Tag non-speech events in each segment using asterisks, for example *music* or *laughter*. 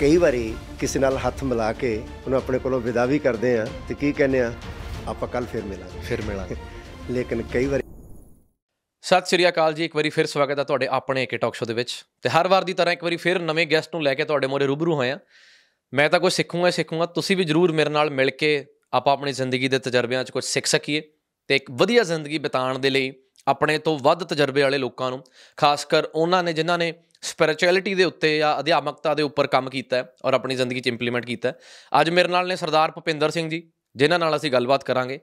ਕਈ ਵਾਰੀ ਕਿਸੇ ਨਾਲ ਹੱਥ ਮਿਲਾ ਕੇ ਉਹਨੂੰ ਆਪਣੇ ਕੋਲੋਂ ਵਿਦਾ ਵੀ ਕਰਦੇ ਆ ਤੇ ਕੀ ਕਹਿੰਦੇ ਆ ਆਪਾਂ ਕੱਲ ਫਿਰ ਮਿਲਾਂਗੇ ਫਿਰ ਮਿਲਾਂਗੇ *laughs* ਲੇਕਿਨ ਕਈ ਵਾਰੀ ਸਤਿ ਸ੍ਰੀ ਅਕਾਲ ਜੀ ਇੱਕ ਵਾਰੀ ਫਿਰ ਸਵਾਗਤ ਹੈ ਤੁਹਾਡੇ ਆਪਣੇ ਇੱਕ ਟਾਕ ਸ਼ੋਅ ਦੇ ਵਿੱਚ ਤੇ ਹਰ ਵਾਰ ਦੀ ਤਰ੍ਹਾਂ ਇੱਕ ਵਾਰੀ ਫਿਰ ਨਵੇਂ ਗੈਸਟ ਨੂੰ ਲੈ ਕੇ ਤੁਹਾਡੇ ਮੋਰੇ ਰੂਬਰੂ ਹੋਇਆ ਮੈਂ ਤਾਂ ਕੁਝ ਸਿੱਖੂਗਾ ਸਿੱਖੂਗਾ ਤੁਸੀਂ ਵੀ ਜਰੂਰ ਮੇਰੇ ਨਾਲ ਮਿਲ ਕੇ ਆਪਾਂ ਆਪਣੀ ਜ਼ਿੰਦਗੀ ਦੇ ਤਜਰਬਿਆਂ 'ਚ ਕੁਝ ਸਿੱਖ ਸਕੀਏ ਤੇ ਇੱਕ ਵਧੀਆ ਜ਼ਿੰਦਗੀ ਬਿਤਾਉਣ ਦੇ ਲਈ ਆਪਣੇ ਤੋਂ ਵੱਧ ਤਜਰਬੇ ਵਾਲੇ ਲੋਕਾਂ ਨੂੰ ਖਾਸ ਕਰ ਉਹਨਾਂ ਨੇ ਜਿਨ੍ਹਾਂ ਨੇ ਸਪਿਰਚੁਅਲਿਟੀ ਦੇ ਉੱਤੇ ਜਾਂ ਅਧਿਆਮਕਤਾ ਦੇ ਉੱਪਰ ਕੰਮ ਕੀਤਾ ਔਰ ਆਪਣੀ ਜ਼ਿੰਦਗੀ 'ਚ ਇੰਪਲੀਮੈਂਟ ਕੀਤਾ ਅੱਜ ਮੇਰੇ ਨਾਲ ਨੇ ਸਰਦਾਰ ਭੁਪਿੰਦਰ ਸਿੰਘ ਜੀ ਜਿਨ੍ਹਾਂ ਨਾਲ ਅਸੀਂ ਗੱਲਬਾਤ ਕਰਾਂਗੇ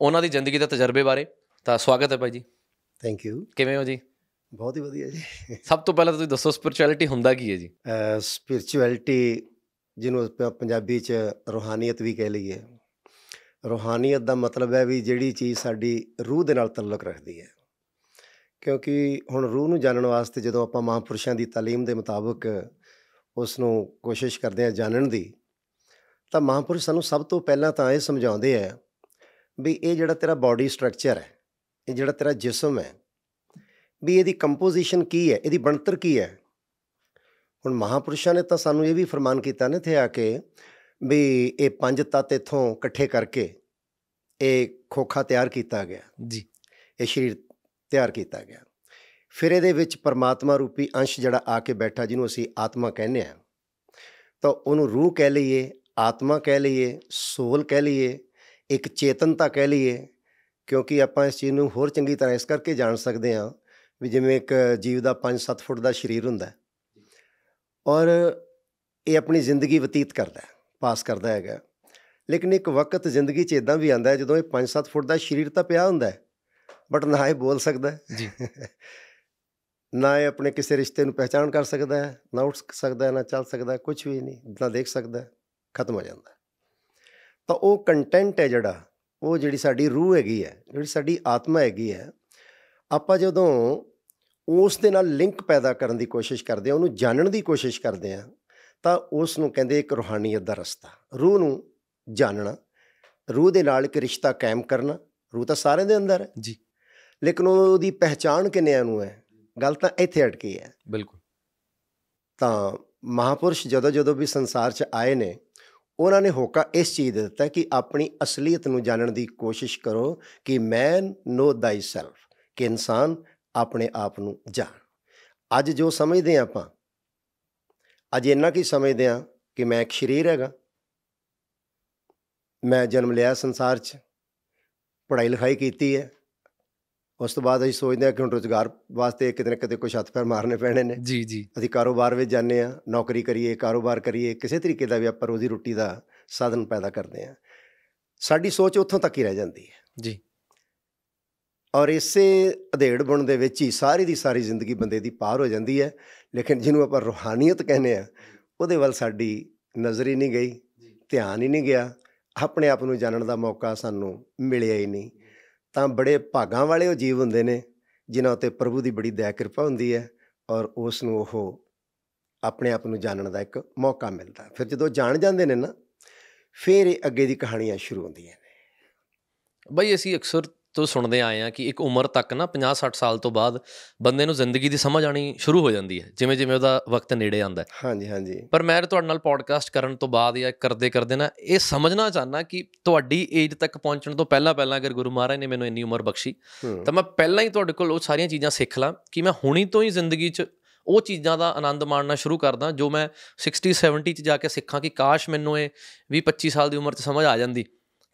ਉਹਨਾਂ ਦੀ ਜ਼ਿੰਦਗੀ ਦੇ ਤਜਰਬੇ ਬਾਰੇ ਤਾਂ ਸਵਾਗਤ ਹੈ ਭਾਈ ਜੀ ਥੈਂਕ ਯੂ ਕਿਵੇਂ ਹੋ ਜੀ ਬਹੁਤ ਹੀ ਵਧੀਆ ਜੀ ਸਭ ਤੋਂ ਪਹਿਲਾਂ ਤੁਸੀਂ ਦੱਸੋ ਸਪਿਰਚੁਅਲਿਟੀ ਹੁੰਦਾ ਕੀ ਹੈ ਜੀ ਸਪਿਰਚੁਅਲਿਟੀ ਜਿਹਨੂੰ ਪੰਜਾਬੀ 'ਚ ਰੋਹਾਨੀਅਤ ਵੀ ਕਹਿ ਲਈਏ ਰੋਹਾਨੀਅਤ ਦਾ ਮਤਲਬ ਹੈ ਵੀ ਜਿਹੜੀ ਚੀਜ਼ ਸਾਡੀ ਰੂਹ ਦੇ ਨਾਲ ਤਾਲੁਕ ਰੱਖਦੀ ਹੈ ਕਿਉਂਕਿ ਹੁਣ ਰੂਹ ਨੂੰ ਜਾਣਨ ਵਾਸਤੇ ਜਦੋਂ ਆਪਾਂ ਮਹਾਂਪੁਰਸ਼ਾਂ ਦੀ تعلیم ਦੇ ਮੁਤਾਬਕ ਉਸ ਨੂੰ ਕੋਸ਼ਿਸ਼ ਕਰਦੇ ਆ ਜਾਣਨ ਦੀ ਤਾਂ ਮਹਾਂਪੁਰਸ਼ ਸਾਨੂੰ ਸਭ ਤੋਂ ਪਹਿਲਾਂ ਤਾਂ ਇਹ ਸਮਝਾਉਂਦੇ ਆ ਵੀ ਇਹ ਜਿਹੜਾ ਤੇਰਾ ਬਾਡੀ ਸਟਰਕਚਰ ਹੈ ਇਹ ਜਿਹੜਾ ਤੇਰਾ ਜਿਸਮ ਹੈ ਵੀ ਇਹਦੀ ਕੰਪੋਜੀਸ਼ਨ ਕੀ ਹੈ ਇਹਦੀ ਬਣਤਰ ਕੀ ਹੈ ਹੁਣ ਮਹਾਪੁਰਸ਼ਾਂ ਨੇ ਤਾਂ ਸਾਨੂੰ ਇਹ ਵੀ ਫਰਮਾਨ ਕੀਤਾ ਨੇ ਇੱਥੇ ਆ ਕੇ ਵੀ ਇਹ ਪੰਜ ਤੱਤ ਇਥੋਂ ਇਕੱਠੇ ਕਰਕੇ ਇਹ ਖੋਖਾ ਤਿਆਰ ਕੀਤਾ ਗਿਆ ਜੀ ਇਹ ਸਰੀਰ ਤਿਆਰ ਕੀਤਾ ਗਿਆ ਫਿਰ ਇਹਦੇ ਵਿੱਚ ਪਰਮਾਤਮਾ ਰੂਪੀ ਅੰਸ਼ ਜਿਹੜਾ ਆ ਕੇ ਬੈਠਾ ਜਿਹਨੂੰ ਅਸੀਂ ਆਤਮਾ ਕਹਿੰਦੇ ਆ ਤਾਂ ਉਹਨੂੰ ਰੂਹ ਕਹਿ ਲਈਏ ਆਤਮਾ ਕਹਿ ਲਈਏ ਸੋਲ ਕਹਿ ਲਈਏ ਇੱਕ ਚੇਤਨਤਾ ਕਹਿ ਲਈਏ ਕਿਉਂਕਿ ਆਪਾਂ ਇਸ ਚੀਜ਼ ਨੂੰ ਹੋਰ ਚੰਗੀ ਤਰ੍ਹਾਂ ਇਸ ਕਰਕੇ ਜਾਣ ਸਕਦੇ ਆ ਵੀ ਜਿਵੇਂ ਇੱਕ ਜੀਵ ਦਾ 5-7 ਫੁੱਟ ਦਾ ਸਰੀਰ ਹੁੰਦਾ ਔਰ ਇਹ ਆਪਣੀ ਜ਼ਿੰਦਗੀ ਬਤੀਤ ਕਰਦਾ ਹੈ ਪਾਸ ਕਰਦਾ ਹੈਗਾ ਲੇਕਿਨ ਇੱਕ ਵਕਤ ਜ਼ਿੰਦਗੀ 'ਚ ਇਦਾਂ ਵੀ ਆਂਦਾ ਜਦੋਂ ਇਹ 5-7 ਫੁੱਟ ਦਾ ਸਰੀਰ ਤਾਂ ਪਿਆ ਹੁੰਦਾ ਹੈ ਬਟ ਨਾ ਹੀ ਬੋਲ ਸਕਦਾ ਹੈ ਜੀ *laughs* ਨਾ ਇਹ ਆਪਣੇ ਕਿਸੇ ਰਿਸ਼ਤੇ ਨੂੰ ਪਹਿਚਾਨ ਕਰ ਸਕਦਾ ਹੈ ਨਾ ਉੱਠ ਸਕਦਾ ਹੈ ਨਾ ਚੱਲ ਸਕਦਾ ਹੈ ਕੁਝ ਵੀ ਨਹੀਂ ਨਾ ਦੇਖ ਸਕਦਾ ਖਤਮ ਹੋ ਜਾਂਦਾ ਤਾਂ ਉਹ ਕੰਟੈਂਟ ਹੈ ਜਿਹੜਾ ਉਹ ਜਿਹੜੀ ਸਾਡੀ ਰੂਹ ਹੈਗੀ ਹੈ ਜਿਹੜੀ ਸਾਡੀ ਆਤਮਾ ਹੈਗੀ ਹੈ ਆਪਾਂ ਜਦੋਂ ਉਸ ਦੇ ਨਾਲ ਲਿੰਕ ਪੈਦਾ ਕਰਨ ਦੀ ਕੋਸ਼ਿਸ਼ ਕਰਦੇ ਆ ਉਹਨੂੰ ਜਾਣਨ ਦੀ ਕੋਸ਼ਿਸ਼ ਕਰਦੇ ਆ ਤਾਂ ਉਸ ਨੂੰ ਕਹਿੰਦੇ ਇੱਕ ਰੋਹਾਨੀਅਤ ਦਾ ਰਸਤਾ ਰੂਹ ਨੂੰ ਜਾਣਨਾ ਰੂਹ ਦੇ ਨਾਲ ਇੱਕ ਰਿਸ਼ਤਾ ਕਾਇਮ ਕਰਨਾ ਰੂਹ ਤਾਂ ਸਾਰਿਆਂ ਦੇ ਅੰਦਰ ਹੈ ਜੀ ਲੇਕਿਨ ਉਹਦੀ ਪਹਿਚਾਣ ਕਿੰਨਿਆਂ ਨੂੰ ਹੈ ਗੱਲ ਤਾਂ ਇੱਥੇ ਅਟਕੀ ਹੈ ਬਿਲਕੁਲ ਤਾਂ ਮਹਾਪੁਰਸ਼ ਜਦੋਂ ਜਦੋਂ ਵੀ ਸੰਸਾਰ 'ਚ ਆਏ ਨੇ ਉਹਨਾਂ ਨੇ ਹੋਕਾ ਇਸ ਚੀਜ਼ ਦੇ ਦਿੱਤਾ ਕਿ ਆਪਣੀ ਅਸਲੀਅਤ ਨੂੰ ਜਾਣਨ ਦੀ ਕੋਸ਼ਿਸ਼ ਕਰੋ ਕਿ ਮੈਨ ਨੋ ਦਾਈ ਸੈਲਫ ਕਿ ਇਨਸਾਨ ਆਪਣੇ ਆਪ ਨੂੰ ਜਾਣ ਅੱਜ ਜੋ ਸਮਝਦੇ ਆ ਆਪਾਂ ਅੱਜ ਇੰਨਾ ਕੀ ਸਮਝਦੇ ਆ ਕਿ ਮੈਂ ਇੱਕ ਸਰੀਰ ਹੈਗਾ ਮੈਂ ਜਨਮ ਲਿਆ ਸੰਸਾਰ 'ਚ ਪੜ੍ਹਾਈ ਲਿਖਾਈ ਕੀਤੀ ਹੈ ਉਸ ਤੋਂ ਬਾਅਦ ਅਸੀਂ ਸੋਚਦੇ ਹਾਂ ਕਿ ਹੁਣ ਰੋਜ਼ਗਾਰ ਵਾਸਤੇ ਕਿਤੇ ਨਾ ਕਿਤੇ ਕੁਝ ਹੱਥ ਪੈਰ ਮਾਰਨੇ ਪੈਣੇ ਨੇ ਜੀ ਜੀ ਅਸੀਂ ਕਾਰੋਬਾਰ ਵਿੱਚ ਜਾਂਦੇ ਆ ਨੌਕਰੀ ਕਰੀਏ ਕਾਰੋਬਾਰ ਕਰੀਏ ਕਿਸੇ ਤਰੀਕੇ ਦਾ ਵੀ ਆਪਾਂ ਰੋਜ਼ੀ ਰੋਟੀ ਦਾ ਸਾਧਨ ਪੈਦਾ ਕਰਦੇ ਆ ਸਾਡੀ ਸੋਚ ਉੱਥੋਂ ਤੱਕ ਹੀ ਰਹਿ ਜਾਂਦੀ ਹੈ ਜੀ ਔਰ ਇਸੇ ਅਧੇੜ ਬੁਣ ਦੇ ਵਿੱਚ ਹੀ ਸਾਰੀ ਦੀ ਸਾਰੀ ਜ਼ਿੰਦਗੀ ਬੰਦੇ ਦੀ ਪਾਰ ਹੋ ਜਾਂਦੀ ਹੈ ਲੇਕਿਨ ਜਿਹਨੂੰ ਆਪਾਂ ਰੋਹਾਨੀਅਤ ਕਹਿੰਦੇ ਆ ਉਹਦੇ ਵੱਲ ਸਾਡੀ ਨਜ਼ਰ ਹੀ ਨਹੀਂ ਗਈ ਧਿਆਨ ਹੀ ਨਹੀਂ ਗਿਆ ਆਪਣੇ ਆਪ ਨੂੰ ਜਾਣਨ ਦਾ ਮੌਕਾ ਸਾਨੂੰ ਮਿਲਿਆ ਹੀ ਨਹੀਂ ਤਾਂ ਬੜੇ ਭਾਗਾਂ ਵਾਲੇ ਉਹ ਜੀਵ ਹੁੰਦੇ ਨੇ ਜਿਨ੍ਹਾਂ ਉਤੇ ਪ੍ਰਭੂ ਦੀ ਬੜੀ ਦਇਆ ਕਿਰਪਾ ਹੁੰਦੀ ਹੈ ਔਰ ਉਸ ਨੂੰ ਉਹ ਆਪਣੇ ਆਪ ਨੂੰ ਜਾਣਨ ਦਾ ਇੱਕ ਮੌਕਾ ਮਿਲਦਾ ਫਿਰ ਜਦੋਂ ਜਾਣ ਜਾਂਦੇ ਨੇ ਨਾ ਫਿਰ ਅੱਗੇ ਦੀ ਕਹਾਣੀਆਂ ਸ਼ੁਰੂ ਹੁੰਦੀਆਂ ਨੇ ਬਈ ਅਸੀਂ ਅਕਸਰ ਤੋਂ ਸੁਣਦੇ ਆਏ ਆ ਕਿ ਇੱਕ ਉਮਰ ਤੱਕ ਨਾ 50 60 ਸਾਲ ਤੋਂ ਬਾਅਦ ਬੰਦੇ ਨੂੰ ਜ਼ਿੰਦਗੀ ਦੀ ਸਮਝ ਆਣੀ ਸ਼ੁਰੂ ਹੋ ਜਾਂਦੀ ਹੈ ਜਿਵੇਂ ਜਿਵੇਂ ਉਹਦਾ ਵਕਤ ਨੇੜੇ ਆਉਂਦਾ ਹੈ ਹਾਂਜੀ ਹਾਂਜੀ ਪਰ ਮੈਂ ਤੁਹਾਡੇ ਨਾਲ ਪੋਡਕਾਸਟ ਕਰਨ ਤੋਂ ਬਾਅਦ ਜਾਂ ਕਰਦੇ ਕਰਦੇ ਨਾ ਇਹ ਸਮਝਣਾ ਚਾਹਨਾ ਕਿ ਤੁਹਾਡੀ ਏਜ ਤੱਕ ਪਹੁੰਚਣ ਤੋਂ ਪਹਿਲਾਂ ਪਹਿਲਾਂ ਅਗਰ ਗੁਰੂ ਮਹਾਰਾਜ ਨੇ ਮੈਨੂੰ ਇੰਨੀ ਉਮਰ ਬਖਸ਼ੀ ਤਾਂ ਮੈਂ ਪਹਿਲਾਂ ਹੀ ਤੁਹਾਡੇ ਕੋਲ ਉਹ ਸਾਰੀਆਂ ਚੀਜ਼ਾਂ ਸਿੱਖ ਲਾਂ ਕਿ ਮੈਂ ਹੁਣੀ ਤੋਂ ਹੀ ਜ਼ਿੰਦਗੀ 'ਚ ਉਹ ਚੀਜ਼ਾਂ ਦਾ ਆਨੰਦ ਮਾਣਨਾ ਸ਼ੁਰੂ ਕਰਦਾ ਜੋ ਮੈਂ 60 70 ਚ ਜਾ ਕੇ ਸਿੱਖਾਂ ਕਿ ਕਾਸ਼ ਮੈਨੂੰ ਇਹ ਵੀ 25 ਸਾਲ ਦੀ ਉਮਰ 'ਚ ਸਮਝ ਆ ਜਾਂਦੀ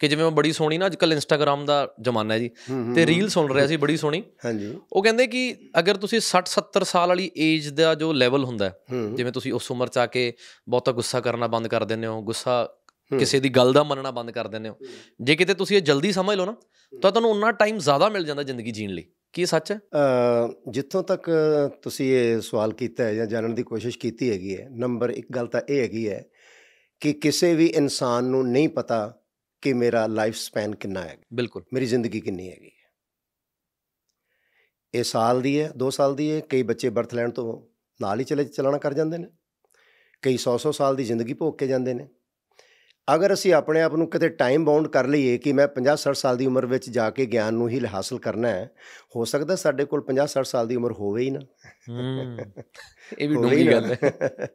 ਕਿ ਜਿਵੇਂ ਮੈਂ ਬੜੀ ਸੋਹਣੀ ਨਾ ਅੱਜ ਕੱਲ ਇੰਸਟਾਗ੍ਰam ਦਾ ਜ਼ਮਾਨਾ ਹੈ ਜੀ ਤੇ ਰੀਲ ਸੁਣ ਰਿਹਾ ਸੀ ਬੜੀ ਸੋਹਣੀ ਹਾਂਜੀ ਉਹ ਕਹਿੰਦੇ ਕਿ ਅਗਰ ਤੁਸੀਂ 60 70 ਸਾਲ ਵਾਲੀ ਏਜ ਦਾ ਜੋ ਲੈਵਲ ਹੁੰਦਾ ਜਿਵੇਂ ਤੁਸੀਂ ਉਸ ਉਮਰ ਚ ਆ ਕੇ ਬਹੁਤਾ ਗੁੱਸਾ ਕਰਨਾ ਬੰਦ ਕਰ ਦਿੰਦੇ ਹੋ ਗੁੱਸਾ ਕਿਸੇ ਦੀ ਗੱਲ ਦਾ ਮੰਨਣਾ ਬੰਦ ਕਰ ਦਿੰਦੇ ਹੋ ਜੇ ਕਿਤੇ ਤੁਸੀਂ ਇਹ ਜਲਦੀ ਸਮਝ ਲਓ ਨਾ ਤਾਂ ਤੁਹਾਨੂੰ ਉਨਾ ਟਾਈਮ ਜ਼ਿਆਦਾ ਮਿਲ ਜਾਂਦਾ ਜ਼ਿੰਦਗੀ ਜੀਣ ਲਈ ਕੀ ਸੱਚ ਅ ਜਿੱਥੋਂ ਤੱਕ ਤੁਸੀਂ ਇਹ ਸਵਾਲ ਕੀਤਾ ਹੈ ਜਾਂ ਜਾਣਨ ਦੀ ਕੋਸ਼ਿਸ਼ ਕੀਤੀ ਹੈਗੀ ਹੈ ਨੰਬਰ 1 ਗੱਲ ਤਾਂ ਇਹ ਹੈਗੀ ਹੈ ਕਿ ਕਿਸੇ ਵੀ ਇਨਸਾਨ ਨੂੰ ਨਹੀਂ ਪਤਾ ਕਿ ਮੇਰਾ ਲਾਈਫ ਸਪੈਨ ਕਿੰਨਾ ਹੈ ਬਿਲਕੁਲ ਮੇਰੀ ਜ਼ਿੰਦਗੀ ਕਿੰਨੀ ਹੈਗੀ ਇਹ ਸਾਲ ਦੀ ਹੈ 2 ਸਾਲ ਦੀ ਹੈ ਕਈ ਬੱਚੇ ਬਰਥ ਲੈਣ ਤੋਂ ਨਾਲ ਹੀ ਚਲੇ ਚਲਾਣਾ ਕਰ ਜਾਂਦੇ ਨੇ ਕਈ 100-100 ਸਾਲ ਦੀ ਜ਼ਿੰਦਗੀ ਭੋਗ ਕੇ ਜਾਂਦੇ ਨੇ ਅਗਰ ਅਸੀਂ ਆਪਣੇ ਆਪ ਨੂੰ ਕਿਤੇ ਟਾਈਮ ਬਾਉਂਡ ਕਰ ਲਈਏ ਕਿ ਮੈਂ 50-60 ਸਾਲ ਦੀ ਉਮਰ ਵਿੱਚ ਜਾ ਕੇ ਗਿਆਨ ਨੂੰ ਹੀ ਹਾਸਲ ਕਰਨਾ ਹੈ ਹੋ ਸਕਦਾ ਸਾਡੇ ਕੋਲ 50-60 ਸਾਲ ਦੀ ਉਮਰ ਹੋਵੇ ਹੀ ਨਾ ਇਹ ਵੀ ਡੂੰਘੀ ਗੱਲ ਹੈ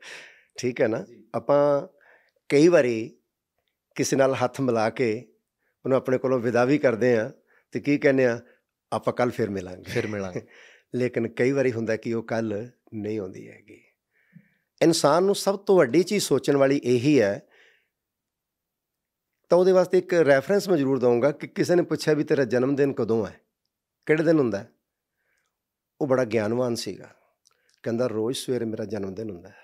ਠੀਕ ਹੈ ਨਾ ਆਪਾਂ ਕਈ ਵਾਰੀ ਕਿਸੇ ਨਾਲ ਹੱਥ ਮਿਲਾ ਕੇ ਉਹਨੂੰ ਆਪਣੇ ਕੋਲੋਂ ਵਿਦਾ ਵੀ ਕਰਦੇ ਆ ਤੇ ਕੀ ਕਹਿੰਦੇ ਆ ਆਪਾਂ ਕੱਲ ਫਿਰ ਮਿਲਾਂਗੇ ਫਿਰ ਮਿਲਾਂਗੇ *laughs* ਲੇਕਿਨ ਕਈ ਵਾਰੀ ਹੁੰਦਾ ਕਿ ਉਹ ਕੱਲ ਨਹੀਂ ਆਉਂਦੀ ਹੈਗੀ ਇਨਸਾਨ ਨੂੰ ਸਭ ਤੋਂ ਵੱਡੀ ਚੀਜ਼ ਸੋਚਣ ਵਾਲੀ ਇਹੀ ਹੈ ਤਾਂ ਉਹਦੇ ਵਾਸਤੇ ਇੱਕ ਰੈਫਰੈਂਸ ਮੈਂ ਜ਼ਰੂਰ ਦਊਂਗਾ ਕਿ ਕਿਸੇ ਨੇ ਪੁੱਛਿਆ ਵੀ ਤੇਰਾ ਜਨਮ ਦਿਨ ਕਦੋਂ ਹੈ ਕਿਹੜੇ ਦਿਨ ਹੁੰਦਾ ਉਹ ਬੜਾ ਗਿਆਨਵਾਨ ਸੀਗਾ ਕਹਿੰਦਾ ਰੋਜ਼ ਸਵੇਰੇ ਮੇਰਾ ਜਨਮ ਦਿਨ ਹੁੰਦਾ ਹੈ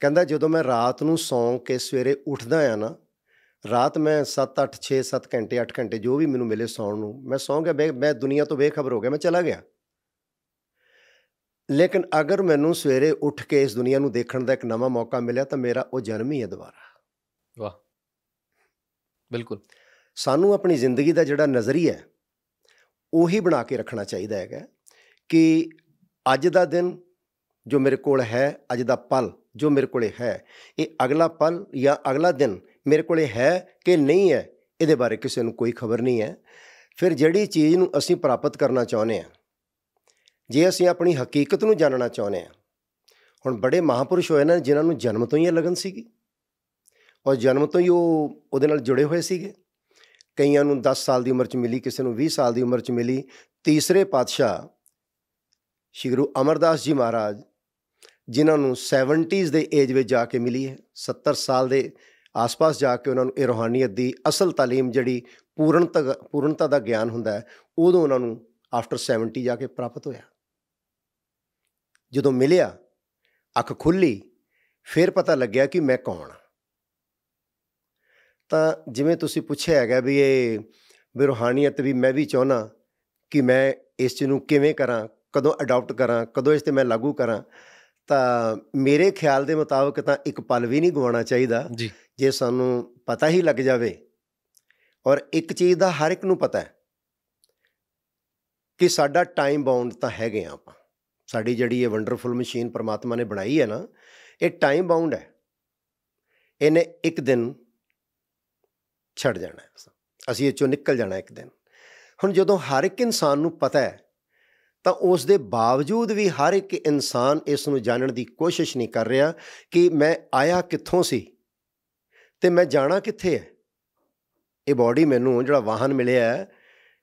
ਕਹਿੰਦਾ ਜਦੋਂ ਮੈਂ ਰਾਤ ਨੂੰ ਸੌਂ ਕੇ ਸਵੇਰੇ ਉੱਠਦਾ ਆ ਨਾ ਰਾਤ ਮੈਂ 7 8 6 7 ਘੰਟੇ 8 ਘੰਟੇ ਜੋ ਵੀ ਮੈਨੂੰ ਮਿਲੇ ਸੌਣ ਨੂੰ ਮੈਂ ਸੌਂ ਗਿਆ ਮੈਂ ਦੁਨੀਆ ਤੋਂ ਬੇਖਬਰ ਹੋ ਗਿਆ ਮੈਂ ਚਲਾ ਗਿਆ ਲੇਕਿਨ ਅਗਰ ਮੈਨੂੰ ਸਵੇਰੇ ਉੱਠ ਕੇ ਇਸ ਦੁਨੀਆ ਨੂੰ ਦੇਖਣ ਦਾ ਇੱਕ ਨਵਾਂ ਮੌਕਾ ਮਿਲਿਆ ਤਾਂ ਮੇਰਾ ਉਹ ਜਨਮ ਹੀ ਹੈ ਦੁਬਾਰਾ ਵਾਹ ਬਿਲਕੁਲ ਸਾਨੂੰ ਆਪਣੀ ਜ਼ਿੰਦਗੀ ਦਾ ਜਿਹੜਾ ਨਜ਼ਰੀਆ ਹੈ ਉਹੀ ਬਣਾ ਕੇ ਰੱਖਣਾ ਚਾਹੀਦਾ ਹੈਗਾ ਕਿ ਅੱਜ ਦਾ ਦਿਨ ਜੋ ਮੇਰੇ ਕੋਲ ਹੈ ਅੱਜ ਦਾ ਪਲ ਜੋ ਮੇਰੇ ਕੋਲੇ ਹੈ ਇਹ ਅਗਲਾ ਪਲ ਜਾਂ ਅਗਲਾ ਦਿਨ ਮੇਰੇ ਕੋਲੇ ਹੈ ਕਿ ਨਹੀਂ ਹੈ ਇਹਦੇ ਬਾਰੇ ਕਿਸੇ ਨੂੰ ਕੋਈ ਖਬਰ ਨਹੀਂ ਹੈ ਫਿਰ ਜਿਹੜੀ ਚੀਜ਼ ਨੂੰ ਅਸੀਂ ਪ੍ਰਾਪਤ ਕਰਨਾ ਚਾਹੁੰਦੇ ਆ ਜੇ ਅਸੀਂ ਆਪਣੀ ਹਕੀਕਤ ਨੂੰ ਜਾਣਨਾ ਚਾਹੁੰਦੇ ਆ ਹੁਣ ਬੜੇ ਮਹਾਪੁਰਸ਼ ਹੋਏ ਨੇ ਜਿਨ੍ਹਾਂ ਨੂੰ ਜਨਮ ਤੋਂ ਹੀ ਇਹ ਲਗਨ ਸੀਗੀ ਔਰ ਜਨਮ ਤੋਂ ਹੀ ਉਹ ਉਹਦੇ ਨਾਲ ਜੁੜੇ ਹੋਏ ਸੀਗੇ ਕਈਆਂ ਨੂੰ 10 ਸਾਲ ਦੀ ਉਮਰ 'ਚ ਮਿਲੀ ਕਿਸੇ ਨੂੰ 20 ਸਾਲ ਦੀ ਉਮਰ 'ਚ ਮਿਲੀ ਤੀਸਰੇ ਪਾਤਸ਼ਾਹ ਸ਼੍ਰੀ ਗੁਰੂ ਅਮਰਦਾਸ ਜੀ ਮਹਾਰਾਜ ਜਿਨ੍ਹਾਂ ਨੂੰ 70s ਦੇ ਏਜ ਵਿੱਚ ਜਾ ਕੇ ਮਿਲੀ ਹੈ 70 ਸਾਲ ਦੇ ਆਸ-ਪਾਸ ਜਾ ਕੇ ਉਹਨਾਂ ਨੂੰ ਇਹ ਰੋਹਾਨੀਅਤ ਦੀ ਅਸਲ تعلیم ਜਿਹੜੀ ਪੂਰਨਤਾ ਪੂਰਨਤਾ ਦਾ ਗਿਆਨ ਹੁੰਦਾ ਹੈ ਉਦੋਂ ਉਹਨਾਂ ਨੂੰ ਆਫਟਰ 70 ਜਾ ਕੇ ਪ੍ਰਾਪਤ ਹੋਇਆ ਜਦੋਂ ਮਿਲਿਆ ਅੱਖ ਖੁੱਲੀ ਫਿਰ ਪਤਾ ਲੱਗਿਆ ਕਿ ਮੈਂ ਕੌਣ ਤਾਂ ਜਿਵੇਂ ਤੁਸੀਂ ਪੁੱਛਿਆ ਹੈਗਾ ਵੀ ਇਹ ਵੀ ਰੋਹਾਨੀਅਤ ਵੀ ਮੈਂ ਵੀ ਚਾਹਨਾ ਕਿ ਮੈਂ ਇਸ ਨੂੰ ਕਿਵੇਂ ਕਰਾਂ ਕਦੋਂ ਅਡਾਪਟ ਕਰਾਂ ਕਦੋਂ ਇਸ ਤੇ ਮੈਂ ਲਾਗੂ ਕਰਾਂ ਤਾਂ ਮੇਰੇ ਖਿਆਲ ਦੇ ਮੁਤਾਬਕ ਤਾਂ ਇੱਕ ਪਲ ਵੀ ਨਹੀਂ ਗਵਾਉਣਾ ਚਾਹੀਦਾ ਜੇ ਸਾਨੂੰ ਪਤਾ ਹੀ ਲੱਗ ਜਾਵੇ ਔਰ ਇੱਕ ਚੀਜ਼ ਦਾ ਹਰ ਇੱਕ ਨੂੰ ਪਤਾ ਹੈ ਕਿ ਸਾਡਾ ਟਾਈਮ ਬਾਉਂਡ ਤਾਂ ਹੈਗੇ ਆ ਆਪਾਂ ਸਾਡੀ ਜਿਹੜੀ ਇਹ ਵੰਡਰਫੁਲ ਮਸ਼ੀਨ ਪ੍ਰਮਾਤਮਾ ਨੇ ਬਣਾਈ ਹੈ ਨਾ ਇਹ ਟਾਈਮ ਬਾਉਂਡ ਹੈ ਇਹਨੇ ਇੱਕ ਦਿਨ ਛੱਡ ਜਾਣਾ ਅਸੀਂ ਇਹ ਚੋਂ ਨਿਕਲ ਜਾਣਾ ਇੱਕ ਦਿਨ ਹੁਣ ਜਦੋਂ ਹਰ ਇੱਕ ਇਨਸਾਨ ਨੂੰ ਪਤਾ ਹੈ ਤਾਂ ਉਸ ਦੇ ਬਾਵਜੂਦ ਵੀ ਹਰ ਇੱਕ ਇਨਸਾਨ ਇਸ ਨੂੰ ਜਾਣਨ ਦੀ ਕੋਸ਼ਿਸ਼ ਨਹੀਂ ਕਰ ਰਿਹਾ ਕਿ ਮੈਂ ਆਇਆ ਕਿੱਥੋਂ ਸੀ ਤੇ ਮੈਂ ਜਾਣਾ ਕਿੱਥੇ ਹੈ ਇਹ ਬਾਡੀ ਮੈਨੂੰ ਜਿਹੜਾ ਵਾਹਨ ਮਿਲਿਆ ਹੈ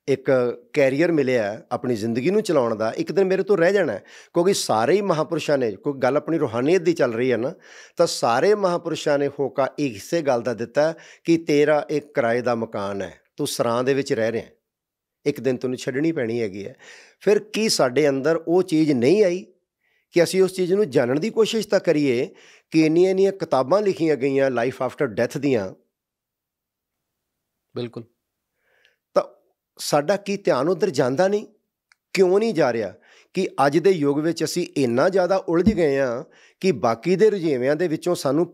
ਇੱਕ ਕੈਰੀਅਰ ਮਿਲਿਆ ਆਪਣੀ ਜ਼ਿੰਦਗੀ ਨੂੰ ਚਲਾਉਣ ਦਾ ਇੱਕ ਦਿਨ ਮੇਰੇ ਤੋਂ ਰਹਿ ਜਾਣਾ ਕਿਉਂਕਿ ਸਾਰੇ ਹੀ ਮਹਾਪੁਰਸ਼ਾਂ ਨੇ ਕੋਈ ਗੱਲ ਆਪਣੀ ਰੋਹਾਨੀਅਤ ਦੀ ਚੱਲ ਰਹੀ ਹੈ ਨਾ ਤਾਂ ਸਾਰੇ ਮਹਾਪੁਰਸ਼ਾਂ ਨੇ ਹੋਕਾ ਹਿੱਸੇ ਗੱਲ ਦਾ ਦਿੱਤਾ ਕਿ ਤੇਰਾ ਇੱਕ ਕਿਰਾਏ ਦਾ ਮਕਾਨ ਹੈ ਤੂੰ ਸਰਾਂ ਦੇ ਵਿੱਚ ਰਹਿ ਰਿਹਾ ਇੱਕ ਦਿਨ ਤੁਹਾਨੂੰ ਛੱਡਣੀ ਪੈਣੀ ਹੈਗੀ ਹੈ ਫਿਰ ਕੀ ਸਾਡੇ ਅੰਦਰ ਉਹ ਚੀਜ਼ ਨਹੀਂ ਆਈ ਕਿ ਅਸੀਂ ਉਸ ਚੀਜ਼ ਨੂੰ ਜਾਣਨ ਦੀ ਕੋਸ਼ਿਸ਼ ਤਾਂ ਕਰੀਏ ਕਿ ਇੰਨੀਆਂ ਇੰਨੀਆਂ ਕਿਤਾਬਾਂ ਲਿਖੀਆਂ ਗਈਆਂ ਲਾਈਫ ਆਫਟਰ ਡੈਥ ਦੀਆਂ ਬਿਲਕੁਲ ਤਾਂ ਸਾਡਾ ਕੀ ਧਿਆਨ ਉਧਰ ਜਾਂਦਾ ਨਹੀਂ ਕਿਉਂ ਨਹੀਂ ਜਾ ਰਿਹਾ ਕਿ ਅੱਜ ਦੇ ਯੁੱਗ ਵਿੱਚ ਅਸੀਂ ਇੰਨਾ ਜ਼ਿਆਦਾ ਉਲਝ ਗਏ ਆ ਕਿ ਬਾਕੀ ਦੇ ਰੁਝੇਵਿਆਂ ਦੇ ਵਿੱਚੋਂ ਸਾਨੂੰ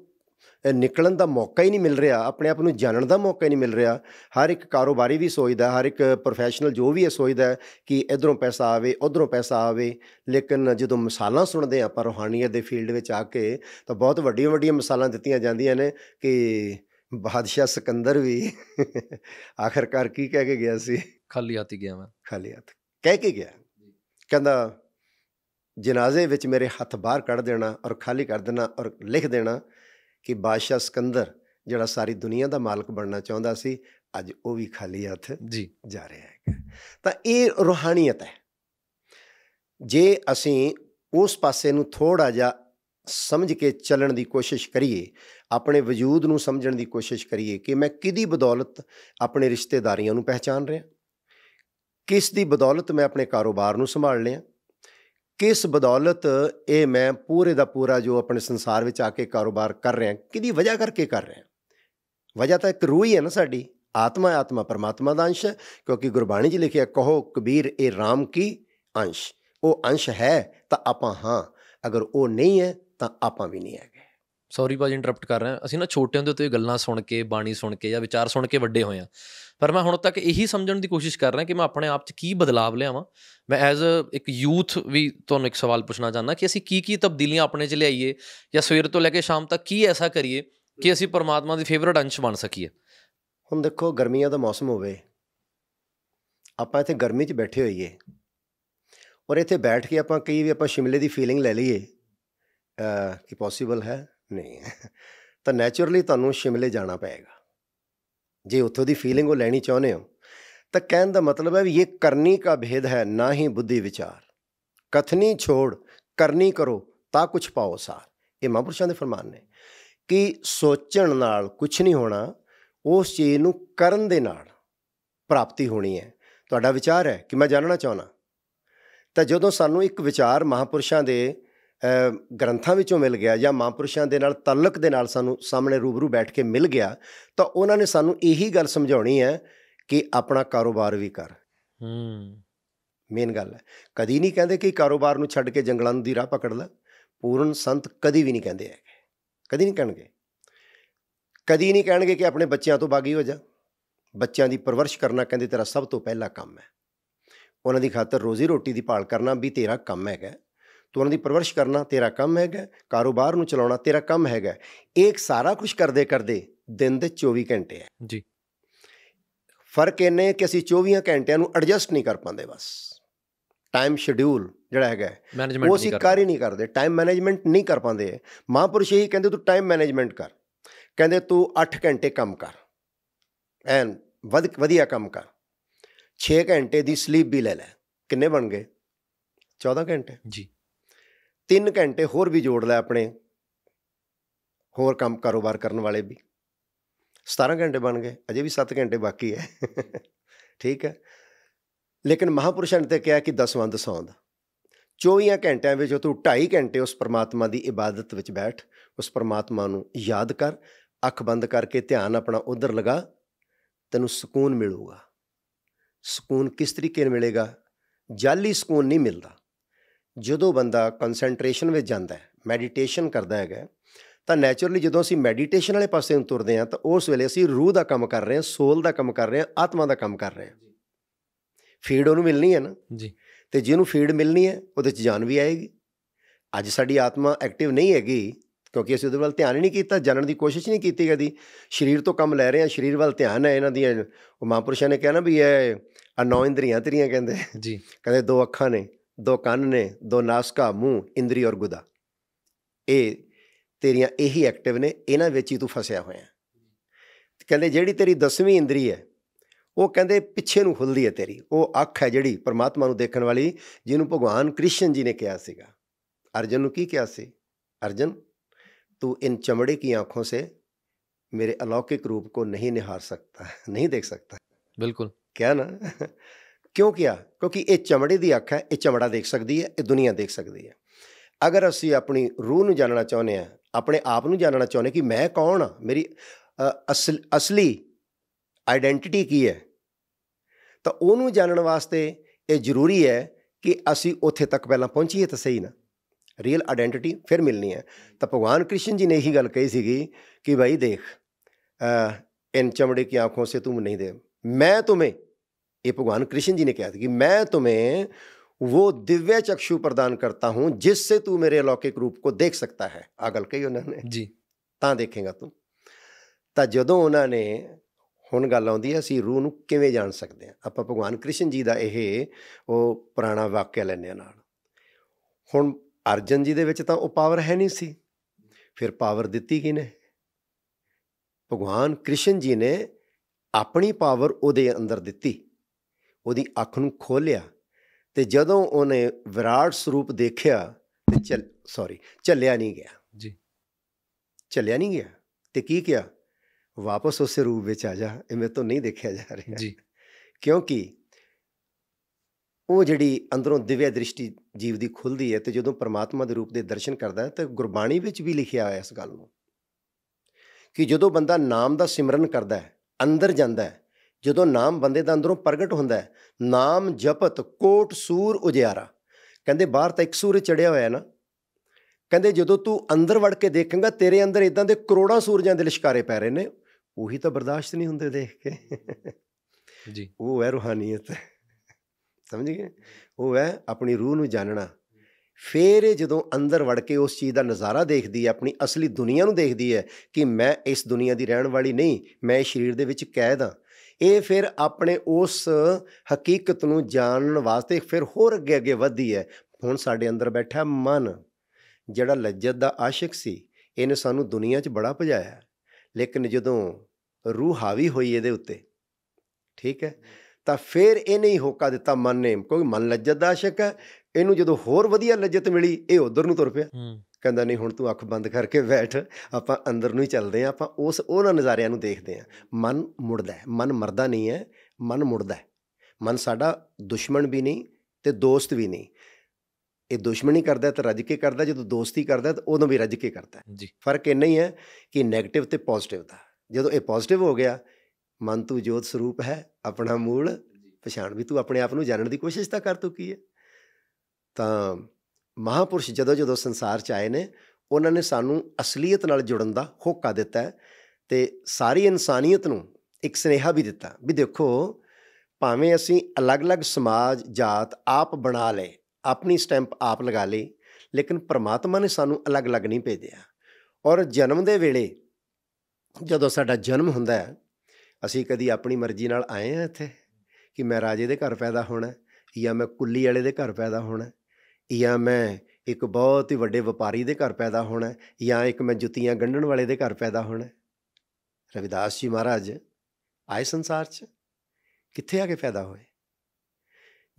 ਨਿਕਲਣ ਦਾ ਮੌਕਾ ਹੀ ਨਹੀਂ ਮਿਲ ਰਿਹਾ ਆਪਣੇ ਆਪ ਨੂੰ ਜਾਣਨ ਦਾ ਮੌਕਾ ਹੀ ਨਹੀਂ ਮਿਲ ਰਿਹਾ ਹਰ ਇੱਕ ਕਾਰੋਬਾਰੀ ਵੀ ਸੋਚਦਾ ਹਰ ਇੱਕ ਪ੍ਰੋਫੈਸ਼ਨਲ ਜੋ ਵੀ ਹੈ ਸੋਚਦਾ ਕਿ ਇਧਰੋਂ ਪੈਸਾ ਆਵੇ ਉਧਰੋਂ ਪੈਸਾ ਆਵੇ ਲੇਕਿਨ ਜਦੋਂ ਮਿਸਾਲਾਂ ਸੁਣਦੇ ਆਪਾਂ ਰੋਹਾਨੀਅਤ ਦੇ ਫੀਲਡ ਵਿੱਚ ਆ ਕੇ ਤਾਂ ਬਹੁਤ ਵੱਡੀਆਂ ਵੱਡੀਆਂ ਮਿਸਾਲਾਂ ਦਿੱਤੀਆਂ ਜਾਂਦੀਆਂ ਨੇ ਕਿ ਬਾਦਸ਼ਾਹ ਸਿਕੰਦਰ ਵੀ *laughs* ਆਖਰਕਾਰ ਕੀ ਕਹਿ ਕੇ ਗਿਆ ਸੀ ਖਾਲੀ ਹੱਥ ਗਿਆ ਮੈਂ ਖਾਲੀ ਹੱਥ ਕਹਿ ਕੇ ਗਿਆ ਕਹਿੰਦਾ ਜਨਾਜ਼ੇ ਵਿੱਚ ਮੇਰੇ ਹੱਥ ਬਾਹਰ ਕੱਢ ਦੇਣਾ ਔਰ ਖਾਲੀ ਕਰ ਦੇਣਾ ਔਰ ਲਿਖ ਦੇਣਾ ਕਿ ਬਾਦਸ਼ਾਹ ਸਕੰਦਰ ਜਿਹੜਾ ਸਾਰੀ ਦੁਨੀਆ ਦਾ ਮਾਲਕ ਬਣਨਾ ਚਾਹੁੰਦਾ ਸੀ ਅੱਜ ਉਹ ਵੀ ਖਾਲੀ ਹੱਥ ਜੀ ਜਾ ਰਿਹਾ ਹੈ ਤਾਂ ਇਹ ਰੋਹਾਨੀਅਤ ਹੈ ਜੇ ਅਸੀਂ ਉਸ ਪਾਸੇ ਨੂੰ ਥੋੜਾ ਜਿਹਾ ਸਮਝ ਕੇ ਚੱਲਣ ਦੀ ਕੋਸ਼ਿਸ਼ ਕਰੀਏ ਆਪਣੇ ਵਜੂਦ ਨੂੰ ਸਮਝਣ ਦੀ ਕੋਸ਼ਿਸ਼ ਕਰੀਏ ਕਿ ਮੈਂ ਕਿਹਦੀ ਬਦੌਲਤ ਆਪਣੇ ਰਿਸ਼ਤੇਦਾਰੀਆਂ ਨੂੰ ਪਹਿਚਾਨ ਰਿਹਾ ਕਿਸ ਦੀ ਬਦੌਲਤ ਮੈਂ ਆਪਣੇ ਕਾਰੋਬਾਰ ਨੂੰ ਸੰਭਾਲ ਲਿਆ ਕਿਸ ਬਦੌਲਤ ਇਹ ਮੈਂ ਪੂਰੇ ਦਾ ਪੂਰਾ ਜੋ ਆਪਣੇ ਸੰਸਾਰ ਵਿੱਚ ਆ ਕੇ ਕਾਰੋਬਾਰ ਕਰ ਰਿਹਾ ਕਿਦੀ ਵਜ੍ਹਾ ਕਰਕੇ ਕਰ ਰਿਹਾ ਵਜ੍ਹਾ ਤਾਂ ਇੱਕ ਰੂਹ ਹੀ ਹੈ ਨਾ ਸਾਡੀ ਆਤਮਾ ਆਤਮਾ ਪਰਮਾਤਮਾ ਦਾ ਅੰਸ਼ ਕਿਉਂਕਿ ਗੁਰਬਾਣੀ 'ਚ ਲਿਖਿਆ ਕਹੋ ਕਬੀਰ ਇਹ RAM ਕੀ ਅੰਸ਼ ਉਹ ਅੰਸ਼ ਹੈ ਤਾਂ ਆਪਾਂ ਹਾਂ ਅਗਰ ਉਹ ਨਹੀਂ ਹੈ ਤਾਂ ਆਪਾਂ ਵੀ ਨਹੀਂ ਹੈ ਸੌਰੀ ਭਾਜੀ ਇੰਟਰਪਟ ਕਰ ਰਿਹਾ ਅਸੀਂ ਨਾ ਛੋਟੇ ਹੁੰਦੇ ਤੋਂ ਇਹ ਗੱਲਾਂ ਸੁਣ ਕੇ ਬਾਣੀ ਸੁਣ ਕੇ ਜਾਂ ਵਿਚਾਰ ਸੁਣ ਕੇ ਵੱਡੇ ਹੋਏ ਆ ਪਰ ਮੈਂ ਹੁਣ ਤੱਕ ਇਹੀ ਸਮਝਣ ਦੀ ਕੋਸ਼ਿਸ਼ ਕਰ ਰਿਹਾ ਕਿ ਮੈਂ ਆਪਣੇ ਆਪ 'ਚ ਕੀ ਬਦਲਾਅ ਲਿਆਵਾਂ ਮੈਂ ਐਜ਼ ਅ ਇੱਕ ਯੂਥ ਵੀ ਤੁਹਾਨੂੰ ਇੱਕ ਸਵਾਲ ਪੁੱਛਣਾ ਚਾਹੁੰਦਾ ਕਿ ਅਸੀਂ ਕੀ ਕੀ ਤਬਦੀਲੀਆਂ ਆਪਣੇ 'ਚ ਲਿਆਈਏ ਜਾਂ ਸਵੇਰ ਤੋਂ ਲੈ ਕੇ ਸ਼ਾਮ ਤੱਕ ਕੀ ਐਸਾ ਕਰੀਏ ਕਿ ਅਸੀਂ ਪਰਮਾਤਮਾ ਦੀ ਫੇਵਰਿਟ ਅੰਸ਼ ਬਣ ਸਕੀਏ ਹੁਣ ਦੇਖੋ ਗਰਮੀਆਂ ਦਾ ਮੌਸਮ ਹੋਵੇ ਆਪਾਂ ਇੱਥੇ ਗਰਮੀ 'ਚ ਬੈਠੇ ਹੋਈਏ ਔਰ ਇੱਥੇ ਬੈਠ ਕੇ ਆਪਾਂ ਕਈ ਵੀ ਆਪਾਂ ਸ਼ਿਮਲੇ ਦੀ ਫੀਲਿੰਗ ਲੈ ਲਈਏ ਕਿ ਪੋਸੀਬਲ ਹੈ ਨਹੀਂ ਤਾਂ ਨੇਚਰਲੀ ਤੁਹਾਨੂੰ ਸ਼ਿਮਲੇ ਜਾਣਾ ਪਏਗਾ ਜੇ ਉੱਥੋਂ ਦੀ ਫੀਲਿੰਗ ਉਹ ਲੈਣੀ ਚਾਹੁੰਦੇ ਹੋ ਤਾਂ ਕਹਿਣ ਦਾ ਮਤਲਬ ਹੈ ਵੀ ਇਹ ਕਰਨੀ ਦਾ ਭੇਦ ਹੈ ਨਾ ਹੀ ਬੁੱਧੀ ਵਿਚਾਰ ਕਥਨੀ ਛੋੜ ਕਰਨੀ ਕਰੋ ਤਾਂ ਕੁਝ ਪਾਓ ਸਾਰ ਇਹ ਮਹਾਂਪੁਰਸ਼ਾਂ ਦੇ ਫਰਮਾਨ ਨੇ ਕਿ ਸੋਚਣ ਨਾਲ ਕੁਝ ਨਹੀਂ ਹੋਣਾ ਉਸ ਚੀਜ਼ ਨੂੰ ਕਰਨ ਦੇ ਨਾਲ ਪ੍ਰਾਪਤੀ ਹੋਣੀ ਹੈ ਤੁਹਾਡਾ ਵਿਚਾਰ ਹੈ ਕਿ ਮੈਂ ਜਾਣਨਾ ਚਾਹਣਾ ਤਾਂ ਜਦੋਂ ਸਾਨੂੰ ਇੱਕ ਵਿਚਾਰ ਮਹਾਪੁਰਸ਼ਾਂ ਦੇ ਗ੍ਰੰਥਾਂ ਵਿੱਚੋਂ ਮਿਲ ਗਿਆ ਜਾਂ ਮਹਾਂਪੁਰਸ਼ਾਂ ਦੇ ਨਾਲ ਤਲਕ ਦੇ ਨਾਲ ਸਾਨੂੰ ਸਾਹਮਣੇ ਰੂਬਰੂ ਬੈਠ ਕੇ ਮਿਲ ਗਿਆ ਤਾਂ ਉਹਨਾਂ ਨੇ ਸਾਨੂੰ ਇਹੀ ਗੱਲ ਸਮਝਾਉਣੀ ਹੈ ਕਿ ਆਪਣਾ ਕਾਰੋਬਾਰ ਵੀ ਕਰ ਹੂੰ ਮੇਨ ਗੱਲ ਹੈ ਕਦੀ ਨਹੀਂ ਕਹਿੰਦੇ ਕਿ ਕਾਰੋਬਾਰ ਨੂੰ ਛੱਡ ਕੇ ਜੰਗਲਾਂ ਦੀ ਰਾਹ ਪਕੜ ਲੈ ਪੂਰਨ ਸੰਤ ਕਦੀ ਵੀ ਨਹੀਂ ਕਹਿੰਦੇ ਹੈਗੇ ਕਦੀ ਨਹੀਂ ਕਹਿਣਗੇ ਕਦੀ ਨਹੀਂ ਕਹਿਣਗੇ ਕਿ ਆਪਣੇ ਬੱਚਿਆਂ ਤੋਂ ਬਾਗੀ ਹੋ ਜਾ ਬੱਚਿਆਂ ਦੀ ਪਰਵਰਿਸ਼ ਕਰਨਾ ਕਹਿੰਦੇ ਤੇਰਾ ਸਭ ਤੋਂ ਪਹਿਲਾ ਕੰਮ ਹੈ ਉਹਨਾਂ ਦੀ ਖਾਤਰ ਰੋਜ਼ੀ ਰੋਟੀ ਦੀ ਭਾਲ ਕਰਨਾ ਵੀ ਤੇਰਾ ਕੰਮ ਹੈਗਾ ਤੂੰ ਉਹਨਾਂ ਦੀ ਪਰਵਰਿਸ਼ ਕਰਨਾ ਤੇਰਾ ਕੰਮ ਹੈਗਾ ਕਾਰੋਬਾਰ ਨੂੰ ਚਲਾਉਣਾ ਤੇਰਾ ਕੰਮ ਹੈਗਾ ਇੱਕ ਸਾਰਾ ਕੁਝ ਕਰਦੇ ਕਰਦੇ ਦਿਨ ਦੇ 24 ਘੰਟੇ ਹੈ ਜੀ ਫਰਕ ਇਹਨੇ ਕਿ ਅਸੀਂ 24 ਘੰਟਿਆਂ ਨੂੰ ਐਡਜਸਟ ਨਹੀਂ ਕਰ ਪਾਉਂਦੇ ਬਸ ਟਾਈਮ ਸ਼ਡਿਊਲ ਜਿਹੜਾ ਹੈਗਾ ਉਹ ਅਸੀਂ ਕਰ ਹੀ ਨਹੀਂ ਕਰਦੇ ਟਾਈਮ ਮੈਨੇਜਮੈਂਟ ਨਹੀਂ ਕਰ ਪਾਉਂਦੇ ਮਹਾਪੁਰਸ਼ ਇਹੀ ਕਹਿੰਦੇ ਤੂੰ ਟਾਈਮ ਮੈਨੇਜਮੈਂਟ ਕਰ ਕਹਿੰਦੇ ਤੂੰ 8 ਘੰਟੇ ਕੰਮ ਕਰ ਐਨ ਵਧੀਆ ਕੰਮ ਕਰ 6 ਘੰਟੇ ਦੀ ਸਲੀਪ ਵੀ ਲੈ ਲੈ ਕਿੰਨੇ ਬਣ ਗਏ 14 ਘੰਟੇ ਜੀ 3 ਘੰਟੇ ਹੋਰ ਵੀ ਜੋੜ ਲੈ ਆਪਣੇ ਹੋਰ ਕੰਮ ਕਾਰੋਬਾਰ ਕਰਨ ਵਾਲੇ ਵੀ 17 ਘੰਟੇ ਬਣ ਗਏ ਅਜੇ ਵੀ 7 ਘੰਟੇ ਬਾਕੀ ਹੈ ਠੀਕ ਹੈ ਲੇਕਿਨ ਮਹਾਪੁਰਸ਼ਾਂ ਨੇ ਤੇ ਕਿਹਾ ਕਿ ਵੰਦ ਦਸੌਂਦ 24 ਘੰਟਿਆਂ ਵਿੱਚ ਤੂੰ 2.5 ਘੰਟੇ ਉਸ ਪਰਮਾਤਮਾ ਦੀ ਇਬਾਦਤ ਵਿੱਚ ਬੈਠ ਉਸ ਪਰਮਾਤਮਾ ਨੂੰ ਯਾਦ ਕਰ ਅੱਖ ਬੰਦ ਕਰਕੇ ਧਿਆਨ ਆਪਣਾ ਉਧਰ ਲਗਾ ਤੈਨੂੰ ਸਕੂਨ ਮਿਲੂਗਾ ਸਕੂਨ ਕਿਸ ਤਰੀਕੇ ਨਾਲ ਮਿਲੇਗਾ ਜਾਲੀ ਸਕੂਨ ਨਹੀਂ ਮਿਲਦਾ ਜਦੋਂ ਬੰਦਾ ਕਨਸੈਂਟਰੇਸ਼ਨ ਵਿੱਚ ਜਾਂਦਾ ਹੈ ਮੈਡੀਟੇਸ਼ਨ ਕਰਦਾ ਹੈਗਾ ਤਾਂ ਨੇਚਰਲੀ ਜਦੋਂ ਅਸੀਂ ਮੈਡੀਟੇਸ਼ਨ ਵਾਲੇ ਪਾਸੇ ਨੂੰ ਤੁਰਦੇ ਹਾਂ ਤਾਂ ਉਸ ਵੇਲੇ ਅਸੀਂ ਰੂਹ ਦਾ ਕੰਮ ਕਰ ਰਹੇ ਹਾਂ ਸੋਲ ਦਾ ਕੰਮ ਕਰ ਰਹੇ ਹਾਂ ਆਤਮਾ ਦਾ ਕੰਮ ਕਰ ਰਹੇ ਹਾਂ ਫੀਡ ਉਹਨੂੰ ਮਿਲਣੀ ਹੈ ਨਾ ਜੀ ਤੇ ਜਿਹਨੂੰ ਫੀਡ ਮਿਲਣੀ ਹੈ ਉਹਦੇ 'ਚ ਜਾਨ ਵੀ ਆਏਗੀ ਅੱਜ ਸਾਡੀ ਆਤਮਾ ਐਕਟਿਵ ਨਹੀਂ ਹੈਗੀ ਕਿਉਂਕਿ ਅਸੀਂ ਉਹਦੇ ਵੱਲ ਧਿਆਨ ਹੀ ਨਹੀਂ ਕੀਤਾ ਜਾਣਨ ਦੀ ਕੋਸ਼ਿਸ਼ ਨਹੀਂ ਕੀਤੀ ਕਦੀ ਸਰੀਰ ਤੋਂ ਕੰਮ ਲੈ ਰਹੇ ਹਾਂ ਸਰੀਰ ਵੱਲ ਧਿਆਨ ਹੈ ਇਹਨਾਂ ਦੀਆਂ ਉਹ ਮਹਾਂਪੁਰਸ਼ਾਂ ਨੇ ਕਿਹਾ ਨਾ ਵੀ ਇਹ ਅਨੌ ਇੰਦਰੀਆਂ ਤੇਰੀਆਂ ਕਹਿੰਦੇ ਜੀ ਕਹਿੰਦੇ ਦੋ ਅੱਖਾਂ ਨੇ ਦੋ ਕੰਨ ਨੇ ਦੋ ਨਾਸਕਾ ਮੂੰਹ ਇੰਦਰੀ ਔਰ ਗੁਦਾ ਇਹ ਤੇਰੀਆਂ ਇਹੀ ਐਕਟਿਵ ਨੇ ਇਹਨਾਂ ਵਿੱਚ ਹੀ ਤੂੰ ਫਸਿਆ ਹੋਇਆ ਕਹਿੰਦੇ ਜਿਹੜੀ ਤੇਰੀ ਦਸਵੀਂ ਇੰਦਰੀ ਹੈ ਉਹ ਕਹਿੰਦੇ ਪਿੱਛੇ ਨੂੰ ਖੁੱਲਦੀ ਹੈ ਤੇਰੀ ਉਹ ਅੱਖ ਹੈ ਜਿਹੜੀ ਪਰਮਾਤਮਾ ਨੂੰ ਦੇਖਣ ਵਾਲੀ ਜਿਹਨੂੰ ਭਗਵਾਨ ਕ੍ਰਿਸ਼ਨ ਜੀ ਨੇ ਕਿਹਾ ਸੀਗਾ ਅਰਜਨ ਨੂੰ ਕੀ ਕਿਹਾ ਸੀ ਅਰਜਨ ਤੂੰ ਇਨ ਚਮੜੇ ਕੀ ਅੱਖੋਂ ਸੇ ਮੇਰੇ ਅਲੌਕਿਕ ਰੂਪ ਕੋ ਨਹੀਂ ਨਿਹਾਰ ਸਕਤਾ ਨਹੀਂ ਦੇਖ ਸਕਤਾ ਬਿਲਕੁਲ ਕਿਆ ਨਾ ਕਿਉਂ ਕਿਹਾ ਕਿਉਂਕਿ ਇਹ ਚਮੜੇ ਦੀ ਅੱਖ ਹੈ ਇਹ ਚਮੜਾ ਦੇਖ ਸਕਦੀ ਹੈ ਇਹ ਦੁਨੀਆ ਦੇਖ ਸਕਦੀ ਹੈ ਅਗਰ ਅਸੀਂ ਆਪਣੀ ਰੂਹ ਨੂੰ ਜਾਣਨਾ ਚਾਹੁੰਦੇ ਆ ਆਪਣੇ ਆਪ ਨੂੰ ਜਾਣਨਾ ਚਾਹੁੰਦੇ ਕਿ ਮੈਂ ਕੌਣ ਆ ਮੇਰੀ ਅਸਲ ਅਸਲੀ ਆਇਡੈਂਟੀਟੀ ਕੀ ਹੈ ਤਾਂ ਉਹਨੂੰ ਜਾਣਨ ਵਾਸਤੇ ਇਹ ਜ਼ਰੂਰੀ ਹੈ ਕਿ ਅਸੀਂ ਉੱਥੇ ਤੱਕ ਪਹਿਲਾਂ ਪਹੁੰਚੀਏ ਤਾਂ ਸਹੀ ਨਾ ਰੀਅਲ ਆਇਡੈਂਟੀਟੀ ਫਿਰ ਮਿਲਣੀ ਹੈ ਤਾਂ ਭਗਵਾਨ ਕ੍ਰਿਸ਼ਨ ਜੀ ਨੇ ਇਹੀ ਗੱਲ ਕਹੀ ਸੀਗੀ ਕਿ ਭਾਈ ਦੇਖ ਇਨ ਚਮੜੇ ਕੀ ਆਂਖੋਂ ਸੇ ਤੂੰ ਨਹੀਂ ਦੇ ਮੈਂ ਤੁਮੇ ये भगवान कृष्ण जी ने कहा ਕਿ ਮੈਂ ਤੁਮੇ ਉਹ ਦਿਵਯ ਚਕਸ਼ੂ ਪ੍ਰਦਾਨ ਕਰਤਾ ਹੂੰ ਜਿਸ ਸੇ ਤੂੰ ਮੇਰੇ ਅਲੌਕਿਕ ਰੂਪ ਕੋ ਦੇਖ ਸਕਤਾ ਹੈ ਆ ਗੱਲ ਕਹੀ ਉਹਨਾਂ ਨੇ ਜੀ ਤਾਂ ਦੇਖੇਗਾ ਤੂੰ ਤਾਂ ਜਦੋਂ ਉਹਨਾਂ ਨੇ ਹੁਣ ਗੱਲ ਆਉਂਦੀ ਹੈ ਅਸੀਂ ਰੂਹ ਨੂੰ ਕਿਵੇਂ ਜਾਣ ਸਕਦੇ ਹਾਂ ਆਪਾਂ ਭਗਵਾਨ ਕ੍ਰਿਸ਼ਨ ਜੀ ਦਾ ਇਹ ਉਹ ਪੁਰਾਣਾ ਵਾਕਿਆ ਲੈਣੇ ਆ ਨਾਲ ਹੁਣ ਅਰਜਨ ਜੀ ਦੇ ਵਿੱਚ ਤਾਂ ਉਹ ਪਾਵਰ ਹੈ ਨਹੀਂ ਸੀ ਫਿਰ ਪਾਵਰ ਦਿੱਤੀ ਕਿਨੇ ਭਗਵਾਨ ਕ੍ਰਿਸ਼ਨ ਜੀ ਨੇ ਆਪਣੀ ਪਾਵਰ ਉਹਦੇ ਅੰਦਰ ਦਿੱਤੀ ਉਹਦੀ ਅੱਖ ਨੂੰ ਖੋਲਿਆ ਤੇ ਜਦੋਂ ਉਹਨੇ ਵਿਰਾਟ ਸਰੂਪ ਦੇਖਿਆ ਤੇ ਚੱਲ ਸੌਰੀ ਚੱਲਿਆ ਨਹੀਂ ਗਿਆ ਜੀ ਚੱਲਿਆ ਨਹੀਂ ਗਿਆ ਤੇ ਕੀ ਕਿਹਾ ਵਾਪਸ ਉਸੇ ਰੂਪ ਵਿੱਚ ਆ ਜਾ ਇਹ ਮੇਰੇ ਤੋਂ ਨਹੀਂ ਦੇਖਿਆ ਜਾ ਰਿਹਾ ਜੀ ਕਿਉਂਕਿ ਉਹ ਜਿਹੜੀ ਅੰਦਰੋਂ ਦਿਵਯ ਦ੍ਰਿਸ਼ਟੀ ਜੀਵ ਦੀ ਖੁੱਲਦੀ ਹੈ ਤੇ ਜਦੋਂ ਪ੍ਰਮਾਤਮਾ ਦੇ ਰੂਪ ਦੇ ਦਰਸ਼ਨ ਕਰਦਾ ਹੈ ਤੇ ਗੁਰਬਾਣੀ ਵਿੱਚ ਵੀ ਲਿਖਿਆ ਹੋਇਆ ਇਸ ਗੱਲ ਨੂੰ ਕਿ ਜਦੋਂ ਬੰਦਾ ਨਾਮ ਦਾ ਸਿਮਰਨ ਕਰਦਾ ਹੈ ਅੰਦਰ ਜਾਂਦਾ ਹੈ ਜਦੋਂ ਨਾਮ ਬੰਦੇ ਦਾ ਅੰਦਰੋਂ ਪ੍ਰਗਟ ਹੁੰਦਾ ਹੈ ਨਾਮ ਜਪਤ ਕੋਟ ਸੂਰ ਉਜਿਆਰਾ ਕਹਿੰਦੇ ਬਾਹਰ ਤਾਂ ਇੱਕ ਸੂਰਜ ਚੜਿਆ ਹੋਇਆ ਹੈ ਨਾ ਕਹਿੰਦੇ ਜਦੋਂ ਤੂੰ ਅੰਦਰ ਵੜ ਕੇ ਦੇਖੇਂਗਾ ਤੇਰੇ ਅੰਦਰ ਇਦਾਂ ਦੇ ਕਰੋੜਾਂ ਸੂਰਜਾਂ ਦੇ ਲਿਸ਼ਕਾਰੇ ਪੈ ਰਹੇ ਨੇ ਉਹੀ ਤਾਂ ਬਰਦਾਸ਼ਤ ਨਹੀਂ ਹੁੰਦੇ ਦੇਖ ਕੇ ਜੀ ਉਹ ਹੈ ਰੂਹਾਨੀਅਤ ਸਮਝ ਗਏ ਉਹ ਹੈ ਆਪਣੀ ਰੂਹ ਨੂੰ ਜਾਣਨਾ ਫੇਰ ਜਦੋਂ ਅੰਦਰ ਵੜ ਕੇ ਉਸ ਚੀਜ਼ ਦਾ ਨਜ਼ਾਰਾ ਦੇਖਦੀ ਹੈ ਆਪਣੀ ਅਸਲੀ ਦੁਨੀਆ ਨੂੰ ਦੇਖਦੀ ਹੈ ਕਿ ਮੈਂ ਇਸ ਦੁਨੀਆ ਦੀ ਰਹਿਣ ਵਾਲੀ ਨਹੀਂ ਮੈਂ ਇਸ ਸਰੀਰ ਦੇ ਵਿੱਚ ਕੈਦ ਹਾਂ ਇਹ ਫਿਰ ਆਪਣੇ ਉਸ ਹਕੀਕਤ ਨੂੰ ਜਾਣਨ ਵਾਸਤੇ ਫਿਰ ਹੋਰ ਅੱਗੇ ਅੱਗੇ ਵਧਦੀ ਹੈ ਹੁਣ ਸਾਡੇ ਅੰਦਰ ਬੈਠਾ ਮਨ ਜਿਹੜਾ ਲੱਜਤ ਦਾ ਆਸ਼ਿਕ ਸੀ ਇਹਨੇ ਸਾਨੂੰ ਦੁਨੀਆ 'ਚ ਬੜਾ ਭਜਾਇਆ ਲੇਕਿਨ ਜਦੋਂ ਰੂਹ ਹਾਵੀ ਹੋਈ ਇਹਦੇ ਉੱਤੇ ਠੀਕ ਹੈ ਤਾਂ ਫਿਰ ਇਹਨੇ ਹੀ ਹੋਕਾ ਦਿੱਤਾ ਮਨ ਨੇ ਕਿਉਂਕਿ ਮਨ ਲੱਜਤ ਦਾ ਆਸ਼ਿਕ ਹੈ ਇਹਨੂੰ ਜਦੋਂ ਹੋਰ ਵਧੀਆ ਲੱਜਤ ਮਿਲੀ ਇਹ ਉਧਰ ਨੂੰ ਤੁਰ ਪਿਆ ਹੂੰ ਕਹਿੰਦਾ ਨਹੀਂ ਹੁਣ ਤੂੰ ਅੱਖ ਬੰਦ ਕਰਕੇ ਬੈਠ ਆਪਾਂ ਅੰਦਰ ਨੂੰ ਹੀ ਚੱਲਦੇ ਆ ਆਪਾਂ ਉਸ ਉਹਨਾਂ ਨਜ਼ਾਰਿਆਂ ਨੂੰ ਦੇਖਦੇ ਆ ਮਨ ਮੁੜਦਾ ਹੈ ਮਨ ਮਰਦਾ ਨਹੀਂ ਹੈ ਮਨ ਮੁੜਦਾ ਹੈ ਮਨ ਸਾਡਾ ਦੁਸ਼ਮਣ ਵੀ ਨਹੀਂ ਤੇ ਦੋਸਤ ਵੀ ਨਹੀਂ ਇਹ ਦੁਸ਼ਮਣੀ ਕਰਦਾ ਤਾਂ ਰੱਜ ਕੇ ਕਰਦਾ ਜਦੋਂ ਦੋਸਤੀ ਕਰਦਾ ਤਾਂ ਉਦੋਂ ਵੀ ਰੱਜ ਕੇ ਕਰਦਾ ਜੀ ਫਰਕ ਇੰਨਾ ਹੀ ਹੈ ਕਿ 네ਗੇਟਿਵ ਤੇ ਪੋਜ਼ਿਟਿਵ ਦਾ ਜਦੋਂ ਇਹ ਪੋਜ਼ਿਟਿਵ ਹੋ ਗਿਆ ਮਨ ਤੂੰ ਜੋਤ ਸਰੂਪ ਹੈ ਆਪਣਾ ਮੂਲ ਪਛਾਣ ਵੀ ਤੂੰ ਆਪਣੇ ਆਪ ਨੂੰ ਜਾਣਨ ਦੀ ਕੋਸ਼ਿਸ਼ ਤਾਂ ਕਰ ਤੂੰ ਕੀ ਹੈ ਤਾਂ ਮਹਾਪੁਰਸ਼ ਜਦੋਂ ਜਦੋਂ ਸੰਸਾਰ 'ਚ ਆਏ ਨੇ ਉਹਨਾਂ ਨੇ ਸਾਨੂੰ ਅਸਲੀਅਤ ਨਾਲ ਜੁੜਨ ਦਾ ਹੋਕਾ ਦਿੱਤਾ ਤੇ ਸਾਰੀ ਇਨਸਾਨੀਅਤ ਨੂੰ ਇੱਕ ਸਨੇਹਾ ਵੀ ਦਿੱਤਾ ਵੀ ਦੇਖੋ ਭਾਵੇਂ ਅਸੀਂ ਅਲੱਗ-ਅਲੱਗ ਸਮਾਜ ਜਾਤ ਆਪ ਬਣਾ ਲਏ ਆਪਣੀ ਸਟੈਂਪ ਆਪ ਲਗਾ ਲਈ ਲੇਕਿਨ ਪ੍ਰਮਾਤਮਾ ਨੇ ਸਾਨੂੰ ਅਲੱਗ-ਅਲੱਗ ਨਹੀਂ ਭੇਜਿਆ ਔਰ ਜਨਮ ਦੇ ਵੇਲੇ ਜਦੋਂ ਸਾਡਾ ਜਨਮ ਹੁੰਦਾ ਹੈ ਅਸੀਂ ਕਦੀ ਆਪਣੀ ਮਰਜ਼ੀ ਨਾਲ ਆਏ ਆ ਇੱਥੇ ਕਿ ਮੈਂ ਰਾਜੇ ਦੇ ਘਰ ਪੈਦਾ ਹੋਣਾ ਜਾਂ ਮੈਂ ਕੁੱਲੀ ਵਾਲੇ ਦੇ ਘਰ ਪੈਦਾ ਹੋਣਾ ਜਾਂ ਮੈਂ ਇੱਕ ਬਹੁਤ ਹੀ ਵੱਡੇ ਵਪਾਰੀ ਦੇ ਘਰ ਪੈਦਾ ਹੋਣਾ ਜਾਂ ਇੱਕ ਮੈਂ ਜੁੱਤੀਆਂ ਗੰਢਣ ਵਾਲੇ ਦੇ ਘਰ ਪੈਦਾ ਹੋਣਾ ਰਵਿਦਾਸ ਜੀ ਮਹਾਰਾਜ ਆਏ ਸੰਸਾਰ 'ਚ ਕਿੱਥੇ ਆ ਕੇ ਪੈਦਾ ਹੋਏ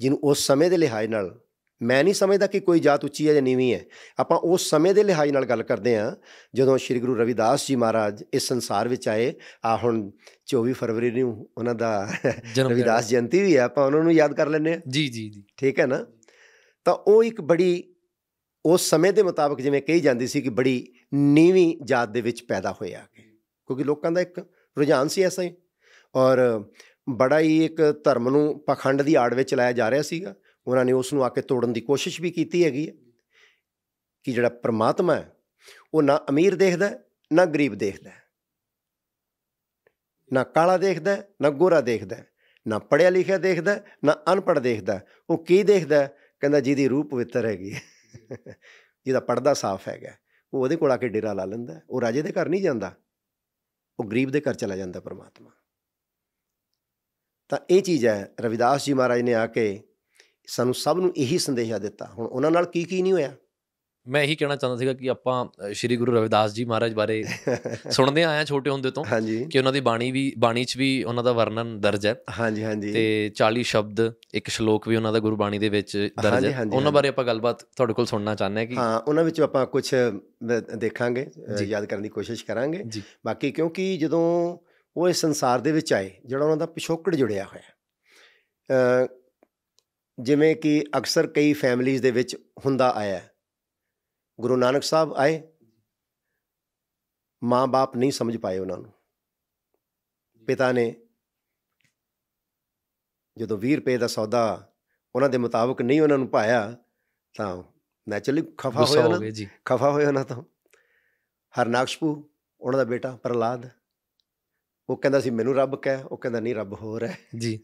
ਜਿਹਨੂੰ ਉਸ ਸਮੇਂ ਦੇ ਲਿਹਾਜ਼ ਨਾਲ ਮੈਂ ਨਹੀਂ ਸਮਝਦਾ ਕਿ ਕੋਈ ਜਾਤ ਉੱਚੀ ਹੈ ਜਾਂ ਨੀਵੀਂ ਹੈ ਆਪਾਂ ਉਸ ਸਮੇਂ ਦੇ ਲਿਹਾਜ਼ ਨਾਲ ਗੱਲ ਕਰਦੇ ਹਾਂ ਜਦੋਂ ਸ੍ਰੀ ਗੁਰੂ ਰਵਿਦਾਸ ਜੀ ਮਹਾਰਾਜ ਇਸ ਸੰਸਾਰ ਵਿੱਚ ਆਏ ਆ ਹੁਣ 24 ਫਰਵਰੀ ਨੂੰ ਉਹਨਾਂ ਦਾ ਰਵਿਦਾਸ ਜਯੰਤੀ ਵੀ ਹੈ ਆਪਾਂ ਉਹਨਾਂ ਨੂੰ ਯਾਦ ਕਰ ਲੈਂਦੇ ਹਾਂ ਜੀ ਜੀ ਜੀ ਠੀਕ ਹੈ ਨਾ ਤਾਂ ਉਹ ਇੱਕ ਬੜੀ ਉਸ ਸਮੇਂ ਦੇ ਮੁਤਾਬਕ ਜਿਵੇਂ ਕਹੀ ਜਾਂਦੀ ਸੀ ਕਿ ਬੜੀ ਨੀਵੀਂ ਜਾਤ ਦੇ ਵਿੱਚ ਪੈਦਾ ਹੋਇਆ ਕਿ ਕਿਉਂਕਿ ਲੋਕਾਂ ਦਾ ਇੱਕ ਰੁਝਾਨ ਸੀ ਐਸਾ ਹੀ ਔਰ ਬੜਾ ਹੀ ਇੱਕ ਧਰਮ ਨੂੰ ਪਖੰਡ ਦੀ ਆੜ ਵਿੱਚ ਲਾਇਆ ਜਾ ਰਿਹਾ ਸੀਗਾ ਉਹਨਾਂ ਨੇ ਉਸ ਨੂੰ ਆ ਕੇ ਤੋੜਨ ਦੀ ਕੋਸ਼ਿਸ਼ ਵੀ ਕੀਤੀ ਹੈਗੀ ਕਿ ਜਿਹੜਾ ਪ੍ਰਮਾਤਮਾ ਹੈ ਉਹ ਨਾ ਅਮੀਰ ਦੇਖਦਾ ਨਾ ਗਰੀਬ ਦੇਖਦਾ ਨਾ ਕਾਲਾ ਦੇਖਦਾ ਨਾ ਗੋਰਾ ਦੇਖਦਾ ਨਾ ਪੜਿਆ ਲਿਖਿਆ ਦੇਖਦਾ ਨਾ ਅਨਪੜ ਦੇਖਦਾ ਉਹ ਕੀ ਦੇਖਦਾ ਕਹਿੰਦਾ ਜਿਹਦੀ ਰੂਹ ਪਵਿੱਤਰ ਹੈਗੀ ਜਿਹਦਾ ਪਰਦਾ ਸਾਫ਼ ਹੈਗਾ ਉਹ ਉਹਦੇ ਕੋਲ ਆ ਕੇ ਡੇਰਾ ਲਾ ਲੈਂਦਾ ਉਹ ਰਾਜੇ ਦੇ ਘਰ ਨਹੀਂ ਜਾਂਦਾ ਉਹ ਗਰੀਬ ਦੇ ਘਰ ਚਲਾ ਜਾਂਦਾ ਪਰਮਾਤਮਾ ਤਾਂ ਇਹ ਚੀਜ਼ ਹੈ ਰਵਿਦਾਸ ਜੀ ਮਹਾਰਾਜ ਨੇ ਆ ਕੇ ਸਾਨੂੰ ਸਭ ਨੂੰ ਇਹੀ ਸੰਦੇਸ਼ ਦਿੱਤਾ ਹੁਣ ਉਹਨਾਂ ਨਾਲ ਕੀ ਕੀ ਨਹੀਂ ਹੋਇਆ ਮੈਂ ਇਹੀ ਕਹਿਣਾ ਚਾਹੁੰਦਾ ਸੀਗਾ ਕਿ ਆਪਾਂ ਸ੍ਰੀ ਗੁਰੂ ਰਵਿਦਾਸ ਜੀ ਮਹਾਰਾਜ ਬਾਰੇ *laughs* ਸੁਣਦੇ ਆਇਆ ਛੋਟੇ ਹੁੰਦੇ ਤੋਂ ਕਿ ਉਹਨਾਂ ਦੀ ਬਾਣੀ ਵੀ ਬਾਣੀ 'ਚ ਵੀ ਉਹਨਾਂ ਦਾ ਵਰਣਨ ਦਰਜ ਹੈ ਹਾਂਜੀ ਹਾਂਜੀ ਤੇ 40 ਸ਼ਬਦ ਇੱਕ ਸ਼ਲੋਕ ਵੀ ਉਹਨਾਂ ਦਾ ਗੁਰਬਾਣੀ ਦੇ ਵਿੱਚ ਦਰਜ ਹੈ ਉਹਨਾਂ ਬਾਰੇ ਆਪਾਂ ਗੱਲਬਾਤ ਤੁਹਾਡੇ ਕੋਲ ਸੁਣਨਾ ਚਾਹੁੰਦੇ ਆ ਕਿ ਹਾਂ ਉਹਨਾਂ ਵਿੱਚ ਆਪਾਂ ਕੁਝ ਦੇਖਾਂਗੇ ਯਾਦ ਕਰਨ ਦੀ ਕੋਸ਼ਿਸ਼ ਕਰਾਂਗੇ ਬਾਕੀ ਕਿਉਂਕਿ ਜਦੋਂ ਉਹ ਇਸ ਸੰਸਾਰ ਦੇ ਵਿੱਚ ਆਏ ਜਿਹੜਾ ਉਹਨਾਂ ਦਾ ਪਿਛੋਕੜ ਜੁੜਿਆ ਹੋਇਆ ਜਿਵੇਂ ਕਿ ਅਕਸਰ ਕਈ ਫੈਮਿਲੀਆਂ ਦੇ ਵਿੱਚ ਹੁੰਦਾ ਆਇਆ ਹੈ ਗੁਰੂ ਨਾਨਕ ਸਾਹਿਬ ਆਏ ਮਾਂ-ਬਾਪ ਨਹੀਂ ਸਮਝ ਪਾਏ ਉਹਨਾਂ ਨੂੰ ਪਿਤਾ ਨੇ ਜਦੋਂ 20 ਰੁਪਏ ਦਾ ਸੌਦਾ ਉਹਨਾਂ ਦੇ ਮੁਤਾਬਕ ਨਹੀਂ ਉਹਨਾਂ ਨੂੰ ਪਾਇਆ ਤਾਂ ਨੈਚੁਰਲੀ ਖਫਾ ਹੋਇਆ ਨਾ ਖਫਾ ਹੋਇਆ ਨਾ ਤਾਂ ਹਰਨਾਕਸ਼ਪੂ ਉਹਨਾਂ ਦਾ ਬੇਟਾ ਪ੍ਰਲਾਦ ਉਹ ਕਹਿੰਦਾ ਸੀ ਮੈਨੂੰ ਰੱਬ ਕਹਿ ਉਹ ਕਹਿੰਦਾ ਨਹੀਂ ਰੱਬ ਹੋਰ ਹੈ ਜੀ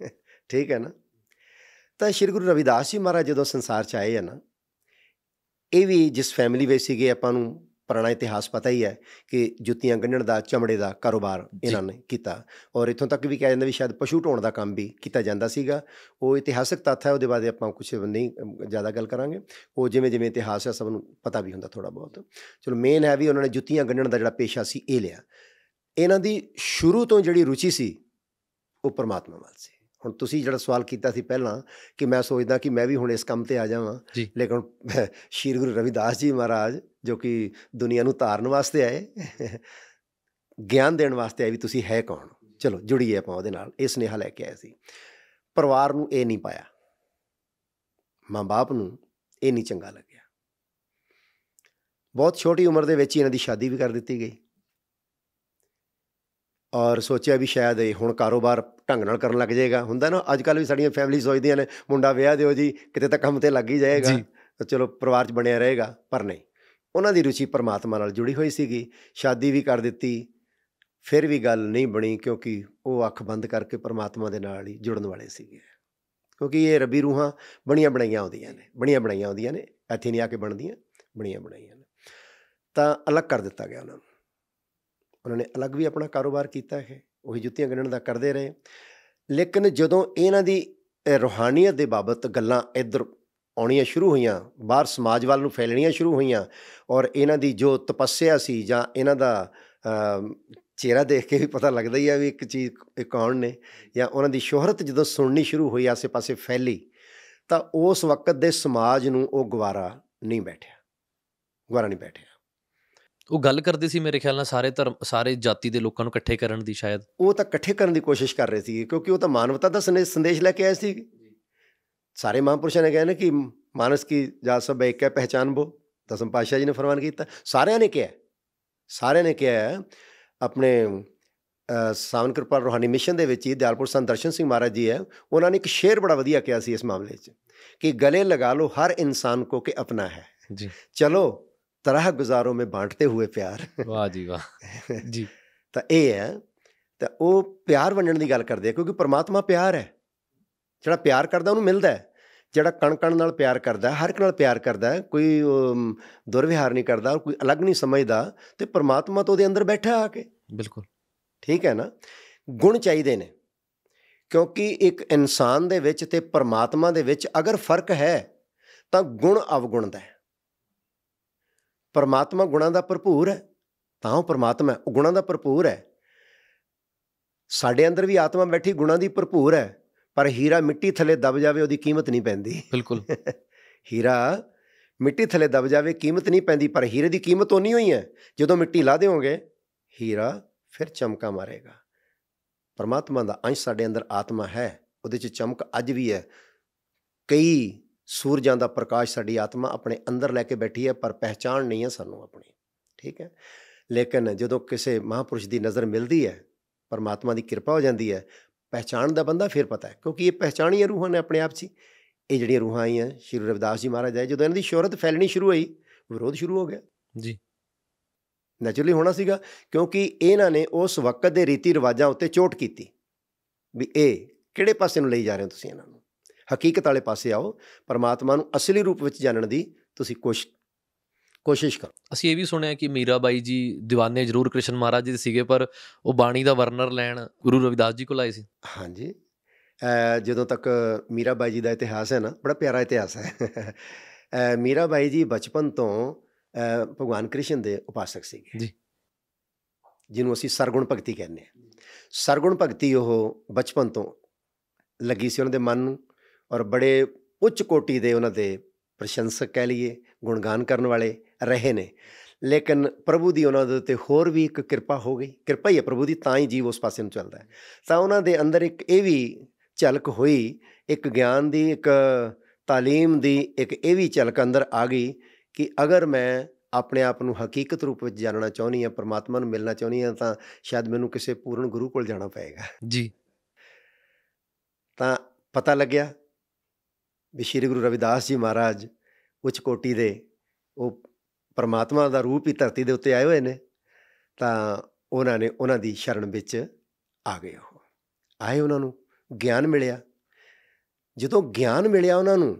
ਠੀਕ ਹੈ ਨਾ ਤਾਂ ਸ਼੍ਰੀ ਗੁਰੂ ਰਵਿਦਾਸ ਜੀ ਮਹਾਰਾਜ ਜਦੋਂ ਸੰਸਾਰ 'ਚ ਆਏ ਹਨ ਨਾ ਇਹ ਵੀ ਜਿਸ ਫੈਮਿਲੀ ਵਿੱਚ ਸੀਗੇ ਆਪਾਂ ਨੂੰ ਪੁਰਾਣਾ ਇਤਿਹਾਸ ਪਤਾ ਹੀ ਹੈ ਕਿ ਜੁੱਤੀਆਂ ਗੰਢਣ ਦਾ ਚਮੜੇ ਦਾ ਕਾਰੋਬਾਰ ਇਹਨਾਂ ਨੇ ਕੀਤਾ ਔਰ ਇਥੋਂ ਤੱਕ ਵੀ ਕਿਹਾ ਜਾਂਦਾ ਵੀ ਸ਼ਾਇਦ ਪਸ਼ੂ ਢੋਣ ਦਾ ਕੰਮ ਵੀ ਕੀਤਾ ਜਾਂਦਾ ਸੀਗਾ ਉਹ ਇਤਿਹਾਸਕ ਤੱਥ ਹੈ ਉਹਦੇ ਬਾਰੇ ਆਪਾਂ ਕੁਝ ਨਹੀਂ ਜ਼ਿਆਦਾ ਗੱਲ ਕਰਾਂਗੇ ਉਹ ਜਿਵੇਂ ਜਿਵੇਂ ਇਤਿਹਾਸ ਹੈ ਸਭ ਨੂੰ ਪਤਾ ਵੀ ਹੁੰਦਾ ਥੋੜਾ ਬਹੁਤ ਚਲੋ ਮੇਨ ਹੈ ਵੀ ਉਹਨਾਂ ਨੇ ਜੁੱਤੀਆਂ ਗੰਢਣ ਦਾ ਜਿਹੜਾ ਪੇਸ਼ਾ ਸੀ ਇਹ ਲਿਆ ਇਹਨਾਂ ਦੀ ਸ਼ੁਰੂ ਤੋਂ ਜਿਹੜੀ ਰੁਚੀ ਸੀ ਉਹ ਪਰਮਾਤਮਾ ਵੱਲ ਸੀ ਹੁਣ ਤੁਸੀਂ ਜਿਹੜਾ ਸਵਾਲ ਕੀਤਾ ਸੀ ਪਹਿਲਾਂ ਕਿ ਮੈਂ ਸੋਚਦਾ ਕਿ ਮੈਂ ਵੀ ਹੁਣ ਇਸ ਕੰਮ ਤੇ ਆ ਜਾਵਾਂ ਲੇਕਿਨ ਸ਼੍ਰੀ ਗੁਰੂ ਰਵਿਦਾਸ ਜੀ ਮਹਾਰਾਜ ਜੋ ਕਿ ਦੁਨੀਆ ਨੂੰ ਧਾਰਨ ਵਾਸਤੇ ਆਏ ਗਿਆਨ ਦੇਣ ਵਾਸਤੇ ਆਏ ਵੀ ਤੁਸੀਂ ਹੈ ਕੌਣ ਚਲੋ ਜੁੜੀਏ ਆਪਾਂ ਉਹਦੇ ਨਾਲ ਇਹ ਸਨੇਹਾ ਲੈ ਕੇ ਆਏ ਸੀ ਪਰਿਵਾਰ ਨੂੰ ਇਹ ਨਹੀਂ ਪਾਇਆ ਮਾਂ-ਬਾਪ ਨੂੰ ਇਹ ਨਹੀਂ ਚੰਗਾ ਲੱਗਿਆ ਬਹੁਤ ਛੋਟੀ ਉਮਰ ਦੇ ਵਿੱਚ ਹੀ ਇਹਨਾਂ ਦੀ ਸ਼ਾਦੀ ਵੀ ਕਰ ਦਿੱਤੀ ਗਈ ਔਰ ਸੋਚਿਆ ਵੀ ਸ਼ਾਇਦ ਇਹ ਹੁਣ ਕਾਰੋਬਾਰ ਢੰਗ ਨਾਲ ਕਰਨ ਲੱਗ ਜਾਏਗਾ ਹੁੰਦਾ ਨਾ ਅੱਜ ਕੱਲ ਵੀ ਸਾਡੀਆਂ ਫੈਮਿਲੀ ਸੋਚਦੀਆਂ ਨੇ ਮੁੰਡਾ ਵਿਆਹ ਦਿਓ ਜੀ ਕਿਤੇ ਤਾਂ ਕੰਮ ਤੇ ਲੱਗ ਹੀ ਜਾਏਗਾ ਚਲੋ ਪਰਿਵਾਰ 'ਚ ਬਣਿਆ ਰਹੇਗਾ ਪਰ ਨਹੀਂ ਉਹਨਾਂ ਦੀ ਰੁਚੀ ਪਰਮਾਤਮਾ ਨਾਲ ਜੁੜੀ ਹੋਈ ਸੀਗੀ ਸ਼ਾਦੀ ਵੀ ਕਰ ਦਿੱਤੀ ਫਿਰ ਵੀ ਗੱਲ ਨਹੀਂ ਬਣੀ ਕਿਉਂਕਿ ਉਹ ਅੱਖ ਬੰਦ ਕਰਕੇ ਪਰਮਾਤਮਾ ਦੇ ਨਾਲ ਹੀ ਜੁੜਨ ਵਾਲੇ ਸੀਗੇ ਕਿਉਂਕਿ ਇਹ ਰੱਬੀ ਰੂਹਾਂ ਬਣੀਆਂ ਬਣਾਈਆਂ ਆਉਂਦੀਆਂ ਨੇ ਬਣੀਆਂ ਬਣਾਈਆਂ ਆਉਂਦੀਆਂ ਨੇ ਇੱਥੇ ਨਹੀਂ ਆ ਕੇ ਬਣਦੀਆਂ ਬਣੀਆਂ ਬਣਾਈਆਂ ਨੇ ਤਾਂ ਅਲੱਗ ਕਰ ਦਿੱਤਾ ਗਿਆ ਉਹਨਾਂ ਨੂੰ ਉਹਨਾਂ ਨੇ ਅਲੱਗ ਵੀ ਆਪਣਾ ਕਾਰੋਬਾਰ ਕੀਤਾ ਹੈ ਉਹੀ ਜੁੱਤੀਆਂ ਗਿਣਨ ਦਾ ਕਰਦੇ ਰਹੇ ਲੇਕਿਨ ਜਦੋਂ ਇਹਨਾਂ ਦੀ ਰੋਹਾਨੀਅਤ ਦੇ ਬਾਬਤ ਗੱਲਾਂ ਇਧਰ ਆਉਣੀਆਂ ਸ਼ੁਰੂ ਹੋਈਆਂ ਬਾਹਰ ਸਮਾਜ ਵੱਲ ਨੂੰ ਫੈਲਣੀਆਂ ਸ਼ੁਰੂ ਹੋਈਆਂ ਔਰ ਇਹਨਾਂ ਦੀ ਜੋ ਤਪੱਸਿਆ ਸੀ ਜਾਂ ਇਹਨਾਂ ਦਾ ਚਿਹਰਾ ਦੇਖ ਕੇ ਵੀ ਪਤਾ ਲੱਗਦਾ ਹੀ ਆ ਵੀ ਇੱਕ ਚੀਜ਼ ਇਹ ਕੌਣ ਨੇ ਜਾਂ ਉਹਨਾਂ ਦੀ ਸ਼ੋਹਰਤ ਜਦੋਂ ਸੁਣਨੀ ਸ਼ੁਰੂ ਹੋਈ ਆਸੇ-ਪਾਸੇ ਫੈਲੀ ਤਾਂ ਉਸ ਵਕਤ ਦੇ ਸਮਾਜ ਨੂੰ ਉਹ ਗਵਾਰਾ ਨਹੀਂ ਬੈਠਿਆ ਗਵਾਰਾ ਨਹੀਂ ਬੈਠਿਆ ਉਹ ਗੱਲ ਕਰਦੇ ਸੀ ਮੇਰੇ ਖਿਆਲ ਨਾਲ ਸਾਰੇ ਧਰਮ ਸਾਰੇ ਜਾਤੀ ਦੇ ਲੋਕਾਂ ਨੂੰ ਇਕੱਠੇ ਕਰਨ ਦੀ ਸ਼ਾਇਦ ਉਹ ਤਾਂ ਇਕੱਠੇ ਕਰਨ ਦੀ ਕੋਸ਼ਿਸ਼ ਕਰ ਰਹੇ ਸੀ ਕਿਉਂਕਿ ਉਹ ਤਾਂ ਮਾਨਵਤਾ ਦਾ ਸੰਦੇਸ਼ ਲੈ ਕੇ ਆਏ ਸੀ ਸਾਰੇ ਮਹਾਂਪੁਰਸ਼ਾਂ ਨੇ ਕਿਹਾ ਨਾ ਕਿ ਮਾਨਸ ਕੀ ਜਾਤ ਸਭ ਇੱਕ ਹੈ ਪਹਿਚਾਨ ਬੋ ਦਸਮ ਪਾਸ਼ਾ ਜੀ ਨੇ ਫਰਮਾਨ ਕੀਤਾ ਸਾਰਿਆਂ ਨੇ ਕਿਹਾ ਸਾਰਿਆਂ ਨੇ ਕਿਹਾ ਆਪਣੇ ਸਾਵਨ ਕਿਰਪਾ ਰੋਹਾਨੀ ਮਿਸ਼ਨ ਦੇ ਵਿੱਚ ਹੀ ਦਿਆਲਪੁਰ ਸੰਦਰਸ਼ਨ ਸਿੰਘ ਮਹਾਰਾਜ ਜੀ ਹੈ ਉਹਨਾਂ ਨੇ ਇੱਕ ਸ਼ੇਰ ਬੜਾ ਵਧੀਆ ਕਿਹਾ ਸੀ ਇਸ ਮਾਮਲੇ 'ਚ ਕਿ ਗਲੇ ਲਗਾ ਲਓ ਹਰ ਇਨਸਾਨ ਕੋ ਕਿ ਆਪਣਾ ਹੈ ਜੀ ਚਲੋ तरह गुजारों ਮੇ बांटते ਹੋਏ ਪਿਆਰ ਵਾਹ ਜੀ ਵਾਹ ਜੀ ਤਾਂ ਇਹ ਹੈ ਤਾਂ ਉਹ ਪਿਆਰ ਵੰਡਣ ਦੀ ਗੱਲ ਕਰਦੇ ਆ ਕਿਉਂਕਿ ਪ੍ਰਮਾਤਮਾ ਪਿਆਰ ਹੈ ਜਿਹੜਾ ਪਿਆਰ ਕਰਦਾ ਉਹਨੂੰ ਮਿਲਦਾ ਹੈ ਜਿਹੜਾ ਕਣ ਕਣ ਨਾਲ ਪਿਆਰ ਕਰਦਾ ਹਰ ਇੱਕ ਨਾਲ ਪਿਆਰ ਕਰਦਾ ਕੋਈ ਦੁਰਵਿਹਾਰ ਨਹੀਂ ਕਰਦਾ ਕੋਈ ਅਲੱਗ ਨਹੀਂ ਸਮਝਦਾ ਤੇ ਪ੍ਰਮਾਤਮਾ ਤਾਂ ਉਹਦੇ ਅੰਦਰ ਬੈਠਾ ਆ ਕੇ ਬਿਲਕੁਲ ਠੀਕ ਹੈ ਨਾ ਗੁਣ ਚਾਹੀਦੇ ਨੇ ਕਿਉਂਕਿ ਇੱਕ ਇਨਸਾਨ ਦੇ ਵਿੱਚ ਤੇ ਪਰਮਾਤਮਾ ਦੇ ਵਿੱਚ ਅਗਰ ਫਰਕ ਹੈ ਤਾਂ ਗੁਣ ਅਵਗੁਣ ਦਾ ਹੈ ਪਰਮਾਤਮਾ ਗੁਣਾਂ ਦਾ ਭਰਪੂਰ ਹੈ ਤਾਂ ਉਹ ਪਰਮਾਤਮਾ ਉਹ ਗੁਣਾਂ ਦਾ ਭਰਪੂਰ ਹੈ ਸਾਡੇ ਅੰਦਰ ਵੀ ਆਤਮਾ ਬੈਠੀ ਗੁਣਾਂ ਦੀ ਭਰਪੂਰ ਹੈ ਪਰ ਹੀਰਾ ਮਿੱਟੀ ਥੱਲੇ ਦਬ ਜਾਵੇ ਉਹਦੀ ਕੀਮਤ ਨਹੀਂ ਪੈਂਦੀ ਬਿਲਕੁਲ ਹੀਰਾ ਮਿੱਟੀ ਥੱਲੇ ਦਬ ਜਾਵੇ ਕੀਮਤ ਨਹੀਂ ਪੈਂਦੀ ਪਰ ਹੀਰੇ ਦੀ ਕੀਮਤ ਉਨੀ ਹੋਈ ਹੈ ਜਦੋਂ ਮਿੱਟੀ ਲਾ ਦੇਵੋਗੇ ਹੀਰਾ ਫਿਰ ਚਮਕਾ ਮਾਰੇਗਾ ਪਰਮਾਤਮਾ ਦਾ ਅੰਸ਼ ਸਾਡੇ ਅੰਦਰ ਆਤਮਾ ਹੈ ਉਹਦੇ ਚ ਚਮਕ ਅੱਜ ਵੀ ਹੈ ਕਈ ਸੂਰਜਾਂ ਦਾ ਪ੍ਰਕਾਸ਼ ਸਾਡੀ ਆਤਮਾ ਆਪਣੇ ਅੰਦਰ ਲੈ ਕੇ ਬੈਠੀ ਹੈ ਪਰ ਪਹਿਚਾਣ ਨਹੀਂ ਹੈ ਸਾਨੂੰ ਆਪਣੀ ਠੀਕ ਹੈ ਲੇਕਿਨ ਜਦੋਂ ਕਿਸੇ ਮਹਾਪੁਰਸ਼ ਦੀ ਨਜ਼ਰ ਮਿਲਦੀ ਹੈ ਪਰਮਾਤਮਾ ਦੀ ਕਿਰਪਾ ਹੋ ਜਾਂਦੀ ਹੈ ਪਹਿਚਾਣ ਦਾ ਬੰਦਾ ਫਿਰ ਪਤਾ ਹੈ ਕਿਉਂਕਿ ਇਹ ਪਹਿਚਾਣੀਆਂ ਰੂਹਾਂ ਨੇ ਆਪਣੇ ਆਪ 'ਚ ਇਹ ਜਿਹੜੀਆਂ ਰੂਹਾਂ ਆਈਆਂ ਸ਼੍ਰੀ ਰਵਿਦਾਸ ਜੀ ਮਹਾਰਾਜ ਆਏ ਜਦੋਂ ਇਹਨਾਂ ਦੀ ਸ਼ੋਹਰਤ ਫੈਲਣੀ ਸ਼ੁਰੂ ਹੋਈ ਵਿਰੋਧ ਸ਼ੁਰੂ ਹੋ ਗਿਆ ਜੀ ਨੈਚੁਰਲੀ ਹੋਣਾ ਸੀਗਾ ਕਿਉਂਕਿ ਇਹਨਾਂ ਨੇ ਉਸ ਵਕਤ ਦੇ ਰੀਤੀ ਰਿਵਾਜਾਂ ਉੱਤੇ ਚੋਟ ਕੀਤੀ ਵੀ ਇਹ ਕਿਹੜੇ ਪਾਸੇ ਨੂੰ ਲਈ ਜਾ ਰਹੇ ਹੋ ਤੁਸੀਂ ਇਹਨਾਂ ਨੂੰ ਹਕੀਕਤ ਵਾਲੇ ਪਾਸੇ ਆਓ ਪਰਮਾਤਮਾ ਨੂੰ ਅਸਲੀ ਰੂਪ ਵਿੱਚ ਜਾਣਨ ਦੀ ਤੁਸੀਂ ਕੋਸ਼ਿਸ਼ ਕੋਸ਼ਿਸ਼ ਕਰੋ ਅਸੀਂ ਇਹ ਵੀ ਸੁਣਿਆ ਕਿ ਮੀਰਾਬਾਈ ਜੀ ਦੀਵਾਨੇ ਜ਼ਰੂਰ ਕ੍ਰਿਸ਼ਨ ਮਹਾਰਾਜ ਜੀ ਦੇ ਸੀਗੇ ਪਰ ਉਹ ਬਾਣੀ ਦਾ ਵਰਨਰ ਲੈਣ ਗੁਰੂ ਰਵਿਦਾਸ ਜੀ ਕੋਲ ਆਏ ਸੀ ਹਾਂਜੀ ਜਦੋਂ ਤੱਕ ਮੀਰਾਬਾਈ ਜੀ ਦਾ ਇਤਿਹਾਸ ਹੈ ਨਾ ਬੜਾ ਪਿਆਰਾ ਇਤਿਹਾਸ ਹੈ ਮੀਰਾਬਾਈ ਜੀ ਬਚਪਨ ਤੋਂ ਭਗਵਾਨ ਕ੍ਰਿਸ਼ਨ ਦੇ ਉਪਾਸਕ ਸੀਗੇ ਜੀ ਜਿਹਨੂੰ ਅਸੀਂ ਸਰਗੁਣ ਭਗਤੀ ਕਹਿੰਦੇ ਹਾਂ ਸਰਗੁਣ ਭਗਤੀ ਉਹ ਬਚਪਨ ਤੋਂ ਲੱਗੀ ਸੀ ਉਹਨਾਂ ਦੇ ਮਨ ਨੂੰ ਔਰ ਬੜੇ ਉੱਚ ਕੋਟੀ ਦੇ ਉਹਨਾਂ ਦੇ ਪ੍ਰਸ਼ੰਸਕ ਕਹਿ ਲਈਏ ਗੁਣਗਾਨ ਕਰਨ ਵਾਲੇ ਰਹੇ ਨੇ ਲੇਕਿਨ ਪ੍ਰਭੂ ਦੀ ਉਹਨਾਂ ਦੇ ਉੱਤੇ ਹੋਰ ਵੀ ਇੱਕ ਕਿਰਪਾ ਹੋ ਗਈ ਕਿਰਪਾ ਹੀ ਹੈ ਪ੍ਰਭੂ ਦੀ ਤਾਂ ਹੀ ਜੀਵ ਉਸ ਪਾਸੇ ਨੂੰ ਚੱਲਦਾ ਹੈ ਤਾਂ ਉਹਨਾਂ ਦੇ ਅੰਦਰ ਇੱਕ ਇਹ ਵੀ ਝਲਕ ਹੋਈ ਇੱਕ ਗਿਆਨ ਦੀ ਇੱਕ تعلیم ਦੀ ਇੱਕ ਇਹ ਵੀ ਝਲਕ ਅੰਦਰ ਆ ਗਈ ਕਿ ਅਗਰ ਮੈਂ ਆਪਣੇ ਆਪ ਨੂੰ ਹਕੀਕਤ ਰੂਪ ਵਿੱਚ ਜਾਣਨਾ ਚਾਹੁੰਦੀ ਹਾਂ ਪਰਮਾਤਮਾ ਨੂੰ ਮਿਲਣਾ ਚਾਹੁੰਦੀ ਹਾਂ ਤਾਂ ਸ਼ਾਇਦ ਮੈਨੂੰ ਕਿਸੇ ਪੂਰਨ ਗੁਰੂ ਕੋਲ ਜਾਣਾ ਪਏਗਾ ਜੀ ਤਾਂ ਪਤਾ ਲੱਗਿਆ ਵੀ ਸ਼੍ਰੀ ਗੁਰੂ ਰਵਿਦਾਸ ਜੀ ਮਹਾਰਾਜ ਉੱਚ ਕੋਟੀ ਦੇ ਉਹ ਪਰਮਾਤਮਾ ਦਾ ਰੂਪ ਹੀ ਧਰਤੀ ਦੇ ਉੱਤੇ ਆਏ ਹੋਏ ਨੇ ਤਾਂ ਉਹਨਾਂ ਨੇ ਉਹਨਾਂ ਦੀ ਸ਼ਰਨ ਵਿੱਚ ਆ ਗਏ ਉਹ ਆਏ ਉਹਨਾਂ ਨੂੰ ਗਿਆਨ ਮਿਲਿਆ ਜਦੋਂ ਗਿਆਨ ਮਿਲਿਆ ਉਹਨਾਂ ਨੂੰ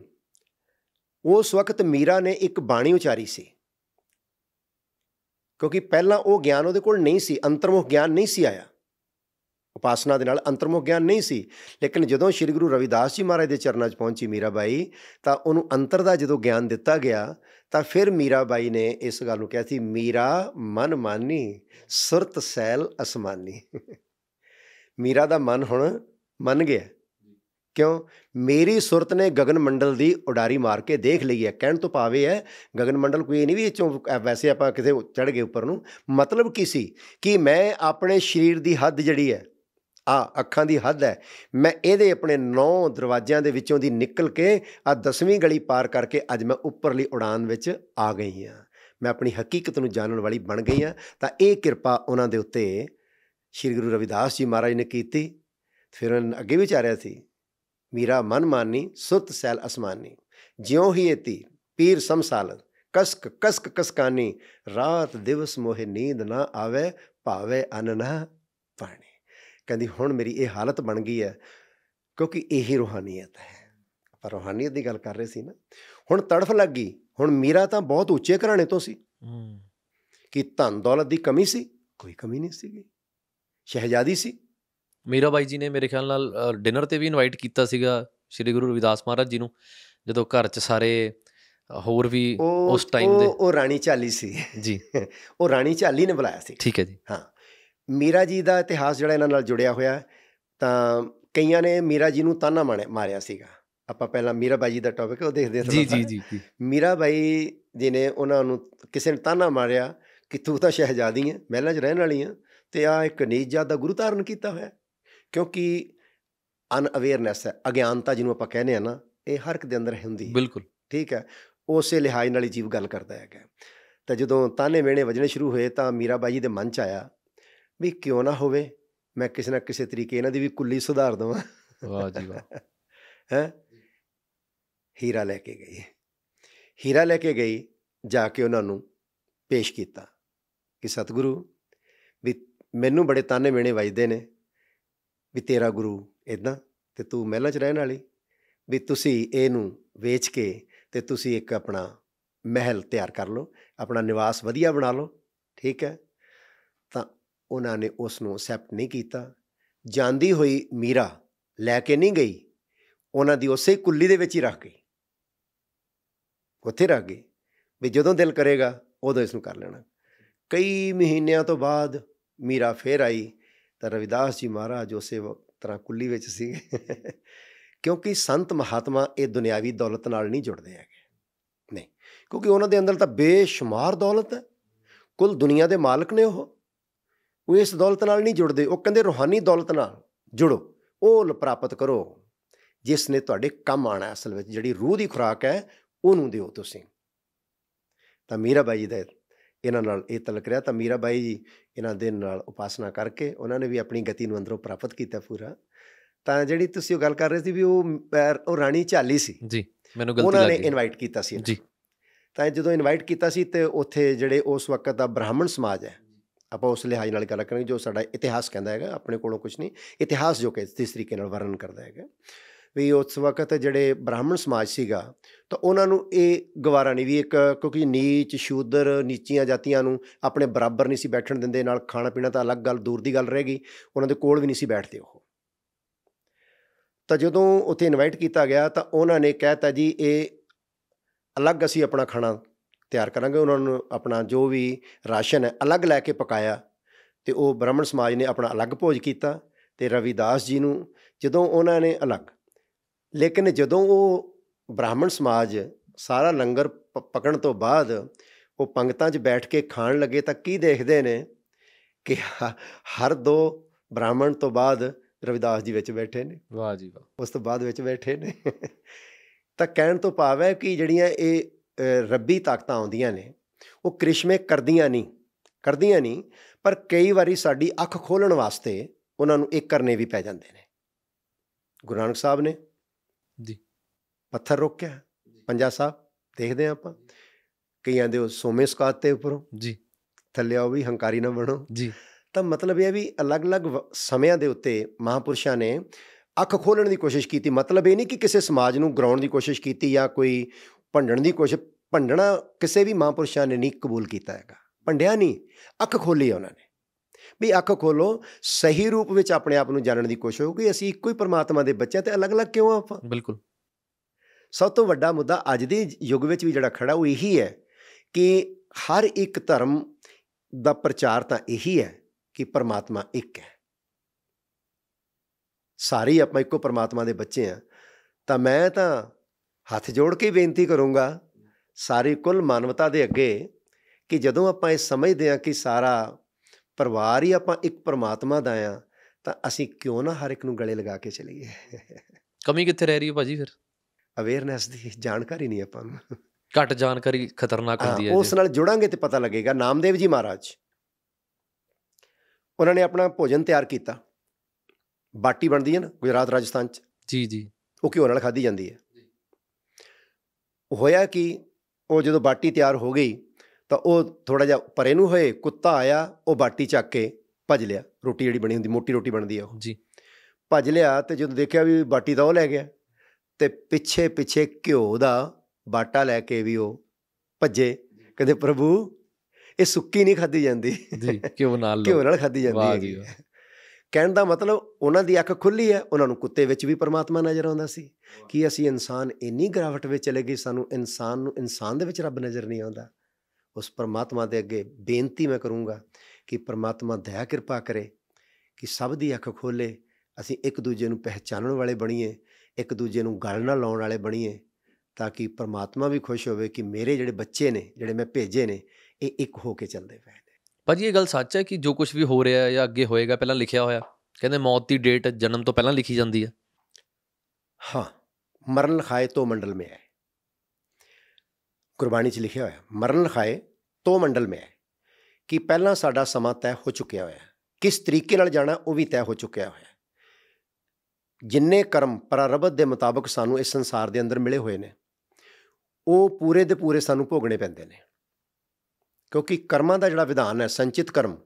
ਉਸ ਵਕਤ ਮੀਰਾ ਨੇ ਇੱਕ ਬਾਣੀ ਉਚਾਰੀ ਸੀ ਕਿਉਂਕਿ ਪਹਿਲਾਂ ਉਹ ਗਿਆਨ ਉਹਦੇ ਕੋਲ ਨਹੀਂ ਸੀ ਅੰਤਰਮੁਖ ਗਿਆਨ ਨਹੀਂ ਸੀ ਆਇਆ ਉਪਾਸਨਾ ਦੇ ਨਾਲ ਅੰਤਰਮੁਖ ਗਿਆਨ ਨਹੀਂ ਸੀ ਲੇਕਿਨ ਜਦੋਂ ਸ੍ਰੀ ਗੁਰੂ ਰਵਿਦਾਸ ਜੀ ਮਹਾਰਾਜ ਦੇ ਚਰਨਾਂ 'ਚ ਪਹੁੰਚੀ ਮੀਰਾਬਾਈ ਤਾਂ ਉਹਨੂੰ ਅੰਤਰ ਦਾ ਜਦੋਂ ਗਿਆਨ ਦਿੱਤਾ ਗਿਆ ਤਾਂ ਫਿਰ ਮੀਰਾਬਾਈ ਨੇ ਇਸ ਗੱਲ ਨੂੰ ਕਿਹਾ ਸੀ ਮੀਰਾ ਮਨ ਮਾਨੀ ਸੁਰਤ ਸੈਲ ਅਸਮਾਨੀ ਮੀਰਾ ਦਾ ਮਨ ਹੁਣ ਮੰਨ ਗਿਆ ਕਿਉਂ ਮੇਰੀ ਸੁਰਤ ਨੇ ਗगन ਮੰਡਲ ਦੀ ਉਡਾਰੀ ਮਾਰ ਕੇ ਦੇਖ ਲਈ ਹੈ ਕਹਿਣ ਤੋਂ ਪਾਵੇ ਹੈ ਗगन ਮੰਡਲ ਕੋਈ ਨਹੀਂ ਵੀ ਇਹ ਚੋਂ ਵੈਸੇ ਆਪਾਂ ਕਿਸੇ ਚੜ ਗਏ ਉੱਪਰ ਨੂੰ ਮਤਲਬ ਕੀ ਸੀ ਕਿ ਮੈਂ ਆਪਣੇ ਸਰੀਰ ਦੀ ਹੱਦ ਜਿਹੜੀ ਹੈ ਆ ਅੱਖਾਂ ਦੀ ਹੱਦ ਹੈ ਮੈਂ ਇਹਦੇ ਆਪਣੇ ਨੌ ਦਰਵਾਜ਼ਿਆਂ ਦੇ ਵਿੱਚੋਂ ਦੀ ਨਿਕਲ ਕੇ ਆ 10ਵੀਂ ਗਲੀ ਪਾਰ ਕਰਕੇ ਅੱਜ ਮੈਂ ਉੱਪਰਲੀ ਉਡਾਨ ਵਿੱਚ ਆ ਗਈ ਹਾਂ ਮੈਂ ਆਪਣੀ ਹਕੀਕਤ ਨੂੰ ਜਾਣਨ ਵਾਲੀ ਬਣ ਗਈ ਹਾਂ ਤਾਂ ਇਹ ਕਿਰਪਾ ਉਹਨਾਂ ਦੇ ਉੱਤੇ ਸ੍ਰੀ ਗੁਰੂ ਰਵਿਦਾਸ ਜੀ ਮਹਾਰਾਜ ਨੇ ਕੀਤੀ ਫਿਰ ਉਹਨਾਂ ਅੱਗੇ ਵਿਚਾਰਿਆ ਸੀ ਮੀਰਾ ਮਨ ਮਾਨੀ ਸੁਤ ਸੈਲ ਅਸਮਾਨੀ ਜਿਉਂ ਹੀ ਇਤੀ ਪੀਰ ਸੰਸਾਲ ਕਸਕ ਕਸਕ ਕਸਕਾਨੀ ਰਾਤ ਦਿਵਸ ਮੋਹਿ ਨੀਂਦ ਨਾ ਆਵੇ ਭਾਵੇ ਅਨ ਨਾ ਪਾਣੀ ਕਹਿੰਦੀ ਹੁਣ ਮੇਰੀ ਇਹ ਹਾਲਤ ਬਣ ਗਈ ਹੈ ਕਿਉਂਕਿ ਇਹੀ ਰੋਹਾਨੀਅਤ ਹੈ ਪਰ ਰੋਹਾਨੀਅਤ ਦੀ ਗੱਲ ਕਰ ਰਹੇ ਸੀ ਨਾ ਹੁਣ ਤੜਫ ਲੱਗ ਗਈ ਹੁਣ ਮੀਰਾ ਤਾਂ ਬਹੁਤ ਉੱਚੇ ਘਰਾਣੇ ਤੋਂ ਸੀ ਕਿ ਧਨ ਦੌਲਤ ਦੀ ਕਮੀ ਸੀ ਕੋਈ ਕਮੀ ਨਹੀਂ ਸੀਗੀ ਸ਼ਹਿਜ਼ਾਦੀ ਸੀ ਮੀਰਾ ਬਾਈ ਜੀ ਨੇ ਮੇਰੇ ਖਿਆਲ ਨਾਲ ਡਿਨਰ ਤੇ ਵੀ ਇਨਵਾਈਟ ਕੀਤਾ ਸੀਗਾ ਸ੍ਰੀ ਗੁਰੂ ਰਵਿਦਾਸ ਮਹਾਰਾਜ ਜੀ ਨੂੰ ਜਦੋਂ ਘਰ 'ਚ ਸਾਰੇ ਹੋਰ ਵੀ ਉਸ ਟਾਈਮ ਦੇ ਉਹ ਰਾਣੀ ਚਾਲੀ ਸੀ ਜੀ ਉਹ ਰਾਣੀ ਚਾਲੀ ਨੇ ਬੁਲਾਇਆ ਸੀ ਠੀਕ ਹੈ ਜੀ ਹਾਂ ਮੀਰਾ ਜੀ ਦਾ ਇਤਿਹਾਸ ਜਿਹੜਾ ਇਹਨਾਂ ਨਾਲ ਜੁੜਿਆ ਹੋਇਆ ਤਾਂ ਕਈਆਂ ਨੇ ਮੀਰਾ ਜੀ ਨੂੰ ਤਾਨਾ ਮਾਰਿਆ ਸੀਗਾ ਆਪਾਂ ਪਹਿਲਾਂ ਮੀਰਾ ਬਾਈ ਜੀ ਦਾ ਟੌਪਿਕ ਉਹ ਦੇਖਦੇ ਹਾਂ ਜੀ ਜੀ ਜੀ ਮੀਰਾ ਬਾਈ ਜੀ ਨੇ ਉਹਨਾਂ ਨੂੰ ਕਿਸੇ ਨੇ ਤਾਨਾ ਮਾਰਿਆ ਕਿ ਤੂੰ ਤਾਂ ਸ਼ਹਿਜ਼ਾਦੀ ਹੈ ਮਹਿਲਾਂ 'ਚ ਰਹਿਣ ਵਾਲੀ ਹੈ ਤੇ ਆ ਇੱਕ ਨੀਜਾ ਦਾ ਗੁਰੂ ਧਾਰਨ ਕੀਤਾ ਹੋਇਆ ਕਿਉਂਕਿ ਅਨ ਅਵੇਅਰਨੈਸ ਹੈ ਅਗਿਆਨਤਾ ਜਿਹਨੂੰ ਆਪਾਂ ਕਹਿੰਦੇ ਆ ਨਾ ਇਹ ਹਰ ਇੱਕ ਦੇ ਅੰਦਰ ਹੁੰਦੀ ਹੈ ਬਿਲਕੁਲ ਠੀਕ ਹੈ ਉਸੇ ਲਿਹਾਜ਼ ਨਾਲ ਹੀ ਜੀਵ ਗੱਲ ਕਰਦਾ ਹੈਗਾ ਤਾਂ ਜਦੋਂ ਤਾਨੇ ਮੇਣੇ ਵਜਣੇ ਸ਼ੁਰੂ ਹੋਏ ਤਾਂ ਮੀਰਾ ਬਾਈ ਜੀ ਦੇ ਮਨ 'ਚ ਆਇਆ ਵੀ ਕਿਉਂ ਨਾ ਹੋਵੇ ਮੈਂ ਕਿਸੇ ਨਾ ਕਿਸੇ ਤਰੀਕੇ ਇਹਨਾਂ ਦੀ ਵੀ ਕੁੱਲੀ ਸੁਧਾਰ ਦਵਾਂ ਵਾਹ ਜੀ ਵਾਹ *laughs* ਹੈ ਹੀਰਾ ਲੈ ਕੇ ਗਈ ਹੀਰਾ ਲੈ ਕੇ ਗਈ ਜਾ ਕੇ ਉਹਨਾਂ ਨੂੰ ਪੇਸ਼ ਕੀਤਾ ਕਿ ਸਤਿਗੁਰੂ ਵੀ ਮੈਨੂੰ ਬੜੇ ਤਾਨੇ ਮੇਣੇ ਵੱਜਦੇ ਨੇ ਵੀ ਤੇਰਾ ਗੁਰੂ ਇਦਾਂ ਤੇ ਤੂੰ ਮਹਿਲਾਂ 'ਚ ਰਹਿਣ ਵਾਲੀ ਵੀ ਤੁਸੀਂ ਇਹਨੂੰ ਵੇਚ ਕੇ ਤੇ ਤੁਸੀਂ ਇੱਕ ਆਪਣਾ ਮਹਿਲ ਤਿਆਰ ਕਰ ਲਓ ਆਪਣਾ ਨਿਵਾਸ ਵਧੀਆ ਬਣਾ ਲਓ ਠੀਕ ਹੈ ਉਹਨਾਂ ਨੇ ਉਸ ਨੂੰ ਅਸੈਪਟ ਨਹੀਂ ਕੀਤਾ ਜਾਂਦੀ ਹੋਈ ਮੀਰਾ ਲੈ ਕੇ ਨਹੀਂ ਗਈ ਉਹਨਾਂ ਦੀ ਉਸੇ ਕੁੱਲੀ ਦੇ ਵਿੱਚ ਹੀ ਰੱਖ ਗਈ ਉੱਥੇ ਰੱਖ ਗਈ ਵੀ ਜਦੋਂ ਦਿਲ ਕਰੇਗਾ ਉਦੋਂ ਇਸ ਨੂੰ ਕਰ ਲੈਣਾ ਕਈ ਮਹੀਨਿਆਂ ਤੋਂ ਬਾਅਦ ਮੀਰਾ ਫੇਰ ਆਈ ਤਾਂ ਰਵਿਦਾਸ ਜੀ ਮਹਾਰਾਜ ਉਸੇ ਤਰ੍ਹਾਂ ਕੁੱਲੀ ਵਿੱਚ ਸੀਗੇ ਕਿਉਂਕਿ ਸੰਤ ਮਹਾਤਮਾ ਇਹ ਦੁਨਿਆਵੀ ਦੌਲਤ ਨਾਲ ਨਹੀਂ ਜੁੜਦੇ ਹੈਗੇ ਨਹੀਂ ਕਿਉਂਕਿ ਉਹਨਾਂ ਦੇ ਅੰਦਰ ਤਾਂ ਬੇਸ਼ੁਮਾਰ ਦੌਲਤ ਹੈ ਕੁੱਲ ਦੁਨੀਆ ਦੇ ਮਾਲਕ ਨੇ ਉਹ ਉਹ ਇਸ ਦੌਲਤ ਨਾਲ ਨਹੀਂ ਜੁੜਦੇ ਉਹ ਕਹਿੰਦੇ ਰੋਹਾਨੀ ਦੌਲਤ ਨਾਲ ਜੁੜੋ ਉਹ ਪ੍ਰਾਪਤ ਕਰੋ ਜਿਸ ਨੇ ਤੁਹਾਡੇ ਕੰਮ ਆਣਾ ਅਸਲ ਵਿੱਚ ਜਿਹੜੀ ਰੂਹ ਦੀ ਖੁਰਾਕ ਹੈ ਉਹਨੂੰ ਦਿਓ ਤੁਸੀਂ ਤਾਂ ਮੀਰਾ ਬਾਈ ਜੀ ਦਾ ਇਹਨਾਂ ਨਾਲ ਇਹ ਤਲਕ ਰਿਹਾ ਤਾਂ ਮੀਰਾ ਬਾਈ ਜੀ ਇਹਨਾਂ ਦੇ ਨਾਲ ਉਪਾਸਨਾ ਕਰਕੇ ਉਹਨਾਂ ਨੇ ਵੀ ਆਪਣੀ ਗਤੀ ਨੂੰ ਅੰਦਰੋਂ ਪ੍ਰਾਪਤ ਕੀਤਾ ਪੂਰਾ ਤਾਂ ਜਿਹੜੀ ਤੁਸੀਂ ਉਹ ਗੱਲ ਕਰ ਰਹੇ ਸੀ ਵੀ ਉਹ ਉਹ ਰਾਣੀ ਝਾਲੀ ਸੀ ਜੀ ਮੈਨੂੰ ਗਲਤੀ ਲੱਗੀ ਉਹਨਾਂ ਨੇ ਇਨਵਾਈਟ ਕੀਤਾ ਸੀ ਜੀ ਤਾਂ ਜਦੋਂ ਇਨਵਾਈਟ ਕੀਤਾ ਸੀ ਤੇ ਉੱਥੇ ਜਿਹੜੇ ਉਸ ਵਕਤ ਦਾ ਬ੍ਰਾਹਮਣ ਸਮਾਜ ਹੈ ਆਪਾਂ ਉਸ ਲਿਹਾਜ਼ ਨਾਲ ਗੱਲ ਕਰਾਂਗੇ ਜੋ ਸਾਡਾ ਇਤਿਹਾਸ ਕਹਿੰਦਾ ਹੈਗਾ ਆਪਣੇ ਕੋਲੋਂ ਕੁਝ ਨਹੀਂ ਇਤਿਹਾਸ ਜੋ ਕਿ ਇਸ ਤਰੀਕੇ ਨਾਲ ਵਰਣਨ ਕਰਦਾ ਹੈਗਾ ਵੀ ਉਸ ਵਕਤ ਜਿਹੜੇ ਬ੍ਰਾਹਮਣ ਸਮਾਜ ਸੀਗਾ ਤਾਂ ਉਹਨਾਂ ਨੂੰ ਇਹ ਗਵਾਰਾ ਨਹੀਂ ਵੀ ਇੱਕ ਕਿਉਂਕਿ ਨੀਚ ਸ਼ੂਦਰ ਨੀਚੀਆਂ ਜਾਤੀਆਂ ਨੂੰ ਆਪਣੇ ਬਰਾਬਰ ਨਹੀਂ ਸੀ ਬੈਠਣ ਦਿੰਦੇ ਨਾਲ ਖਾਣਾ ਪੀਣਾ ਤਾਂ ਅਲੱਗ ਗੱਲ ਦੂਰ ਦੀ ਗੱਲ ਰਹੇਗੀ ਉਹਨਾਂ ਦੇ ਕੋਲ ਵੀ ਨਹੀਂ ਸੀ ਬੈਠਦੇ ਉਹ ਤਾਂ ਜਦੋਂ ਉੱਥੇ ਇਨਵਾਈਟ ਕੀਤਾ ਗਿਆ ਤਾਂ ਉਹਨਾਂ ਨੇ ਕਹਿਤਾ ਜੀ ਇਹ ਅਲੱਗ ਅਸੀਂ ਆਪਣਾ ਖਾਣਾ ਤਿਆਰ ਕਰਾਂਗੇ ਉਹਨਾਂ ਨੂੰ ਆਪਣਾ ਜੋ ਵੀ ਰਾਸ਼ਨ ਹੈ ਅਲੱਗ ਲੈ ਕੇ ਪਕਾਇਆ ਤੇ ਉਹ ਬ੍ਰਾਹਮਣ ਸਮਾਜ ਨੇ ਆਪਣਾ ਅਲੱਗ ਭੋਜ ਕੀਤਾ ਤੇ ਰਵਿਦਾਸ ਜੀ ਨੂੰ ਜਦੋਂ ਉਹਨਾਂ ਨੇ ਅਲੱਗ ਲੇਕਿਨ ਜਦੋਂ ਉਹ ਬ੍ਰਾਹਮਣ ਸਮਾਜ ਸਾਰਾ ਲੰਗਰ ਪਕਣ ਤੋਂ ਬਾਅਦ ਉਹ ਪੰਗਤਾਂ 'ਚ ਬੈਠ ਕੇ ਖਾਣ ਲੱਗੇ ਤਾਂ ਕੀ ਦੇਖਦੇ ਨੇ ਕਿ ਹਰ ਦੋ ਬ੍ਰਾਹਮਣ ਤੋਂ ਬਾਅਦ ਰਵਿਦਾਸ ਜੀ ਵਿੱਚ ਬੈਠੇ ਨੇ ਵਾਹ ਜੀ ਵਾਹ ਉਸ ਤੋਂ ਬਾਅਦ ਵਿੱਚ ਬੈਠੇ ਨੇ ਤਾਂ ਕਹਿਣ ਤੋਂ ਪਾਵੈ ਕਿ ਜਿਹੜੀਆਂ ਇਹ ਰੱਬੀ ਤਾਕਤਾਂ ਆਉਂਦੀਆਂ ਨੇ ਉਹ ਕ੍ਰਿਸ਼ਮੇ ਕਰਦੀਆਂ ਨਹੀਂ ਕਰਦੀਆਂ ਨਹੀਂ ਪਰ ਕਈ ਵਾਰੀ ਸਾਡੀ ਅੱਖ ਖੋਲਣ ਵਾਸਤੇ ਉਹਨਾਂ ਨੂੰ ਇੱਕ ਕਰਨੇ ਵੀ ਪੈ ਜਾਂਦੇ ਨੇ ਗੁਰੂ ਨਾਨਕ ਸਾਹਿਬ ਨੇ ਜੀ ਪੱਥਰ ਰੋਕਿਆ ਪੰਜਾ ਸਾਹਿਬ ਦੇਖਦੇ ਆ ਆਪਾਂ ਕਈਆਂ ਦੇ ਉਹ ਸੋਮੇ ਸਕਾਤ ਤੇ ਉੱਪਰ ਜੀ ਥੱਲੇ ਆਓ ਵੀ ਹੰਕਾਰੀ ਨਾ ਬਣੋ ਜੀ ਤਾਂ ਮਤਲਬ ਇਹ ਵੀ ਅਲੱਗ-ਅਲੱਗ ਸਮਿਆਂ ਦੇ ਉੱਤੇ ਮਹਾਪੁਰਸ਼ਾਂ ਨੇ ਅੱਖ ਖੋਲਣ ਦੀ ਕੋਸ਼ਿਸ਼ ਕੀਤੀ ਮਤਲਬ ਇਹ ਨਹੀਂ ਕਿ ਕਿਸੇ ਸਮਾਜ ਨੂੰ ਗਰਾਉਣ ਦੀ ਕੋਸ਼ਿਸ਼ ਕੀਤੀ ਜਾਂ ਕੋਈ ਭੰਡਣ ਦੀ ਕੋਸ਼ਿਸ਼ ਭੰਡਣਾ ਕਿਸੇ ਵੀ ਮਹਾਂਪੁਰਸ਼ਾਂ ਨੇ ਨਹੀਂ ਕਬੂਲ ਕੀਤਾ ਹੈਗਾ ਭੰਡਿਆ ਨਹੀਂ ਅੱਖ ਖੋਲੀ ਉਹਨਾਂ ਨੇ ਵੀ ਅੱਖ ਖੋਲੋ ਸਹੀ ਰੂਪ ਵਿੱਚ ਆਪਣੇ ਆਪ ਨੂੰ ਜਾਣਨ ਦੀ ਕੋਸ਼ਿਸ਼ ਹੋ ਕਿ ਅਸੀਂ ਇੱਕੋ ਹੀ ਪਰਮਾਤਮਾ ਦੇ ਬੱਚੇ ਤੇ ਅਲੱਗ-ਅਲੱਗ ਕਿਉਂ ਆਪਾਂ ਬਿਲਕੁਲ ਸਭ ਤੋਂ ਵੱਡਾ ਮੁੱਦਾ ਅੱਜ ਦੇ ਯੁੱਗ ਵਿੱਚ ਵੀ ਜਿਹੜਾ ਖੜਾ ਉਹ ਇਹੀ ਹੈ ਕਿ ਹਰ ਇੱਕ ਧਰਮ ਦਾ ਪ੍ਰਚਾਰ ਤਾਂ ਇਹੀ ਹੈ ਕਿ ਪਰਮਾਤਮਾ ਇੱਕ ਹੈ ਸਾਰੇ ਆਪਾਂ ਇੱਕੋ ਪਰਮਾਤਮਾ ਦੇ ਬੱਚੇ ਆ ਤਾਂ ਮੈਂ ਤਾਂ ਹੱਥ ਜੋੜ ਕੇ ਬੇਨਤੀ ਕਰੂੰਗਾ ਸਾਰੀ ਕੁੱਲ ਮਾਨਵਤਾ ਦੇ ਅੱਗੇ ਕਿ ਜਦੋਂ ਆਪਾਂ ਇਹ ਸਮਝਦੇ ਹਾਂ ਕਿ ਸਾਰਾ ਪਰਿਵਾਰ ਹੀ ਆਪਾਂ ਇੱਕ ਪਰਮਾਤਮਾ ਦਾ ਆ ਤਾਂ ਅਸੀਂ ਕਿਉਂ ਨਾ ਹਰ ਇੱਕ ਨੂੰ ਗਲੇ ਲਗਾ ਕੇ ਚਲੀਏ ਕਮੀ ਕਿੱਥੇ ਰਹਿ ਰਹੀ ਹੈ ਭਾਜੀ ਫਿਰ ਅਵੇਅਰਨੈਸ ਦੀ ਜਾਣਕਾਰੀ ਨਹੀਂ ਆਪਾਂ ਨੂੰ ਘੱਟ ਜਾਣਕਾਰੀ ਖਤਰਨਾਕ ਹੁੰਦੀ ਹੈ ਉਸ ਨਾਲ ਜੁੜਾਂਗੇ ਤੇ ਪਤਾ ਲੱਗੇਗਾ ਨਾਮਦੇਵ ਜੀ ਮਹਾਰਾਜ ਉਹਨਾਂ ਨੇ ਆਪਣਾ ਭੋਜਨ ਤਿਆਰ ਕੀਤਾ ਬਾਟੀ ਬਣਦੀ ਹੈ ਨਾ ਗੁਜਰਾਤ ਰਾਜਸਥਾਨ ਚ ਜੀ ਜੀ ਉਹ ਕਿਉਂ ਨਾਲ ਖਾਧੀ ਜਾਂਦੀ ਹੈ ਹੋਇਆ ਕਿ ਉਹ ਜਦੋਂ ਬਾਟੀ ਤਿਆਰ ਹੋ ਗਈ ਤਾਂ ਉਹ ਥੋੜਾ ਜਿਹਾ ਪਰੇ ਨੂੰ ਹੋਏ ਕੁੱਤਾ ਆਇਆ ਉਹ ਬਾਟੀ ਚੱਕ ਕੇ ਭੱਜ ਲਿਆ ਰੋਟੀ ਜਿਹੜੀ ਬਣੀ ਹੁੰਦੀ ਮੋਟੀ ਰੋਟੀ ਬਣਦੀ ਆ ਉਹ ਜੀ ਭੱਜ ਲਿਆ ਤੇ ਜਦੋਂ ਦੇਖਿਆ ਵੀ ਬਾਟੀ ਤਾਂ ਉਹ ਲੈ ਗਿਆ ਤੇ ਪਿੱਛੇ ਪਿੱਛੇ ਘਿਓ ਦਾ ਬਾਟਾ ਲੈ ਕੇ ਵੀ ਉਹ ਭੱਜੇ ਕਹਿੰਦੇ ਪ੍ਰਭੂ ਇਹ ਸੁੱਕੀ ਨਹੀਂ ਖਾਦੀ ਜਾਂਦੀ ਜੀ ਘਿਓ ਨਾਲ *laughs* ਘਿਓ ਨਾਲ ਖਾਦੀ ਜਾਂਦੀ ਹੈ ਕਹਿਣ ਦਾ ਮਤਲਬ ਉਹਨਾਂ ਦੀ ਅੱਖ ਖੁੱਲੀ ਹੈ ਉਹਨਾਂ ਨੂੰ ਕੁੱਤੇ ਵਿੱਚ ਵੀ ਪਰਮਾਤਮਾ ਨਜ਼ਰ ਆਉਂਦਾ ਸੀ ਕਿ ਅਸੀਂ ਇਨਸਾਨ ਇੰਨੀ ਗਰਾਵਟ ਵਿੱਚ ਚਲੇ ਗਏ ਸਾਨੂੰ ਇਨਸਾਨ ਨੂੰ ਇਨਸਾਨ ਦੇ ਵਿੱਚ ਰੱਬ ਨਜ਼ਰ ਨਹੀਂ ਆਉਂਦਾ ਉਸ ਪਰਮਾਤਮਾ ਦੇ ਅੱਗੇ ਬੇਨਤੀ ਮੈਂ ਕਰੂੰਗਾ ਕਿ ਪਰਮਾਤਮਾ ਦਇਆ ਕਿਰਪਾ ਕਰੇ ਕਿ ਸਭ ਦੀ ਅੱਖ ਖੋਲੇ ਅਸੀਂ ਇੱਕ ਦੂਜੇ ਨੂੰ ਪਹਿਚਾਨਣ ਵਾਲੇ ਬਣੀਏ ਇੱਕ ਦੂਜੇ ਨੂੰ ਗੱਲ ਨਾ ਲਾਉਣ ਵਾਲੇ ਬਣੀਏ ਤਾਂ ਕਿ ਪਰਮਾਤਮਾ ਵੀ ਖੁਸ਼ ਹੋਵੇ ਕਿ ਮੇਰੇ ਜਿਹੜੇ ਬੱਚੇ ਨੇ ਜਿਹੜੇ ਮੈਂ ਭੇਜੇ ਨੇ ਇਹ ਇੱਕ ਹੋ ਕੇ ਚੱਲਦੇ ਪਏ ਭਾਜੀ ਇਹ ਗੱਲ ਸੱਚ ਹੈ ਕਿ ਜੋ ਕੁਝ ਵੀ ਹੋ ਰਿਹਾ ਹੈ ਜਾਂ ਅੱਗੇ ਹੋਏਗਾ ਪਹਿਲਾਂ ਲਿਖਿਆ ਹੋਇਆ ਕਹਿੰਦੇ ਮੌਤ ਦੀ ਡੇਟ ਜਨਮ ਤੋਂ ਪਹਿਲਾਂ ਲਿਖੀ ਜਾਂਦੀ ਹੈ ਹਾਂ ਮਰਨ ਲਖਾਏ ਤੋਂ ਮੰਡਲ ਮੇ ਹੈ ਕੁਰਬਾਨੀ 'ਚ ਲਿਖਿਆ ਹੋਇਆ ਮਰਨ ਲਖਾਏ ਤੋਂ ਮੰਡਲ ਮੇ ਹੈ ਕਿ ਪਹਿਲਾਂ ਸਾਡਾ ਸਮਾਂ ਤੈਅ ਹੋ ਚੁੱਕਿਆ ਹੋਇਆ ਕਿਸ ਤਰੀਕੇ ਨਾਲ ਜਾਣਾ ਉਹ ਵੀ ਤੈਅ ਹੋ ਚੁੱਕਿਆ ਹੋਇਆ ਜਿੰਨੇ ਕਰਮ ਪ੍ਰਾਰਬਧ ਦੇ ਮੁਤਾਬਕ ਸਾਨੂੰ ਇਸ ਸੰਸਾਰ ਦੇ ਅੰਦਰ ਮਿਲੇ ਹੋਏ ਨੇ ਉਹ ਪੂਰੇ ਦੇ ਪੂਰੇ ਸਾਨੂੰ ਭੋਗਣੇ ਪੈਂਦੇ ਨੇ ਕਿਉਂਕਿ ਕਰਮਾਂ ਦਾ ਜਿਹੜਾ ਵਿਧਾਨ ਹੈ ਸੰਚਿਤ ਕਰਮ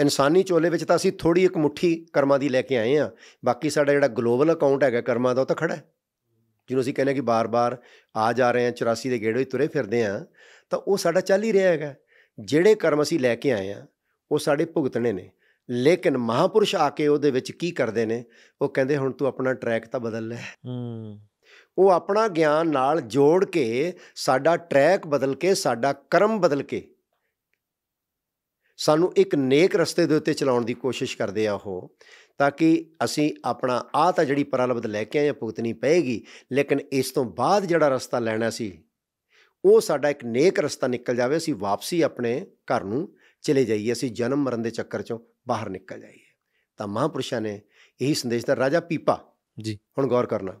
ਇਨਸਾਨੀ ਚੋਲੇ ਵਿੱਚ ਤਾਂ ਅਸੀਂ ਥੋੜੀ ਇੱਕ ਮੁਠੀ ਕਰਮਾਂ ਦੀ ਲੈ ਕੇ ਆਏ ਆ ਬਾਕੀ ਸਾਡਾ ਜਿਹੜਾ ਗਲੋਬਲ ਅਕਾਊਂਟ ਹੈਗਾ ਕਰਮਾਂ ਦਾ ਉਹ ਤਾਂ ਖੜਾ ਹੈ ਜਿਹਨੂੰ ਅਸੀਂ ਕਹਿੰਦੇ ਕਿ ਬਾਰ-ਬਾਰ ਆ ਜਾ ਰਹੇ ਆ 84 ਦੇ ਗੇੜੇ ਤੁਰੇ ਫਿਰਦੇ ਆ ਤਾਂ ਉਹ ਸਾਡਾ ਚੱਲ ਹੀ ਰਿਹਾ ਹੈਗਾ ਜਿਹੜੇ ਕਰਮ ਅਸੀਂ ਲੈ ਕੇ ਆਏ ਆ ਉਹ ਸਾਡੇ ਭੁਗਤਣੇ ਨੇ ਲੇਕਿਨ ਮਹਾਪੁਰਸ਼ ਆ ਕੇ ਉਹਦੇ ਵਿੱਚ ਕੀ ਕਰਦੇ ਨੇ ਉਹ ਕਹਿੰਦੇ ਹੁਣ ਤੂੰ ਆਪਣਾ ਟਰੈਕ ਤਾਂ ਬਦਲ ਲੈ ਹੂੰ ਉਹ ਆਪਣਾ ਗਿਆਨ ਨਾਲ ਜੋੜ ਕੇ ਸਾਡਾ ਟਰੈਕ ਬਦਲ ਕੇ ਸਾਡਾ ਕਰਮ ਬਦਲ ਕੇ ਸਾਨੂੰ ਇੱਕ ਨੇਕ ਰਸਤੇ ਦੇ ਉੱਤੇ ਚਲਾਉਣ ਦੀ ਕੋਸ਼ਿਸ਼ ਕਰਦੇ ਆ ਉਹ ਤਾਂ ਕਿ ਅਸੀਂ ਆਪਣਾ ਆਹ ਤਾਂ ਜਿਹੜੀ ਪਰਾਲਬਦ ਲੈ ਕੇ ਆਏ ਭੁਗਤਣੀ ਪਏਗੀ ਲੇਕਿਨ ਇਸ ਤੋਂ ਬਾਅਦ ਜਿਹੜਾ ਰਸਤਾ ਲੈਣਾ ਸੀ ਉਹ ਸਾਡਾ ਇੱਕ ਨੇਕ ਰਸਤਾ ਨਿਕਲ ਜਾਵੇ ਅਸੀਂ ਵਾਪਸੀ ਆਪਣੇ ਘਰ ਨੂੰ ਚਲੇ ਜਾਈਏ ਅਸੀਂ ਜਨਮ ਮਰਨ ਦੇ ਚੱਕਰ ਚੋਂ ਬਾਹਰ ਨਿਕਲ ਜਾਈਏ ਤਾਂ ਮਹਾਪੁਰਸ਼ਾਂ ਨੇ ਇਹੀ ਸੰਦੇਸ਼ ਦਾ ਰਾਜਾ ਪੀਪਾ ਜੀ ਹੁਣ ਗੌਰ ਕਰਨਾ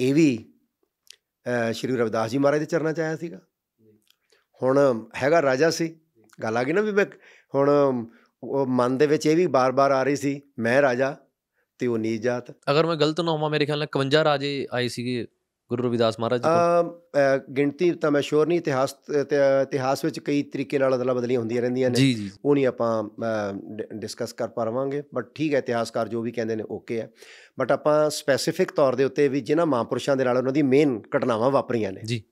ਇਹ ਵੀ ਸ਼੍ਰੀ ਰਵਿਦਾਸ ਜੀ ਮਹਾਰਾਜ ਦੇ ਚਰਨਾਂ 'ਚ ਆਇਆ ਸੀਗਾ ਹੁਣ ਹੈਗਾ ਰਾਜਾ ਸੀ ਗੱਲ ਆ ਗਈ ਨਾ ਵੀ ਮੈਂ ਹੁਣ ਮਨ ਦੇ ਵਿੱਚ ਇਹ ਵੀ ਬਾਰ-ਬਾਰ ਆ ਰਹੀ ਸੀ ਮੈਂ ਰਾਜਾ ਤੇ ਉਹ ਨੀਜਾਤ ਅਗਰ ਮੈਂ ਗਲਤ ਨਾ ਹੋਵਾਂ ਮੇਰੇ ਖਿਆਲ ਨਾਲ 51 ਰਾਜੇ ਆਏ ਸੀਗੇ ਗੁਰੂ ਰਵਿਦਾਸ ਮਹਾਰਾਜ ਜੀ ਕੋਲ ਗਿਣਤੀ ਤਾਂ ਮੈਂ ਸ਼ੋਰ ਨਹੀਂ ਇਤਿਹਾਸ ਇਤਿਹਾਸ ਵਿੱਚ ਕਈ ਤਰੀਕੇ ਨਾਲ ਅਦਲਾ ਬਦਲੀਆਂ ਹੁੰਦੀਆਂ ਰਹਿੰਦੀਆਂ ਨੇ ਉਹ ਨਹੀਂ ਆਪਾਂ ਡਿਸਕਸ ਕਰ ਪਾਵਾਂਗੇ ਬਟ ਠੀਕ ਹੈ ਇਤਿਹਾਸਕਾਰ ਜੋ ਵੀ ਕਹਿੰਦੇ ਨੇ ਓਕੇ ਹੈ ਬਟ ਆਪਾਂ ਸਪੈਸੀਫਿਕ ਤੌਰ ਦੇ ਉੱਤੇ ਵੀ ਜਿਨ੍ਹਾਂ ਮਹਾਂਪੁਰਸ਼ਾਂ ਦੇ ਨਾਲ ਉਹਨਾਂ ਦੀ ਮੇਨ ਘਟਨਾਵਾਂ ਵਾਪਰੀਆਂ ਨੇ ਜੀ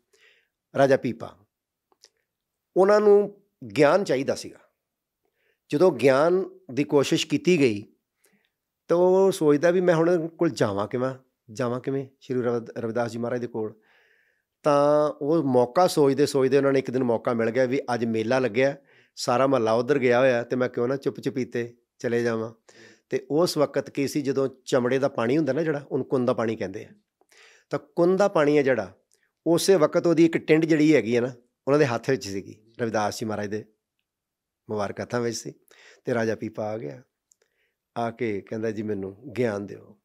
ਰਾਜਾ ਪੀਪਾ ਉਹਨਾਂ ਨੂੰ ਗਿਆਨ ਚਾਹੀਦਾ ਸੀਗਾ ਜਦੋਂ ਗਿਆਨ ਦੀ ਕੋਸ਼ਿਸ਼ ਕੀਤੀ ਗਈ ਤਾਂ ਉਹ ਸੋਚਦਾ ਵੀ ਮੈਂ ਹੁਣ ਕੋਲ ਜਾਵਾਂ ਕਿਵੇਂ ਜਾਵਾਂ ਕਿਵੇਂ ਸ਼੍ਰੀ ਰਵਿਦਾਸ ਜੀ ਮਹਾਰਾਜ ਦੇ ਕੋਲ ਤਾਂ ਉਹ ਮੌਕਾ ਸੋਚਦੇ ਸੋਚਦੇ ਉਹਨਾਂ ਨੇ ਇੱਕ ਦਿਨ ਮੌਕਾ ਮਿਲ ਗਿਆ ਵੀ ਅੱਜ ਮੇਲਾ ਲੱਗਿਆ ਸਾਰਾ ਮਹੱਲਾ ਉਧਰ ਗਿਆ ਹੋਇਆ ਤੇ ਮੈਂ ਕਿਉਂ ਨਾ ਚੁੱਪ ਚਪੀਤੇ ਚਲੇ ਜਾਵਾਂ ਤੇ ਉਸ ਵਕਤ ਕੀ ਸੀ ਜਦੋਂ ਚਮੜੇ ਦਾ ਪਾਣੀ ਹੁੰਦਾ ਨਾ ਜਿਹੜਾ ਉਹਨੂੰ ਕੁੰਨ ਦਾ ਪਾਣੀ ਕਹਿੰਦੇ ਆ ਤਾਂ ਕੁੰਨ ਦਾ ਪਾਣੀ ਹੈ ਜਿਹੜਾ ਉਸੇ ਵਕਤ ਉਹਦੀ ਇੱਕ ਟਿੰਡ ਜਿਹੜੀ ਹੈਗੀ ਹੈ ਨਾ ਉਹਨਾਂ ਦੇ ਹੱਥ ਵਿੱਚ ਸੀਗੀ ਰਵਿਦਾਸ ਜੀ ਮਹਾਰਾਜ ਦੇ ਮੁਬਾਰਕ ਹੱਥਾਂ ਵਿੱਚ ਸੀ ਤੇ ਰਾਜਾ ਪੀਪਾ ਆ ਗਿਆ ਆ ਕੇ ਕਹਿੰਦਾ ਜੀ ਮੈਨੂੰ ਗਿਆਨ ਦਿਓ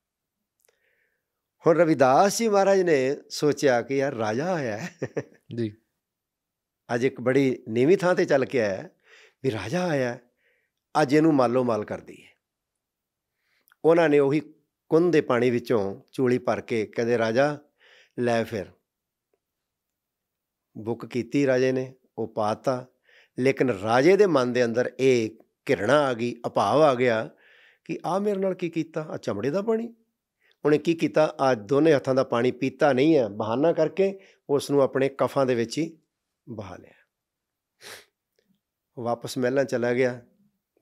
ਹੁਣ ਰਵਿਦਾਸ ਜੀ ਮਹਾਰਾਜ ਨੇ ਸੋਚਿਆ ਕਿ ਯਾਰ ਰਾਜਾ ਆਇਆ ਹੈ ਜੀ ਅੱਜ ਇੱਕ ਬੜੀ ਨੀਵੀਂ ਥਾਂ ਤੇ ਚੱਲ ਕੇ ਆਇਆ ਵੀ ਰਾਜਾ ਆਇਆ ਅੱਜ ਇਹਨੂੰ ਮਾਲੋ ਮਾਲ ਕਰਦੀ ਹੈ ਉਹਨਾਂ ਨੇ ਉਹੀ ਕੁੰਦੇ ਦੇ ਪਾਣੀ ਵਿੱਚੋਂ ਚੂਲੀ ਭਰ ਕੇ ਕਹਿੰਦੇ ਰਾਜਾ ਲੈ ਫਿਰ ਬੁੱਕ ਕੀਤੀ ਰਾਜੇ ਨੇ ਉਹ ਪਾਤਾ ਲੇਕਿਨ ਰਾਜੇ ਦੇ ਮਨ ਦੇ ਅੰਦਰ ਇਹ ਘਿਰਣਾ ਆ ਗਈ ਅਭਾਵ ਆ ਗਿਆ ਕਿ ਆ ਮੇਰੇ ਨਾਲ ਕੀ ਕੀਤਾ ਆ ਚਮੜੇ ਦਾ ਪਾਣੀ ਉਹਨੇ ਕੀ ਕੀਤਾ ਆ ਦੋਨੇ ਹੱਥਾਂ ਦਾ ਪਾਣੀ ਪੀਤਾ ਨਹੀਂ ਹੈ ਬਹਾਨਾ ਕਰਕੇ ਉਸ ਨੂੰ ਆਪਣੇ ਕਫਾਂ ਦੇ ਵਿੱਚ ਹੀ ਬਹਾ ਲਿਆ ਵਾਪਸ ਮਹਿਲਾਂ ਚਲਾ ਗਿਆ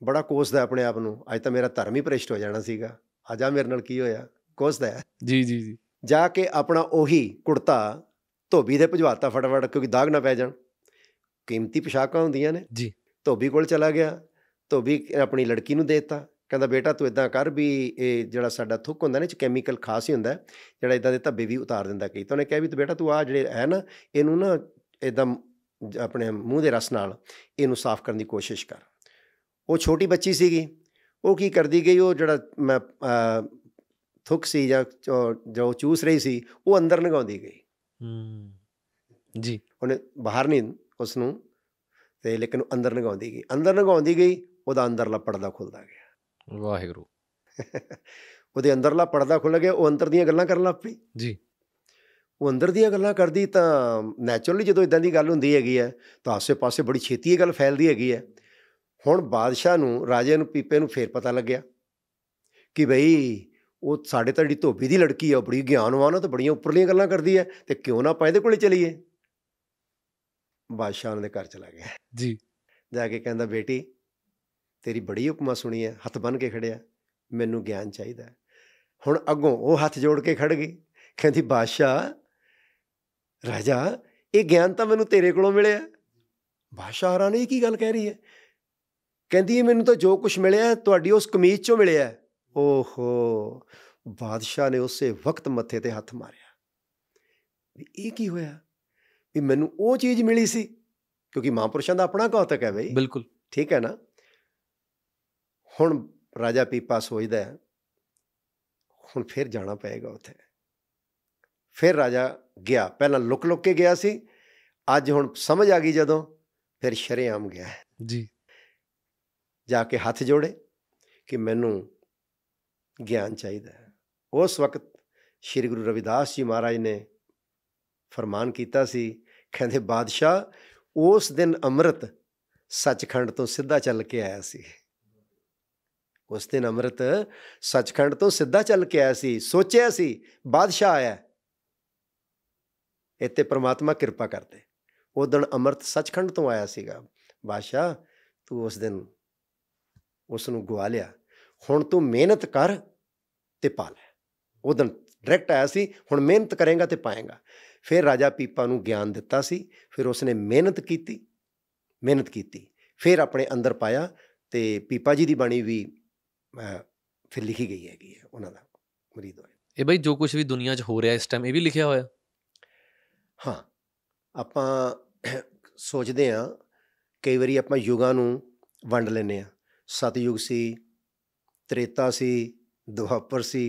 ਬੜਾ ਕੋਸਦਾ ਆਪਣੇ ਆਪ ਨੂੰ ਅੱਜ ਤਾਂ ਮੇਰਾ ਧਰਮ ਹੀ ਭ੍ਰਿਸ਼ਟ ਹੋ ਜਾਣਾ ਸੀਗਾ ਆ ਜਾ ਮੇਰੇ ਨਾਲ ਕੀ ਹੋਇਆ ਕੋਸਦਾ ਜੀ ਜੀ ਜੀ ਜਾ ਕੇ ਆਪਣਾ ਉਹੀ ਕੁੜਤਾ ਧੋਬੀ ਦੇ ਭਜਵਾਤਾ ਫਟਾਫਟ ਕਿਉਂਕਿ ਦਾਗ ਨਾ ਪੈ ਜਾਣ ਕੀਮਤੀ ਪੋਸ਼ਾਕਾਂ ਹੁੰਦੀਆਂ ਨੇ ਜੀ ਧੋਬੀ ਕੋਲ ਚਲਾ ਗਿਆ ਧੋਬੀ ਆਪਣੀ ਲੜਕੀ ਨੂੰ ਦੇਤਾ ਕਹਿੰਦਾ ਬੇਟਾ ਤੂੰ ਇਦਾਂ ਕਰ ਵੀ ਇਹ ਜਿਹੜਾ ਸਾਡਾ ਥੁੱਕ ਹੁੰਦਾ ਨੇ ਚ ਕੈਮੀਕਲ ਖਾਸ ਹੀ ਹੁੰਦਾ ਜਿਹੜਾ ਇਦਾਂ ਦੇ ਧੱਬੇ ਵੀ ਉਤਾਰ ਦਿੰਦਾ ਕਈ ਤਾਂ ਉਹਨੇ ਕਿਹਾ ਵੀ ਤੂੰ ਬੇਟਾ ਤੂੰ ਆ ਜਿਹੜੇ ਹੈ ਨਾ ਇਹਨੂੰ ਨਾ ਇਦਾਂ ਆਪਣੇ ਮੂੰਹ ਦੇ ਰਸ ਨਾਲ ਇਹਨੂੰ ਸਾਫ਼ ਕਰਨ ਦੀ ਕੋਸ਼ਿਸ਼ ਕਰ ਉਹ ਛੋਟੀ ਬੱਚੀ ਸੀਗੀ ਉਹ ਕੀ ਕਰਦੀ ਗਈ ਉਹ ਜਿਹੜਾ ਮੈਂ ਥੁੱਕ ਸੀ ਜਾਂ ਜੋ ਚੂਸ ਰਹੀ ਸੀ ਉਹ ਅੰਦਰ ਲਗਾਉਂਦੀ ਗਈ ਜੀ ਉਹਨੇ ਬਾਹਰ ਨਹੀਂ ਉਸ ਨੂੰ ਤੇ ਲੇਕਿਨ ਅੰਦਰ ਨਗਾਉਂਦੀ ਗਈ ਅੰਦਰ ਨਗਾਉਂਦੀ ਗਈ ਉਹਦਾ ਅੰਦਰਲਾ ਪਰਦਾ ਖੁੱਲਦਾ ਗਿਆ ਵਾਹਿਗੁਰੂ *laughs* ਉਹਦੇ ਅੰਦਰਲਾ ਪਰਦਾ ਖੁੱਲ ਗਿਆ ਉਹ ਅੰਦਰ ਦੀਆਂ ਗੱਲਾਂ ਕਰਨ ਲੱਗ ਪਈ ਜੀ ਉਹ ਅੰਦਰ ਦੀਆਂ ਗੱਲਾਂ ਕਰਦੀ ਤਾਂ ਨੇਚਰਲੀ ਜਦੋਂ ਇਦਾਂ ਦੀ ਗੱਲ ਹੁੰਦੀ ਹੈਗੀ ਹੈ ਤਾਂ ਆਸੇ-ਪਾਸੇ ਬੜੀ ਛੇਤੀ ਇਹ ਗੱਲ ਫੈਲਦੀ ਹੈਗੀ ਹੈ ਹੁਣ ਬਾਦਸ਼ਾਹ ਨੂੰ ਰਾਜੇ ਨੂੰ ਪੀਪੇ ਨੂੰ ਫੇਰ ਪਤਾ ਲੱਗਿਆ ਕਿ ਭਈ ਉਹ ਸਾਡੇ ਤਾਂ ਜਿਹੜੀ ਧੋਬੀ ਦੀ ਲੜਕੀ ਆ ਬੜੀ ਗਿਆਨਵਾਨ ਆ ਤੇ ਬੜੀਆਂ ਉੱਪਰਲੀਆਂ ਗੱਲਾਂ ਕਰਦੀ ਐ ਤੇ ਕਿਉਂ ਨਾ ਆਪਾਂ ਇਹਦੇ ਕੋਲੇ ਚਲੀਏ ਬਾਦਸ਼ਾਹ ਨੇ ਦੇ ਘਰ ਚਲਾ ਗਿਆ ਜੀ ਜਾ ਕੇ ਕਹਿੰਦਾ ਬੇਟੀ ਤੇਰੀ ਬੜੀ ਉਪਮਾ ਸੁਣੀ ਐ ਹੱਥ ਬੰਨ ਕੇ ਖੜਿਆ ਮੈਨੂੰ ਗਿਆਨ ਚਾਹੀਦਾ ਹੁਣ ਅੱਗੋਂ ਉਹ ਹੱਥ ਜੋੜ ਕੇ ਖੜ ਗਈ ਕਹਿੰਦੀ ਬਾਦਸ਼ਾਹ ਰਾਜਾ ਇਹ ਗਿਆਨ ਤਾਂ ਮੈਨੂੰ ਤੇਰੇ ਕੋਲੋਂ ਮਿਲਿਆ ਬਾਦਸ਼ਾਹ ਰਾਣੀ ਕੀ ਗੱਲ ਕਹਿ ਰਹੀ ਐ ਕਹਿੰਦੀ ਇਹ ਮੈਨੂੰ ਤਾਂ ਜੋ ਕੁਝ ਮਿਲਿਆ ਤੁਹਾਡੀ ਉਸ ਕਮੀਜ਼ ਚੋਂ ਮਿਲਿਆ ਓਹੋ ਬਾਦਸ਼ਾਹ ਨੇ ਉਸੇ ਵਕਤ ਮੱਥੇ ਤੇ ਹੱਥ ਮਾਰਿਆ ਵੀ ਇਹ ਕੀ ਹੋਇਆ ਵੀ ਮੈਨੂੰ ਉਹ ਚੀਜ਼ ਮਿਲੀ ਸੀ ਕਿਉਂਕਿ ਮਹਾਂਪੁਰਸ਼ਾਂ ਦਾ ਆਪਣਾ ਕੌਤਕ ਹੈ ਬਈ ਬਿਲਕੁਲ ਠੀਕ ਹੈ ਨਾ ਹੁਣ ਰਾਜਾ ਪੀਪਾ ਸੋਚਦਾ ਹੈ ਹੁਣ ਫੇਰ ਜਾਣਾ ਪਏਗਾ ਉੱਥੇ ਫਿਰ ਰਾਜਾ ਗਿਆ ਪਹਿਲਾਂ ਲੁਕ ਲੁਕ ਕੇ ਗਿਆ ਸੀ ਅੱਜ ਹੁਣ ਸਮਝ ਆ ਗਈ ਜਦੋਂ ਫਿਰ ਸ਼ਰੇਆਮ ਗਿਆ ਜੀ ਜਾ ਕੇ ਹੱਥ ਜੋੜੇ ਕਿ ਮੈਨੂੰ ਗਿਆਨ ਚਾਹੀਦਾ ਹੈ ਉਸ ਵਕਤ ਸ੍ਰੀ ਗੁਰੂ ਰਵਿਦਾਸ ਜੀ ਮਹਾਰਾਜ ਨੇ ਫਰਮਾਨ ਕੀਤਾ ਸੀ ਕਹਿੰਦੇ ਬਾਦਸ਼ਾਹ ਉਸ ਦਿਨ ਅੰਮ੍ਰਿਤ ਸੱਚਖੰਡ ਤੋਂ ਸਿੱਧਾ ਚੱਲ ਕੇ ਆਇਆ ਸੀ ਉਸ ਦਿਨ ਅੰਮ੍ਰਿਤ ਸੱਚਖੰਡ ਤੋਂ ਸਿੱਧਾ ਚੱਲ ਕੇ ਆਇਆ ਸੀ ਸੋਚਿਆ ਸੀ ਬਾਦਸ਼ਾਹ ਆਇਆ ਇੱਥੇ ਪ੍ਰਮਾਤਮਾ ਕਿਰਪਾ ਕਰਦੇ ਉਹ ਦਿਨ ਅੰਮ੍ਰਿਤ ਸੱਚਖੰਡ ਤੋਂ ਆਇਆ ਸੀਗਾ ਬਾਦਸ਼ਾਹ ਤੂੰ ਉਸ ਦਿਨ ਉਸ ਨੂੰ ਗਵਾ ਲਿਆ ਹੁਣ ਤੂੰ ਮਿਹਨਤ ਕਰ ਤੇ ਪਾ ਲੈ ਉਹ ਦਿਨ ਡਾਇਰੈਕਟ ਆਇਆ ਸੀ ਹੁਣ ਮਿਹਨਤ ਕਰੇਗਾ ਤੇ ਪਾਏਗਾ ਫਿਰ ਰਾਜਾ ਪੀਪਾ ਨੂੰ ਗਿਆਨ ਦਿੱਤਾ ਸੀ ਫਿਰ ਉਸਨੇ ਮਿਹਨਤ ਕੀਤੀ ਮਿਹਨਤ ਕੀਤੀ ਫਿਰ ਆਪਣੇ ਅੰਦਰ ਪਾਇਆ ਤੇ ਪੀਪਾ ਜੀ ਦੀ ਬਾਣੀ ਵੀ ਫਿਰ ਲਿਖੀ ਗਈ ਹੈਗੀ ਹੈ ਉਹਨਾਂ ਦਾ ਮਰੀਦ ਹੋਇਆ ਇਹ ਬਈ ਜੋ ਕੁਝ ਵੀ ਦੁਨੀਆ 'ਚ ਹੋ ਰਿਹਾ ਇਸ ਟਾਈਮ ਇਹ ਵੀ ਲਿਖਿਆ ਹੋਇਆ ਹਾਂ ਆਪਾਂ ਸੋਚਦੇ ਆ ਕਈ ਵਾਰੀ ਆਪਾਂ ਯੁਗਾਂ ਨੂੰ ਵੰਡ ਲੈਨੇ ਆ ਸਤਯੁਗ ਸੀ ਤ੍ਰੇਤਾ ਸੀ ਦੁਆਪਰ ਸੀ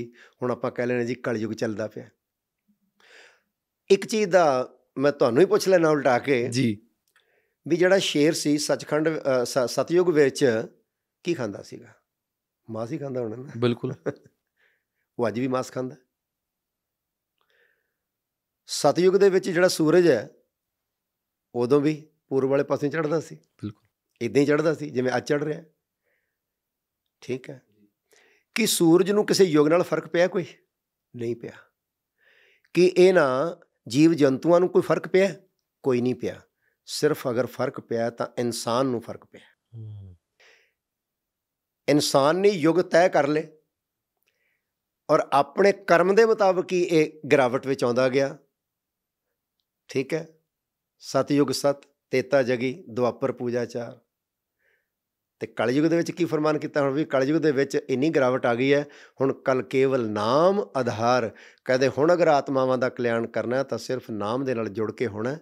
ਹੁਣ ਆਪਾਂ ਕਹਿ ਲੈਣੇ ਜੀ ਕਲਯੁਗ ਚੱਲਦਾ ਪਿਆ ਇੱਕ ਚੀਜ਼ ਦਾ ਮੈਂ ਤੁਹਾਨੂੰ ਹੀ ਪੁੱਛ ਲੈਣਾ ਉਲਟਾ ਕੇ ਜੀ ਵੀ ਜਿਹੜਾ ਸ਼ੇਰ ਸੀ ਸੱਚਖੰਡ ਸਤਯੁਗ ਵਿੱਚ ਕੀ ਖਾਂਦਾ ਸੀਗਾ ਮਾਸ ਹੀ ਖਾਂਦਾ ਹੋਣਾ ਨਾ ਬਿਲਕੁਲ *laughs* ਉਹ ਅੱਜ ਵੀ ਮਾਸ ਖਾਂਦਾ ਸਤਯੁਗ ਦੇ ਵਿੱਚ ਜਿਹੜਾ ਸੂਰਜ ਹੈ ਉਦੋਂ ਵੀ ਪੂਰਬ ਵਾਲੇ ਪਾਸੇ ਚੜਦਾ ਸੀ ਬਿਲਕੁਲ ਇਦਾਂ ਹੀ ਚੜਦਾ ਸੀ ਜਿਵੇਂ ਅੱਜ ਚੜ ਰਿਹਾ ਠੀਕ ਹੈ ਕਿ ਸੂਰਜ ਨੂੰ ਕਿਸੇ ਯੁੱਗ ਨਾਲ ਫਰਕ ਪਿਆ ਕੋਈ ਨਹੀਂ ਪਿਆ ਕਿ ਇਹ ਨਾ ਜੀਵ ਜੰਤੂਆਂ ਨੂੰ ਕੋਈ ਫਰਕ ਪਿਆ ਕੋਈ ਨਹੀਂ ਪਿਆ ਸਿਰਫ ਅਗਰ ਫਰਕ ਪਿਆ ਤਾਂ ਇਨਸਾਨ ਨੂੰ ਫਰਕ ਪਿਆ ਇਨਸਾਨ ਨੇ ਯੁੱਗ ਤੈਅ ਕਰ ਲਏ ਔਰ ਆਪਣੇ ਕਰਮ ਦੇ ਮੁਤਾਬਕ ਹੀ ਇਹ ਗ੍ਰਾਵਟ ਵਿੱਚ ਆਉਂਦਾ ਗਿਆ ਠੀਕ ਹੈ ਸਤਯੁਗ ਸਤ ਤੇਤਾ ਜਗੀ ਦੁਆਪਰ ਪੂਜਾ ਚਾਰ ਤੇ ਕਲਯੁਗ ਦੇ ਵਿੱਚ ਕੀ ਫਰਮਾਨ ਕੀਤਾ ਹੁਣ ਵੀ ਕਲਯੁਗ ਦੇ ਵਿੱਚ ਇੰਨੀ ਗਰਾਵਟ ਆ ਗਈ ਹੈ ਹੁਣ ਕਲ ਕੇਵਲ ਨਾਮ ਆਧਾਰ ਕਹਦੇ ਹੁਣ ਅਗਰ ਆਤਮਾਵਾਂ ਦਾ ਕਲਿਆਣ ਕਰਨਾ ਤਾਂ ਸਿਰਫ ਨਾਮ ਦੇ ਨਾਲ ਜੁੜ ਕੇ ਹੋਣਾ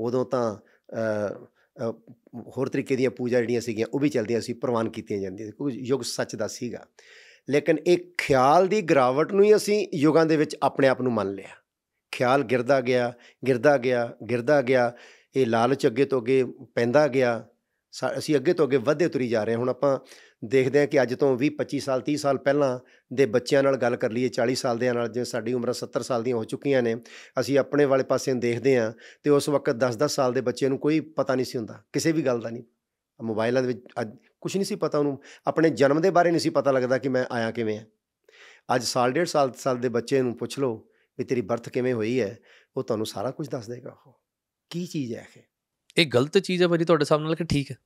ਉਦੋਂ ਤਾਂ ਹੋਰ ਤਰੀਕੇ ਦੀਆਂ ਪੂਜਾ ਜਿਹੜੀਆਂ ਸੀਗੀਆਂ ਉਹ ਵੀ ਚਲਦੀਆਂ ਸੀ ਪ੍ਰਵਾਨ ਕੀਤੀਆਂ ਜਾਂਦੀਆਂ ਸੀ ਕਿਉਂਕਿ ਯੁੱਗ ਸੱਚ ਦਾ ਸੀਗਾ ਲੇਕਿਨ ਇਹ ਖਿਆਲ ਦੀ ਗਰਾਵਟ ਨੂੰ ਹੀ ਅਸੀਂ ਯੁਗਾਂ ਦੇ ਵਿੱਚ ਆਪਣੇ ਆਪ ਨੂੰ ਮੰਨ ਲਿਆ ਖਿਆਲ ਗਿਰਦਾ ਗਿਆ ਗਿਰਦਾ ਗਿਆ ਗਿਰਦਾ ਗਿਆ ਇਹ ਲਾਲਚ ਅੱਗੇ ਤੋਂ ਅੱਗੇ ਪੈਂਦਾ ਗਿਆ ਅਸੀਂ ਅੱਗੇ ਤੋਂ ਅੱਗੇ ਵਧਦੇ ਤੁਰੀ ਜਾ ਰਹੇ ਹਾਂ ਹੁਣ ਆਪਾਂ ਦੇਖਦੇ ਹਾਂ ਕਿ ਅੱਜ ਤੋਂ 20 25 ਸਾਲ 30 ਸਾਲ ਪਹਿਲਾਂ ਦੇ ਬੱਚਿਆਂ ਨਾਲ ਗੱਲ ਕਰ ਲਈਏ 40 ਸਾਲ ਦੇ ਨਾਲ ਜਿਵੇਂ ਸਾਡੀ ਉਮਰ 70 ਸਾਲ ਦੀਆਂ ਹੋ ਚੁੱਕੀਆਂ ਨੇ ਅਸੀਂ ਆਪਣੇ ਵਾਲੇ ਪਾਸੇ ਦੇਖਦੇ ਹਾਂ ਤੇ ਉਸ ਵਕਤ 10-10 ਸਾਲ ਦੇ ਬੱਚੇ ਨੂੰ ਕੋਈ ਪਤਾ ਨਹੀਂ ਸੀ ਹੁੰਦਾ ਕਿਸੇ ਵੀ ਗੱਲ ਦਾ ਨਹੀਂ ਮੋਬਾਈਲਾਂ ਦੇ ਵਿੱਚ ਅੱਜ ਕੁਝ ਨਹੀਂ ਸੀ ਪਤਾ ਉਹਨੂੰ ਆਪਣੇ ਜਨਮ ਦੇ ਬਾਰੇ ਨਹੀਂ ਸੀ ਪਤਾ ਲੱਗਦਾ ਕਿ ਮੈਂ ਆਇਆ ਕਿਵੇਂ ਆ ਅੱਜ ਸਾਲ ਡੇਢ ਸਾਲ ਸਾਲ ਦੇ ਬੱਚੇ ਨੂੰ ਪੁੱਛ ਲਓ ਵੀ ਤੇਰੀ ਬਰਥ ਕਿਵੇਂ ਹੋਈ ਹੈ ਉਹ ਤੁਹਾਨੂੰ ਸਾਰਾ ਕੁਝ ਦੱਸ ਦੇਗਾ ਉਹ ਕੀ ਚੀਜ਼ ਹੈ ਇਹ ਇਹ ਗਲਤ ਚੀਜ਼ ਹੈ ਭਾਜੀ ਤੁਹਾਡੇ ਸਾਹਮਣੇ ਨਾਲ ਕਿ ਠੀਕ ਹੈ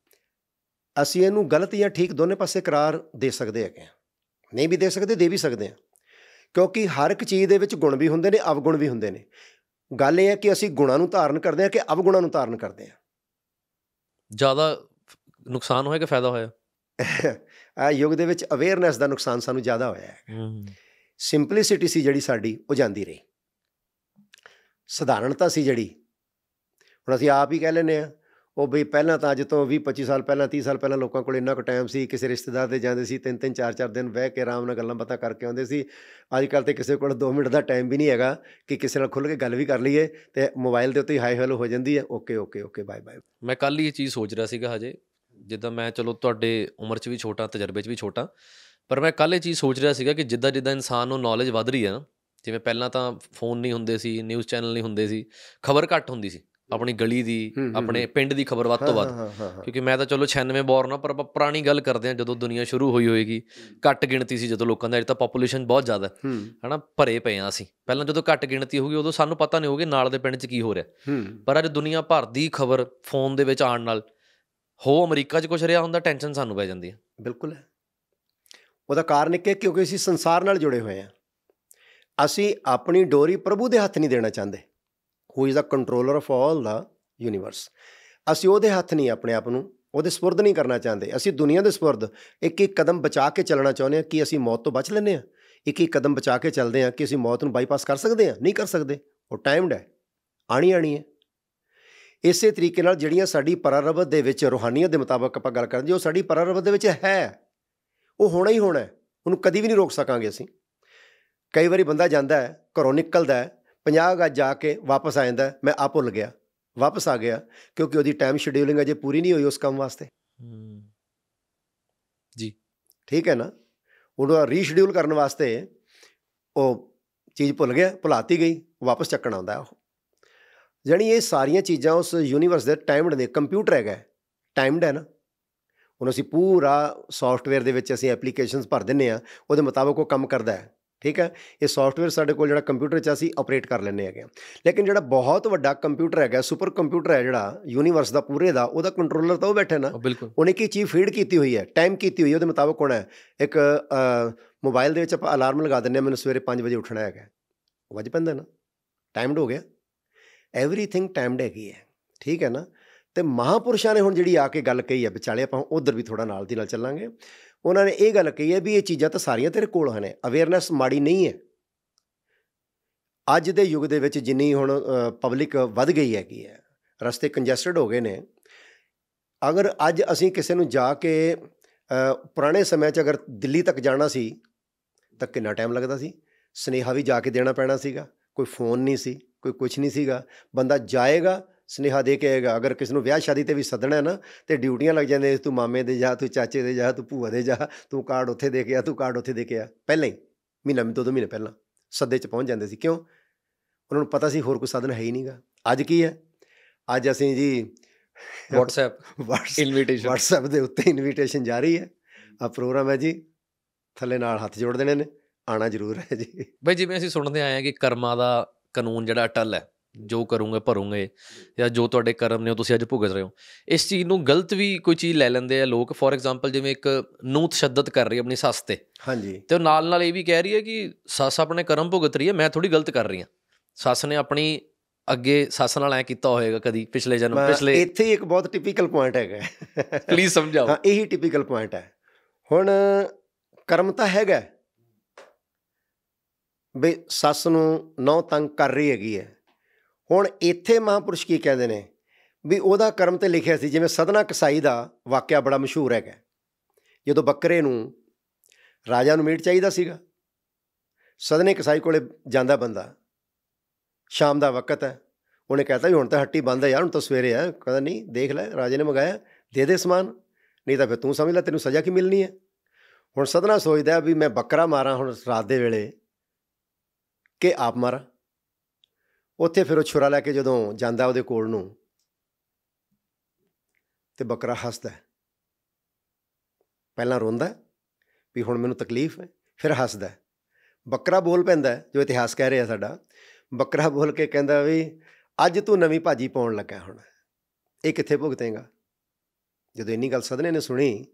ਅਸੀਂ ਇਹਨੂੰ ਗਲਤ ਜਾਂ ਠੀਕ ਦੋਨੇ ਪਾਸੇ ਇਕਰਾਰ ਦੇ ਸਕਦੇ ਹੈਗੇ ਨਹੀਂ ਵੀ ਦੇ ਸਕਦੇ ਦੇ ਵੀ ਸਕਦੇ ਆ ਕਿਉਂਕਿ ਹਰ ਇੱਕ ਚੀਜ਼ ਦੇ ਵਿੱਚ ਗੁਣ ਵੀ ਹੁੰਦੇ ਨੇ ਅਵਗੁਣ ਵੀ ਹੁੰਦੇ ਨੇ ਗੱਲ ਇਹ ਹੈ ਕਿ ਅਸੀਂ ਗੁਣਾਂ ਨੂੰ ਧਾਰਨ ਕਰਦੇ ਆ ਕਿ ਅਵਗੁਣਾਂ ਨੂੰ ਧਾਰਨ ਕਰਦੇ ਆ ਜ਼ਿਆਦਾ ਨੁਕਸਾਨ ਹੋਇਆ ਕਿ ਫਾਇਦਾ ਹੋਇਆ *laughs* ਆ ਯੁੱਗ ਦੇ ਵਿੱਚ ਅਵੇਅਰਨੈਸ ਦਾ ਨੁਕਸਾਨ ਸਾਨੂੰ ਜ਼ਿਆਦਾ ਹੋਇਆ ਹੈ ਸਿੰਪਲਿਸਿਟੀ ਸੀ ਜਿਹੜੀ ਸਾਡੀ ਉਹ ਜਾਂਦੀ ਰਹੀ ਸਧਾਰਨਤਾ ਸੀ ਜਿਹੜੀ ਹੁਣ ਅਸੀਂ ਆਪ ਹੀ ਕਹਿ ਲੈਨੇ ਆ ਉਹ ਵੀ ਪਹਿਲਾਂ ਤਾਂ ਅੱਜ ਤੋਂ 20 25 ਸਾਲ ਪਹਿਲਾਂ 30 ਸਾਲ ਪਹਿਲਾਂ ਲੋਕਾਂ ਕੋਲ ਇੰਨਾ ਕੁ ਟਾਈਮ ਸੀ ਕਿਸੇ ਰਿਸ਼ਤੇਦਾਰ ਦੇ ਜਾਂਦੇ ਸੀ ਤਿੰਨ ਤਿੰਨ ਚਾਰ ਚਾਰ ਦਿਨ ਬਹਿ ਕੇ ਆਰਾਮ ਨਾਲ ਗੱਲਾਂ ਬਾਤਾਂ ਕਰਕੇ ਆਉਂਦੇ ਸੀ ਅੱਜ ਕੱਲ ਤੇ ਕਿਸੇ ਕੋਲ 2 ਮਿੰਟ ਦਾ ਟਾਈਮ ਵੀ ਨਹੀਂ ਹੈਗਾ ਕਿ ਕਿਸੇ ਨਾਲ ਖੁੱਲ ਕੇ ਗੱਲ ਵੀ ਕਰ ਲਈਏ ਤੇ ਮੋਬਾਈਲ ਦੇ ਉੱਤੇ ਹੀ ਹਾਈ ਹੈਲੋ ਹੋ ਜਾਂਦੀ ਹੈ okay okay okay bye bye ਮੈਂ ਕੱਲ ਹੀ ਇਹ ਚੀਜ਼ ਸੋਚ ਰਿਹਾ ਸੀਗਾ ਹਜੇ ਜਿੱਦਾਂ ਮੈਂ ਚਲੋ ਤੁਹਾਡੇ ਉਮਰ 'ਚ ਵੀ ਛੋਟਾ ਤਜਰਬੇ 'ਚ ਵੀ ਛੋਟਾ ਪਰ ਮੈਂ ਕੱਲ ਇਹ ਚੀਜ਼ ਸੋਚ ਰਿਹਾ ਸੀਗਾ ਕਿ ਜਿੱਦਾਂ ਜਿੱਦਾਂ ਇਨਸਾਨ ਨੂੰ ਨੌਲੇਜ ਵਧ ਰਹੀ ਹੈ ਨਾ ਜਿਵੇਂ ਪਹਿਲਾਂ ਤਾਂ ਫੋਨ ਨਹੀਂ ਹੁੰਦੇ ਸੀ ਨਿਊਜ਼ ਚੈਨਲ ਨਹੀਂ ਹੁੰਦੇ ਸੀ ਖਬਰ ਘੱਟ ਹੁੰਦੀ ਸੀ ਆਪਣੀ ਗਲੀ ਦੀ ਆਪਣੇ ਪਿੰਡ ਦੀ ਖਬਰ ਵੱਧ ਤੋਂ ਵੱਧ ਕਿਉਂਕਿ ਮੈਂ ਤਾਂ ਚਲੋ 96 ਬੋਰਨ ਨਾ ਪਰ ਆਪਾਂ ਪੁਰਾਣੀ ਗੱਲ ਕਰਦੇ ਆ ਜਦੋਂ ਦੁਨੀਆ ਸ਼ੁਰੂ ਹੋਈ ਹੋਏਗੀ ਘੱਟ ਗਿਣਤੀ ਸੀ ਜਦੋਂ ਲੋਕਾਂ ਦਾ ਅਜੇ ਤਾਂ ਪੋਪੂਲੇਸ਼ਨ ਬਹੁਤ ਜ਼ਿਆਦਾ ਹੈ ਹਨਾ ਭਰੇ ਪਏ ਆ ਅਸੀਂ ਪਹਿਲਾਂ ਜਦੋਂ ਘੱਟ ਗਿਣਤੀ ਹੋਊਗੀ ਉਦੋਂ ਸਾਨੂੰ ਪਤਾ ਨਹੀਂ ਹੋਗੇ ਨਾਲ ਦੇ ਪਿੰਡ 'ਚ ਕੀ ਹੋ ਰਿਹਾ ਪਰ ਅੱਜ ਦੁਨੀਆ ਭਰ ਦੀ ਖਬਰ ਫੋਨ ਦੇ ਵਿੱਚ ਆਉਣ ਨਾਲ ਹੋ ਅਮਰੀਕਾ 'ਚ ਕੁਝ ਰਿਹਾ ਹੁੰਦਾ ਟੈਨਸ਼ਨ ਸਾਨੂੰ ਪੈ ਜਾਂਦੀ ਹੈ ਬਿਲਕੁਲ ਹੈ ਉਹਦਾ ਕਾਰਨ ਇਹ ਕਿਉਂਕਿ ਅਸੀਂ ਸੰਸਾਰ ਨਾਲ ਜੁੜੇ ਹੋਏ ਆ ਅਸੀਂ ਆਪਣੀ ਡੋਰੀ ਪ੍ਰਭੂ ਦੇ ਹੱਥ ਨਹੀਂ ਦੇਣਾ ਚਾਹੁੰਦੇ who is the controller of all the universe ਅਸੀਂ ਉਹਦੇ ਹੱਥ ਨਹੀਂ ਆਪਣੇ ਆਪ ਨੂੰ ਉਹਦੇ سپرد ਨਹੀਂ ਕਰਨਾ ਚਾਹੁੰਦੇ ਅਸੀਂ ਦੁਨੀਆ ਦੇ سپرد ਇੱਕ ਇੱਕ ਕਦਮ ਬਚਾ ਕੇ ਚੱਲਣਾ ਚਾਹੁੰਦੇ ਆ ਕਿ ਅਸੀਂ ਮੌਤ ਤੋਂ ਬਚ ਲੈਨੇ ਆ ਇੱਕ ਇੱਕ ਕਦਮ ਬਚਾ ਕੇ ਚੱਲਦੇ ਆ ਕਿ ਅਸੀਂ ਮੌਤ ਨੂੰ ਬਾਈਪਾਸ ਕਰ ਸਕਦੇ ਆ ਨਹੀਂ ਕਰ ਸਕਦੇ ਉਹ ਟਾਈਮਡ ਹੈ ਆਣੀ ਆਣੀ ਹੈ ਇਸੇ ਤਰੀਕੇ ਨਾਲ ਜਿਹੜੀਆਂ ਸਾਡੀ ਪਰਾਰਬਧ ਦੇ ਵਿੱਚ ਰੋਹਾਨੀਅਤ ਦੇ ਮੁਤਾਬਕ ਆਪਾਂ ਗੱਲ ਕਰਦੇ ਉਹ ਸਾਡੀ ਪਰਾਰਬਧ ਦੇ ਵਿੱਚ ਹੈ ਉਹ ਹੋਣਾ ਹੀ ਹੋਣਾ ਉਹਨੂੰ ਕਦੀ ਵੀ ਨਹੀਂ ਰੋਕ ਸਕਾਂਗੇ ਅਸੀਂ ਕਈ ਵਾਰੀ ਬੰਦਾ ਜਾਂਦਾ ਹੈ ਘਰੋਂ ਨਿਕਲਦਾ ਹੈ 50 ਗਾ ਜਾ ਕੇ ਵਾਪਸ ਆ ਜਾਂਦਾ ਮੈਂ ਆ ਭੁੱਲ ਗਿਆ ਵਾਪਸ ਆ ਗਿਆ ਕਿਉਂਕਿ ਉਹਦੀ ਟਾਈਮ ਸ਼ਡਿਊਲਿੰਗ ਅਜੇ ਪੂਰੀ ਨਹੀਂ ਹੋਈ ਉਸ ਕੰਮ ਵਾਸਤੇ ਜੀ ਠੀਕ ਹੈ ਨਾ ਉਹਨੂੰ ਰੀਸ਼ਡਿਊਲ ਕਰਨ ਵਾਸਤੇ ਉਹ ਚੀਜ਼ ਭੁੱਲ ਗਿਆ ਭੁਲਾਤੀ ਗਈ ਵਾਪਸ ਚੱਕਣ ਆਉਂਦਾ ਉਹ ਜਾਨੀ ਇਹ ਸਾਰੀਆਂ ਚੀਜ਼ਾਂ ਉਸ ਯੂਨੀਵਰਸ ਦੇ ਟਾਈਮਡ ਨੇ ਕੰਪਿਊਟਰ ਹੈਗਾ ਟਾਈਮਡ ਹੈ ਨਾ ਉਹਨੂੰ ਅਸੀਂ ਪੂਰਾ ਸੌਫਟਵੇਅਰ ਦੇ ਵਿੱਚ ਅਸੀਂ ਐਪਲੀਕੇਸ਼ਨਸ ਭਰ ਦਿੰਨੇ ਆ ਉਹਦੇ ਮੁਤਾਬਕ ਉਹ ਕੰਮ ਕਰਦਾ ਹੈ ਠੀਕ ਹੈ ਇਹ ਸੌਫਟਵੇਅਰ ਸਾਡੇ ਕੋਲ ਜਿਹੜਾ ਕੰਪਿਊਟਰ 'ਚ ਅਸੀਂ ਆਪਰੇਟ ਕਰ ਲੈਨੇ ਹੈਗੇ ਲੇਕਿਨ ਜਿਹੜਾ ਬਹੁਤ ਵੱਡਾ ਕੰਪਿਊਟਰ ਹੈਗਾ ਸੁਪਰ ਕੰਪਿਊਟਰ ਹੈ ਜਿਹੜਾ ਯੂਨੀਵਰਸ ਦਾ ਪੂਰੇ ਦਾ ਉਹਦਾ ਕੰਟਰੋਲਰ ਤਾਂ ਉਹ ਬੈਠਾ ਨਾ ਉਹਨੇ ਕੀ ਚੀਜ਼ ਫੀਡ ਕੀਤੀ ਹੋਈ ਹੈ ਟਾਈਮ ਕੀਤੀ ਹੋਈ ਹੈ ਉਹਦੇ ਮੁਤਾਬਕ ਹੋਣਾ ਹੈ ਇੱਕ ਮੋਬਾਈਲ ਦੇ ਵਿੱਚ ਆਪਾਂ ਅਲਾਰਮ ਲਗਾ ਦਿੰਨੇ ਆ ਮੈਨੂੰ ਸਵੇਰੇ 5 ਵਜੇ ਉੱਠਣਾ ਹੈਗਾ ਵੱਜ ਪੈਂਦਾ ਨਾ ਟਾਈਮਡ ਹੋ ਗਿਆ ਐਵਰੀਥਿੰਗ ਟਾਈਮਡ ਹੈਗੀ ਹੈ ਠੀਕ ਹੈ ਨਾ ਤੇ ਮਹਾਪੁਰਸ਼ਾਂ ਨੇ ਹੁਣ ਜਿਹੜੀ ਆ ਕੇ ਗੱਲ ਕਹੀ ਹੈ ਵਿਚਾਲੇ ਆਪਾਂ ਉਧਰ ਵੀ ਥੋੜਾ ਨਾਲ ਦੀ ਨਾਲ ਚੱਲਾਂਗੇ ਉਹਨਾਂ ਨੇ ਇਹ ਗੱਲ ਕਹੀ ਹੈ ਵੀ ਇਹ ਚੀਜ਼ਾਂ ਤਾਂ ਸਾਰੀਆਂ ਤੇਰੇ ਕੋਲ ਹਨ ਅਵੇਅਰਨੈਸ ਮਾੜੀ ਨਹੀਂ ਹੈ ਅੱਜ ਦੇ ਯੁੱਗ ਦੇ ਵਿੱਚ ਜਿੰਨੀ ਹੁਣ ਪਬਲਿਕ ਵੱਧ ਗਈ ਹੈਗੀ ਹੈ ਰਸਤੇ ਕੰਜੈਸਟਡ ਹੋ ਗਏ ਨੇ ਅਗਰ ਅੱਜ ਅਸੀਂ ਕਿਸੇ ਨੂੰ ਜਾ ਕੇ ਪੁਰਾਣੇ ਸਮੇਂ 'ਚ ਅਗਰ ਦਿੱਲੀ ਤੱਕ ਜਾਣਾ ਸੀ ਤਾਂ ਕਿੰਨਾ ਟਾਈਮ ਲੱਗਦਾ ਸੀ ਸਨੇਹਾ ਵੀ ਜਾ ਕੇ ਦੇਣਾ ਪੈਣਾ ਸੀਗਾ ਕੋਈ ਫੋਨ ਨਹੀਂ ਸੀ ਕੋਈ ਕੁਝ ਨਹੀਂ ਸੀਗਾ ਬੰਦਾ ਜਾਏਗਾ ਸਨੇਹਾ ਦੇ ਕੇ ਆਏਗਾ ਅਗਰ ਕਿਸ ਨੂੰ ਵਿਆਹ ਸ਼ਾਦੀ ਤੇ ਵੀ ਸੱਦਣਾ ਹੈ ਨਾ ਤੇ ਡਿਊਟੀਆਂ ਲੱਗ ਜਾਂਦੇ ਤੂੰ ਮਾਮੇ ਦੇ ਜਾ ਤੂੰ ਚਾਚੇ ਦੇ ਜਾ ਤੂੰ ਭੂਆ ਦੇ ਜਾ ਤੂੰ ਕਾਰਡ ਉੱਥੇ ਦੇ ਕੇ ਆ ਤੂੰ ਕਾਰਡ ਉੱਥੇ ਦੇ ਕੇ ਆ ਪਹਿਲਾਂ ਹੀ ਮਹੀਨਾ ਦੋ ਦੋ ਮਹੀਨੇ ਪਹਿਲਾਂ ਸੱਦੇ 'ਚ ਪਹੁੰਚ ਜਾਂਦੇ ਸੀ ਕਿਉਂ ਉਹਨਾਂ ਨੂੰ ਪਤਾ ਸੀ ਹੋਰ ਕੋਈ ਸਾਧਨ ਹੈ ਹੀ ਨਹੀਂਗਾ ਅੱਜ ਕੀ ਹੈ ਅੱਜ ਅਸੀਂ ਜੀ WhatsApp ਇਨਵੀਟੇਸ਼ਨ WhatsApp ਦੇ ਉੱਤੇ ਇਨਵੀਟੇਸ਼ਨ ਜਾ ਰਹੀ ਹੈ ਆ ਪ੍ਰੋਗਰਾਮ ਹੈ ਜੀ ਥੱਲੇ ਨਾਲ ਹੱਥ ਜੋੜ ਦੇਣੇ ਨੇ ਆਣਾ ਜ਼ਰੂਰ ਹੈ ਜੀ ਬਈ ਜਿਵੇਂ ਅਸੀਂ ਸੁਣਦੇ ਆਏ ਆ ਕਿ ਕਰਮਾਂ ਦਾ ਕਾਨੂੰਨ ਜਿਹੜਾ ਟੱਲ ਹੈ ਜੋ ਕਰੋਗੇ ਭਰੋਗੇ ਜਾਂ ਜੋ ਤੁਹਾਡੇ ਕਰਮ ਨੇ ਉਹ ਤੁਸੀਂ ਅੱਜ ਭੁਗਤ ਰਹੇ ਹੋ ਇਸ ਚੀਜ਼ ਨੂੰ ਗਲਤ ਵੀ ਕੋਈ ਚੀਜ਼ ਲੈ ਲੈਂਦੇ ਆ ਲੋਕ ਫੋਰ ਐਗਜ਼ਾਮਪਲ ਜਿਵੇਂ ਇੱਕ ਨੂੰ ਤਸ਼ੱਦਦ ਕਰ ਰਹੀ ਆਪਣੀ ਸੱਸ ਤੇ ਹਾਂਜੀ ਤੇ ਨਾਲ ਨਾਲ ਇਹ ਵੀ ਕਹਿ ਰਹੀ ਹੈ ਕਿ ਸੱਸ ਆਪਣੇ ਕਰਮ ਭੁਗਤ ਰਹੀ ਹੈ ਮੈਂ ਥੋੜੀ ਗਲਤ ਕਰ ਰਹੀ ਹਾਂ ਸੱਸ ਨੇ ਆਪਣੀ ਅੱਗੇ ਸੱਸ ਨਾਲ ਐ ਕੀਤਾ ਹੋਏਗਾ ਕਦੀ ਪਿਛਲੇ ਜਨਮ ਪਿਛਲੇ ਇੱਥੇ ਇੱਕ ਬਹੁਤ ਟਿਪੀਕਲ ਪੁਆਇੰਟ ਹੈਗਾ ਪਲੀਜ਼ ਸਮਝਾਓ ਹਾਂ ਇਹੀ ਟਿਪੀਕਲ ਪੁਆਇੰਟ ਹੈ ਹੁਣ ਕਰਮ ਤਾਂ ਹੈਗਾ ਬਈ ਸੱਸ ਨੂੰ ਨੌ ਤੰਗ ਕਰ ਰਹੀ ਹੈਗੀ ਹੈ ਹੁਣ ਇੱਥੇ ਮਹਾਪੁਰਸ਼ ਕੀ ਕਹਿੰਦੇ ਨੇ ਵੀ ਉਹਦਾ ਕਰਮ ਤੇ ਲਿਖਿਆ ਸੀ ਜਿਵੇਂ ਸਦਨਾ ਕਸਾਈ ਦਾ ਵਾਕਿਆ ਬੜਾ ਮਸ਼ਹੂਰ ਹੈਗਾ ਜਦੋਂ ਬੱਕਰੇ ਨੂੰ ਰਾਜਾ ਨੂੰ ਮੀਟ ਚਾਹੀਦਾ ਸੀਗਾ ਸਦਨੇ ਕਸਾਈ ਕੋਲੇ ਜਾਂਦਾ ਬੰਦਾ ਸ਼ਾਮ ਦਾ ਵਕਤ ਹੈ ਉਹਨੇ ਕਹਤਾ ਵੀ ਹੁਣ ਤਾਂ ਹੱਟੀ ਬੰਦ ਹੈ ਯਾਰ ਹੁਣ ਤਾਂ ਸਵੇਰੇ ਆ ਕਹਿੰਦਾ ਨਹੀਂ ਦੇਖ ਲੈ ਰਾਜੇ ਨੇ ਮੰਗਾਇਆ ਦੇ ਦੇ ਸਮਾਨ ਨਹੀਂ ਤਾਂ ਫਿਰ ਤੂੰ ਸਮਝ ਲੈ ਤੈਨੂੰ ਸਜ਼ਾ ਕੀ ਮਿਲਣੀ ਹੈ ਹੁਣ ਸਦਨਾ ਸੋਚਦਾ ਵੀ ਮੈਂ ਬੱਕਰਾ ਮਾਰਾਂ ਹੁਣ ਰਾਤ ਦੇ ਵੇਲੇ ਕਿ ਆਪ ਮਾਰਾਂ ਉੱਥੇ ਫਿਰ ਉਹ ਛੁਰਾ ਲੈ ਕੇ ਜਦੋਂ ਜਾਂਦਾ ਉਹਦੇ ਕੋਲ ਨੂੰ ਤੇ ਬੱਕਰਾ ਹੱਸਦਾ ਪਹਿਲਾਂ ਰੋਂਦਾ ਵੀ ਹੁਣ ਮੈਨੂੰ ਤਕਲੀਫ ਹੈ ਫਿਰ ਹੱਸਦਾ ਬੱਕਰਾ ਬੋਲ ਪੈਂਦਾ ਜੋ ਇਤਿਹਾਸ ਕਹਿ ਰਿਹਾ ਸਾਡਾ ਬੱਕਰਾ ਬੋਲ ਕੇ ਕਹਿੰਦਾ ਵੀ ਅੱਜ ਤੂੰ ਨਵੀਂ ਭਾਜੀ ਪਾਉਣ ਲੱਗਾ ਹੁਣ ਇਹ ਕਿੱਥੇ ਭੁਗਤੇਗਾ ਜਦੋਂ ਇੰਨੀ ਗੱਲ ਸਦਨੇ ਨੇ ਸੁਣੀ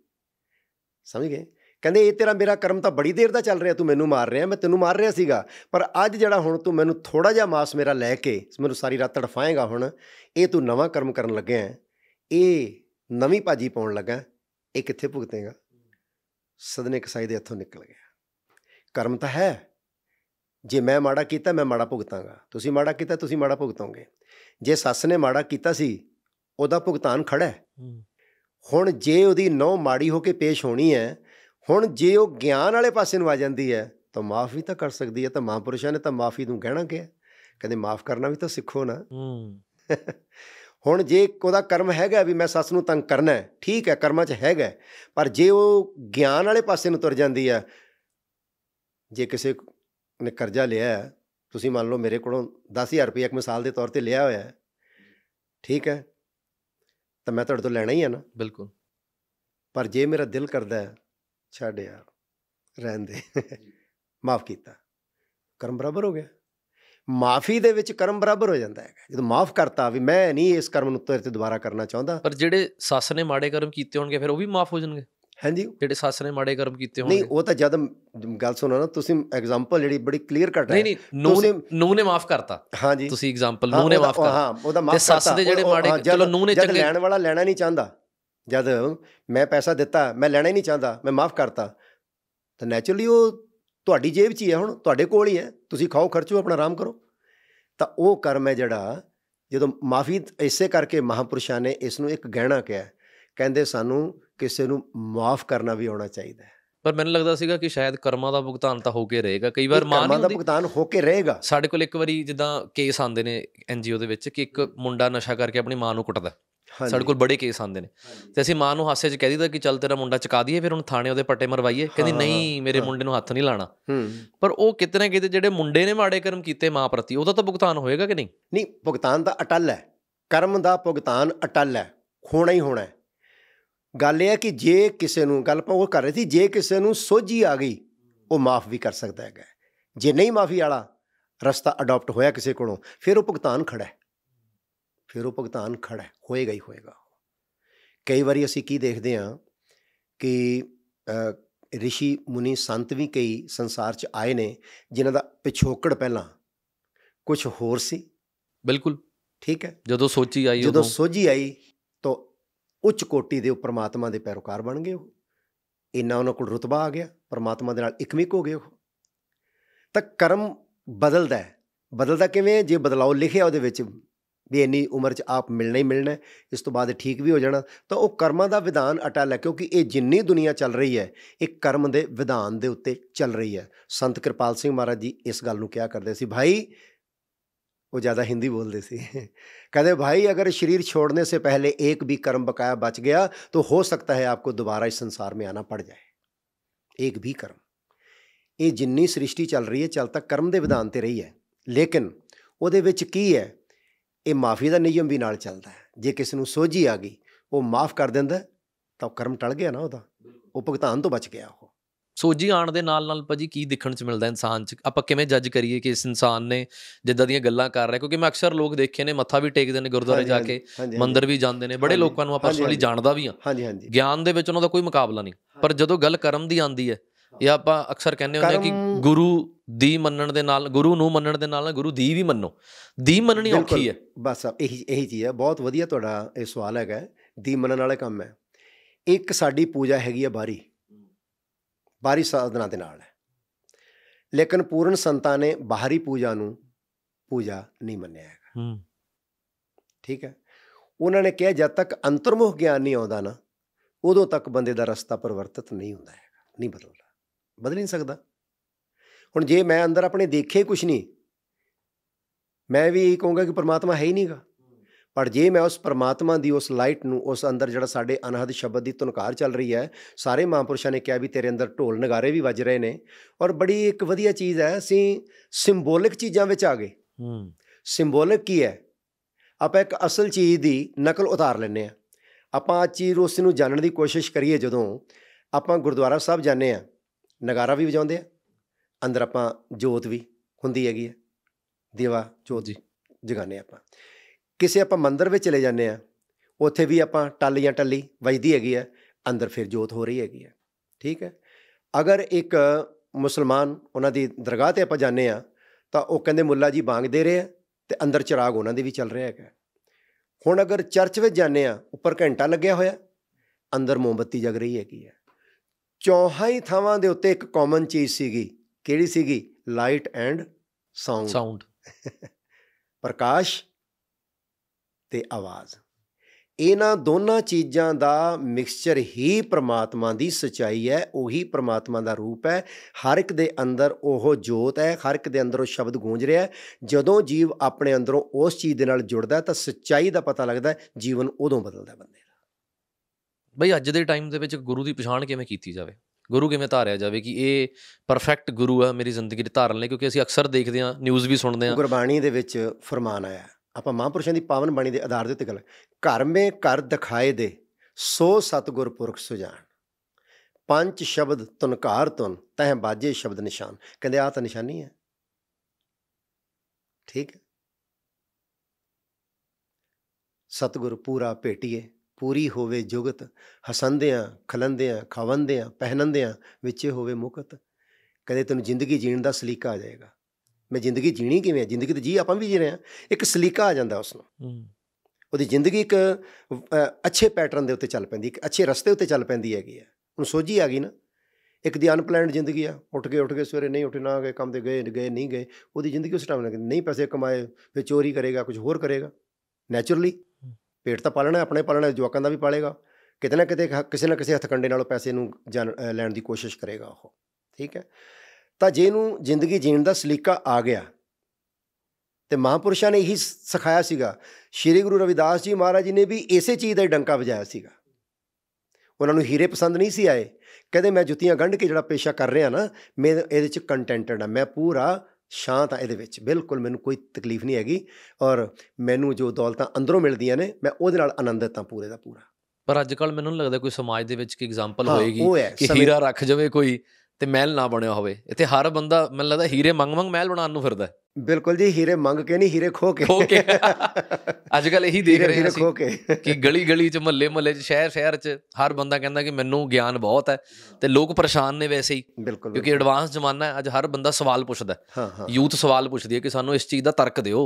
ਸਮਝ ਗਏ ਕਹਿੰਦੇ ਇਹ ਤੇਰਾ ਮੇਰਾ ਕਰਮ ਤਾਂ ਬੜੀ ਦੇਰ ਦਾ ਚੱਲ ਰਿਹਾ ਤੂੰ ਮੈਨੂੰ ਮਾਰ ਰਿਹਾ ਮੈਂ ਤੈਨੂੰ ਮਾਰ ਰਿਹਾ ਸੀਗਾ ਪਰ ਅੱਜ ਜਿਹੜਾ ਹੁਣ ਤੂੰ ਮੈਨੂੰ ਥੋੜਾ ਜਿਹਾ ਮਾਸ ਮੇਰਾ ਲੈ ਕੇ ਮੈਨੂੰ ਸਾਰੀ ਰਾਤ ਤੜਫਾਏਗਾ ਹੁਣ ਇਹ ਤੂੰ ਨਵਾਂ ਕਰਮ ਕਰਨ ਲੱਗਿਆ ਇਹ ਨਵੀਂ ਭਾਜੀ ਪਾਉਣ ਲੱਗਾ ਇਹ ਕਿੱਥੇ ਭੁਗਤੇਗਾ ਸਦਨੇ ਕਸਾਈ ਦੇ ਹੱਥੋਂ ਨਿਕਲ ਗਿਆ ਕਰਮ ਤਾਂ ਹੈ ਜੇ ਮੈਂ ਮਾੜਾ ਕੀਤਾ ਮੈਂ ਮਾੜਾ ਭੁਗਤਾਂਗਾ ਤੁਸੀਂ ਮਾੜਾ ਕੀਤਾ ਤੁਸੀਂ ਮਾੜਾ ਭੁਗਤੋਗੇ ਜੇ ਸੱਸ ਨੇ ਮਾੜਾ ਕੀਤਾ ਸੀ ਉਹਦਾ ਭੁਗਤਾਨ ਖੜਾ ਹੈ ਹੁਣ ਜੇ ਉਹਦੀ ਨੌ ਮਾੜੀ ਹੋ ਕੇ ਪੇਸ਼ ਹੋਣੀ ਹੈ ਹੁਣ ਜੇ ਉਹ ਗਿਆਨ ਵਾਲੇ ਪਾਸੇ ਨੂੰ ਆ ਜਾਂਦੀ ਹੈ ਤਾਂ ਮਾਫੀ ਤਾਂ ਕਰ ਸਕਦੀ ਹੈ ਤਾਂ ਮਹਾਪੁਰਸ਼ਾਂ ਨੇ ਤਾਂ ਮਾਫੀ ਨੂੰ ਕਹਿਣਾ ਕਿ ਕਹਿੰਦੇ ਮਾਫ ਕਰਨਾ ਵੀ ਤਾਂ ਸਿੱਖੋ ਨਾ *laughs* ਹੁਣ ਜੇ ਕੋਦਾ ਕਰਮ ਹੈਗਾ ਵੀ ਮੈਂ ਸੱਸ ਨੂੰ ਤੰਗ ਕਰਨਾ ਹੈ ਠੀਕ ਹੈ ਕਰਮਾਂ 'ਚ ਹੈਗਾ ਪਰ ਜੇ ਉਹ ਗਿਆਨ ਵਾਲੇ ਪਾਸੇ ਨੂੰ ਤੁਰ ਜਾਂਦੀ ਹੈ ਜੇ ਕਿਸੇ ਨੇ ਕਰਜ਼ਾ ਲਿਆ ਤੁਸੀਂ ਮੰਨ ਲਓ ਮੇਰੇ ਕੋਲੋਂ 10000 ਰੁਪਏ ਇੱਕ ਮਿਸਾਲ ਦੇ ਤੌਰ ਤੇ ਲਿਆ ਹੋਇਆ ਹੈ ਠੀਕ ਹੈ ਤਾਂ ਮੈਂ ਤੁਹਾਡੇ ਤੋਂ ਲੈਣਾ ਹੀ ਹੈ ਨਾ ਬਿਲਕੁਲ ਪਰ ਜੇ ਮੇਰਾ ਦਿਲ ਕਰਦਾ ਹੈ ਛੱਡਿਆ ਰਹਿਣ ਦੇ ਮਾਫ ਕੀਤਾ ਕਰਮ ਬਰਾਬਰ ਹੋ ਗਿਆ ਮਾਫੀ ਦੇ ਵਿੱਚ ਕਰਮ ਬਰਾਬਰ ਹੋ ਜਾਂਦਾ ਹੈ ਜਦੋਂ ਮਾਫ ਕਰਤਾ ਵੀ ਮੈਂ ਨਹੀਂ ਇਸ ਕਰਮ ਨੂੰ ਤੇਰੇ ਤੇ ਦੁਬਾਰਾ ਕਰਨਾ ਚਾਹੁੰਦਾ ਪਰ ਜਿਹੜੇ ਸੱਸ ਨੇ ਮਾੜੇ ਕਰਮ ਕੀਤੇ ਹੋਣਗੇ ਫਿਰ ਉਹ ਵੀ ਮਾਫ ਹੋ ਜਾਣਗੇ ਹਾਂਜੀ ਜਿਹੜੇ ਸੱਸ ਨੇ ਮਾੜੇ ਕਰਮ ਕੀਤੇ ਹੋਣਗੇ ਨਹੀਂ ਉਹ ਤਾਂ ਜਦ ਗੱਲ ਸੁਣਾ ਨਾ ਤੁਸੀਂ ਐਗਜ਼ਾਮਪਲ ਜਿਹੜੀ ਬੜੀ ਕਲੀਅਰ ਕੱਟ ਨਹੀਂ ਨਹੀਂ ਨੂੰ ਨੇ ਨੂੰ ਨੇ ਮਾਫ ਕਰਤਾ ਹਾਂਜੀ ਤੁਸੀਂ ਐਗਜ਼ਾਮਪਲ ਨੂੰ ਨੇ ਮਾਫ ਕਰਤਾ ਹਾਂ ਉਹਦਾ ਮਾਫ ਕਰਤਾ ਤੇ ਸੱਸ ਦੇ ਜਿਹੜੇ ਮਾੜੇ ਚਲੋ ਨੂੰ ਨੇ ਚੰਗੇ ਲੈਣ ਵਾਲਾ ਲੈਣਾ ਨਹੀਂ ਚਾਹੁੰਦਾ ਜਦ ਮੈਂ ਪੈਸਾ ਦਿੱਤਾ ਮੈਂ ਲੈਣਾ ਹੀ ਨਹੀਂ ਚਾਹੁੰਦਾ ਮੈਂ ਮਾਫ ਕਰਤਾ ਤਾਂ ਨੇਚਰਲੀ ਉਹ ਤੁਹਾਡੀ ਜੇਬ 'ਚ ਹੀ ਹੈ ਹੁਣ ਤੁਹਾਡੇ ਕੋਲ ਹੀ ਹੈ ਤੁਸੀਂ ਖਾਓ ਖਰਚੋ ਆਪਣਾ ਆਰਾਮ ਕਰੋ ਤਾਂ ਉਹ ਕਰਮ ਹੈ ਜਿਹੜਾ ਜਦੋਂ ਮਾਫੀ ਇਸੇ ਕਰਕੇ ਮਹਾਪੁਰਸ਼ਾਂ ਨੇ ਇਸ ਨੂੰ ਇੱਕ ਗਹਿਣਾ ਕਿਹਾ ਕਹਿੰਦੇ ਸਾਨੂੰ ਕਿਸੇ ਨੂੰ ਮਾਫ ਕਰਨਾ ਵੀ ਆਉਣਾ ਚਾਹੀਦਾ ਹੈ ਪਰ ਮੈਨੂੰ ਲੱਗਦਾ ਸੀਗਾ ਕਿ ਸ਼ਾਇਦ ਕਰਮਾਂ ਦਾ ਭੁਗਤਾਨ ਤਾਂ ਹੋ ਕੇ ਰਹੇਗਾ ਕਈ ਵਾਰ ਮਾਂ ਕਰਮਾਂ ਦਾ ਭੁਗਤਾਨ ਹੋ ਕੇ ਰਹੇਗਾ ਸਾਡੇ ਕੋਲ ਇੱਕ ਵਾਰੀ ਜਿੱਦਾਂ ਕੇਸ ਆਉਂਦੇ ਨੇ ਐਨਜੀਓ ਦੇ ਵਿੱਚ ਕਿ ਇੱਕ ਮੁੰਡਾ ਨਸ਼ਾ ਕਰਕੇ ਆਪਣੀ ਮਾਂ ਨੂੰ ਕੁੱਟਦਾ ਸਾਡੇ ਕੋਲ ਬੜੇ ਕੇਸ ਆਉਂਦੇ ਨੇ ਤੇ ਅਸੀਂ ਮਾਂ ਨੂੰ ਹਾਸੇ 'ਚ ਕਹਿ ਦਿੱਤਾ ਕਿ ਚੱਲ ਤੇਰਾ ਮੁੰਡਾ ਚਕਾ ਦਈਏ ਫਿਰ ਹੁਣ ਥਾਣੇ ਉਹਦੇ ਪੱਟੇ ਮਰਵਾਈਏ ਕਹਿੰਦੀ ਨਹੀਂ ਮੇਰੇ ਮੁੰਡੇ ਨੂੰ ਹੱਥ ਨਹੀਂ ਲਾਣਾ ਪਰ ਉਹ ਕਿਤੇ ਨਾ ਕਿਤੇ ਜਿਹੜੇ ਮੁੰਡੇ ਨੇ ਮਾੜੇ ਕਰਮ ਕੀਤੇ ਮਾਂ ਪ੍ਰਤੀ ਉਹਦਾ ਤਾਂ ਭੁਗਤਾਨ ਹੋਏਗਾ ਕਿ ਨਹੀਂ ਨਹੀਂ ਭੁਗਤਾਨ ਤਾਂ ਅਟਲ ਹੈ ਕਰਮ ਦਾ ਭੁਗਤਾਨ ਅਟਲ ਹੈ ਹੋਣਾ ਹੀ ਹੋਣਾ ਹੈ ਗੱਲ ਇਹ ਹੈ ਕਿ ਜੇ ਕਿਸੇ ਨੂੰ ਗੱਲ ਉਹ ਕਰ ਰਹੀ ਸੀ ਜੇ ਕਿਸੇ ਨੂੰ ਸੋਝੀ ਆ ਗਈ ਉਹ ਮਾਫ ਵੀ ਕਰ ਸਕਦਾ ਹੈਗਾ ਜੇ ਨਹੀਂ ਮਾਫੀ ਵਾਲਾ ਰਸਤਾ ਅਡਾਪਟ ਹੋਇਆ ਕਿਸੇ ਕੋਲੋਂ ਫਿਰ ਉਹ ਭੁਗਤਾਨ ਖੜਾ ਹੈ ਫਿਰ ਉਹ ਭੁਗਤਾਨ ਖੜਾ ਹੋਏਗਾ ਹੀ ਹੋਏਗਾ ਕਈ ਵਾਰੀ ਅਸੀਂ ਕੀ ਦੇਖਦੇ ਹਾਂ ਕਿ ਰਿਸ਼ੀ ਮੁਨੀ ਸੰਤ ਵੀ ਕਈ ਸੰਸਾਰ 'ਚ ਆਏ ਨੇ ਜਿਨ੍ਹਾਂ ਦਾ ਪਿਛੋਕੜ ਪਹਿਲਾਂ ਕੁਝ ਹੋਰ ਸੀ ਬਿਲਕੁਲ ਠੀਕ ਹੈ ਜਦੋਂ ਸੋਚੀ ਆਈ ਜਦੋਂ ਸੋਝੀ ਆਈ ਤਾਂ ਉੱਚ ਕੋਟੀ ਦੇ ਉਹ ਪ੍ਰਮਾਤਮਾ ਦੇ ਪੈਰੋਕਾਰ ਬਣ ਗਏ ਉਹ ਇੰਨਾ ਉਹਨਾਂ ਕੋਲ ਰਤਬਾ ਆ ਗਿਆ ਪ੍ਰਮਾਤਮਾ ਦੇ ਨਾਲ ਇਕਮਿਕ ਹੋ ਗਏ ਉਹ ਤਾਂ ਕਰਮ ਬਦਲਦਾ ਹੈ ਬਦਲਦਾ ਕਿਵੇਂ ਜੇ ਬਦਲਾਓ ਲਿਖਿਆ ਉਹਦੇ ਵਿੱਚ ਵੀ ਇੰਨੀ ਉਮਰ 'ਚ ਆਪ ਮਿਲਣਾ ਹੀ ਮਿਲਣਾ ਇਸ ਤੋਂ ਬਾਅਦ ਠੀਕ ਵੀ ਹੋ ਜਾਣਾ ਤਾਂ ਉਹ ਕਰਮਾਂ ਦਾ ਵਿਧਾਨ ਅਟਲ ਹੈ ਕਿਉਂਕਿ ਇਹ ਜਿੰਨੀ ਦੁਨੀਆ ਚੱਲ ਰਹੀ ਹੈ ਇਹ ਕਰਮ ਦੇ ਵਿਧਾਨ ਦੇ ਉੱਤੇ ਚੱਲ ਰਹੀ ਹੈ ਸੰਤ ਕਿਰਪਾਲ ਸਿੰਘ ਮਹਾਰਾਜ ਜੀ ਇਸ ਗੱਲ ਨੂੰ ਕਿਹਾ ਕਰਦੇ ਸੀ ਭਾਈ ਉਹ ਜ਼ਿਆਦਾ ਹਿੰਦੀ ਬੋਲਦੇ ਸੀ ਕਹਿੰਦੇ ਭਾਈ ਅਗਰ ਸਰੀਰ ਛੋੜਨੇ ਸੇ ਪਹਿਲੇ ਇੱਕ ਵੀ ਕਰਮ ਬਕਾਇਆ ਬਚ ਗਿਆ ਤਾਂ ਹੋ ਸਕਦਾ ਹੈ ਆਪਕੋ ਦੁਬਾਰਾ ਇਸ ਸੰਸਾਰ ਮੇ ਆਣਾ ਪੜ ਜਾਏ ਇੱਕ ਵੀ ਕਰਮ ਇਹ ਜਿੰਨੀ ਸ੍ਰਿਸ਼ਟੀ ਚੱਲ ਰਹੀ ਹੈ ਚੱਲ ਤੱਕ ਕਰਮ ਦੇ ਵਿਧਾਨ ਤੇ ਰਹੀ ਹੈ ਲੇਕਿਨ ਉਹਦੇ ਵਿੱਚ ਕੀ ਹੈ ਇਹ ਮਾਫੀ ਦਾ ਨਿਯਮ ਵੀ ਨਾਲ ਚੱਲਦਾ ਹੈ ਜੇ ਕਿਸ ਨੂੰ ਸੋਝੀ ਆ ਗਈ ਉਹ ਮਾਫ ਕਰ ਦਿੰਦਾ ਤਾਂ ਕਰਮ ਟਲ ਗਿਆ ਨਾ ਉਹਦਾ ਉਹ ਭੁਗਤਾਨ ਤੋਂ ਬਚ ਗਿਆ ਉਹ ਸੋਝੀ ਆਣ ਦੇ ਨਾਲ ਨਾਲ ਭਾਜੀ ਕੀ ਦੇਖਣ ਚ ਮਿਲਦਾ ਇਨਸਾਨ ਚ ਆਪਾਂ ਕਿਵੇਂ ਜੱਜ ਕਰੀਏ ਕਿ ਇਸ ਇਨਸਾਨ ਨੇ ਜਿੱਦਾਂ ਦੀਆਂ ਗੱਲਾਂ ਕਰ ਰਿਹਾ ਕਿਉਂਕਿ ਮੈਂ ਅਕਸਰ ਲੋਕ ਦੇਖੇ ਨੇ ਮੱਥਾ ਵੀ ਟੇਕਦੇ ਨੇ ਗੁਰਦੁਆਰੇ ਜਾ ਕੇ ਮੰਦਿਰ ਵੀ ਜਾਂਦੇ ਨੇ ਬੜੇ ਲੋਕਾਂ ਨੂੰ ਆਪਾਂ ਪਰਸਨਲੀ ਜਾਣਦਾ ਵੀ ਆ ਗਿਆਨ ਦੇ ਵਿੱਚ ਉਹਨਾਂ ਦਾ ਕੋਈ ਮੁਕਾਬਲਾ ਨਹੀਂ ਪਰ ਜਦੋਂ ਗੱਲ ਕਰਮ ਦੀ ਆਂਦੀ ਹੈ ਜਾਂ ਆਪਾਂ ਅਕਸਰ ਕਹਿੰਦੇ ਹੁੰਦੇ ਆ ਕਿ ਗੁਰੂ ਦੀ ਮੰਨਣ ਦੇ ਨਾਲ ਗੁਰੂ ਨੂੰ ਮੰਨਣ ਦੇ ਨਾਲ ਗੁਰੂ ਦੀ ਵੀ ਮੰਨੋ ਦੀ ਮੰਨਣੀ ਔਖੀ ਹੈ ਬਸ ਇਹੀ ਇਹੀ ਚੀਜ਼ ਹੈ ਬਹੁਤ ਵਧੀਆ ਤੁਹਾਡਾ ਇਹ ਸਵਾਲ ਹੈਗਾ ਦੀ ਮੰਨਣ ਵਾਲਾ ਕੰਮ ਹੈ ਇੱਕ ਸਾਡੀ ਪੂਜਾ ਹੈਗੀ ਹੈ ਬਾਰੀ ਬਾਰੀ ਸਾਧਨਾ ਦੇ ਨਾਲ ਹੈ ਲੇਕਿਨ ਪੂਰਨ ਸੰਤਾਂ ਨੇ ਬਾਹਰੀ ਪੂਜਾ ਨੂੰ ਪੂਜਾ ਨਹੀਂ ਮੰਨਿਆ ਹੈਗਾ ਹੂੰ ਠੀਕ ਹੈ ਉਹਨਾਂ ਨੇ ਕਿਹਾ ਜਦ ਤੱਕ ਅੰਤਰਮੁਖ ਗਿਆਨ ਨਹੀਂ ਆਉਂਦਾ ਨਾ ਉਦੋਂ ਤੱਕ ਬੰਦੇ ਦਾ ਰਸਤਾ ਪਰਵਰਤਿਤ ਨਹੀਂ ਹੁੰਦਾ ਹੈਗਾ ਨਹੀਂ ਬਦਲਦਾ ਬਦਲ ਨਹੀਂ ਸਕਦਾ ਹੁਣ ਜੇ ਮੈਂ ਅੰਦਰ ਆਪਣੇ ਦੇਖੇ ਕੁਝ ਨਹੀਂ ਮੈਂ ਵੀ ਇਹ ਕਹੂੰਗਾ ਕਿ ਪਰਮਾਤਮਾ ਹੈ ਹੀ ਨਹੀਂਗਾ ਪਰ ਜੇ ਮੈਂ ਉਸ ਪਰਮਾਤਮਾ ਦੀ ਉਸ ਲਾਈਟ ਨੂੰ ਉਸ ਅੰਦਰ ਜਿਹੜਾ ਸਾਡੇ ਅਨਹਦ ਸ਼ਬਦ ਦੀ ਤੁਨਕਾਰ ਚੱਲ ਰਹੀ ਹੈ ਸਾਰੇ ਮਹਾਂਪੁਰਸ਼ਾਂ ਨੇ ਕਿਹਾ ਵੀ ਤੇਰੇ ਅੰਦਰ ਢੋਲ ਨਗਾਰੇ ਵੀ ਵੱਜ ਰਹੇ ਨੇ ਔਰ ਬੜੀ ਇੱਕ ਵਧੀਆ ਚੀਜ਼ ਹੈ ਅਸੀਂ ਸਿੰਬੋਲਿਕ ਚੀਜ਼ਾਂ ਵਿੱਚ ਆ ਗਏ ਹੂੰ ਸਿੰਬੋਲਿਕ ਕੀ ਹੈ ਆਪਾਂ ਇੱਕ ਅਸਲ ਚੀਜ਼ ਦੀ ਨਕਲ ਉਤਾਰ ਲੈਨੇ ਆ ਆਪਾਂ ਆ ਚੀਜ਼ ਉਸ ਨੂੰ ਜਾਣਨ ਦੀ ਕੋਸ਼ਿਸ਼ ਕਰੀਏ ਜਦੋਂ ਆਪਾਂ ਗੁਰਦੁਆਰਾ ਸਾਹਿਬ ਜਾਂਦੇ ਆ ਨਗਾਰਾ ਵੀ ਵਜਾਉਂਦੇ ਆ ਅੰਦਰ ਆਪਾਂ ਜੋਤ ਵੀ ਹੁੰਦੀ ਹੈਗੀ ਹੈ ਦੀਵਾ ਜੋਤ ਜੀ ਜਗਾਨੇ ਆਪਾਂ ਕਿਸੇ ਆਪਾਂ ਮੰਦਰ ਵਿੱਚ ਚਲੇ ਜਾਂਦੇ ਆ ਉੱਥੇ ਵੀ ਆਪਾਂ ਟੱਲ ਜਾਂ ਟੱਲੀ ਵੱਜਦੀ ਹੈਗੀ ਹੈ ਅੰਦਰ ਫਿਰ ਜੋਤ ਹੋ ਰਹੀ ਹੈਗੀ ਹੈ ਠੀਕ ਹੈ ਅਗਰ ਇੱਕ ਮੁਸਲਮਾਨ ਉਹਨਾਂ ਦੀ ਦਰਗਾਹ ਤੇ ਆਪਾਂ ਜਾਂਦੇ ਆ ਤਾਂ ਉਹ ਕਹਿੰਦੇ ਮੁੱਲਾ ਜੀ ਬਾਗ ਦੇ ਰਹੇ ਆ ਤੇ ਅੰਦਰ ਚਿਰਾਗ ਉਹਨਾਂ ਦੇ ਵੀ ਚੱਲ ਰਿਹਾ ਹੈਗਾ ਹੁਣ ਅਗਰ ਚਰਚ ਵਿੱਚ ਜਾਂਦੇ ਆ ਉੱਪਰ ਘੰਟਾ ਲੱਗਿਆ ਹੋਇਆ ਅੰਦਰ ਮੋਮਬੱਤੀ ਜਗ ਰਹੀ ਹੈਗੀ ਹੈ ਚੌਹਾਈ ਥਾਵਾਂ ਦੇ ਉੱਤੇ ਇੱਕ ਕਾਮਨ ਚੀਜ਼ ਸੀਗੀ ਕਿਹੜੀ ਸੀਗੀ ਲਾਈਟ ਐਂਡ ਸਾਊਂਡ ਸਾਊਂਡ ਪ੍ਰਕਾਸ਼ ਤੇ ਆਵਾਜ਼ ਇਹਨਾਂ ਦੋਨਾਂ ਚੀਜ਼ਾਂ ਦਾ ਮਿਕਸਚਰ ਹੀ ਪ੍ਰਮਾਤਮਾ ਦੀ ਸਚਾਈ ਹੈ ਉਹੀ ਪ੍ਰਮਾਤਮਾ ਦਾ ਰੂਪ ਹੈ ਹਰ ਇੱਕ ਦੇ ਅੰਦਰ ਉਹ ਜੋਤ ਹੈ ਹਰ ਇੱਕ ਦੇ ਅੰਦਰ ਉਹ ਸ਼ਬਦ ਗੂੰਜ ਰਿਹਾ ਹੈ ਜਦੋਂ ਜੀਵ ਆਪਣੇ ਅੰਦਰੋਂ ਉਸ ਚੀਜ਼ ਦੇ ਨਾਲ ਜੁੜਦਾ ਤਾਂ ਸਚਾਈ ਦਾ ਪਤਾ ਲੱਗਦਾ ਜੀਵਨ ਉਦੋਂ ਬਦਲਦਾ ਬੰਦੇ ਬਈ ਅੱਜ ਦੇ ਟਾਈਮ ਦੇ ਵਿੱਚ ਗੁਰੂ ਦੀ ਪਛਾਣ ਕਿਵੇਂ ਕੀਤੀ ਜਾਵੇ ਗੁਰੂ ਕਿਵੇਂ ਧਾਰਿਆ ਜਾਵੇ ਕਿ ਇਹ ਪਰਫੈਕਟ ਗੁਰੂ ਆ ਮੇਰੀ ਜ਼ਿੰਦਗੀ ਦੇ ਧਾਰਨ ਲਈ ਕਿਉਂਕਿ ਅਸੀਂ ਅਕਸਰ ਦੇਖਦੇ ਆ ਨਿਊਜ਼ ਵੀ ਸੁਣਦੇ ਆ ਗੁਰਬਾਣੀ ਦੇ ਵਿੱਚ ਫਰਮਾਨ ਆਇਆ ਆਪਾਂ ਮਹਾਂਪੁਰਸ਼ਾਂ ਦੀ ਪਾਵਨ ਬਾਣੀ ਦੇ ਆਧਾਰ ਦੇ ਉੱਤੇ ਗੱਲ ਘਰ ਮੇ ਦਿਖਾਏ ਦੇ ਸੋ ਸਤਗੁਰ ਪੁਰਖ ਸੁਜਾਨ ਪੰਜ ਸ਼ਬਦ ਤੁਨਕਾਰ ਤੁਨ ਤਹ ਬਾਜੇ ਸ਼ਬਦ ਨਿਸ਼ਾਨ ਕਹਿੰਦੇ ਆ ਤਾਂ ਨਿਸ਼ਾਨੀ ਹੈ ਠੀਕ ਸਤਗੁਰ ਪੂਰਾ ਭੇਟੀਏ ਪੂਰੀ ਹੋਵੇ ਜੁਗਤ ਹਸੰਦਿਆਂ ਖਲੰਦਿਆਂ ਖਵੰਦਿਆਂ ਪਹਿਨੰਦਿਆਂ ਵਿੱਚੇ ਹੋਵੇ ਮੁਕਤ ਕਦੇ ਤੈਨੂੰ ਜ਼ਿੰਦਗੀ ਜੀਣ ਦਾ ਸਲੀਕਾ ਆ ਜਾਏਗਾ ਮੈਂ ਜ਼ਿੰਦਗੀ ਜੀਣੀ ਕਿਵੇਂ ਆ ਜ਼ਿੰਦਗੀ ਤੇ ਜੀ ਆਪਾਂ ਵੀ ਜੀ ਰਹੇ ਆ ਇੱਕ ਸਲੀਕਾ ਆ ਜਾਂਦਾ ਉਸ ਨੂੰ ਉਹਦੀ ਜ਼ਿੰਦਗੀ ਇੱਕ ਅੱਛੇ ਪੈਟਰਨ ਦੇ ਉੱਤੇ ਚੱਲ ਪੈਂਦੀ ਇੱਕ ਅੱਛੇ ਰਸਤੇ ਉੱਤੇ ਚੱਲ ਪੈਂਦੀ ਹੈਗੀ ਆ ਹੁਣ ਸੋਝੀ ਆ ਗਈ ਨਾ ਇੱਕ ਦੀ ਅਨਪਲੈਨਡ ਜ਼ਿੰਦਗੀ ਆ ਉੱਠ ਕੇ ਉੱਠ ਕੇ ਸਵੇਰੇ ਨਹੀਂ ਉੱਠੇ ਨਾ ਗਏ ਕੰਮ ਤੇ ਗਏ ਗਏ ਨਹੀਂ ਗਏ ਉਹਦੀ ਜ਼ਿੰਦਗੀ ਉਸ ਟਾਈਮ ਲੱਗਦੀ ਨਹੀਂ ਪੈਸੇ ਕਮਾਏ ਫਿਰ ਚੋਰੀ ਕਰੇਗਾ ਕੁਝ ਹੋਰ ਕਰੇਗਾ ਨੇਚਰਲੀ ਪੇਟ ਤਾਂ ਪਾਲਣਾ ਆਪਣੇ ਪਾਲਣਾ ਜਵਾਕਾਂ ਦਾ ਵੀ ਪਾਲੇਗਾ ਕਿਤੇ ਨਾ ਕਿਤੇ ਕਿਸੇ ਨਾ ਕਿਸੇ ਹੱਥਕੰਡੇ ਨਾਲ ਪੈਸੇ ਨੂੰ ਲੈਣ ਦੀ ਕੋਸ਼ਿਸ਼ ਕਰੇਗਾ ਉਹ ਠੀਕ ਹੈ ਤਾਂ ਜੇ ਨੂੰ ਜ਼ਿੰਦਗੀ ਜੀਣ ਦਾ ਸਲੀਕਾ ਆ ਗਿਆ ਤੇ ਮਹਾਪੁਰਸ਼ਾਂ ਨੇ ਇਹੀ ਸਿਖਾਇਆ ਸੀਗਾ ਸ੍ਰੀ ਗੁਰੂ ਰਵਿਦਾਸ ਜੀ ਮਹਾਰਾਜ ਜੀ ਨੇ ਵੀ ਇਸੇ ਚੀਜ਼ ਦਾ ਡੰਕਾ ਵਜਾਇਆ ਸੀਗਾ ਉਹਨਾਂ ਨੂੰ ਹੀਰੇ ਪਸੰਦ ਨਹੀਂ ਸੀ ਆਏ ਕਹਿੰਦੇ ਮੈਂ ਜੁੱਤੀਆਂ ਗੰਢ ਕੇ ਜਿਹੜਾ ਪੇਸ਼ਾ ਕਰ ਰਿਹਾ ਨਾ ਮੈਂ ਇਹਦੇ ਚ ਕੰਟੈਂਟਡ ਆ ਮੈਂ ਪੂਰਾ ਸ਼ਾਂਤ ਆ ਇਹਦੇ ਵਿੱਚ ਬਿਲਕੁਲ ਮੈਨੂੰ ਕੋਈ ਤਕਲੀਫ ਨਹੀਂ ਹੈਗੀ ਔਰ ਮੈਨੂੰ ਜੋ ਦੌਲਤਾਂ ਅੰਦਰੋਂ ਮਿਲਦੀਆਂ ਨੇ ਮੈਂ ਉਹਦੇ ਨਾਲ ਆਨੰਦਿਤ ਹਾਂ ਪੂਰੇ ਦਾ ਪੂਰਾ ਪਰ ਅੱਜ ਕੱਲ ਮੈਨੂੰ ਲੱਗਦਾ ਕੋਈ ਸਮਾਜ ਦੇ ਵਿੱਚ ਕੀ ਐਗਜ਼ਾਮਪਲ ਹੋਏਗੀ ਕਿ ਹੀਰਾ ਰੱਖ ਜਾਵੇ ਕੋਈ ਤੇ ਮਹਿਲ ਨਾ ਬਣਿਆ ਹੋਵੇ ਇੱਥੇ ਹਰ ਬੰਦਾ ਮੈਨੂੰ ਲੱਗਦਾ ਹੀਰੇ ਮੰਗ ਮੰਗ ਮਹਿਲ ਬਣਾਉਣ ਨੂੰ ਫਿਰਦਾ ਬਿਲਕੁਲ ਜੀ ਹੀਰੇ ਮੰਗ ਕੇ ਨਹੀਂ ਹੀਰੇ ਖੋ ਕੇ ਖੋ ਕੇ ਅੱਜ ਕੱਲ ਇਹੀ ਦੇਖ ਰਹੇ ਹਾਂ ਕਿ ਗਲੀ ਗਲੀ ਚ ਮੱਲੇ ਮੱਲੇ ਚ ਸ਼ਹਿਰ ਸ਼ਹਿਰ ਚ ਹਰ ਬੰਦਾ ਕਹਿੰਦਾ ਕਿ ਮੈਨੂੰ ਗਿਆਨ ਬਹੁਤ ਹੈ ਤੇ ਲੋਕ ਪਰੇਸ਼ਾਨ ਨੇ ਵੈਸੇ ਹੀ ਕਿਉਂਕਿ ਐਡਵਾਂਸ ਜ਼ਮਾਨਾ ਹੈ ਅੱਜ ਹਰ ਬੰਦਾ ਸਵਾਲ ਪੁੱਛਦਾ ਹੈ ਯੂਥ ਸਵਾਲ ਪੁੱਛਦੀ ਹੈ ਕਿ ਸਾਨੂੰ ਇਸ ਚੀਜ਼ ਦਾ ਤਰਕ ਦਿਓ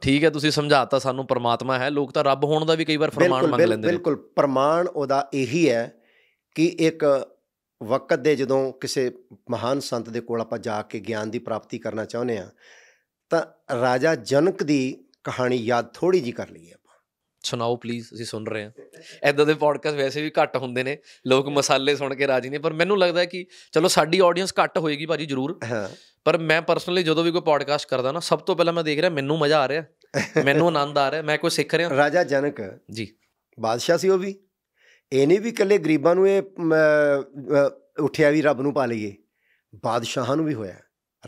ਠੀਕ ਹੈ ਤੁਸੀਂ ਸਮਝਾਤਾ ਸਾਨੂੰ ਪਰਮਾਤਮਾ ਹੈ ਲੋਕ ਤਾਂ ਰੱਬ ਹੋਣ ਦਾ ਵੀ ਕਈ ਵਾਰ ਫਰਮਾਨ ਮੰਗ ਲੈਂਦੇ ਨੇ ਬਿਲਕੁਲ ਪਰਮਾਨ ਉਹਦਾ ਇਹੀ ਹੈ ਕਿ ਇੱਕ ਵਕਤ ਦੇ ਜਦੋਂ ਕਿਸੇ ਮਹਾਨ ਸੰਤ ਦੇ ਕੋਲ ਆਪਾਂ ਜਾ ਕੇ ਗਿਆਨ ਦੀ ਪ੍ਰਾਪਤੀ ਕਰਨਾ ਚਾਹੁੰਦੇ ਆ ਤਾਂ ਰਾਜਾ ਜਨਕ ਦੀ ਕਹਾਣੀ ਯਾਦ ਥੋੜੀ ਜੀ ਕਰ ਲਈਏ ਆਪਾਂ ਸੁਣਾਓ ਪਲੀਜ਼ ਅਸੀਂ ਸੁਣ ਰਹੇ ਆ ਐਦਾਂ ਦੇ ਪੋਡਕਾਸਟ ਵੈਸੇ ਵੀ ਘੱਟ ਹੁੰਦੇ ਨੇ ਲੋਕ ਮਸਾਲੇ ਸੁਣ ਕੇ ਰਾਜੀ ਨੇ ਪਰ ਮੈਨੂੰ ਲੱਗਦਾ ਹੈ ਕਿ ਚਲੋ ਸਾਡੀ ਆਡੀਅנס ਘੱਟ ਹੋਏਗੀ ਭਾਜੀ ਜ਼ਰੂਰ ਹਾਂ ਪਰ ਮੈਂ ਪਰਸਨਲੀ ਜਦੋਂ ਵੀ ਕੋਈ ਪੋਡਕਾਸਟ ਕਰਦਾ ਨਾ ਸਭ ਤੋਂ ਪਹਿਲਾਂ ਮੈਂ ਦੇਖ ਰਿਹਾ ਮੈਨੂੰ ਮਜ਼ਾ ਆ ਰਿਹਾ ਮੈਨੂੰ ਆਨੰਦ ਆ ਰਿਹਾ ਮੈਂ ਕੋਈ ਸਿੱਖ ਰਿਹਾ ਰਾਜਾ ਜਨਕ ਜੀ ਬਾਦਸ਼ਾਹ ਸੀ ਉਹ ਵੀ ਇਹ ਨਹੀਂ ਵੀ ਇਕੱਲੇ ਗਰੀਬਾਂ ਨੂੰ ਇਹ ਉੱਠਿਆ ਵੀ ਰੱਬ ਨੂੰ ਪਾ ਲਈਏ ਬਾਦਸ਼ਾਹਾਂ ਨੂੰ ਵੀ ਹੋਇਆ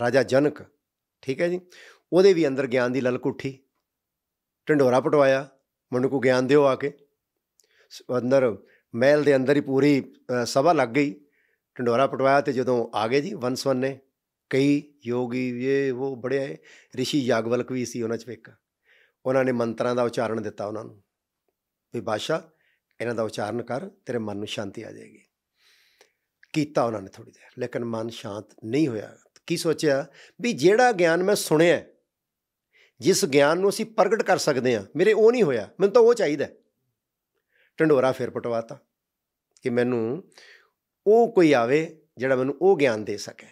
ਰਾਜਾ ਜਨਕ ਠੀਕ ਹੈ ਜੀ ਉਹਦੇ ਵੀ ਅੰਦਰ ਗਿਆਨ ਦੀ ਲਲਕ ਉੱਠੀ ਢੰਡੋਰਾ ਪਟਵਾਇਆ ਮੈਨੂੰ ਕੋ ਗਿਆਨ ਦਿਓ ਆ ਕੇ ਅੰਦਰ ਮਹਿਲ ਦੇ ਅੰਦਰ ਹੀ ਪੂਰੀ ਸਭਾ ਲੱਗ ਗਈ ਢੰਡੋਰਾ ਪਟਵਾਇਆ ਤੇ ਜਦੋਂ ਆ ਗਏ ਜੀ ਵੰਸਵਨ ਨੇ ਕਈ ਯੋਗੀ ਇਹ ਉਹ ਬੜੇ ਆਏ ਰਿਸ਼ੀ ਯਾਗਵਲਕ ਵੀ ਸੀ ਉਹਨਾਂ ਚ ਇੱਕ ਉਹਨਾਂ ਨੇ ਮੰਤਰਾਂ ਦਾ ਉਚਾਰਨ ਦਿੱਤਾ ਉਹਨਾਂ ਨੂੰ ਵੀ ਬਾਦਸ਼ਾਹ ਇਹਨਾਂ ਦਾ ਉਚਾਰਨ ਕਰ ਤੇਰੇ ਮਨ ਨੂੰ ਸ਼ਾਂਤੀ ਆ ਜਾਏਗੀ ਕੀਤਾ ਉਹਨਾਂ ਨੇ ਥੋੜੀ ਦੇਰ ਲੇਕਿਨ ਮਨ ਸ਼ਾਂਤ ਨਹੀਂ ਹੋਇਆ ਕੀ ਸੋਚਿਆ ਵੀ ਜਿਹੜਾ ਗਿਆਨ ਮੈਂ ਸੁਣਿਆ ਜਿਸ ਗਿਆਨ ਨੂੰ ਅਸੀਂ ਪ੍ਰਗਟ ਕਰ ਸਕਦੇ ਆ ਮੇਰੇ ਉਹ ਨਹੀਂ ਹੋਇਆ ਮੈਨੂੰ ਤਾਂ ਉਹ ਚਾਹੀਦਾ ਢੰਡੋਰਾ ਫੇਰ ਪਟਵਾਤਾ ਕਿ ਮੈਨੂੰ ਉਹ ਕੋਈ ਆਵੇ ਜਿਹੜਾ ਮੈਨੂੰ ਉਹ ਗਿਆਨ ਦੇ ਸਕੇ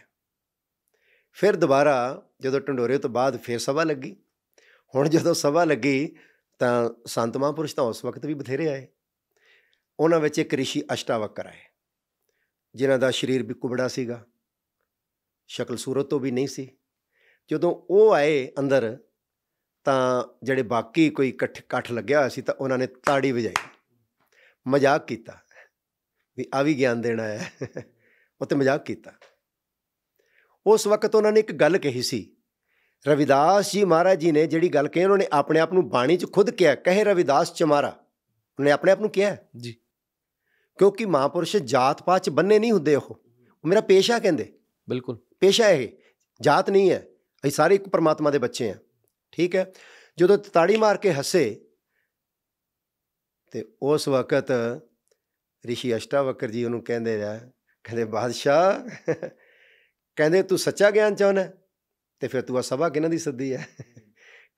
ਫਿਰ ਦੁਬਾਰਾ ਜਦੋਂ ਢੰਡੋਰੇ ਤੋਂ ਬਾਅਦ ਫੇਰ ਸਭਾ ਲੱਗੀ ਹੁਣ ਜਦੋਂ ਸਭਾ ਲੱਗੀ ਤਾਂ ਸੰਤ ਮਹਾਂਪੁਰਸ਼ ਤਾਂ ਉਸ ਵਕਤ ਵੀ ਬਥੇਰੇ ਆਏ ਉਹਨਾਂ ਵਿੱਚ ਇੱਕ ਰਿਸ਼ੀ ਅਸ਼ਟਾਵਕਰ ਆਏ ਜਿਨ੍ਹਾਂ ਦਾ ਸਰੀਰ ਵੀ ਕੁਬੜਾ ਸੀਗਾ ਸ਼ਕਲ ਸੂਰਤ ਤੋਂ ਵੀ ਨਹੀਂ ਸੀ ਜਦੋਂ ਉਹ ਆਏ ਅੰਦਰ ਤਾਂ ਜਿਹੜੇ ਬਾਕੀ ਕੋਈ ਇਕੱਠ ਇਕੱਠ ਲੱਗਿਆ ਹੋਇਆ ਸੀ ਤਾਂ ਉਹਨਾਂ ਨੇ ਤਾੜੀ ਵਜਾਈ ਮਜ਼ਾਕ ਕੀਤਾ ਵੀ ਆ ਵੀ ਗਿਆਨ ਦੇਣਾ ਹੈ ਉਹ ਤੇ ਮਜ਼ਾਕ ਕੀਤਾ ਉਸ ਵਕਤ ਉਹਨਾਂ ਨੇ ਇੱਕ ਗੱਲ ਕਹੀ ਸੀ ਰਵਿਦਾਸ ਜੀ ਮਹਾਰਾਜ ਜੀ ਨੇ ਜਿਹੜੀ ਗੱਲ ਕਹੀ ਉਹਨਾਂ ਨੇ ਆਪਣੇ ਆਪ ਨੂੰ ਬਾਣੀ 'ਚ ਖੁਦ ਕਿਹਾ ਕਹੇ ਰਵਿਦਾਸ ਚਮਾਰਾ ਉਹਨੇ ਆਪਣੇ ਆਪ ਨੂੰ ਕਿਹਾ ਜੀ ਕਿਉਂਕਿ ਮਹਾਪੁਰਸ਼ ਜਾਤ ਪਾਤ ਚ ਬੰਨੇ ਨਹੀਂ ਹੁੰਦੇ ਉਹ ਮੇਰਾ ਪੇਸ਼ਾ ਕਹਿੰਦੇ ਬਿਲਕੁਲ ਪੇਸ਼ਾ ਇਹ ਜਾਤ ਨਹੀਂ ਹੈ ਅਸੀਂ ਸਾਰੇ ਇੱਕ ਪਰਮਾਤਮਾ ਦੇ ਬੱਚੇ ਆ ਠੀਕ ਹੈ ਜਦੋਂ ਤਾੜੀ ਮਾਰ ਕੇ ਹੱਸੇ ਤੇ ਉਸ ਵਕਤ ਰਿਸ਼ੀ ਅਸ਼ਟਾਵਕਰ ਜੀ ਉਹਨੂੰ ਕਹਿੰਦੇ ਰਿਹਾ ਕਹਿੰਦੇ ਬਾਦਸ਼ਾਹ ਕਹਿੰਦੇ ਤੂੰ ਸੱਚਾ ਗਿਆਨ ਚਾਹਣਾ ਤੇ ਫਿਰ ਤੂੰ ਆ ਸਭਾ ਕਿਹਨਾਂ ਦੀ ਸੱਦੀ ਹੈ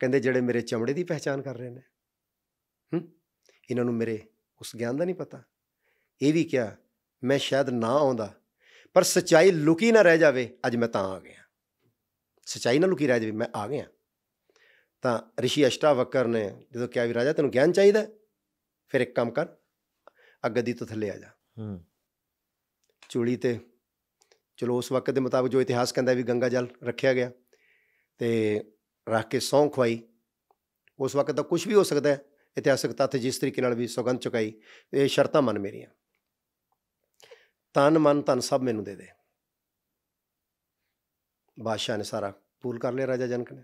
ਕਹਿੰਦੇ ਜਿਹੜੇ ਮੇਰੇ ਚਮੜੇ ਦੀ ਪਹਿਚਾਨ ਕਰ ਰਹੇ ਨੇ ਹਮ ਇਹਨਾਂ ਨੂੰ ਮੇਰੇ ਉਸ ਗਿਆਨ ਦਾ ਨਹੀਂ ਪਤਾ ਇਹ ਵੀ ਕਿਹਾ ਮੈਂ ਸ਼ਾਇਦ ਨਾ ਆਉਂਦਾ ਪਰ ਸਚਾਈ ਲੁਕੀ ਨਾ ਰਹਿ ਜਾਵੇ ਅੱਜ ਮੈਂ ਤਾਂ ਆ ਗਿਆ ਸਚਾਈ ਨਾ ਲੁਕੀ ਰਹਿ ਜਾਵੇ ਮੈਂ ਆ ਗਿਆ ਤਾਂ ਰਿਸ਼ੀ ਅਸ਼ਟਾਵਕਰ ਨੇ ਜਦੋਂ ਕਿਹਾ ਵੀ ਰਾਜਾ ਤੈਨੂੰ ਗਿਆਨ ਚਾਹੀਦਾ ਫਿਰ ਇੱਕ ਕੰਮ ਕਰ ਅਗਦੀ ਤੋਂ ਥੱਲੇ ਆ ਜਾ ਹੂੰ ਚੂੜੀ ਤੇ ਚਲੋ ਉਸ ਵਕਤ ਦੇ ਮੁਤਾਬਕ ਜੋ ਇਤਿਹਾਸ ਕਹਿੰਦਾ ਵੀ ਗੰਗਾ ਜਲ ਰੱਖਿਆ ਗਿਆ ਤੇ ਰੱਖ ਕੇ ਸੌਂ ਖਵਾਈ ਉਸ ਵਕਤ ਦਾ ਕੁਝ ਵੀ ਹੋ ਸਕਦਾ ਹੈ ਇਤਿਹਾਸਕ ਤੱਥ ਜਿਸ ਤਰੀਕੇ ਨਾਲ ਵੀ ਸੁਗੰਧ ਚੁਕਾਈ ਇਹ ਸ਼ਰਤਾਂ ਮੰਨ ਮੇਰੀਆਂ ਤਨ ਮਨ ਤਨ ਸਭ ਮੈਨੂੰ ਦੇ ਦੇ ਬਾਦਸ਼ਾਹ ਨੇ ਸਾਰਾ ਪੂਲ ਕਰ ਲਿਆ ਰਾਜਾ ਜਨਕ ਨੇ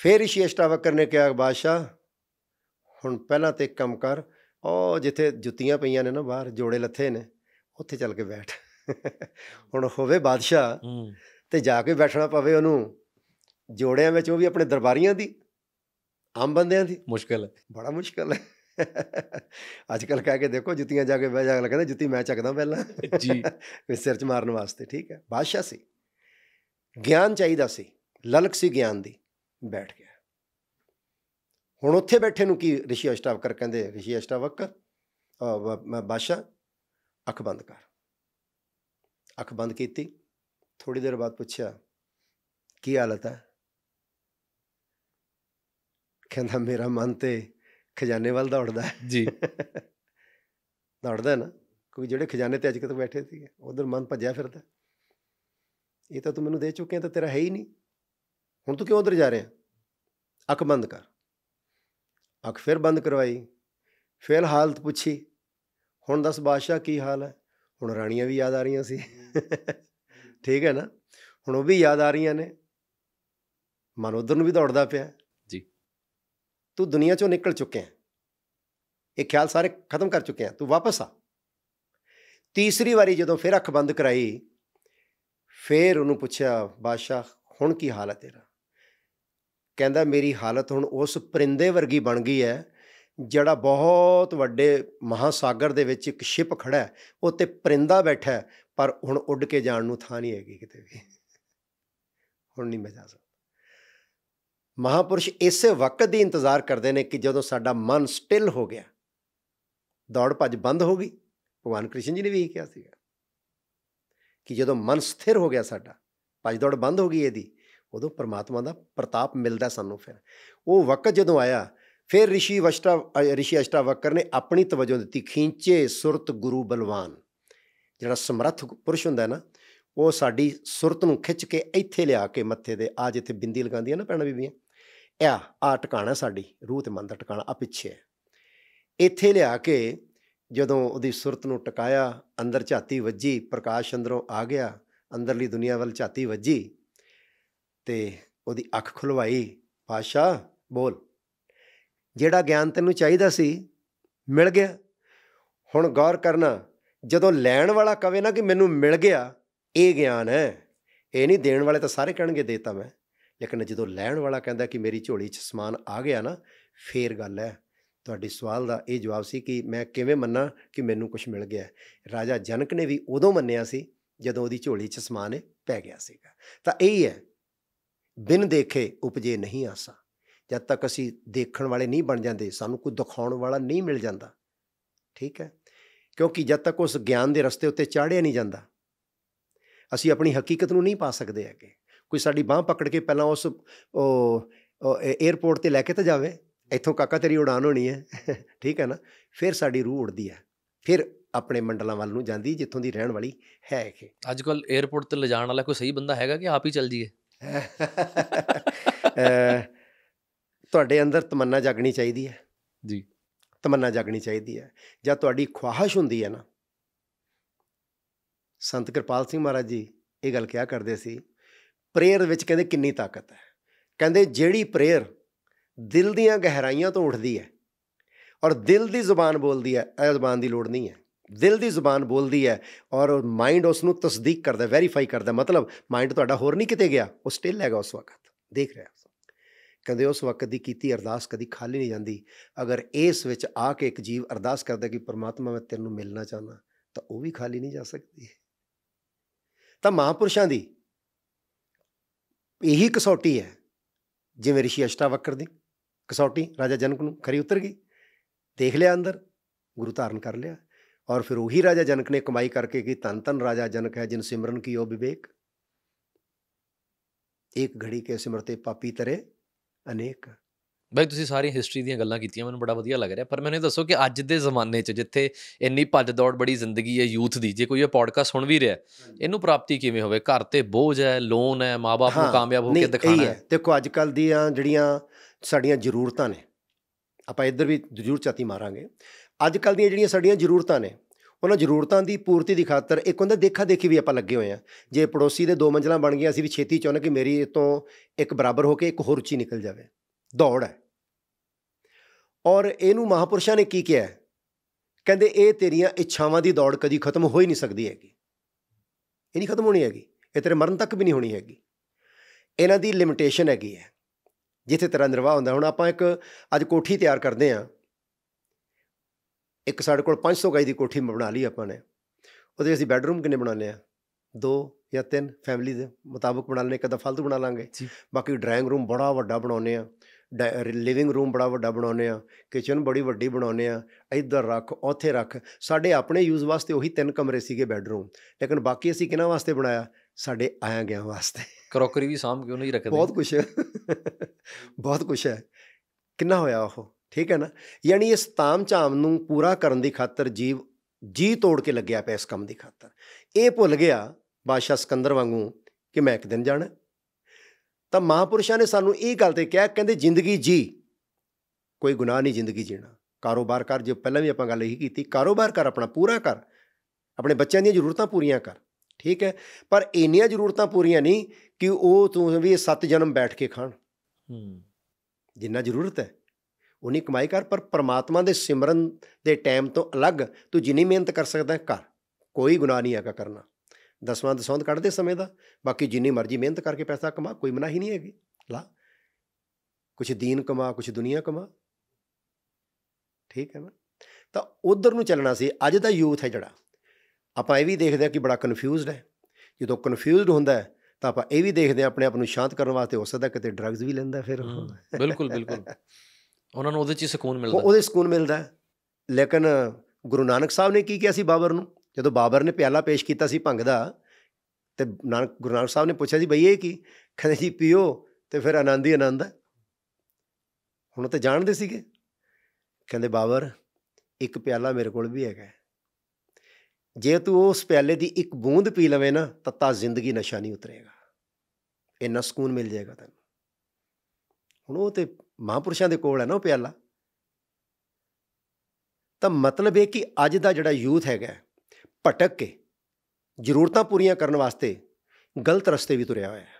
ਫੇਰ ਇਸ਼ੀ ਅਸ਼ਟਾਵਕਰ ਨੇ ਕਿਹਾ ਬਾਦਸ਼ਾਹ ਹੁਣ ਪਹਿਲਾਂ ਤੇ ਕੰਮ ਕਰ ਉਹ ਜਿੱਥੇ ਜੁੱਤੀਆਂ ਪਈਆਂ ਨੇ ਨਾ ਬਾਹਰ ਜੋੜੇ ਲੱਥੇ ਨੇ ਉੱਥੇ ਚੱਲ ਕੇ ਬੈਠ ਹੁਣ ਹੋਵੇ ਬਾਦਸ਼ਾਹ ਤੇ ਜਾ ਕੇ ਬੈਠਣਾ ਪਵੇ ਉਹਨੂੰ ਜੋੜਿਆਂ ਵਿੱਚ ਉਹ ਵੀ ਆਪਣੇ ਦਰਬਾਰੀਆਂ ਦੀ ਆਮ ਬੰਦਿਆਂ ਦੀ ਮੁਸ਼ਕਲ ਹੈ ਬੜਾ ਮੁਸ਼ਕਲ ਹੈ *laughs* ਅੱਜ ਕੱਲ ਕਹਿ ਕੇ ਦੇਖੋ ਜੁੱਤੀਆਂ ਜਾ ਕੇ ਬਹਿ ਜਾ ਕਹਿੰਦਾ ਜੁੱਤੀ ਮੈਂ ਚੱਕਦਾ ਪਹਿਲਾਂ ਜੀ *laughs* ਫਿਰ ਸਿਰ 'ਚ ਮਾਰਨ ਵਾਸਤੇ ਠੀਕ ਹੈ ਬਾਦਸ਼ਾਹ ਸੀ ਗਿਆਨ ਚਾਹੀਦਾ ਸੀ ਲਲਕ ਸੀ ਗਿਆਨ ਦੀ ਬੈਠ ਗਿਆ ਹੁਣ ਉੱਥੇ ਬੈਠੇ ਨੂੰ ਕੀ ਰਿਸ਼ੀ ਅਸ਼ਟਾਵਕਰ ਕਹਿੰਦੇ ਰਿਸ਼ੀ ਮੈਂ ਬਾਦਸ਼ਾਹ ਅੱਖ ਬੰਦ ਕਰ ਅੱਖ ਬੰਦ ਕੀਤੀ ਥੋੜੀ ਦੇਰ ਬਾਅਦ ਪੁੱਛਿਆ ਕੀ ਹਾਲਤ ਹੈ ਕਹਿੰਦਾ ਮੇਰਾ ਮਨ ਤੇ ਖਜ਼ਾਨੇ ਵੱਲ ਦੌੜਦਾ ਹੈ ਜੀ *laughs* ਦੌੜਦਾ ਨਾ ਕਿਉਂਕਿ ਜਿਹੜੇ ਖਜ਼ਾਨੇ ਤੇ ਤੱਕ ਬੈਠੇ ਸੀ ਉਧਰ ਮਨ ਭੱਜਿਆ ਫਿਰਦਾ ਇਹ ਤਾਂ ਤੂੰ ਮੈਨੂੰ ਦੇ ਚੁੱਕਿਆ ਤਾਂ ਤੇਰਾ ਹੈ ਹੀ ਨਹੀਂ ਹੁਣ ਤੂੰ ਕਿਉਂ ਉਧਰ ਜਾ ਰਿਹਾ ਅੱਖ ਬੰਦ ਕਰ ਅੱਖ ਫਿਰ ਬੰਦ ਕਰਵਾਈ ਫਿਰ ਹਾਲਤ ਪੁੱਛੀ ਹੁਣ ਦੱਸ ਬਾਦਸ਼ਾਹ ਕੀ ਹਾਲ ਹੈ ਹੁਣ ਰਾਣੀਆਂ ਵੀ ਯਾਦ ਆ ਰਹੀਆਂ ਸੀ *laughs* ਠੀਕ ਹੈ ਨਾ ਹੁਣ ਉਹ ਵੀ ਯਾਦ ਆ ਰਹੀਆਂ ਨੇ ਮਨ ਉਧਰ ਨੂੰ ਵੀ ਦੌੜਦਾ ਪਿਆ ਤੂੰ ਦੁਨੀਆ ਚੋਂ ਨਿਕਲ ਚੁੱਕਿਆ ਹੈ ਇਹ ਖਿਆਲ ਸਾਰੇ ਖਤਮ ਕਰ ਚੁੱਕੇ ਆ ਤੂੰ ਵਾਪਸ ਆ ਤੀਸਰੀ ਵਾਰੀ ਜਦੋਂ ਫਿਰ ਅੱਖ ਬੰਦ ਕਰਾਈ ਫੇਰ ਉਹਨੂੰ ਪੁੱਛਿਆ ਬਾਦਸ਼ਾਹ ਹੁਣ ਕੀ ਹਾਲ ਹੈ ਤੇਰਾ ਕਹਿੰਦਾ ਮੇਰੀ ਹਾਲਤ ਹੁਣ ਉਸ ਪਰਿੰਦੇ ਵਰਗੀ ਬਣ ਗਈ ਹੈ ਜਿਹੜਾ ਬਹੁਤ ਵੱਡੇ ਮਹਾਸਾਗਰ ਦੇ ਵਿੱਚ ਇੱਕ ਸ਼ਿਪ ਖੜਾ ਹੈ ਉੱਤੇ ਪਰਿੰਦਾ ਬੈਠਾ ਹੈ ਪਰ ਹੁਣ ਉੱਡ ਕੇ ਜਾਣ ਨੂੰ ਥਾਂ ਨਹੀਂ ਹੈਗੀ ਕਿਤੇ ਵੀ ਹੁਣ ਨਹੀਂ ਮੈਂ ਜਾ ਸਕਦਾ ਮਹਾਪੁਰਸ਼ ਇਸੇ ਵਕਤ ਦੀ ਇੰਤਜ਼ਾਰ ਕਰਦੇ ਨੇ ਕਿ ਜਦੋਂ ਸਾਡਾ ਮਨ ਸਟਿਲ ਹੋ ਗਿਆ ਦੌੜ ਭੱਜ ਬੰਦ ਹੋ ਗਈ ਭਗਵਾਨ ਕ੍ਰਿਸ਼ਨ ਜੀ ਨੇ ਵੀ ਕਿਹਾ ਸੀਗਾ ਕਿ ਜਦੋਂ ਮਨ ਸਥਿਰ ਹੋ ਗਿਆ ਸਾਡਾ ਭੱਜ ਦੌੜ ਬੰਦ ਹੋ ਗਈ ਇਹਦੀ ਉਦੋਂ ਪਰਮਾਤਮਾ ਦਾ ਪ੍ਰਤਾਪ ਮਿਲਦਾ ਸਾਨੂੰ ਫਿਰ ਉਹ ਵਕਤ ਜਦੋਂ ਆਇਆ ਫਿਰ ਰਿਸ਼ੀ ਵਸ਼ਟਾ ਰਿਸ਼ੀ ਅਸ਼ਟਾ ਵਕਰ ਨੇ ਆਪਣੀ ਤਵਜੋ ਦਿੱਤੀ ਖਿੰਚੇ ਸੁਰਤ ਗੁਰੂ ਬਲਵਾਨ ਜਿਹੜਾ ਸਮਰੱਥ ਪੁਰਸ਼ ਹੁੰਦਾ ਹੈ ਨਾ ਉਹ ਸਾਡੀ ਸੁਰਤ ਨੂੰ ਖਿੱਚ ਕੇ ਇੱਥੇ ਲਿਆ ਕੇ ਮੱਥੇ ਦੇ ਆ ਜਿੱਥੇ ਬਿੰਦੀ ਲਗਾਉਂਦੀਆਂ ਨਾ ਪੈਣਾ ਬੀਬੀਆਂ ਇਹ ਆ ਟਿਕਾਣਾ ਸਾਡੀ ਰੂਹ ਤੇ ਮਨ ਦਾ ਟਿਕਾਣਾ ਆ ਪਿੱਛੇ ਇੱਥੇ ਲਿਆ ਕੇ ਜਦੋਂ ਉਹਦੀ ਸੁਰਤ ਨੂੰ ਟਿਕਾਇਆ ਅੰਦਰ ਝਾਤੀ ਵੱਜੀ ਪ੍ਰਕਾਸ਼ ਅੰਦਰੋਂ ਆ ਗਿਆ ਅੰਦਰਲੀ ਦੁਨੀਆ ਵੱਲ ਝਾਤੀ ਵੱਜੀ ਤੇ ਉਹਦੀ ਅੱਖ ਖੁਲਵਾਈ ਪਾਸ਼ਾ ਬੋਲ ਜਿਹੜਾ ਗਿਆਨ ਤੈਨੂੰ ਚਾਹੀਦਾ ਸੀ ਮਿਲ ਗਿਆ ਹੁਣ ਗੌਰ ਕਰਨਾ ਜਦੋਂ ਲੈਣ ਵਾਲਾ ਕਵੇ ਨਾ ਕਿ ਮੈਨੂੰ ਮਿਲ ਗਿਆ ਇਹ ਗਿਆਨ ਹੈ ਇਹ ਨਹੀਂ ਦੇਣ ਵਾਲੇ ਤਾਂ ਸਾਰੇ ਕਹਿਣਗੇ ਦੇਤਾ ਮੈਂ ਲੇਕਿਨ ਜਦੋਂ ਲੈਣ ਵਾਲਾ ਕਹਿੰਦਾ ਕਿ ਮੇਰੀ ਝੋਲੀ 'ਚ ਸਮਾਨ ਆ ਗਿਆ ਨਾ ਫੇਰ ਗੱਲ ਹੈ ਤੁਹਾਡੇ ਸਵਾਲ ਦਾ ਇਹ ਜਵਾਬ ਸੀ ਕਿ ਮੈਂ ਕਿਵੇਂ ਮੰਨਾਂ ਕਿ ਮੈਨੂੰ ਕੁਝ ਮਿਲ ਗਿਆ ਰਾਜਾ ਜਨਕ ਨੇ ਵੀ ਉਦੋਂ ਮੰਨਿਆ ਸੀ ਜਦੋਂ ਉਹਦੀ ਝੋਲੀ 'ਚ ਸਮਾਨ ਪੈ ਗਿਆ ਸੀਗਾ ਤਾਂ ਹੀ ਹੈ ਬਿਨ ਦੇਖੇ ਉਪਜੇ ਨਹੀਂ ਆਸਾ ਜਦ ਤੱਕ ਅਸੀਂ ਦੇਖਣ ਵਾਲੇ ਨਹੀਂ ਬਣ ਜਾਂਦੇ ਸਾਨੂੰ ਕੋਈ ਦਿਖਾਉਣ ਵਾਲਾ ਨਹੀਂ ਮਿਲ ਜਾਂਦਾ ਠੀਕ ਹੈ ਕਿਉਂਕਿ ਜਦ ਤੱਕ ਉਸ ਗਿਆਨ ਦੇ ਰਸਤੇ ਉੱਤੇ ਚਾੜਿਆ ਨਹੀਂ ਜਾਂਦਾ ਅਸੀਂ ਆਪਣੀ ਹਕੀਕਤ ਨੂੰ ਨਹੀਂ ਪਾ ਸਕਦੇ ਹੈਗੇ ਕੋਈ ਸਾਡੀ ਬਾਹ ਪਕੜ ਕੇ ਪਹਿਲਾਂ ਉਸ ਉਹ 에어ਪੋਰਟ ਤੇ ਲੈ ਕੇ ਤਾਂ ਜਾਵੇ ਇੱਥੋਂ ਕਾਕਾ ਤੇਰੀ ਉਡਾਨ ਹੋਣੀ ਹੈ ਠੀਕ ਹੈ ਨਾ ਫਿਰ ਸਾਡੀ ਰੂਹ ਉੜਦੀ ਹੈ ਫਿਰ ਆਪਣੇ ਮੰਡਲਾਂ ਵੱਲ ਨੂੰ ਜਾਂਦੀ ਜਿੱਥੋਂ ਦੀ ਰਹਿਣ ਵਾਲੀ ਹੈ ਇਹ ਅੱਜ ਕੱਲ 에어ਪੋਰਟ ਤੇ ਲਿਜਾਣ ਵਾਲਾ ਕੋਈ ਸਹੀ ਬੰਦਾ ਹੈਗਾ ਕਿ ਆਪ ਹੀ ਚੱਲ ਜੀਏ ਤੁਹਾਡੇ ਅੰਦਰ ਤਮੰਨਾ ਜਾਗਣੀ ਚਾਹੀਦੀ ਹੈ ਜੀ ਤਮੰਨਾ ਜਾਗਣੀ ਚਾਹੀਦੀ ਹੈ ਜਾਂ ਤੁਹਾਡੀ ਖੁਆਹਿਸ਼ ਹੁੰਦੀ ਹੈ ਨਾ ਸੰਤ ਕਿਰਪਾਲ ਸਿੰਘ ਮਹਾਰਾਜ ਜੀ ਇਹ ਗੱਲ ਕਿਹਾ ਕਰਦੇ ਸੀ ਪ੍ਰੇਅਰ ਵਿੱਚ ਕਹਿੰਦੇ ਕਿੰਨੀ ਤਾਕਤ ਹੈ ਕਹਿੰਦੇ ਜਿਹੜੀ ਪ੍ਰੇਅਰ ਦਿਲ ਦੀਆਂ ਗਹਿਰਾਈਆਂ ਤੋਂ ਉੱਠਦੀ ਹੈ ਔਰ ਦਿਲ ਦੀ ਜ਼ੁਬਾਨ ਬੋਲਦੀ ਹੈ ਇਹ ਜ਼ੁਬਾਨ ਦੀ ਲੋੜ ਨਹੀਂ ਹੈ ਦਿਲ ਦੀ ਜ਼ੁਬਾਨ ਬੋਲਦੀ ਹੈ ਔਰ ਮਾਈਂਡ ਉਸ ਨੂੰ ਤਸਦੀਕ ਕਰਦਾ ਵੈਰੀਫਾਈ ਕਰਦਾ ਮਤਲਬ ਮਾਈਂਡ ਤੁਹਾਡਾ ਹੋਰ ਨਹੀਂ ਕਿਤੇ ਗਿਆ ਉਹ ਸਟਿਲ ਹੈਗਾ ਉਸ ਵਕਤ ਦੇਖ ਰਿਹਾ ਕਹਿੰਦੇ ਉਸ ਵਕਤ ਦੀ ਕੀਤੀ ਅਰਦਾਸ ਕਦੀ ਖਾਲੀ ਨਹੀਂ ਜਾਂਦੀ ਅਗਰ ਇਸ ਵਿੱਚ ਆ ਕੇ ਇੱਕ ਜੀਵ ਅਰਦਾਸ ਕਰਦਾ ਕਿ ਪਰਮਾਤਮਾ ਮੈਂ ਤੈਨੂੰ ਮਿਲਣਾ ਚਾਹੁੰਦਾ ਤਾਂ ਉਹ ਵੀ ਖਾਲੀ ਨਹੀਂ ਜਾ ਸਕਦੀ ਤਾਂ ਮਹਾਪੁਰਸ਼ਾਂ ਦੀ ਇਹੀ ਕਸੌਟੀ ਹੈ ਜਿਵੇਂ ਰਿਸ਼ੀ ਅਸ਼ਟਾਵਕਰ ਦੀ ਕਸੌਟੀ ਰਾਜਾ ਜਨਕ ਨੂੰ ਖਰੀ ਉਤਰ ਗਈ ਦੇਖ ਲਿਆ ਅੰਦਰ ਗੁਰੂ ਧਾਰਨ ਕਰ ਲਿਆ ਔਰ ਫਿਰ ਉਹੀ ਰਾਜਾ ਜਨਕ ਨੇ ਕਮਾਈ ਕਰਕੇ ਕੀ ਤਨ ਤਨ ਰਾਜਾ ਜਨਕ ਹੈ ਜਿਨ ਸਿਮਰਨ ਕੀ ਉਹ ਵਿਵੇਕ ਇੱਕ ਘੜੀ ਕੇ ਸਿਮਰਤੇ ਪਾਪੀ ਤਰੇ ਅਨੇਕ ਬਾਈ ਤੁਸੀਂ ਸਾਰੀ ਹਿਸਟਰੀ ਦੀਆਂ ਗੱਲਾਂ ਕੀਤੀਆਂ ਮੈਨੂੰ ਬੜਾ ਵਧੀਆ ਲੱਗ ਰਿਹਾ ਪਰ ਮੈਨੂੰ ਦੱਸੋ ਕਿ ਅੱਜ ਦੇ ਜ਼ਮਾਨੇ 'ਚ ਜਿੱਥੇ ਇੰਨੀ ਭੱਜ ਦੌੜ ਬੜੀ ਜ਼ਿੰਦਗੀ ਹੈ ਯੂਥ ਦੀ ਜੇ ਕੋਈ ਇਹ ਪੋਡਕਾਸਟ ਸੁਣ ਵੀ ਰਿਹਾ ਇਹਨੂੰ ਪ੍ਰਾਪਤੀ ਕਿਵੇਂ ਹੋਵੇ ਘਰ ਤੇ ਬੋਝ ਹੈ ਲੋਨ ਹੈ ਮਾਪੇ ਨੂੰ ਕਾਮਯਾਬ ਹੋ ਕੇ ਦਿਖਾਣਾ ਹੈ ਦੇਖੋ ਅੱਜ ਕੱਲ ਦੀਆਂ ਜਿਹੜੀਆਂ ਸਾਡੀਆਂ ਜ਼ਰੂਰਤਾਂ ਨੇ ਆਪਾਂ ਇੱਧਰ ਵੀ ਜ਼ਰੂਰ ਚਾਤੀ ਮਾਰਾਂਗੇ ਅੱਜ ਕੱਲ ਦੀਆਂ ਜਿਹੜੀਆਂ ਸਾਡੀਆਂ ਜ਼ਰੂਰਤਾਂ ਨੇ ਉਹਨਾਂ ਜ਼ਰੂਰਤਾਂ ਦੀ ਪੂਰਤੀ ਦੀ ਖਾਤਰ ਇੱਕ ਹੁੰਦਾ ਦੇਖਾ ਦੇਖੀ ਵੀ ਆਪਾਂ ਲੱਗੇ ਹੋਏ ਆ ਜੇ ਪੜੋਸੀ ਦੇ ਦੋ ਮੰਜ਼ਲਾਂ ਬਣ ਗਈਆਂ ਅਸੀਂ ਵੀ ਛੇਤੀ ਚਾਹੁੰਦੇ ਕਿ ਮੇਰੀ ਇਤੋਂ ਇੱਕ ਬਰਾਬਰ ਹੋ ਕੇ ਇੱਕ ਹੋਰ ਉੱਚੀ ਨਿਕਲ ਜਾਵੇ ਦੌੜ ਹੈ ਔਰ ਇਹਨੂੰ ਮਹਾਪੁਰਸ਼ਾਂ ਨੇ ਕੀ ਕਿਹਾ ਕਹਿੰਦੇ ਇਹ ਤੇਰੀਆਂ ਇੱਛਾਵਾਂ ਦੀ ਦੌੜ ਕਦੀ ਖਤਮ ਹੋ ਹੀ ਨਹੀਂ ਸਕਦੀ ਹੈਗੀ ਇਹ ਨਹੀਂ ਖਤਮ ਹੋਣੀ ਹੈਗੀ ਇਹ ਤੇਰੇ ਮਰਨ ਤੱਕ ਵੀ ਨਹੀਂ ਹੋਣੀ ਹੈਗੀ ਇਹਨਾਂ ਦੀ ਲਿਮਿਟੇਸ਼ਨ ਹੈਗੀ ਹੈ ਜਿੱਥੇ ਤਰ੍ਹਾਂ ਨਿਰਵਾਹ ਹੁੰਦਾ ਹੁਣ ਆਪਾਂ ਇੱਕ ਅੱਜ ਕੋਠੀ ਤਿਆਰ ਕਰਦੇ ਆ ਇੱਕ ਸਾਡੇ ਕੋਲ 500 ਗਾਈ ਦੀ ਕੋਠੀ ਬਣਾ ਲਈ ਆਪਾਂ ਨੇ ਉਹਦੇ ਅਸੀਂ ਬੈੱਡਰੂਮ ਕਿੰਨੇ ਬਣਾਉਣੇ ਆ ਦੋ ਜਾਂ ਤਿੰਨ ਫੈਮਿਲੀ ਦੇ ਮੁਤਾਬਕ ਬਣਾ ਲੈਣੇ ਕਦਾ ਫालतू ਬਣਾ ਲਾਂਗੇ ਬਾਕੀ ਡਰਾਇੰਗ ਰੂਮ ਬੜਾ ਵੱਡਾ ਬਣਾਉਨੇ ਆ ਲਿਵਿੰਗ ਰੂਮ ਬੜਾ ਵੱਡਾ ਬਣਾਉਨੇ ਆ ਕਿਚਨ ਬੜੀ ਵੱਡੀ ਬਣਾਉਨੇ ਆ ਇੱਧਰ ਰੱਖ ਉੱਥੇ ਰੱਖ ਸਾਡੇ ਆਪਣੇ ਯੂਜ਼ ਵਾਸਤੇ ਉਹੀ ਤਿੰਨ ਕਮਰੇ ਸੀਗੇ ਬੈੱਡਰੂਮ ਲੇਕਿਨ ਬਾਕੀ ਅਸੀਂ ਕਿਹਨਾਂ ਵਾਸਤੇ ਬਣਾਇਆ ਸਾਡੇ ਆਇਆ ਗਿਆ ਵਾਸਤੇ ਕਰੋਕਰੀ ਵੀ ਸਾਹਮ ਕਿਉਂ ਨਹੀਂ ਰੱਖਦੇ ਬਹੁਤ ਕੁਛ ਹੈ ਬਹੁਤ ਕੁਛ ਹੈ ਕਿੰਨਾ ਹੋਇਆ ਉਹ ਠੀਕ ਹੈ ਨਾ ਯਾਨੀ ਇਸ ਤਾਮ ਝਾਮ ਨੂੰ ਪੂਰਾ ਕਰਨ ਦੀ ਖਾਤਰ ਜੀਵ ਜੀ ਤੋੜ ਕੇ ਲੱਗਿਆ ਪਿਆ ਇਸ ਕੰਮ ਦੀ ਖਾਤਰ ਇਹ ਭੁੱਲ ਗਿਆ ਬਾਦਸ਼ਾਹ ਸਿਕੰਦਰ ਵਾਂਗੂ ਕਿ ਮੈਂ ਇੱਕ ਦਿਨ ਜਾਣਾ ਤਾਂ ਮਹਾਪੁਰਸ਼ਾਂ ਨੇ ਸਾਨੂੰ ਇਹ ਗੱਲ ਤੇ ਕਿਹਾ ਕਹਿੰਦੇ ਜ਼ਿੰਦਗੀ ਜੀ ਕੋਈ ਗੁਨਾਹ ਨਹੀਂ ਜ਼ਿੰਦਗੀ ਜੀਣਾ ਕਾਰੋਬਾਰ ਕਰ ਜੋ ਪਹਿਲਾਂ ਵੀ ਆਪਾਂ ਗੱਲ ਇਹੀ ਕੀਤੀ ਕਾਰੋਬਾਰ ਕਰ ਆਪਣਾ ਪੂਰਾ ਕਰ ਆਪਣੇ ਬੱਚਿਆਂ ਦੀਆਂ ਜ਼ਰੂਰਤਾਂ ਪੂਰੀਆਂ ਕਰ ਠੀਕ ਹੈ ਪਰ ਇੰਨੀਆਂ ਜ਼ਰੂਰਤਾਂ ਪੂਰੀਆਂ ਨਹੀਂ ਕਿ ਉਹ ਤੂੰ ਵੀ ਸੱਤ ਜਨਮ ਬੈਠ ਕੇ ਖਾਣ ਹੂੰ ਜਿੰਨਾ ਜ਼ਰੂਰਤ ਹੈ ਉਨੀ ਕਮਾਈ ਕਰ ਪਰ ਪਰਮਾਤਮਾ ਦੇ ਸਿਮਰਨ ਦੇ ਟਾਈਮ ਤੋਂ ਅਲੱਗ ਤੂੰ ਜਿੰਨੀ ਮਿਹਨਤ ਕਰ ਸਕਦਾ ਹੈ ਕਰ ਕੋਈ ਗੁਨਾਹ ਨਹੀਂ ਆਗਾ ਕਰਨਾ ਦਸਵਾਂ ਦਸੌਂਦ ਕੱਢਦੇ ਸਮੇਂ ਦਾ ਬਾਕੀ ਜਿੰਨੀ ਮਰਜ਼ੀ ਮਿਹਨਤ ਕਰਕੇ ਪੈਸਾ ਕਮਾ ਕੋਈ ਮਨਾਹੀ ਨਹੀਂ ਹੈਗੀ ਲਾ ਕੁਛ ਦੀਨ ਕਮਾ ਕੁਛ ਦੁਨੀਆ ਕਮਾ ਠੀਕ ਹੈ ਨਾ ਤਾਂ ਉਧਰ ਨੂੰ ਚੱਲਣਾ ਸੀ ਅੱਜ ਦਾ ਯੂਥ ਹੈ ਜਿਹੜਾ ਆਪਾਂ ਇਹ ਵੀ ਦੇਖਦੇ ਆ ਕਿ ਬੜਾ ਕਨਫਿਊਜ਼ਡ ਹੈ ਜਦੋਂ ਕਨਫਿਊਜ਼ਡ ਹੁੰਦਾ ਹੈ ਤਾਂ ਆਪਾਂ ਇਹ ਵੀ ਦੇਖਦੇ ਆ ਆਪਣੇ ਆਪ ਨੂੰ ਸ਼ਾਂਤ ਕਰਨ ਵਾਸਤੇ ਹੋ ਸਕਦਾ ਕਿਤੇ ਡਰੱਗਸ ਵੀ ਲੈਂਦਾ ਫਿਰ ਬਿਲਕੁਲ ਬਿਲਕੁਲ ਉਹਨਾਂ ਨੂੰ ਉਹਦੇ 'ਚ ਸਕੂਨ ਮਿਲਦਾ ਉਹਦੇ ਸਕੂਨ ਮਿਲਦਾ ਲੇਕਿਨ ਗੁਰੂ ਨਾਨਕ ਸਾਹਿਬ ਨੇ ਕੀ ਕਿਹਾ ਸੀ ਬਾਬਰ ਨੂੰ ਜਦੋਂ ਬਾਬਰ ਨੇ ਪਿਆਲਾ ਪੇਸ਼ ਕੀਤਾ ਸੀ ਭੰਗ ਦਾ ਤੇ ਨਾਨਕ ਗੁਰੂ ਨਾਨਕ ਸਾਹਿਬ ਨੇ ਪੁੱਛਿਆ ਸੀ ਬਈ ਇਹ ਕੀ ਕਹਿੰਦੇ ਜੀ ਪੀਓ ਤੇ ਫਿਰ ਆਨੰਦ ਹੀ ਆਨੰਦ ਹੈ ਹੁਣ ਤੇ ਜਾਣਦੇ ਸੀਗੇ ਕਹਿੰਦੇ ਬਾਬਰ ਇੱਕ ਪਿਆਲਾ ਮੇਰੇ ਕੋਲ ਵੀ ਹੈਗਾ ਜੇ ਤੂੰ ਉਸ ਪਿਆਲੇ ਦੀ ਇੱਕ ਬੂੰਦ ਪੀ ਲਵੇਂ ਨਾ ਤਾਂ ਤਾ ਜ਼ਿੰਦਗੀ ਨਸ਼ਾ ਨਹੀਂ ਉਤਰੇਗਾ ਇੰਨਾ ਸਕੂਨ ਮਿਲ ਜਾਏਗਾ ਤੈਨੂੰ ਹੁਣ ਉਹ ਤੇ ਮਹਾਪੁਰਸ਼ਾਂ ਦੇ ਕੋਲ ਹੈ ਨਾ ਉਹ ਪਿਆਲਾ ਤਾਂ ਮਤਲਬ ਇਹ ਕਿ ਅੱਜ ਦਾ ਜਿਹੜਾ ਯੂਥ ਹੈਗਾ ਭਟਕ ਕੇ ਜ਼ਰੂਰਤਾਂ ਪੂਰੀਆਂ ਕਰਨ ਵਾਸਤੇ ਗਲਤ ਰਸਤੇ ਵੀ ਤੁਰਿਆ ਹੋਇਆ ਹੈ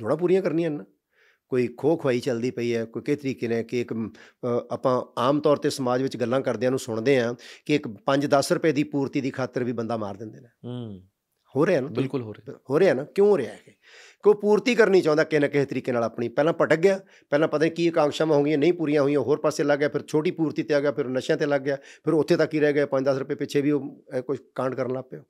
ਲੋੜਾਂ ਪੂਰੀਆਂ ਕਰਨੀਆਂ ਨੇ ਕੋਈ ਖੋ ਖਵਾਈ ਚੱਲਦੀ ਪਈ ਹੈ ਕੋਈ ਕਿਹ ਤਰੀਕੇ ਨੇ ਕਿ ਇੱਕ ਆਪਾਂ ਆਮ ਤੌਰ ਤੇ ਸਮਾਜ ਵਿੱਚ ਗੱਲਾਂ ਕਰਦਿਆਂ ਨੂੰ ਸੁਣਦੇ ਆ ਕਿ ਇੱਕ 5-10 ਰੁਪਏ ਦੀ ਪੂਰਤੀ ਦੀ ਖਾਤਰ ਵੀ ਬੰਦਾ ਮਾਰ ਦਿੰਦੇ ਨੇ ਹੂੰ ਹੋ ਰਿਹਾ ਨਾ ਬਿਲਕੁਲ ਹੋ ਰਿਹਾ ਹੋ ਰਿਹਾ ਨਾ ਕਿਉਂ ਹੋ ਰਿਹਾ ਹੈ ਕੋ ਪੂਰਤੀ ਕਰਨੀ ਚਾਹੁੰਦਾ ਕਿ ਨਾ ਤਰੀਕੇ ਨਾਲ ਆਪਣੀ ਪਹਿਲਾਂ ਭਟਕ ਗਿਆ ਪਹਿਲਾਂ ਪਤਾ ਨਹੀਂ ਕੀ ਆਕਾਂਸ਼ਾਵਾਂ ਗਈਆਂ ਨਹੀਂ ਪੂਰੀਆਂ ਹੋਈਆਂ ਹੋਰ ਪਾਸੇ ਲੱਗ ਗਿਆ ਫਿਰ ਛੋਟੀ ਪੂਰਤੀ ਤੇ ਆ ਗਿਆ ਫਿਰ ਨਸ਼ਿਆਂ ਤੇ ਲੱਗ ਗਿਆ ਫਿਰ ਉੱਥੇ ਤੱਕ ਹੀ ਰਹਿ ਗਿਆ 5-10 ਰੁਪਏ ਪਿੱਛੇ ਵੀ ਉਹ ਕੁਝ ਕਾਂਡ ਕਰਨ ਲੱਗ ਪਿਆ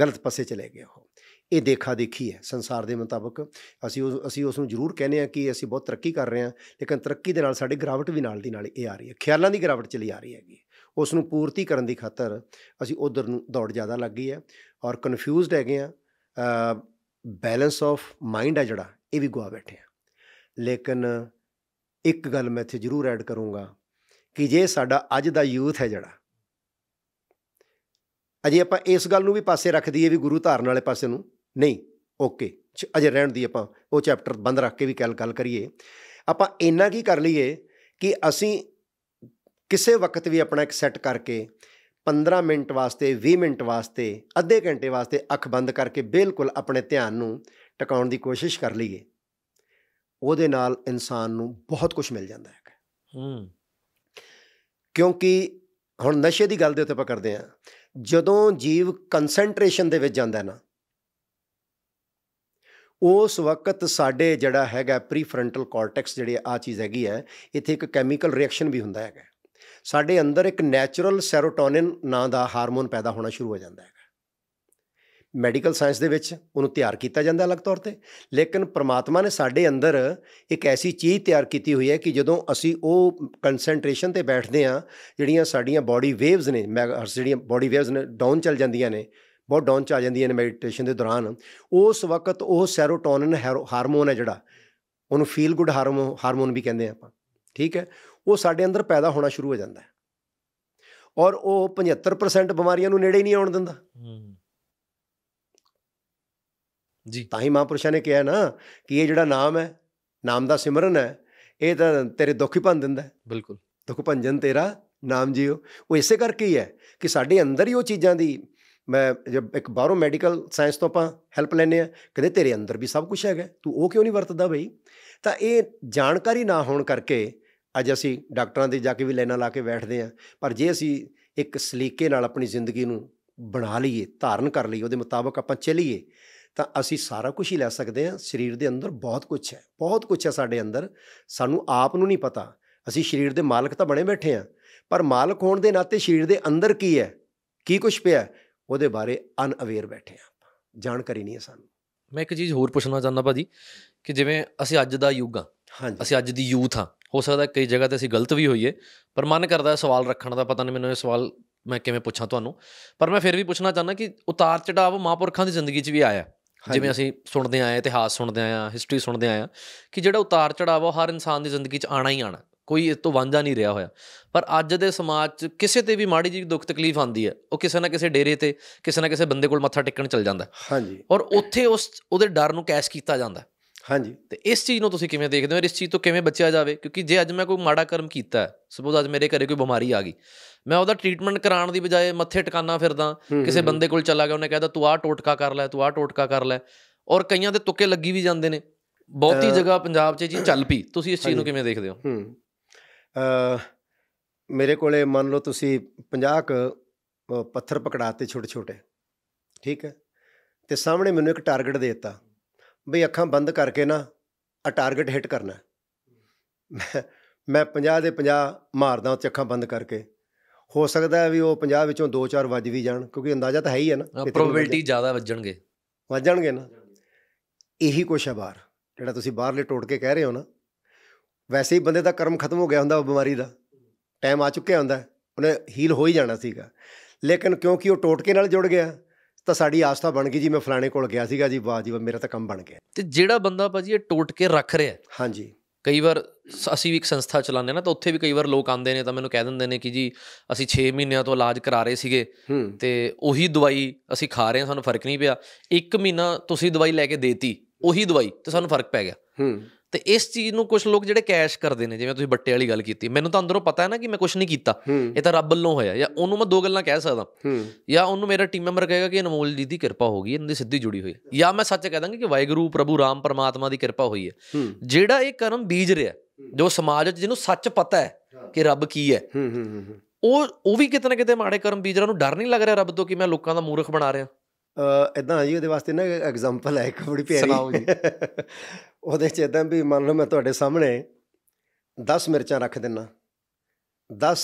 ਗਲਤ ਪਾਸੇ ਚਲੇ ਗਿਆ ਉਹ ਇਹ ਦੇਖਾ ਦੇਖੀ ਹੈ ਸੰਸਾਰ ਦੇ ਮੁਤਾਬਕ ਅਸੀਂ ਉਸ ਅਸੀਂ ਉਸ ਨੂੰ ਜ਼ਰੂਰ ਕਹਿੰਦੇ ਆ ਕਿ ਅਸੀਂ ਬਹੁਤ ਤਰੱਕੀ ਕਰ ਰਹੇ ਹਾਂ ਲੇਕਿਨ ਤਰੱਕੀ ਦੇ ਨਾਲ ਸਾਡੇ ਗਰਾਵਟ ਵੀ ਨਾਲ ਦੀ ਨਾਲ ਇਹ ਆ ਰਹੀ ਹੈ ਖਿਆਲਾਂ ਦੀ ਗਰਾਵਟ ਚਲੀ ਆ ਰਹੀ ਹੈਗੀ ਉਸ ਨੂੰ ਪੂਰਤੀ ਕਰਨ ਦੀ ਖਾਤਰ ਅਸੀਂ ਉਧਰ ਨੂੰ ਦੌੜ ਜ਼ਿਆਦਾ ਲੱਗ ਗਈ ਹੈ ਔਰ ਕਨਫਿਊਜ਼ਡ ਹੈਗੇ ਆ ਬੈਲੈਂਸ ਆਫ ਮਾਈਂਡ ਆ ਜਿਹੜਾ ਇਹ ਵੀ ਗਵਾ ਬੈਠੇ ਆ ਲੇਕਿਨ ਇੱਕ ਗੱਲ ਮੈਂ ਇੱਥੇ ਜ਼ਰੂਰ ਐਡ ਕਰੂੰਗਾ ਕਿ ਜੇ ਸਾਡਾ ਅੱਜ ਦਾ ਯੂਥ ਹੈ ਜਿਹੜਾ ਅਜੇ ਆਪਾਂ ਇਸ ਗੱਲ ਨੂੰ ਵੀ ਪਾਸੇ ਰੱਖ ਦਈਏ ਵੀ ਗੁਰੂ ਧਾਰਨ ਵਾਲੇ ਪਾਸੇ ਨੂੰ ਨਹੀਂ ਓਕੇ ਅਜੇ ਰਹਿਣ ਦੀ ਆਪਾਂ ਉਹ ਚੈਪਟਰ ਬੰਦ ਰੱਖ ਕੇ ਵੀ ਗੱਲ ਕਰੀਏ ਆਪਾਂ ਇੰਨਾ ਕੀ ਕਰ ਲਈਏ ਕਿ ਅਸੀਂ ਕਿਸੇ ਵਕਤ ਵੀ ਆਪਣਾ ਇੱਕ ਸੈੱਟ ਕਰਕੇ 15 ਮਿੰਟ ਵਾਸਤੇ 20 ਮਿੰਟ ਵਾਸਤੇ ਅੱਧੇ ਘੰਟੇ ਵਾਸਤੇ ਅੱਖ ਬੰਦ ਕਰਕੇ ਬਿਲਕੁਲ ਆਪਣੇ ਧਿਆਨ ਨੂੰ ਟਿਕਾਉਣ ਦੀ ਕੋਸ਼ਿਸ਼ ਕਰ ਲਈਏ ਉਹਦੇ ਨਾਲ ਇਨਸਾਨ ਨੂੰ ਬਹੁਤ ਕੁਝ ਮਿਲ ਜਾਂਦਾ ਹੈ ਹੂੰ ਕਿਉਂਕਿ ਹੁਣ ਨਸ਼ੇ ਦੀ ਗੱਲ ਦੇ ਉੱਤੇ ਆਪਾਂ ਕਰਦੇ ਆ ਜਦੋਂ ਜੀਵ ਕਨਸੈਂਟਰੇਸ਼ਨ ਦੇ ਵਿੱਚ ਜਾਂਦਾ ਨਾ ਉਸ ਵਕਤ ਸਾਡੇ ਜਿਹੜਾ ਹੈਗਾ ਪ੍ਰੀਫਰੰਟਲ ਕਾਰਟੈਕਸ ਜਿਹੜੀ ਆ ਚੀਜ਼ ਹੈਗੀ ਹੈ ਇੱਥੇ ਇੱਕ ਕੈਮੀਕਲ ਰਿਐਕਸ਼ਨ ਵੀ ਹੁੰਦਾ ਹੈਗਾ ਸਾਡੇ ਅੰਦਰ ਇੱਕ ਨੈਚੁਰਲ ਸੈਰੋਟੋਨਿਨ ਨਾਂ ਦਾ ਹਾਰਮੋਨ ਪੈਦਾ ਹੋਣਾ ਸ਼ੁਰੂ ਹੋ ਜਾਂਦਾ ਹੈ ਮੈਡੀਕਲ ਸਾਇੰਸ ਦੇ ਵਿੱਚ ਉਹਨੂੰ ਤਿਆਰ ਕੀਤਾ ਜਾਂਦਾ ਅਲੱਗ ਤੌਰ ਤੇ ਲੇਕਿਨ ਪ੍ਰਮਾਤਮਾ ਨੇ ਸਾਡੇ ਅੰਦਰ ਇੱਕ ਐਸੀ ਚੀਜ਼ ਤਿਆਰ ਕੀਤੀ ਹੋਈ ਹੈ ਕਿ ਜਦੋਂ ਅਸੀਂ ਉਹ ਕਨਸੈਂਟ੍ਰੇਸ਼ਨ ਤੇ ਬੈਠਦੇ ਆ ਜਿਹੜੀਆਂ ਸਾਡੀਆਂ ਬਾਡੀ ਵੇਵਸ ਨੇ ਜਿਹੜੀਆਂ ਬਾਡੀ ਵੇਵਸ ਨੇ ਡਾਊਨ ਚੱਲ ਜਾਂਦੀਆਂ ਨੇ ਬਹੁਤ ਡਾਊਨ ਚ ਆ ਜਾਂਦੀਆਂ ਨੇ ਮੈਡੀਟੇਸ਼ਨ ਦੇ ਦੌਰਾਨ ਉਸ ਵਕਤ ਉਹ ਸੈਰੋਟੋਨਿਨ ਹਾਰਮੋਨ ਹੈ ਜਿਹੜਾ ਉਹਨੂੰ ਫੀਲ ਗੁੱਡ ਹਾਰਮੋਨ ਹਾਰਮੋਨ ਵੀ ਕਹਿੰਦੇ ਆ ਆਪਾਂ ਠੀਕ ਹੈ ਉਹ ਸਾਡੇ ਅੰਦਰ ਪੈਦਾ ਹੋਣਾ ਸ਼ੁਰੂ ਹੋ ਜਾਂਦਾ ਹੈ ਔਰ ਉਹ 75% ਬਿਮਾਰੀਆਂ ਨੂੰ ਨੇੜੇ ਹੀ ਨਹੀਂ ਆਉਣ ਦਿੰਦਾ ਜੀ ਤਾਂ ਹੀ ਮਹਾਂਪੁਰਸ਼ਾਂ ਨੇ ਕਿਹਾ ਨਾ ਕਿ ਇਹ ਜਿਹੜਾ ਨਾਮ ਹੈ ਨਾਮ ਦਾ ਸਿਮਰਨ ਹੈ ਇਹ ਤਾਂ ਤੇਰੇ ਦੁੱਖ ਹੀ ਭੰਨ ਦਿੰਦਾ ਬਿਲਕੁਲ ਦੁੱਖ ਭੰਜਨ ਤੇਰਾ ਨਾਮ ਜੀਓ ਉਹ ਇਸੇ ਕਰਕੇ ਹੀ ਹੈ ਕਿ ਸਾਡੇ ਅੰਦਰ ਹੀ ਉਹ ਚੀਜ਼ਾਂ ਦੀ ਮੈਂ ਜਦ ਇੱਕ ਬਾਹਰੋਂ ਮੈਡੀਕਲ ਸਾਇੰਸ ਤੋਂ ਆਪਾਂ ਹੈਲਪ ਲੈਨੇ ਆ ਕਹਿੰਦੇ ਤੇਰੇ ਅੰਦਰ ਵੀ ਸਭ ਕੁਝ ਹੈਗਾ ਤੂੰ ਉਹ ਕਿਉਂ ਨਹੀਂ ਵਰਤਦਾ ਬਈ ਤਾਂ ਇਹ ਜਾਣਕਾਰੀ ਨਾ ਹੋਣ ਕਰਕੇ ਅੱਜ ਅਸੀਂ ਡਾਕਟਰਾਂ ਦੇ ਜਾ ਕੇ ਵੀ ਲਾਈਨਾਂ ਲਾ ਕੇ ਬੈਠਦੇ ਆ ਪਰ ਜੇ ਅਸੀਂ ਇੱਕ ਸਲੀਕੇ ਨਾਲ ਆਪਣੀ ਜ਼ਿੰਦਗੀ ਨੂੰ ਬਣਾ ਲਈਏ ਧਾਰਨ ਕਰ ਲਈਏ ਉਹਦੇ ਮੁਤਾਬਕ ਆਪਾਂ ਚੱਲੀਏ ਤਾਂ ਅਸੀਂ ਸਾਰਾ ਕੁਝ ਹੀ ਲੈ ਸਕਦੇ ਆ ਸਰੀਰ ਦੇ ਅੰਦਰ ਬਹੁਤ ਕੁਝ ਹੈ ਬਹੁਤ ਕੁਝ ਹੈ ਸਾਡੇ ਅੰਦਰ ਸਾਨੂੰ ਆਪ ਨੂੰ ਨਹੀਂ ਪਤਾ ਅਸੀਂ ਸਰੀਰ ਦੇ ਮਾਲਕ ਤਾਂ ਬਣੇ ਬੈਠੇ ਆ ਪਰ ਮਾਲਕ ਹੋਣ ਦੇ ਨਾਤੇ ਸਰੀਰ ਦੇ ਅੰਦਰ ਕੀ ਹੈ ਕੀ ਕੁਝ ਪਿਆ ਉਹਦੇ ਬਾਰੇ ਅਨਅਵੇਅਰ ਬੈਠੇ ਆ ਜਾਣਕਾਰੀ ਨਹੀਂ ਹੈ ਸਾਨੂੰ ਮੈਂ ਇੱਕ ਚੀਜ਼ ਹੋਰ ਪੁੱਛਣਾ ਚਾਹੁੰਦਾ ਭਾਜੀ ਕਿ ਜਿਵੇਂ ਅਸੀਂ ਅੱਜ ਦਾ ਯੁੱਗ ਆ ਹਾਂਜੀ ਅਸੀਂ ਅੱਜ ਦੀ ਯੂਥ ਆ ਹੋ ਸਕਦਾ ਕਈ ਜਗ੍ਹਾ ਤੇ ਅਸੀਂ ਗਲਤ ਵੀ ਹੋਈਏ ਪਰ ਮਨ ਕਰਦਾ ਸਵਾਲ ਰੱਖਣ ਦਾ ਪਤਾ ਨਹੀਂ ਮੈਨੂੰ ਇਹ ਸਵਾਲ ਮੈਂ ਕਿਵੇਂ ਪੁੱਛਾਂ ਤੁਹਾਨੂੰ ਪਰ ਮੈਂ ਫਿਰ ਵੀ ਪੁੱਛਣਾ ਚਾਹੁੰਦਾ ਕਿ ਉਤਾਰ ਚੜਾਵ ਮਹਾਂਪੁਰਖਾਂ ਦੀ ਜ਼ਿੰਦਗੀ 'ਚ ਵੀ ਆਇਆ ਜਿਵੇਂ ਅਸੀਂ ਸੁਣਦੇ ਆਏ ਇਤਿਹਾਸ ਸੁਣਦੇ ਆਏ ਹਿਸਟਰੀ ਸੁਣਦੇ ਆਏ ਕਿ ਜਿਹੜਾ ਉਤਾਰ ਚੜਾਵ ਹਰ ਇਨਸਾਨ ਦੀ ਜ਼ਿੰਦਗੀ 'ਚ ਆਣਾ ਹੀ ਆਣਾ ਕੋਈ ਇਸ ਤੋਂ ਵਾਂਝਾ ਨਹੀਂ ਰਿਹਾ ਹੋਇਆ ਪਰ ਅੱਜ ਦੇ ਸਮਾਜ 'ਚ ਕਿਸੇ ਤੇ ਵੀ ਮਾੜੀ ਜੀ ਦੁੱਖ ਤਕਲੀਫ ਆਂਦੀ ਹੈ ਉਹ ਕਿਸੇ ਨਾ ਕਿਸੇ ਡੇਰੇ ਤੇ ਕਿਸੇ ਨਾ ਕਿਸੇ ਬੰਦੇ ਕੋਲ ਮੱਥਾ ਟੇਕਣ ਚਲ ਜਾਂਦਾ ਹਾਂਜੀ ਔਰ ਉੱਥੇ ਉਸ ਉਹਦੇ ਡਰ ਨੂੰ ਕੈਸ਼ ਕੀਤਾ ਜਾਂਦਾ ਹਾਂਜੀ ਤੇ ਇਸ ਚੀਜ਼ ਨੂੰ ਤੁਸੀਂ ਕਿਵੇਂ ਦੇਖਦੇ ਹੋ ਇਸ ਚੀਜ਼ ਤੋਂ ਕਿਵੇਂ ਬਚਿਆ ਜਾਵੇ ਕਿਉਂਕਿ ਜੇ ਅੱਜ ਮੈਂ ਕੋਈ ਮਾੜਾ ਕਰਮ ਕੀਤਾ ਸਪੋਜ਼ ਅੱਜ ਮੇਰੇ ਘਰੇ ਕੋਈ ਬਿਮਾਰੀ ਆ ਗਈ ਮੈਂ ਉਹਦਾ ਟ੍ਰੀਟਮੈਂਟ ਕਰਾਉਣ ਦੀ ਬਜਾਏ ਮੱਥੇ ਟਿਕਾਣਾ ਫਿਰਦਾ ਕਿਸੇ ਬੰਦੇ ਕੋਲ ਚਲਾ ਗਿਆ ਉਹਨੇ ਕਹਿੰਦਾ ਤੂੰ ਆਹ ਟੋਟਕਾ ਕਰ ਲੈ ਤੂੰ ਆਹ ਟੋਟਕਾ ਕਰ ਲੈ ਔਰ ਕਈਆਂ ਦੇ ਤੁੱਕੇ ਲੱਗੀ ਵੀ ਜਾਂਦੇ ਨੇ ਬਹੁਤੀ ਜਗ੍ਹਾ ਪੰਜਾਬ 'ਚ ਜੀ ਚੱਲ ਪਈ ਤੁਸੀਂ ਇਸ ਚੀਜ਼ ਨੂੰ ਕਿਵੇਂ ਦੇਖਦੇ ਹੋ ਹੂੰ ਅ ਮੇਰੇ ਕੋਲੇ ਮੰਨ ਲਓ ਤੁਸੀਂ 50 ਕ ਪੱਥਰ ਪਕੜਾਤੇ ਛੋਟੇ ਛੋਟੇ ਠੀਕ ਹੈ ਤੇ ਸਾਹਮਣੇ ਮੈਨੂੰ ਇੱਕ ਟਾਰਗੇਟ ਦੇ ਦਿੱਤਾ ਬਈ ਅੱਖਾਂ ਬੰਦ ਕਰਕੇ ਨਾ ਆ ਟਾਰਗੇਟ ਹਿੱਟ ਕਰਨਾ ਮੈਂ ਮੈਂ 50 ਦੇ 50 ਮਾਰਦਾ ਉੱਤੇ ਅੱਖਾਂ ਬੰਦ ਕਰਕੇ ਹੋ ਸਕਦਾ ਵੀ ਉਹ 50 ਵਿੱਚੋਂ 2-4 ਵੱਜ ਵੀ ਜਾਣ ਕਿਉਂਕਿ ਅੰਦਾਜ਼ਾ ਤਾਂ ਹੈ ਹੀ ਹੈ ਨਾ ਪ੍ਰੋਬੈਬਿਲਟੀ ਜ਼ਿਆਦਾ ਵੱਜਣਗੇ ਵੱਜਣਗੇ ਨਾ ਇਹੀ ਕੁਛ ਹੈ ਬਾਹਰ ਜਿਹੜਾ ਤੁਸੀਂ ਬਾਹਰਲੇ ਟੋੜ ਕੇ ਕਹਿ ਰਹੇ ਹੋ ਨਾ ਵੈਸੇ ਹੀ ਬੰਦੇ ਦਾ ਕਰਮ ਖਤਮ ਹੋ ਗਿਆ ਹੁੰਦਾ ਉਹ ਬਿਮਾਰੀ ਦਾ ਟਾਈਮ ਆ ਚੁੱਕਿਆ ਹੁੰਦਾ ਉਹਨੇ ਹੀਲ ਹੋ ਹੀ ਜਾਣਾ ਸੀਗਾ ਲੇਕਿਨ ਕਿਉਂਕਿ ਉਹ ਟੋਟਕੇ ਨਾਲ ਜੁੜ ਗਿਆ ਤਾਂ ਸਾਡੀ ਆਸਥਾ ਬਣ ਗਈ ਜੀ ਮੈਂ ਫਲਾਣੇ ਕੋਲ ਗਿਆ ਸੀਗਾ ਜੀ ਬਾਜੀ ਮੇਰਾ ਤਾਂ ਕੰਮ ਬਣ ਗਿਆ ਤੇ ਜਿਹੜਾ ਬੰਦਾ ਭਾਜੀ ਇਹ ਟੋਟ ਕੇ ਰੱਖ ਰਿਹਾ ਹਾਂਜੀ ਕਈ ਵਾਰ ਅਸੀਂ ਵੀ ਇੱਕ ਸੰਸਥਾ ਚਲਾਉਂਦੇ ਨਾ ਤਾਂ ਉੱਥੇ ਵੀ ਕਈ ਵਾਰ ਲੋਕ ਆਉਂਦੇ ਨੇ ਤਾਂ ਮੈਨੂੰ ਕਹਿ ਦਿੰਦੇ ਨੇ ਕਿ ਜੀ ਅਸੀਂ 6 ਮਹੀਨਿਆਂ ਤੋਂ ਇਲਾਜ ਕਰਾ ਰਹੇ ਸੀਗੇ ਤੇ ਉਹੀ ਦਵਾਈ ਅਸੀਂ ਖਾ ਰਹੇ ਹਾਂ ਸਾਨੂੰ ਫਰਕ ਨਹੀਂ ਪਿਆ 1 ਮਹੀਨਾ ਤੁਸੀਂ ਦਵਾਈ ਲੈ ਕੇ ਦੇਤੀ ਉਹੀ ਦਵਾਈ ਤੇ ਸਾਨੂੰ ਫਰਕ ਪੈ ਗਿਆ ਤੇ ਇਸ ਚੀਜ਼ ਨੂੰ ਕੁਝ ਲੋਕ ਜਿਹੜੇ ਕੈਸ਼ ਕਰਦੇ ਨੇ ਜਿਵੇਂ ਤੁਸੀਂ ਬੱਟੇ ਵਾਲੀ ਗੱਲ ਕੀਤੀ ਮੈਨੂੰ ਤਾਂ ਅੰਦਰੋਂ ਪਤਾ ਹੈ ਨਾ ਕਿ ਮੈਂ ਕੁਝ ਨਹੀਂ ਕੀਤਾ ਇਹ ਤਾਂ ਰੱਬ ਵੱਲੋਂ ਹੋਇਆ ਜਾਂ ਉਹਨੂੰ ਮੈਂ ਦੋ ਗੱਲਾਂ ਕਹਿ ਸਕਦਾ ਜਾਂ ਉਹਨੂੰ ਮੇਰਾ ਟੀਮ ਮੈਂਬਰ ਕਹੇਗਾ ਕਿ ਅਨਮੋਲ ਜੀ ਦੀ ਕਿਰਪਾ ਹੋ ਗਈ ਇਹਨਾਂ ਦੀ ਸਿੱਧੀ ਜੁੜੀ ਹੋਈ ਹੈ ਜਾਂ ਮੈਂ ਸੱਚ ਕਹਿ ਦਾਂਗਾ ਕਿ ਵਾਹਿਗੁਰੂ ਪ੍ਰਭੂ ਰਾਮ ਪਰਮਾਤਮਾ ਦੀ ਕਿਰਪਾ ਹੋਈ ਹੈ ਜਿਹੜਾ ਇਹ ਕਰਮ ਬੀਜ ਰਿਹਾ ਜੋ ਸਮਾਜ ਵਿੱਚ ਜਿਹਨੂੰ ਸੱਚ ਪਤਾ ਹੈ ਕਿ ਰੱਬ ਕੀ ਹੈ ਉਹ ਉਹ ਵੀ ਕਿਤੇ ਨਾ ਕਿਤੇ ਮਾੜੇ ਕਰਮ ਬੀਜਰਾਂ ਨੂੰ ਡਰ ਨਹੀਂ ਲੱਗ ਰਿਹਾ ਰੱਬ ਤੋਂ ਕਿ ਮੈਂ ਲੋਕਾਂ ਦਾ ਮੂਰਖ ਬਣਾ ਰਿਹਾ ਇਦਾਂ ਜੀ ਉਹਦੇ ਵਾਸਤੇ ਨਾ ਐਗਜ਼ਾਮਪਲ ਹੈ ਇੱਕ ਬੜੀ ਪਿਆਰੀ *laughs* ਉਹਦੇ ਚ ਇਦਾਂ ਵੀ ਮੰਨ ਲਓ ਮੈਂ ਤੁਹਾਡੇ ਸਾਹਮਣੇ 10 ਮਿਰਚਾਂ ਰੱਖ ਦਿੰਨਾ 10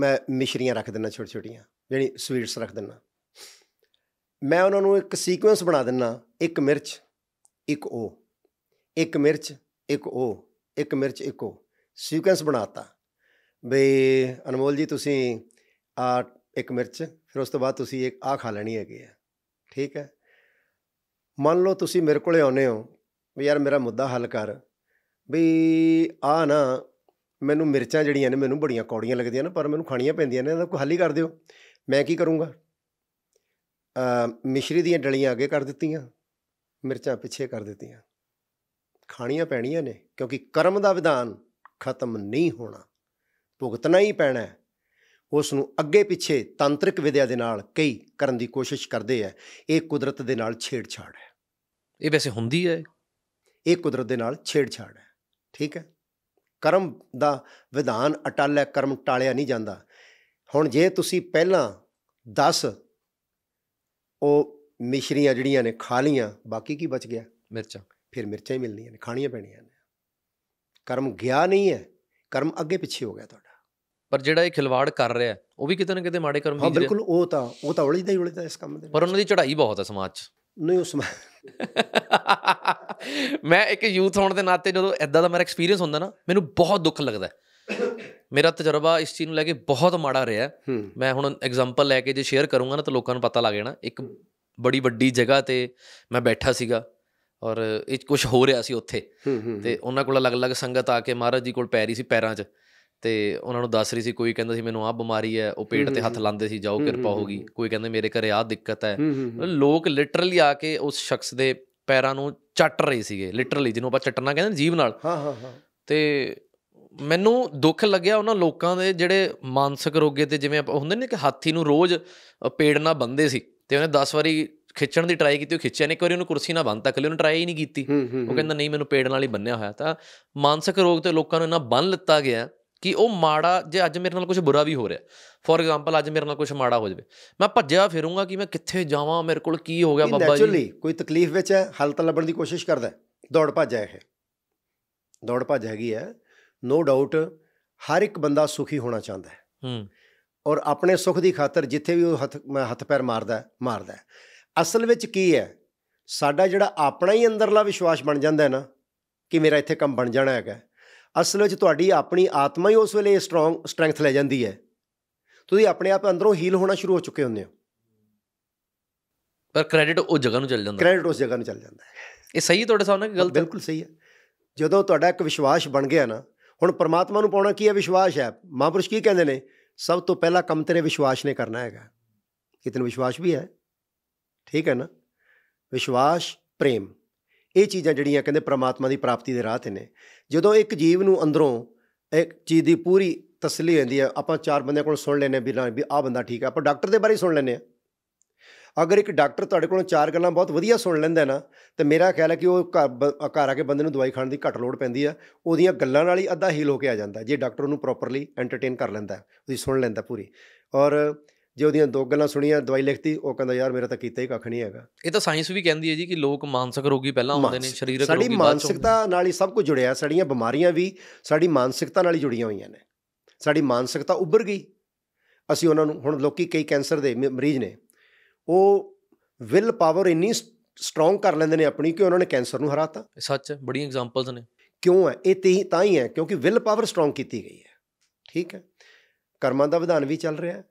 ਮੈਂ ਮਿਸ਼ਰੀਆਂ ਰੱਖ ਦਿੰਨਾ ਛੋਟੀ ਛੋਟੀਆਂ ਜਿਹੜੀ ਸਵੀਟਸ ਰੱਖ ਦਿੰਨਾ ਮੈਂ ਉਹਨਾਂ ਨੂੰ ਇੱਕ ਸੀਕੁਐਂਸ ਬਣਾ ਦਿੰਨਾ ਇੱਕ ਮਿਰਚ ਇੱਕ ਉਹ ਇੱਕ ਮਿਰਚ ਇੱਕ ਉਹ ਇੱਕ ਮਿਰਚ ਇੱਕ ਉਹ ਸੀਕੁਐਂਸ ਬਣਾਤਾ ਬਈ ਅਨਮੋਲ ਜੀ ਤੁਸੀਂ ਆ ਇੱਕ ਮਿਰਚ ਫਿਰ ਉਸ ਤੋਂ ਬਾਅਦ ਤੁਸੀਂ ਇੱਕ ਆ ਖਾ ਲੈਣੀ ਹੈਗੀ ਹੈ ਠੀਕ ਹੈ ਮੰਨ ਲਓ ਤੁਸੀਂ ਮੇਰੇ ਕੋਲੇ ਆਉਨੇ ਹੋ ਵੀ ਯਾਰ ਮੇਰਾ ਮੁੱਦਾ ਹੱਲ ਕਰ ਵੀ ਆ ਨਾ ਮੈਨੂੰ ਮਿਰਚਾਂ ਜਿਹੜੀਆਂ ਨੇ ਮੈਨੂੰ ਬੜੀਆਂ ਕੌੜੀਆਂ ਲੱਗਦੀਆਂ ਨੇ ਪਰ ਮੈਨੂੰ ਖਾਣੀਆਂ ਪੈਂਦੀਆਂ ਨੇ ਇਹਦਾ ਕੋਈ ਹੱਲ ਹੀ ਕਰ ਦਿਓ ਮੈਂ ਕੀ ਕਰੂੰਗਾ ਅ ਮਿਸ਼ਰੀ ਦੀਆਂ ਡਲੀਆਂ ਅੱਗੇ ਕਰ ਦਿੱਤੀਆਂ ਮਿਰਚਾਂ ਪਿੱਛੇ ਕਰ ਦਿੱਤੀਆਂ ਖਾਣੀਆਂ ਪੈਣੀਆਂ ਨੇ ਕਿਉਂਕਿ ਕਰਮ ਦਾ ਵਿਧਾਨ ਖਤਮ ਨਹੀਂ ਹੋਣਾ ਭੁਗਤਣਾ ਹੀ ਪੈਣਾ ਹੈ ਉਸ ਨੂੰ ਅੱਗੇ ਪਿੱਛੇ ਤੰਤਰਿਕ ਵਿਦਿਆ ਦੇ ਨਾਲ ਕਈ ਕਰਨ ਦੀ ਕੋਸ਼ਿਸ਼ ਕਰਦੇ ਆ ਇਹ ਕੁਦਰਤ ਦੇ ਨਾਲ ਛੇੜਛਾੜ ਹੈ ਇਹ ਵੈਸੇ ਹੁੰਦੀ ਹੈ ਇਹ ਕੁਦਰਤ ਦੇ ਨਾਲ ਛੇੜਛਾੜ ਹੈ ਠੀਕ ਹੈ ਕਰਮ ਦਾ ਵਿਧਾਨ ਅਟਲ ਹੈ ਕਰਮ ਟਾਲਿਆ ਨਹੀਂ ਜਾਂਦਾ ਹੁਣ ਜੇ ਤੁਸੀਂ ਪਹਿਲਾਂ 10 ਉਹ ਮਿਸ਼ਰੀਆਂ ਜਿਹੜੀਆਂ ਨੇ ਖਾ ਲੀਆਂ ਬਾਕੀ ਕੀ ਬਚ ਗਿਆ ਮਿਰਚਾਂ ਫਿਰ ਮਿਰਚਾਂ ਹੀ ਮਿਲਣੀਆਂ ਨੇ ਖਾਣੀਆਂ ਪੈਣੀਆਂ ਨੇ ਕਰਮ ਗਿਆ ਨਹੀਂ ਹੈ ਕਰਮ ਅੱਗੇ ਪਿੱਛੇ ਹੋ ਗਿਆ ਤੁਹਾਡਾ ਪਰ ਜਿਹੜਾ ਇਹ ਖਿਲਵਾੜ ਕਰ ਰਿਹਾ ਉਹ ਵੀ ਕਿਤੇ ਨਾ ਕਿਤੇ ਮਾੜੇ ਕਰਮ ਦੀ ਹਾਂ ਬਿਲਕੁਲ ਉਹ ਤਾਂ ਉਹ ਤਾਂ ਉਲਝਦਾ ਹੀ ਉਲਝਦਾ ਇਸ ਕੰਮ ਦੇ ਪਰ ਉਹਨਾਂ ਦੀ ਚੜ੍ਹਾਈ ਬਹੁਤ ਹੈ ਸਮਾਜ 'ਚ ਨਹੀਂ ਉਸ ਮੈਂ *laughs* ਇੱਕ ਯੂਥ ਹੋਣ ਦੇ ਨਾਤੇ ਜਦੋਂ ਐਦਾਂ ਦਾ ਮੇਰਾ ਐਕਸਪੀਰੀਅੰਸ ਹੁੰਦਾ ਨਾ ਮੈਨੂੰ ਬਹੁਤ ਦੁੱਖ ਲੱਗਦਾ ਮੇਰਾ ਤਜਰਬਾ ਇਸ ਚੀਜ਼ ਨੂੰ ਲੈ ਕੇ ਬਹੁਤ ਮਾੜਾ ਰਿਹਾ ਮੈਂ ਹੁਣ ਐਗਜ਼ਾਮਪਲ ਲੈ ਕੇ ਜੇ ਸ਼ੇਅਰ ਕਰੂੰਗਾ ਨਾ ਤਾਂ ਲੋਕਾਂ ਨੂੰ ਪਤਾ ਲੱਗ ਜਾਣਾ ਇੱਕ ਬੜੀ ਵੱਡੀ ਜਗ੍ਹਾ ਤੇ ਮੈਂ ਬੈਠਾ ਸੀਗਾ ਔਰ ਇਹ ਕੁਝ ਹੋ ਰਿਹਾ ਸੀ ਉੱਥੇ ਤੇ ਉਹਨਾਂ ਕੋਲ ਅਲੱਗ-ਅਲੱਗ ਸੰਗਤ ਆ ਕੇ ਮਹਾਰਾਜ ਜੀ ਕੋਲ ਪੈ ਰਹੀ ਸੀ ਪੈਰਾਂ 'ਚ ਤੇ ਉਹਨਾਂ ਨੂੰ ਦੱਸ ਰਹੀ ਸੀ ਕੋਈ ਕਹਿੰਦਾ ਸੀ ਮੈਨੂੰ ਆਹ ਬਿਮਾਰੀ ਹੈ ਉਹ ਪੇਟ ਤੇ ਹੱਥ ਲਾਉਂਦੇ ਸੀ ਜਾਓ ਕਿਰਪਾ ਹੋਗੀ ਕੋਈ ਕਹਿੰਦੇ ਮੇਰੇ ਘਰੇ ਆਹ ਦਿੱਕਤ ਹੈ ਲੋਕ ਲਿਟਰਲੀ ਆ ਕੇ ਉਸ ਸ਼ਖਸ ਦੇ ਪੈਰਾਂ ਨੂੰ ਚੱਟ ਰਹੇ ਸੀਗੇ ਲਿਟਰਲੀ ਜਿਹਨੂੰ ਆਪਾਂ ਚੱਟਣਾ ਕਹਿੰਦੇ ਜੀਵ ਨਾਲ ਹਾਂ ਹਾਂ ਹਾਂ ਤੇ ਮੈਨੂੰ ਦੁੱਖ ਲੱਗਿਆ ਉਹਨਾਂ ਲੋਕਾਂ ਦੇ ਜਿਹੜੇ ਮਾਨਸਿਕ ਰੋਗੇ ਤੇ ਜਿਵੇਂ ਆਪਾਂ ਹੁੰਦੇ ਨੇ ਕਿ ਹਾਥੀ ਨੂੰ ਰੋਜ਼ ਪੇੜ ਨਾਲ ਬੰਦੇ ਸੀ ਤੇ ਉਹਨੇ 10 ਵਾਰੀ ਖਿੱਚਣ ਦੀ ਟਰਾਈ ਕੀਤੀ ਉਹ ਖਿੱਚਿਆ ਨਹੀਂ ਇੱਕ ਵਾਰੀ ਉਹਨੂੰ ਕੁਰਸੀ ਨਾਲ ਤੱਕ ਲਈ ਉਹਨੇ ਟਰਾਈ ਹੀ ਨਹੀਂ ਕੀਤੀ ਉਹ ਕਹਿੰਦਾ ਨਹੀਂ ਮੈਨੂੰ ਪੇੜ ਨਾਲ ਹੀ ਬੰਨਿਆ ਹੋਇਆ ਤਾਂ ਮਾਨਸਿਕ ਰੋਗ ਤੇ ਲੋਕਾਂ ਨੂੰ ਇਹਨਾਂ ਬੰਨ ਲਿੱਤਾ ਗਿਆ ਕਿ ਉਹ ਮਾੜਾ ਜੇ ਅੱਜ ਮੇਰੇ ਨਾਲ ਕੁਝ ਬੁਰਾ ਵੀ ਹੋ ਰਿਹਾ ਫੋਰ ਐਗਜ਼ਾਮਪਲ ਅੱਜ ਮੇਰੇ ਨਾਲ ਕੁਝ ਮਾੜਾ ਹੋ ਜਾਵੇ ਮੈਂ ਭੱਜਿਆ ਫਿਰੂੰਗਾ ਕਿ ਮੈਂ ਕਿੱਥੇ ਜਾਵਾਂ ਮੇਰੇ ਕੋਲ ਕੀ ਹੋ ਗਿਆ ਬਾਬਾ ਜੀ ਨੈਚੁਰਲੀ ਕੋਈ ਤਕਲੀਫ ਵਿੱਚ ਹੈ ਹੱਲ ਤਾਂ ਲੱਭਣ ਦੀ ਕੋਸ਼ਿਸ਼ ਕਰਦਾ ਦੌੜ ਭੱਜ ਹੈ ਇਹ ਦੌੜ ਭੱਜ ਹੈਗੀ ਹੈ ਨੋ ਡਾਊਟ ਹਰ ਇੱਕ ਬੰਦਾ ਸੁਖੀ ਹੋਣਾ ਚਾਹੁੰਦਾ ਹੈ ਹੂੰ ਔਰ ਆਪਣੇ ਸੁਖ ਦੀ ਖਾਤਰ ਜਿੱਥੇ ਵੀ ਉਹ ਹੱਥ ਹੱਥ ਪੈਰ ਮਾਰਦਾ ਮਾਰਦਾ ਅਸਲ ਵਿੱਚ ਕੀ ਹੈ ਸਾਡਾ ਜਿਹੜਾ ਆਪਣਾ ਹੀ ਅੰਦਰਲਾ ਵਿਸ਼ਵਾਸ ਬਣ ਜਾਂਦਾ ਹੈ ਨਾ ਕਿ ਮੇਰਾ ਇੱਥੇ ਕੰਮ ਬਣ ਜਾਣਾ ਹੈਗਾ ਅਸਲ ਵਿੱਚ ਤੁਹਾਡੀ ਆਪਣੀ ਆਤਮਾ ਹੀ ਉਸ ਵੇਲੇ ਸਟਰੋਂਗ ਸਟਰੈਂਥ ਲੈ ਜਾਂਦੀ ਹੈ ਤੁਸੀਂ ਆਪਣੇ ਆਪ ਅੰਦਰੋਂ ਹੀਲ ਹੋਣਾ ਸ਼ੁਰੂ ਹੋ ਚੁੱਕੇ ਹੁੰਦੇ ਹੋ ਪਰ ਕ੍ਰੈਡਿਟ ਉਹ ਜਗ੍ਹਾ ਨੂੰ ਚੱਲ ਜਾਂਦਾ ਕ੍ਰੈਡਿਟ ਉਸ ਜਗ੍ਹਾ ਨੂੰ ਚੱਲ ਜਾਂਦਾ ਹੈ ਇਹ ਸਹੀ ਤੁਹਾਡੇ ਸਾਹਮਣੇ ਗਲਤ ਬਿਲਕੁਲ ਸਹੀ ਹੈ ਜਦੋਂ ਤੁਹਾਡਾ ਇੱਕ ਵਿਸ਼ਵਾਸ ਬਣ ਗਿਆ ਨਾ ਹੁਣ ਪਰਮਾਤਮਾ ਨੂੰ ਪਾਉਣਾ ਕੀ ਹੈ ਵਿਸ਼ਵਾਸ ਹੈ ਮਹਾਂਪੁਰਸ਼ ਕੀ ਕਹਿੰਦੇ ਨੇ ਸਭ ਤੋਂ ਪਹਿਲਾ ਕੰਮ ਤੇਰੇ ਵਿਸ਼ਵਾਸ ਨੇ ਕਰਨਾ ਹੈਗਾ ਕਿ ਤੈਨੂੰ ਵਿਸ਼ਵਾਸ ਵੀ ਹੈ ਠੀਕ ਹੈ ਨਾ ਵਿਸ਼ਵਾਸ ਪ੍ਰੇਮ ਇਹ ਚੀਜ਼ਾਂ ਜਿਹੜੀਆਂ ਕਹਿੰਦੇ ਪ੍ਰਮਾਤਮਾ ਦੀ ਪ੍ਰਾਪਤੀ ਦੇ ਰਾਹ ਤੇ ਨੇ ਜਦੋਂ ਇੱਕ ਜੀਵ ਨੂੰ ਅੰਦਰੋਂ ਇੱਕ ਚੀਜ਼ ਦੀ ਪੂਰੀ ਤਸਲੀ ਹੁੰਦੀ ਹੈ ਆਪਾਂ ਚਾਰ ਬੰਦਿਆਂ ਕੋਲ ਸੁਣ ਲੈਨੇ ਵੀ ਵੀ ਆਹ ਬੰਦਾ ਠੀਕ ਹੈ ਆਪਾਂ ਡਾਕਟਰ ਦੇ ਬਾਰੇ ਸੁਣ ਲੈਨੇ ਆ ਅਗਰ ਇੱਕ ਡਾਕਟਰ ਤੁਹਾਡੇ ਕੋਲੋਂ ਚਾਰ ਗੱਲਾਂ ਬਹੁਤ ਵਧੀਆ ਸੁਣ ਲੈਂਦਾ ਨਾ ਤੇ ਮੇਰਾ ਖਿਆਲ ਹੈ ਕਿ ਉਹ ਘਰ ਆ ਕੇ ਬੰਦੇ ਨੂੰ ਦਵਾਈ ਖਾਣ ਦੀ ਘੱਟ ਲੋੜ ਪੈਂਦੀ ਆ ਉਹਦੀਆਂ ਗੱਲਾਂ ਨਾਲ ਹੀ ਅੱਧਾ ਹੀਲ ਹੋ ਕੇ ਆ ਜਾਂਦਾ ਜੇ ਡਾਕਟਰ ਉਹਨੂੰ ਪ੍ਰੋਪਰਲੀ ਐਂਟਰਟੇਨ ਕਰ ਲੈਂਦਾ ਉਹਦੀ ਸੁਣ ਲੈਂਦਾ ਪੂਰੀ ਔਰ ਜੇ ਉਹਦੀਆਂ ਦੋ ਗੱਲਾਂ ਸੁਣੀਆਂ ਦਵਾਈ ਲਿਖਤੀ ਉਹ ਕਹਿੰਦਾ ਯਾਰ ਮੇਰਾ ਤਾਂ ਕੀਤਾ ਹੀ ਕੱਖ ਨਹੀਂ ਹੈਗਾ ਇਹ ਤਾਂ ਸਾਇੰਸ ਵੀ ਕਹਿੰਦੀ ਹੈ ਜੀ ਕਿ ਲੋਕ ਮਾਨਸਿਕ ਰੋਗੀ ਪਹਿਲਾਂ ਹੁੰਦੇ ਨੇ ਸਰੀਰਕ ਰੋਗੀ ਸਾਡੀ ਮਾਨਸਿਕਤਾ ਨਾਲ ਹੀ ਸਭ ਕੁਝ ਜੁੜਿਆ ਸਾਡੀਆਂ ਬਿਮਾਰੀਆਂ ਵੀ ਸਾਡੀ ਮਾਨਸਿਕਤਾ ਨਾਲ ਹੀ ਜੁੜੀਆਂ ਹੋਈਆਂ ਨੇ ਸਾਡੀ ਮਾਨਸਿਕਤਾ ਉੱਭਰ ਗਈ ਅਸੀਂ ਉਹਨਾਂ ਨੂੰ ਹੁਣ ਲੋਕੀ ਕਈ ਕੈਂਸਰ ਦੇ ਮਰੀਜ਼ ਨੇ ਉਹ ਵਿਲ ਪਾਵਰ ਇੰਨੀ ਸਟਰੋਂਗ ਕਰ ਲੈਂਦੇ ਨੇ ਆਪਣੀ ਕਿ ਉਹਨਾਂ ਨੇ ਕੈਂਸਰ ਨੂੰ ਹਰਾਤਾ ਸੱਚ ਬੜੀਆਂ ਐਗਜ਼ਾਮਪਲਸ ਨੇ ਕਿਉਂ ਹੈ ਇਹ ਤਾਂ ਹੀ ਹੈ ਕਿਉਂਕਿ ਵਿਲ ਪਾਵਰ ਸਟਰੋਂਗ ਕੀਤੀ ਗਈ ਹੈ ਠੀਕ ਹੈ ਕਰਮਾਂ ਦਾ ਵਿਧਾਨ ਵੀ ਚੱਲ ਰਿਹਾ ਹੈ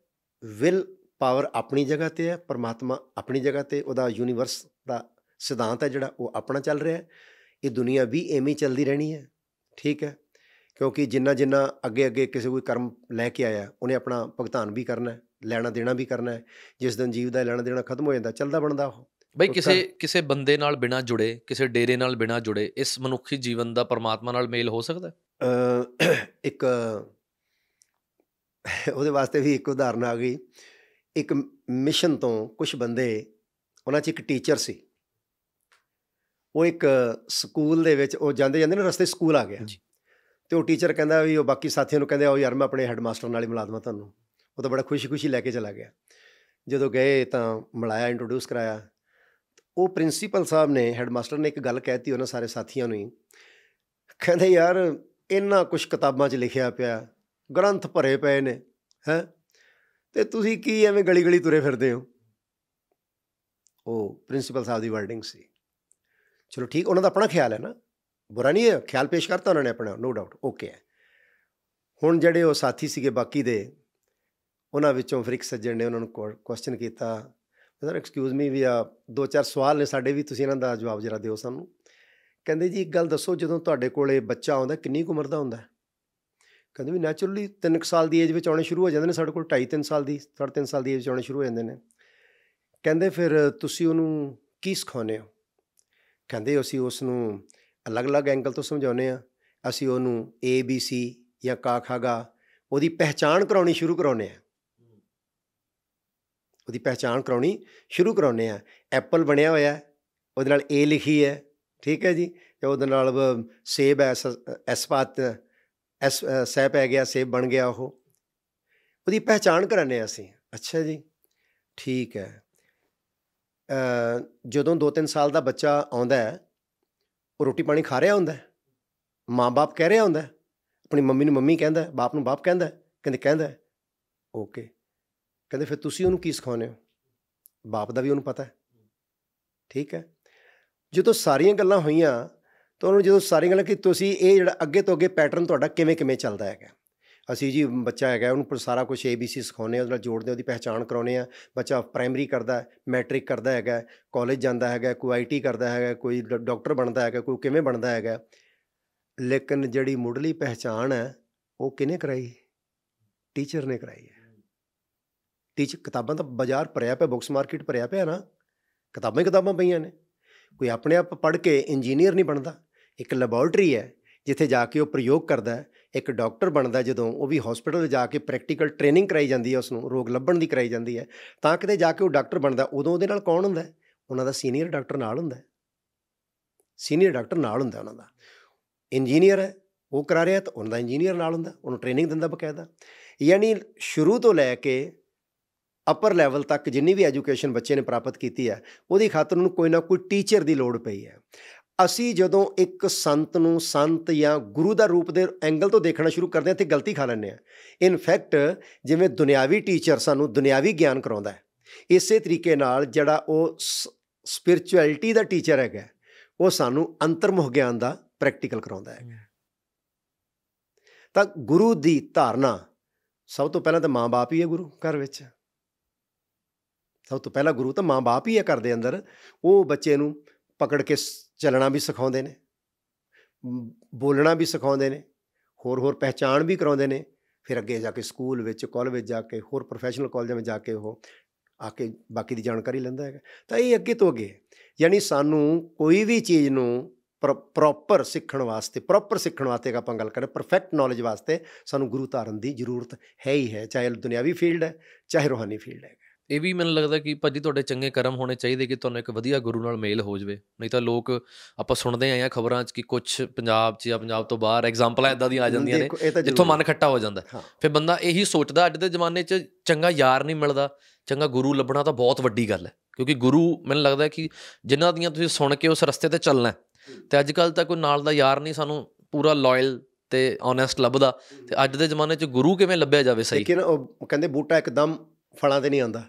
ਵਿਲ ਪਾਵਰ ਆਪਣੀ ਜਗ੍ਹਾ ਤੇ ਹੈ ਪਰਮਾਤਮਾ ਆਪਣੀ ਜਗ੍ਹਾ ਤੇ ਉਹਦਾ ਯੂਨੀਵਰਸ ਦਾ ਸਿਧਾਂਤ ਹੈ ਜਿਹੜਾ ਉਹ ਆਪਣਾ ਚੱਲ ਰਿਹਾ ਹੈ ਇਹ ਦੁਨੀਆ ਵੀ ਐਵੇਂ ਚੱਲਦੀ ਰਹਿਣੀ ਹੈ ਠੀਕ ਹੈ ਕਿਉਂਕਿ ਜਿੰਨਾ ਜਿੰਨਾ ਅੱਗੇ ਅੱਗੇ ਕਿਸੇ ਕੋਈ ਕਰਮ ਲੈ ਕੇ ਆਇਆ ਉਹਨੇ ਆਪਣਾ ਭੁਗਤਾਨ ਵੀ ਕਰਨਾ ਹੈ ਲੈਣਾ ਦੇਣਾ ਵੀ ਕਰਨਾ ਹੈ ਜਿਸ ਦਿਨ ਜੀਵ ਦਾ ਲੈਣਾ ਦੇਣਾ ਖਤਮ ਹੋ ਜਾਂਦਾ ਚੱਲਦਾ ਬਣਦਾ ਉਹ ਬਈ ਕਿਸੇ ਕਿਸੇ ਬੰਦੇ ਨਾਲ ਬਿਨਾ ਜੁੜੇ ਕਿਸੇ ਡੇਰੇ ਨਾਲ ਬਿਨਾ ਜੁੜੇ ਇਸ ਮਨੁੱਖੀ ਜੀਵਨ ਦਾ ਪਰਮਾਤਮਾ ਨਾਲ ਮੇਲ ਹੋ ਸਕਦਾ ਇੱਕ ਉਹਦੇ ਵਾਸਤੇ ਵੀ ਇੱਕ ਉਦਾਹਰਨ ਆ ਗਈ ਇੱਕ ਮਿਸ਼ਨ ਤੋਂ ਕੁਝ ਬੰਦੇ ਉਹਨਾਂ 'ਚ ਇੱਕ ਟੀਚਰ ਸੀ ਉਹ ਇੱਕ ਸਕੂਲ ਦੇ ਵਿੱਚ ਉਹ ਜਾਂਦੇ ਜਾਂਦੇ ਨੇ ਰਸਤੇ ਸਕੂਲ ਆ ਗਿਆ ਤੇ ਉਹ ਟੀਚਰ ਕਹਿੰਦਾ ਵੀ ਉਹ ਬਾਕੀ ਸਾਥੀਆਂ ਨੂੰ ਕਹਿੰਦੇ ਆਓ ਯਾਰ ਮੈਂ ਆਪਣੇ ਹੈਡਮਾਸਟਰ ਨਾਲ ਹੀ ਮਲਾਦਮਾ ਤੁਹਾਨੂੰ ਉਹ ਤਾਂ ਬੜਾ ਖੁਸ਼ੀ-ਖੁਸ਼ੀ ਲੈ ਕੇ ਚਲਾ ਗਿਆ ਜਦੋਂ ਗਏ ਤਾਂ ਮਿਲਾਇਆ ਇੰਟਰੋਡਿਊਸ ਕਰਾਇਆ ਉਹ ਪ੍ਰਿੰਸੀਪਲ ਸਾਹਿਬ ਨੇ ਹੈਡਮਾਸਟਰ ਨੇ ਇੱਕ ਗੱਲ ਕਹਿਤੀ ਉਹਨਾਂ ਸਾਰੇ ਸਾਥੀਆਂ ਨੂੰ ਹੀ ਕਹਿੰਦੇ ਯਾਰ ਇੰਨਾ ਕੁਝ ਕਿਤਾਬਾਂ 'ਚ ਲਿਖਿਆ ਪਿਆ ਗ੍ਰੰਥ ਭਰੇ ਪਏ ਨੇ ਹੈ ਤੇ ਤੁਸੀਂ ਕੀ ਐਵੇਂ ਗਲੀ ਗਲੀ ਤੁਰੇ ਫਿਰਦੇ ਹੋ ਉਹ ਪ੍ਰਿੰਸੀਪਲ ਸਾਹਿਬ ਦੀ ਵਰਡਿੰਗ ਸੀ ਚਲੋ ਠੀਕ ਉਹਨਾਂ ਦਾ ਆਪਣਾ ਖਿਆਲ ਹੈ ਨਾ ਬੁਰਾ ਨਹੀਂ ਹੈ ਖਿਆਲ ਪੇਸ਼ ਕਰਤਾ ਉਹਨਾਂ ਨੇ ਆਪਣਾ ਨੋ ਡਾਊਟ ਓਕੇ ਹੈ ਹੁਣ ਜਿਹੜੇ ਉਹ ਸਾਥੀ ਸੀਗੇ ਬਾਕੀ ਦੇ ਉਹਨਾਂ ਵਿੱਚੋਂ ਫਿਰ ਇੱਕ ਸੱਜਣ ਨੇ ਉਹਨਾਂ ਨੂੰ ਕੁਐਸਚਨ ਕੀਤਾ ਸਰ ਐਕਸਕਿਊਜ਼ ਮੀ ਵੀ ਆ ਦੋ ਚਾਰ ਸਵਾਲ ਨੇ ਸਾਡੇ ਵੀ ਤੁਸੀਂ ਇਹਨਾਂ ਦਾ ਜਵਾਬ ਜਰਾ ਦਿਓ ਸਾਨੂੰ ਕਹਿੰਦੇ ਜੀ ਇੱਕ ਗੱਲ ਦੱਸੋ ਜਦੋਂ ਤੁਹਾਡੇ ਕੋਲੇ ਬੱਚਾ ਆਉਂਦਾ ਕਿੰਨੀ ਉਮਰ ਦਾ ਹੁੰਦਾ ਹੈ ਕਹਿੰਦੇ ਵੀ ਨੈਚੁਰਲੀ 3 ਸਾਲ ਦੀ ਏਜ ਵਿੱਚ ਆਉਣੇ ਸ਼ੁਰੂ ਹੋ ਜਾਂਦੇ ਨੇ ਸਾਡੇ ਕੋਲ 2.5 3 ਸਾਲ ਦੀ 3.5 ਸਾਲ ਦੀ ਏਜ ਵਿੱਚ ਆਉਣੇ ਸ਼ੁਰੂ ਹੋ ਜਾਂਦੇ ਨੇ ਕਹਿੰਦੇ ਫਿਰ ਤੁਸੀਂ ਉਹਨੂੰ ਕੀ ਸਿਖਾਉਨੇ ਹੋ ਕਹਿੰਦੇ ਅਸੀਂ ਉਸ ਨੂੰ ਅਲੱਗ-ਅਲੱਗ ਐਂਗਲ ਤੋਂ ਸਮਝਾਉਨੇ ਆ ਅਸੀਂ ਉਹਨੂੰ ਏ ਬੀ ਸੀ ਜਾਂ ਕਾ ਖਾਗਾ ਉਹਦੀ ਪਹਿਚਾਣ ਕਰਾਉਣੀ ਸ਼ੁਰੂ ਕਰਾਉਨੇ ਆ ਉਹਦੀ ਪਹਿਚਾਣ ਕਰਾਉਣੀ ਸ਼ੁਰੂ ਕਰਾਉਨੇ ਆ ਐਪਲ ਬਣਿਆ ਹੋਇਆ ਉਹਦੇ ਨਾਲ ਏ ਲਿਖੀ ਹੈ ਠੀਕ ਹੈ ਜੀ ਤੇ ਉਹਦੇ ਨਾਲ ਸੇਬ ਐਸ ਐਸ ਪਾਤ ਐਸ ਸਹਿ ਪੈ ਗਿਆ ਸੇਬ ਬਣ ਗਿਆ ਉਹ ਉਹਦੀ ਪਹਿਚਾਣ ਕਰਾਨੇ ਅਸੀਂ ਅੱਛਾ ਜੀ ਠੀਕ ਹੈ ਜਦੋਂ 2-3 ਸਾਲ ਦਾ ਬੱਚਾ ਆਉਂਦਾ ਹੈ ਉਹ ਰੋਟੀ ਪਾਣੀ ਖਾ ਰਿਹਾ ਹੁੰਦਾ ਮਾਂ-ਬਾਪ ਕਹਿ ਰਿਹਾ ਹੁੰਦਾ ਆਪਣੀ ਮੰਮੀ ਨੂੰ ਮੰਮੀ ਕਹਿੰਦਾ ਬਾਪ ਨੂੰ ਬਾਪ ਕਹਿੰਦਾ ਕਹਿੰਦੇ ਕਹਿੰਦਾ ਓਕੇ ਕਹਿੰਦੇ ਫਿਰ ਤੁਸੀਂ ਉਹਨੂੰ ਕੀ ਸਿਖਾਉਂਦੇ ਹੋ ਬਾਪ ਦਾ ਵੀ ਉਹਨੂੰ ਪਤਾ ਹੈ ਠੀਕ ਹੈ ਜਦੋਂ ਸਾਰੀਆਂ ਗੱਲਾਂ ਹੋਈਆਂ ਤਾਂ ਉਹਨਾਂ ਨੂੰ ਜਦੋਂ ਸਾਰੀ ਗੱਲ ਕਿ ਤੁਸੀਂ ਇਹ ਜਿਹੜਾ ਅੱਗੇ ਤੋਂ ਅੱਗੇ ਪੈਟਰਨ ਤੁਹਾਡਾ ਕਿਵੇਂ ਕਿਵੇਂ ਚੱਲਦਾ ਹੈਗਾ ਅਸੀਂ ਜੀ ਬੱਚਾ ਹੈਗਾ ਉਹਨੂੰ ਸਾਰਾ ਕੁਝ ABC ਸਿਖਾਉਨੇ ਆ ਉਹਦੇ ਨਾਲ ਜੋੜਦੇ ਉਹਦੀ ਪਹਿਚਾਣ ਕਰਾਉਨੇ ਆ ਬੱਚਾ ਪ੍ਰਾਇਮਰੀ ਕਰਦਾ ਮੈਟ੍ਰਿਕ ਕਰਦਾ ਹੈਗਾ ਕਾਲਜ ਜਾਂਦਾ ਹੈਗਾ ਕੋਈ ਆਈਟੀ ਕਰਦਾ ਹੈਗਾ ਕੋਈ ਡਾਕਟਰ ਬਣਦਾ ਹੈਗਾ ਕੋਈ ਕਿਵੇਂ ਬਣਦਾ ਹੈਗਾ ਲੇਕਿਨ ਜਿਹੜੀ ਮੁੱਢਲੀ ਪਹਿਚਾਣ ਹੈ ਉਹ ਕਿਨੇ ਕਰਾਈ ਟੀਚਰ ਨੇ ਕਰਾਈ ਹੈ ਟੀਚ ਕਿਤਾਬਾਂ ਤਾਂ ਬਾਜ਼ਾਰ ਭਰਿਆ ਪਿਆ ਬੁੱਕਸ ਮਾਰਕੀਟ ਭਰਿਆ ਪਿਆ ਨਾ ਕਿਤਾਬਾਂ ਹੀ ਕਿਤਾਬਾਂ ਪਈਆਂ ਨੇ ਕੋਈ ਆਪਣੇ ਆਪ ਪੜ੍ਹ ਕੇ ਇੰਜੀਨੀਅਰ ਨਹੀਂ ਬਣਦਾ ਇੱਕ ਲੈਬੋਰਟਰੀ ਹੈ ਜਿੱਥੇ ਜਾ ਕੇ ਉਹ ਪ੍ਰਯੋਗ ਕਰਦਾ ਇੱਕ ਡਾਕਟਰ ਬਣਦਾ ਜਦੋਂ ਉਹ ਵੀ ਹਸਪੀਟਲ ਜਾ ਕੇ ਪ੍ਰੈਕਟੀਕਲ ਟ੍ਰੇਨਿੰਗ ਕਰਾਈ ਜਾਂਦੀ ਹੈ ਉਸ ਨੂੰ ਰੋਗ ਲੱਭਣ ਦੀ ਕਰਾਈ ਜਾਂਦੀ ਹੈ ਤਾਂ ਕਿਤੇ ਜਾ ਕੇ ਉਹ ਡਾਕਟਰ ਬਣਦਾ ਉਦੋਂ ਉਹਦੇ ਨਾਲ ਕੌਣ ਹੁੰਦਾ ਉਹਨਾਂ ਦਾ ਸੀਨੀਅਰ ਡਾਕਟਰ ਨਾਲ ਹੁੰਦਾ ਸੀਨੀਅਰ ਡਾਕਟਰ ਨਾਲ ਹੁੰਦਾ ਉਹਨਾਂ ਦਾ ਇੰਜੀਨੀਅਰ ਹੈ ਉਹ ਕਰਾ ਰਿਹਾ ਤਾਂ ਉਹਨਾਂ ਦਾ ਇੰਜੀਨੀਅਰ ਨਾਲ ਹੁੰਦਾ ਉਹਨੂੰ ਟ੍ਰੇਨਿੰਗ ਦਿੰਦਾ ਬਕਾਇਦਾ ਯਾਨੀ ਸ਼ੁਰੂ ਤੋਂ ਲੈ ਕੇ ਅਪਰ ਲੈਵਲ ਤੱਕ ਜਿੰਨੀ ਵੀ ਐਜੂਕੇਸ਼ਨ ਬੱਚੇ ਨੇ ਪ੍ਰਾਪਤ ਕੀਤੀ ਹੈ ਉਹਦੀ ਖਾਤਰ ਉਹਨੂੰ ਕੋਈ ਨਾ ਕੋਈ ਟੀਚਰ ਦੀ ਲੋੜ ਪਈ ਹੈ ਅਸੀਂ ਜਦੋਂ ਇੱਕ ਸੰਤ ਨੂੰ ਸੰਤ ਜਾਂ ਗੁਰੂ ਦਾ ਰੂਪ ਦੇ ਐਂਗਲ ਤੋਂ ਦੇਖਣਾ ਸ਼ੁਰੂ ਕਰਦੇ ਹਾਂ ਤੇ ਗਲਤੀ ਖਾ ਲੈਂਦੇ ਹਾਂ ਇਨਫੈਕਟ ਜਿਵੇਂ ਦੁਨਿਆਵੀ ਟੀਚਰ ਸਾਨੂੰ ਦੁਨਿਆਵੀ ਗਿਆਨ ਕਰਾਉਂਦਾ ਹੈ ਇਸੇ ਤਰੀਕੇ ਨਾਲ ਜਿਹੜਾ ਉਹ ਸਪਿਰਚੁਅਲਿਟੀ ਦਾ ਟੀਚਰ ਹੈਗਾ ਉਹ ਸਾਨੂੰ ਅੰਤਰਮੁਖ ਗਿਆਨ ਦਾ ਪ੍ਰੈਕਟੀਕਲ ਕਰਾਉਂਦਾ ਹੈ ਤਾਂ ਗੁਰੂ ਦੀ ਧਾਰਨਾ ਸਭ ਤੋਂ ਪਹਿਲਾਂ ਤਾਂ ਮਾਪੇ ਹੀ ਹੈ ਗੁਰੂ ਘਰ ਵਿੱਚ ਸਭ ਤੋਂ ਪਹਿਲਾਂ ਗੁਰੂ ਤਾਂ ਮਾਪੇ ਹੀ ਹੈ ਘਰ ਦੇ ਅੰਦਰ ਉਹ ਬੱਚੇ ਨੂੰ ਪਕੜ ਕੇ ਚੱਲਣਾ ਵੀ ਸਿਖਾਉਂਦੇ ਨੇ ਬੋਲਣਾ ਵੀ ਸਿਖਾਉਂਦੇ ਨੇ ਹੋਰ ਹੋਰ ਪਹਿਚਾਣ ਵੀ ਕਰਾਉਂਦੇ ਨੇ ਫਿਰ ਅੱਗੇ ਜਾ ਕੇ ਸਕੂਲ ਵਿੱਚ ਕਾਲਜ ਵਿੱਚ ਜਾ ਕੇ ਹੋਰ ਪ੍ਰੋਫੈਸ਼ਨਲ ਕਾਲਜਾਂ ਵਿੱਚ ਜਾ ਕੇ ਉਹ ਆ ਕੇ ਬਾਕੀ ਦੀ ਜਾਣਕਾਰੀ ਲੈਂਦਾ ਹੈਗਾ ਤਾਂ ਇਹ ਅੱਗੇ ਤੋਂ ਅੱਗੇ ਯਾਨੀ ਸਾਨੂੰ ਕੋਈ ਵੀ ਚੀਜ਼ ਨੂੰ ਪ੍ਰੋਪਰ ਸਿੱਖਣ ਵਾਸਤੇ ਪ੍ਰੋਪਰ ਸਿੱਖਣ ਵਾਸਤੇ ਆਪਾਂ ਗੱਲ ਕਰਦੇ ਪਰਫੈਕਟ ਨੌਲੇਜ ਵਾਸਤੇ ਸਾਨੂੰ ਗੁਰੂ ਧਾਰਨ ਦੀ ਜ਼ਰੂਰਤ ਹੈ ਹੀ ਹੈ ਚਾਹੇ ਦੁਨਿਆਵੀ ਫੀਲਡ ਹੈ ਚਾਹੇ ਰੋਹਾਨੀ ਫੀਲਡ ਹੈ ਇਹ ਵੀ ਮੈਨੂੰ ਲੱਗਦਾ ਕਿ ਭਾਜੀ ਤੁਹਾਡੇ ਚੰਗੇ ਕਰਮ ਹੋਣੇ ਚਾਹੀਦੇ ਕਿ ਤੁਹਾਨੂੰ ਇੱਕ ਵਧੀਆ ਗੁਰੂ ਨਾਲ ਮੇਲ ਹੋ ਜਵੇ ਨਹੀਂ ਤਾਂ ਲੋਕ ਆਪਾਂ ਸੁਣਦੇ ਆਂ ਆ ਖਬਰਾਂ 'ਚ ਕਿ ਕੁਝ ਪੰਜਾਬ 'ਚ ਜਾਂ ਪੰਜਾਬ ਤੋਂ ਬਾਹਰ ਐਗਜ਼ਾਮਪਲਾਂ ਇਦਾਂ ਦੀਆਂ ਆ ਜਾਂਦੀਆਂ ਨੇ ਜਿੱਥੋਂ ਮਨ ਖੱਟਾ ਹੋ ਜਾਂਦਾ ਫਿਰ ਬੰਦਾ ਇਹੀ ਸੋਚਦਾ ਅੱਜ ਦੇ ਜ਼ਮਾਨੇ 'ਚ ਚੰਗਾ ਯਾਰ ਨਹੀਂ ਮਿਲਦਾ ਚੰਗਾ ਗੁਰੂ ਲੱਭਣਾ ਤਾਂ ਬਹੁਤ ਵੱਡੀ ਗੱਲ ਹੈ ਕਿਉਂਕਿ ਗੁਰੂ ਮੈਨੂੰ ਲੱਗਦਾ ਕਿ ਜਿਨ੍ਹਾਂ ਦੀਆਂ ਤੁਸੀਂ ਸੁਣ ਕੇ ਉਸ ਰਸਤੇ ਤੇ ਚੱਲਣਾ ਤੇ ਅੱਜ ਕੱਲ ਤਾਂ ਕੋਈ ਨਾਲ ਦਾ ਯਾਰ ਨਹੀਂ ਸਾਨੂੰ ਪੂਰਾ ਲਾਇਲ ਤੇ ਓਨੈਸਟ ਲੱਭਦਾ ਤੇ ਅੱਜ ਦੇ ਜ਼ਮਾਨੇ 'ਚ ਗੁਰੂ ਕਿਵੇਂ ਲੱਭਿਆ ਜਾਵੇ ਸਹੀ ਲੇਕਿਨ ਉਹ ਕਹਿੰਦੇ ਬੂਟਾ ਇੱਕਦਮ ਫਲਾਂ ਤੇ ਨਹੀਂ ਆਉਂਦਾ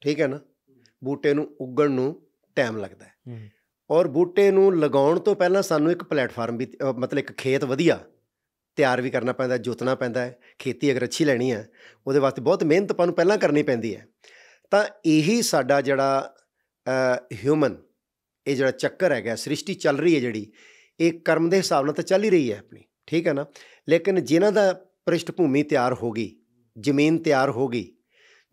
ਠੀਕ ਹੈ ਨਾ ਬੂਟੇ ਨੂੰ ਉੱਗਣ ਨੂੰ ਟਾਈਮ ਲੱਗਦਾ ਹੈ ਔਰ ਬੂਟੇ ਨੂੰ ਲਗਾਉਣ ਤੋਂ ਪਹਿਲਾਂ ਸਾਨੂੰ ਇੱਕ ਪਲੇਟਫਾਰਮ ਵੀ ਮਤਲਬ ਇੱਕ ਖੇਤ ਵਧੀਆ ਤਿਆਰ ਵੀ ਕਰਨਾ ਪੈਂਦਾ ਜੋਤਣਾ ਪੈਂਦਾ ਹੈ ਖੇਤੀ ਅਗਰ ਅੱਛੀ ਲੈਣੀ ਹੈ ਉਹਦੇ ਵਾਸਤੇ ਬਹੁਤ ਮਿਹਨਤ ਆਪਾਂ ਨੂੰ ਪਹਿਲਾਂ ਕਰਨੀ ਪੈਂਦੀ ਹੈ ਤਾਂ ਇਹੀ ਸਾਡਾ ਜਿਹੜਾ ਹਿਊਮਨ ਇਹ ਜਿਹੜਾ ਚੱਕਰ ਹੈਗਾ ਸ੍ਰਿਸ਼ਟੀ ਚੱਲ ਰਹੀ ਹੈ ਜਿਹੜੀ ਇਹ ਕਰਮ ਦੇ ਹਿਸਾਬ ਨਾਲ ਤਾਂ ਚੱਲ ਹੀ ਰਹੀ ਹੈ ਆਪਣੀ ਠੀਕ ਹੈ ਨਾ ਲੇਕਿਨ ਜਿਨ੍ਹਾਂ ਦਾ ਪ੍ਰਿਸ਼ਟ ਭੂਮੀ ਤਿਆਰ ਹੋ ਗਈ ਜ਼ਮੀਨ ਤਿਆਰ ਹੋ ਗਈ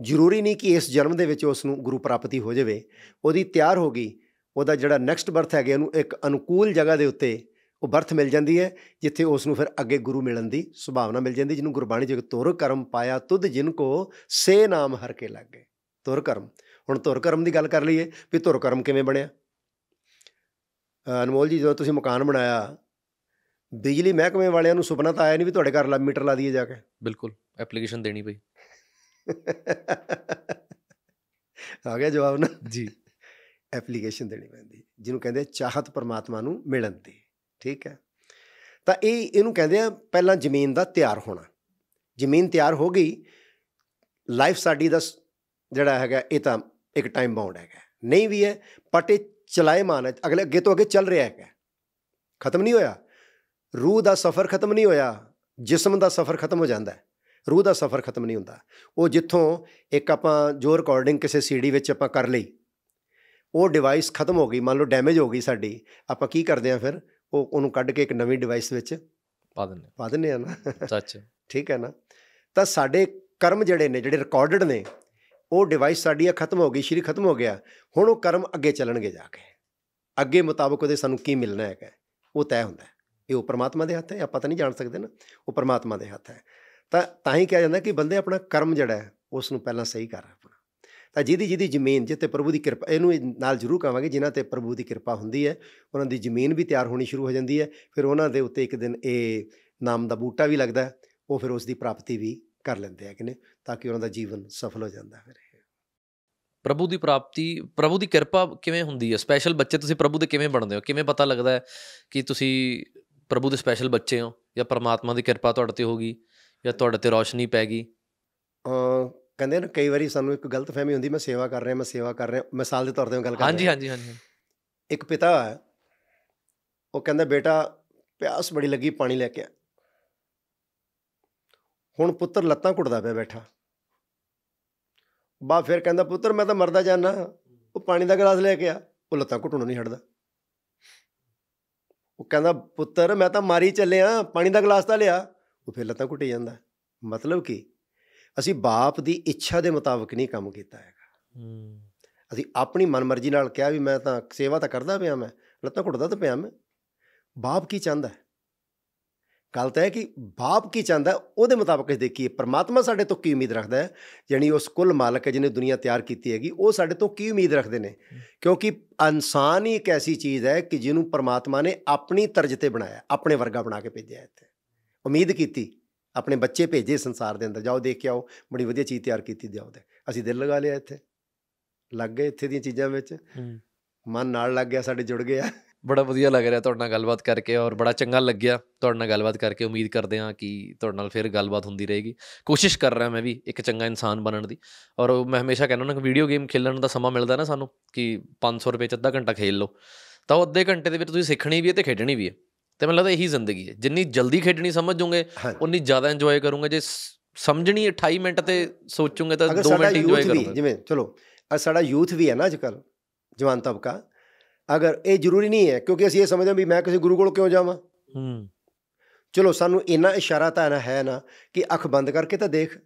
ਜ਼ਰੂਰੀ ਨਹੀਂ ਕਿ ਇਸ ਜਨਮ ਦੇ ਵਿੱਚ ਉਸ ਨੂੰ ਗੁਰੂ ਪ੍ਰਾਪਤੀ ਹੋ ਜਾਵੇ ਉਹਦੀ ਤਿਆਰ ਹੋ ਗਈ ਉਹਦਾ ਜਿਹੜਾ ਨੈਕਸਟ ਬਰਥ ਹੈਗੇ ਉਹਨੂੰ ਇੱਕ ਅਨੁਕੂਲ ਜਗ੍ਹਾ ਦੇ ਉੱਤੇ ਉਹ ਬਰਥ ਮਿਲ ਜਾਂਦੀ ਹੈ ਜਿੱਥੇ ਉਸ ਨੂੰ ਫਿਰ ਅੱਗੇ ਗੁਰੂ ਮਿਲਣ ਦੀ ਸੁਭਾਵਨਾ ਮਿਲ ਜਾਂਦੀ ਜਿਹਨੂੰ ਗੁਰਬਾਣੀ ਜਗ ਤੁਰ ਕਰਮ ਪਾਇਆ ਤੁਧ ਜਿਨ ਕੋ ਸੇ ਨਾਮ ਹਰ ਕੇ ਲੱਗੇ ਤੁਰ ਕਰਮ ਹੁਣ ਤੁਰ ਕਰਮ ਦੀ ਗੱਲ ਕਰ ਲਈਏ ਵੀ ਤੁਰ ਕਰਮ ਕਿਵੇਂ ਬਣਿਆ ਅਨਮੋਲ ਜੀ ਜਦੋਂ ਤੁਸੀਂ ਮਕਾਨ ਬਣਾਇਆ ਬਿਜਲੀ ਮਹਿਕਮੇ ਵਾਲਿਆਂ ਨੂੰ ਸੁਪਨਾ ਤਾਂ ਆਇਆ ਨਹੀਂ ਵੀ ਤੁਹਾਡੇ ਘਰ ਲਾ ਮੀਟਰ ਲਾ ਦਈਏ ਜਾ ਕੇ ਬਿਲਕੁਲ ਐਪਲੀਕੇਸ਼ਨ ਦੇਣੀ ਪਈ ਆ ਗਿਆ ਜਵਾਬ ਨਾ ਜੀ ਐਪਲੀਕੇਸ਼ਨ ਦੇਣੀ ਪੈਂਦੀ ਜਿਹਨੂੰ ਕਹਿੰਦੇ ਚਾਹਤ ਪਰਮਾਤਮਾ ਨੂੰ ਮਿਲਣ ਦੀ ਠੀਕ ਹੈ ਤਾਂ ਇਹ ਇਹਨੂੰ ਕਹਿੰਦੇ ਆ ਪਹਿਲਾਂ ਜ਼ਮੀਨ ਦਾ ਤਿਆਰ ਹੋਣਾ ਜ਼ਮੀਨ ਤਿਆਰ ਹੋ ਗਈ ਲਾਈਫ ਸਾਡੀ ਦਾ ਜਿਹੜਾ ਹੈਗਾ ਇਹ ਤਾਂ ਇੱਕ ਟਾਈਮ ਬਾਉਂਡ ਹੈਗਾ ਨਹੀਂ ਵੀ ਹੈ ਪਟੇ ਇਹ ਚਲਾਏ ਮਾਨ ਅਗਲੇ ਅੱਗੇ ਤੋਂ ਅੱਗੇ ਚੱਲ ਰਿਹਾ ਹੈਗਾ ਖਤਮ ਨਹੀਂ ਹੋਇਆ ਰੂਹ ਦਾ ਸਫ਼ਰ ਖਤਮ ਨਹੀਂ ਹੋਇਆ ਜਿਸਮ ਦਾ ਸਫ਼ਰ ਖਤਮ ਹੋ ਜਾਂਦਾ ਹੈ ਰੂਹ ਦਾ ਸਫ਼ਰ ਖਤਮ ਨਹੀਂ ਹੁੰਦਾ ਉਹ ਜਿੱਥੋਂ ਇੱਕ ਆਪਾਂ ਜੋ ਰਿਕਾਰਡਿੰਗ ਕਿਸੇ ਸੀਡੀ ਵਿੱਚ ਆਪਾਂ ਕਰ ਲਈ ਉਹ ਡਿਵਾਈਸ ਖਤਮ ਹੋ ਗਈ ਮੰਨ ਲਓ ਡੈਮੇਜ ਹੋ ਗਈ ਸਾਡੀ ਆਪਾਂ ਕੀ ਕਰਦੇ ਆ ਫਿਰ ਉਹ ਉਹਨੂੰ ਕੱਢ ਕੇ ਇੱਕ ਨਵੀਂ ਡਿਵਾਈਸ ਵਿੱਚ ਪਾ ਦਿੰਦੇ ਪਾ ਦਿੰਦੇ ਆ ਨਾ ਸੱਚ ਠੀਕ ਹੈ ਨਾ ਤਾਂ ਸਾਡੇ ਕਰਮ ਜਿਹੜੇ ਨੇ ਜਿਹੜੇ ਰਿਕਾਰਡਡ ਨੇ ਉਹ ਡਿਵਾਈਸ ਸਾਡੀ ਆ ਖਤਮ ਹੋ ਗਈ ਸ਼੍ਰੀ ਖਤਮ ਹੋ ਗਿਆ ਹੁਣ ਉਹ ਕਰਮ ਅੱਗੇ ਚੱਲਣਗੇ ਜਾ ਕੇ ਅੱਗੇ ਮੁਤਾਬਕ ਉਹਦੇ ਸਾਨੂੰ ਕੀ ਮਿਲਣਾ ਹੈਗਾ ਉਹ ਤੈਅ ਹੁੰਦਾ ਇਹ ਉਹ ਪਰਮਾਤਮਾ ਦੇ ਹੱਥ ਹੈ ਆਪਾਂ ਤਾਂ ਨਹੀਂ ਜਾਣ ਸਕਦੇ ਨਾ ਉਹ ਪਰਮਾਤਮਾ ਦੇ ਹੱਥ ਹੈ ਤਾਂ ਤਾਂ ਹੀ ਕਿਹਾ ਜਾਂਦਾ ਕਿ ਬੰਦੇ ਆਪਣਾ ਕਰਮ ਜਿਹੜਾ ਉਸ ਨੂੰ ਪਹਿਲਾਂ ਸਹੀ ਕਰ ਆਪਣਾ ਤਾਂ ਜਿਹਦੀ ਜਿਹਦੀ ਜ਼ਮੀਨ ਜਿੱਤੇ ਪ੍ਰਭੂ ਦੀ ਕਿਰਪਾ ਇਹਨੂੰ ਨਾਲ ਜ਼ਰੂਰ ਕਹਾਂਗੇ ਜਿਨ੍ਹਾਂ ਤੇ ਪ੍ਰਭੂ ਦੀ ਕਿਰਪਾ ਹੁੰਦੀ ਹੈ ਉਹਨਾਂ ਦੀ ਜ਼ਮੀਨ ਵੀ ਤਿਆਰ ਹੋਣੀ ਸ਼ੁਰੂ ਹੋ ਜਾਂਦੀ ਹੈ ਫਿਰ ਉਹਨਾਂ ਦੇ ਉੱਤੇ ਇੱਕ ਦਿਨ ਇਹ ਨਾਮ ਦਾ ਬੂਟਾ ਵੀ ਲੱਗਦਾ ਉਹ ਫਿਰ ਉਸ ਦੀ ਪ੍ਰਾਪਤੀ ਵੀ ਕਰ ਲੈਂਦੇ ਆ ਕਿਨੇ ਤਾਂ ਕਿ ਉਹਨਾਂ ਦਾ ਜੀਵਨ ਸਫਲ ਹੋ ਜਾਂਦਾ ਫਿਰ ਪ੍ਰਭੂ ਦੀ ਪ੍ਰਾਪਤੀ ਪ੍ਰਭੂ ਦੀ ਕਿਰਪਾ ਕਿਵੇਂ ਹੁੰਦੀ ਹੈ ਸਪੈਸ਼ਲ ਬੱਚੇ ਤੁਸੀਂ ਪ੍ਰਭੂ ਦੇ ਕਿਵੇਂ ਬਣਦੇ ਹੋ ਕਿਵੇਂ ਪਤਾ ਲੱਗਦਾ ਹੈ ਕਿ ਤੁਸੀਂ ਪ੍ਰਭੂ ਦੇ ਸਪੈਸ਼ਲ ਬੱਚੇ ਹੋ ਜਾਂ ਪਰਮਾਤਮਾ ਦੀ ਕਿਰਪਾ ਤੁਹਾਡੇ ਤੇ ਹੋਗੀ ਜਾਂ ਤੁਹਾਡੇ ਤੇ ਰੋਸ਼ਨੀ ਪੈ ਗਈ ਕਹਿੰਦੇ ਨੇ ਕਈ ਵਾਰੀ ਸਾਨੂੰ ਇੱਕ ਗਲਤਫਹਿਮੀ ਹੁੰਦੀ ਮੈਂ ਸੇਵਾ ਕਰ ਰਿਹਾ ਮੈਂ ਸੇਵਾ ਕਰ ਰਿਹਾ ਮਿਸਾਲ ਦੇ ਤੌਰ ਤੇ ਗੱਲ ਕਰ ਰਿਹਾ ਹਾਂਜੀ ਹਾਂਜੀ ਹਾਂਜੀ ਇੱਕ ਪਿਤਾ ਹੈ ਉਹ ਕਹਿੰਦਾ ਬੇਟਾ ਪਿਆਸ ਬੜੀ ਲੱਗੀ ਪਾਣੀ ਲੈ ਕੇ ਆ ਹੁਣ ਪੁੱਤਰ ਲੱਤਾਂ ਘੁੱਟਦਾ ਪਿਆ ਬੈਠਾ ਬਾ ਫਿਰ ਕਹਿੰਦਾ ਪੁੱਤਰ ਮੈਂ ਤਾਂ ਮਰਦਾ ਜਾਣਾ ਉਹ ਪਾਣੀ ਦਾ ਗਲਾਸ ਲੈ ਕੇ ਆ ਉਹ ਲੱਤਾਂ ਘੁੱਟਣੋਂ ਨਹੀਂ ਹਟਦਾ ਉਹ ਕਹਿੰਦਾ ਪੁੱਤਰ ਮੈਂ ਤਾਂ ਮਾਰੀ ਚੱਲਿਆ ਪਾਣੀ ਦਾ ਗਲਾਸ ਤਾਂ ਲਿਆ ਉਹ ਫਿਰ ਲੱਤਾਂ ਘੁੱਟੇ ਜਾਂਦਾ ਮਤਲਬ ਕਿ ਅਸੀਂ ਬਾਪ ਦੀ ਇੱਛਾ ਦੇ ਮੁਤਾਬਕ ਨਹੀਂ ਕੰਮ ਕੀਤਾ ਹੈਗਾ ਅਸੀਂ ਆਪਣੀ ਮਨਮਰਜ਼ੀ ਨਾਲ ਕਿਹਾ ਵੀ ਮੈਂ ਤਾਂ ਸੇਵਾ ਤਾਂ ਕਰਦਾ ਪਿਆ ਮੈਂ ਲੱਤਾਂ ਘੁੱਟਦਾ ਤਾਂ ਪਿਆ ਮੈਂ ਬਾਪ ਕੀ ਚਾਹੁੰਦਾ ਗੱਲ ਤਾਂ ਹੈ ਕਿ ਬਾਪ ਕੀ ਚਾਹੁੰਦਾ ਉਹਦੇ ਮੁਤਾਬਕ ਅਸੀਂ ਦੇਖੀਏ ਪਰਮਾਤਮਾ ਸਾਡੇ ਤੋਂ ਕੀ ਉਮੀਦ ਰੱਖਦਾ ਹੈ ਯਾਨੀ ਉਸ ਕੁੱਲ ਮਾਲਕ ਹੈ ਜਿਹਨੇ ਦੁਨੀਆ ਤਿਆਰ ਕੀਤੀ ਹੈਗੀ ਉਹ ਸਾਡੇ ਤੋਂ ਕੀ ਉਮੀਦ ਰੱਖਦੇ ਨੇ ਕਿਉਂਕਿ ਇਨਸਾਨ ਹੀ ਇੱਕ ਐਸੀ ਚੀਜ਼ ਹੈ ਕਿ ਜਿਹਨੂੰ ਪਰਮਾਤਮਾ ਨੇ ਆਪਣੀ ਤਰਜ਼ ਤੇ ਬਣਾਇਆ ਆਪਣੇ ਵਰਗਾ ਬਣਾ ਕੇ ਭੇਜਿਆ ਹੈ ਉਮੀਦ ਕੀਤੀ ਆਪਣੇ ਬੱਚੇ ਭੇਜੇ ਸੰਸਾਰ ਦੇ ਅੰਦਰ ਜਾਓ ਦੇਖ ਕੇ ਆਓ ਬੜੀ ਵਧੀਆ ਚੀਜ਼ ਤਿਆਰ ਕੀਤੀ ਦਿਓ ਤੇ ਅਸੀਂ ਦਿਲ ਲਗਾ ਲਿਆ ਇੱਥੇ ਲੱਗ ਗਏ ਇੱਥੇ ਦੀਆਂ ਚੀਜ਼ਾਂ ਵਿੱਚ ਮਨ ਨਾਲ ਲੱਗ ਗਿਆ ਸਾਡੇ ਜੁੜ ਗਿਆ ਬੜਾ ਵਧੀਆ ਲੱਗ ਰਿਹਾ ਤੁਹਾਡੇ ਨਾਲ ਗੱਲਬਾਤ ਕਰਕੇ ਔਰ ਬੜਾ ਚੰਗਾ ਲੱਗਿਆ ਤੁਹਾਡੇ ਨਾਲ ਗੱਲਬਾਤ ਕਰਕੇ ਉਮੀਦ ਕਰਦੇ ਹਾਂ ਕਿ ਤੁਹਾਡੇ ਨਾਲ ਫਿਰ ਗੱਲਬਾਤ ਹੁੰਦੀ ਰਹੇਗੀ ਕੋਸ਼ਿਸ਼ ਕਰ ਰਿਹਾ ਮੈਂ ਵੀ ਇੱਕ ਚੰਗਾ ਇਨਸਾਨ ਬਣਨ ਦੀ ਔਰ ਮੈਂ ਹਮੇਸ਼ਾ ਕਹਿੰਦਾ ਨਾ ਕਿ ਵੀਡੀਓ ਗੇਮ ਖੇਲਣ ਦਾ ਸਮਾਂ ਮਿਲਦਾ ਨਾ ਸਾਨੂੰ ਕਿ 500 ਰੁਪਏ ਚ ਅੱਧਾ ਘੰਟਾ ਖੇਲ ਲਓ ਤਾਂ ਉਹ ਅੱਧੇ ਘੰਟੇ ਦੇ ਵਿੱਚ ਤੁਸੀਂ ਸਿੱਖਣੀ ਵੀ ਹੈ ਤੇ ਖੇਡਣੀ ਵੀ ਹੈ ਤੇ ਮੈਨੂੰ ਲੱਗਦਾ ਇਹੀ ਜ਼ਿੰਦਗੀ ਹੈ ਜਿੰਨੀ ਜਲਦੀ ਖੇਡਣੀ ਸਮਝ ਜੂਗੇ ਉਨੀ ਜ਼ਿਆਦਾ ਇੰਜੋਏ ਕਰੂਗਾ ਜੇ ਸਮਝਣੀ 28 ਮਿੰਟ ਤੇ ਸੋਚੂਗੇ ਤਾਂ 2 ਮਿੰਟ ਇੰਜੋਏ ਕਰੂੰਗੇ ਜਿਵੇਂ ਚਲੋ ਸਾਡਾ ਯੂਥ ਵੀ ਹੈ ਨਾ ਅੱਜਕੱਲ ਜਵਾਨ ਤਬਕਾ ਅਗਰ ਇਹ ਜ਼ਰੂਰੀ ਨਹੀਂ ਹੈ ਕਿਉਂਕਿ ਅਸੀਂ ਇਹ ਸਮਝਦੇ ਹਾਂ ਵੀ ਮੈਂ ਕਿਸੇ ਗੁਰੂ ਕੋਲ ਕਿਉਂ ਜਾਵਾਂ ਹੂੰ ਚਲੋ ਸਾਨੂੰ ਇੰਨਾ ਇਸ਼ਾਰਾ ਤਾਂ ਹੈ ਨਾ ਕਿ ਅੱਖ ਬੰਦ ਕਰਕੇ ਤਾਂ ਦੇਖ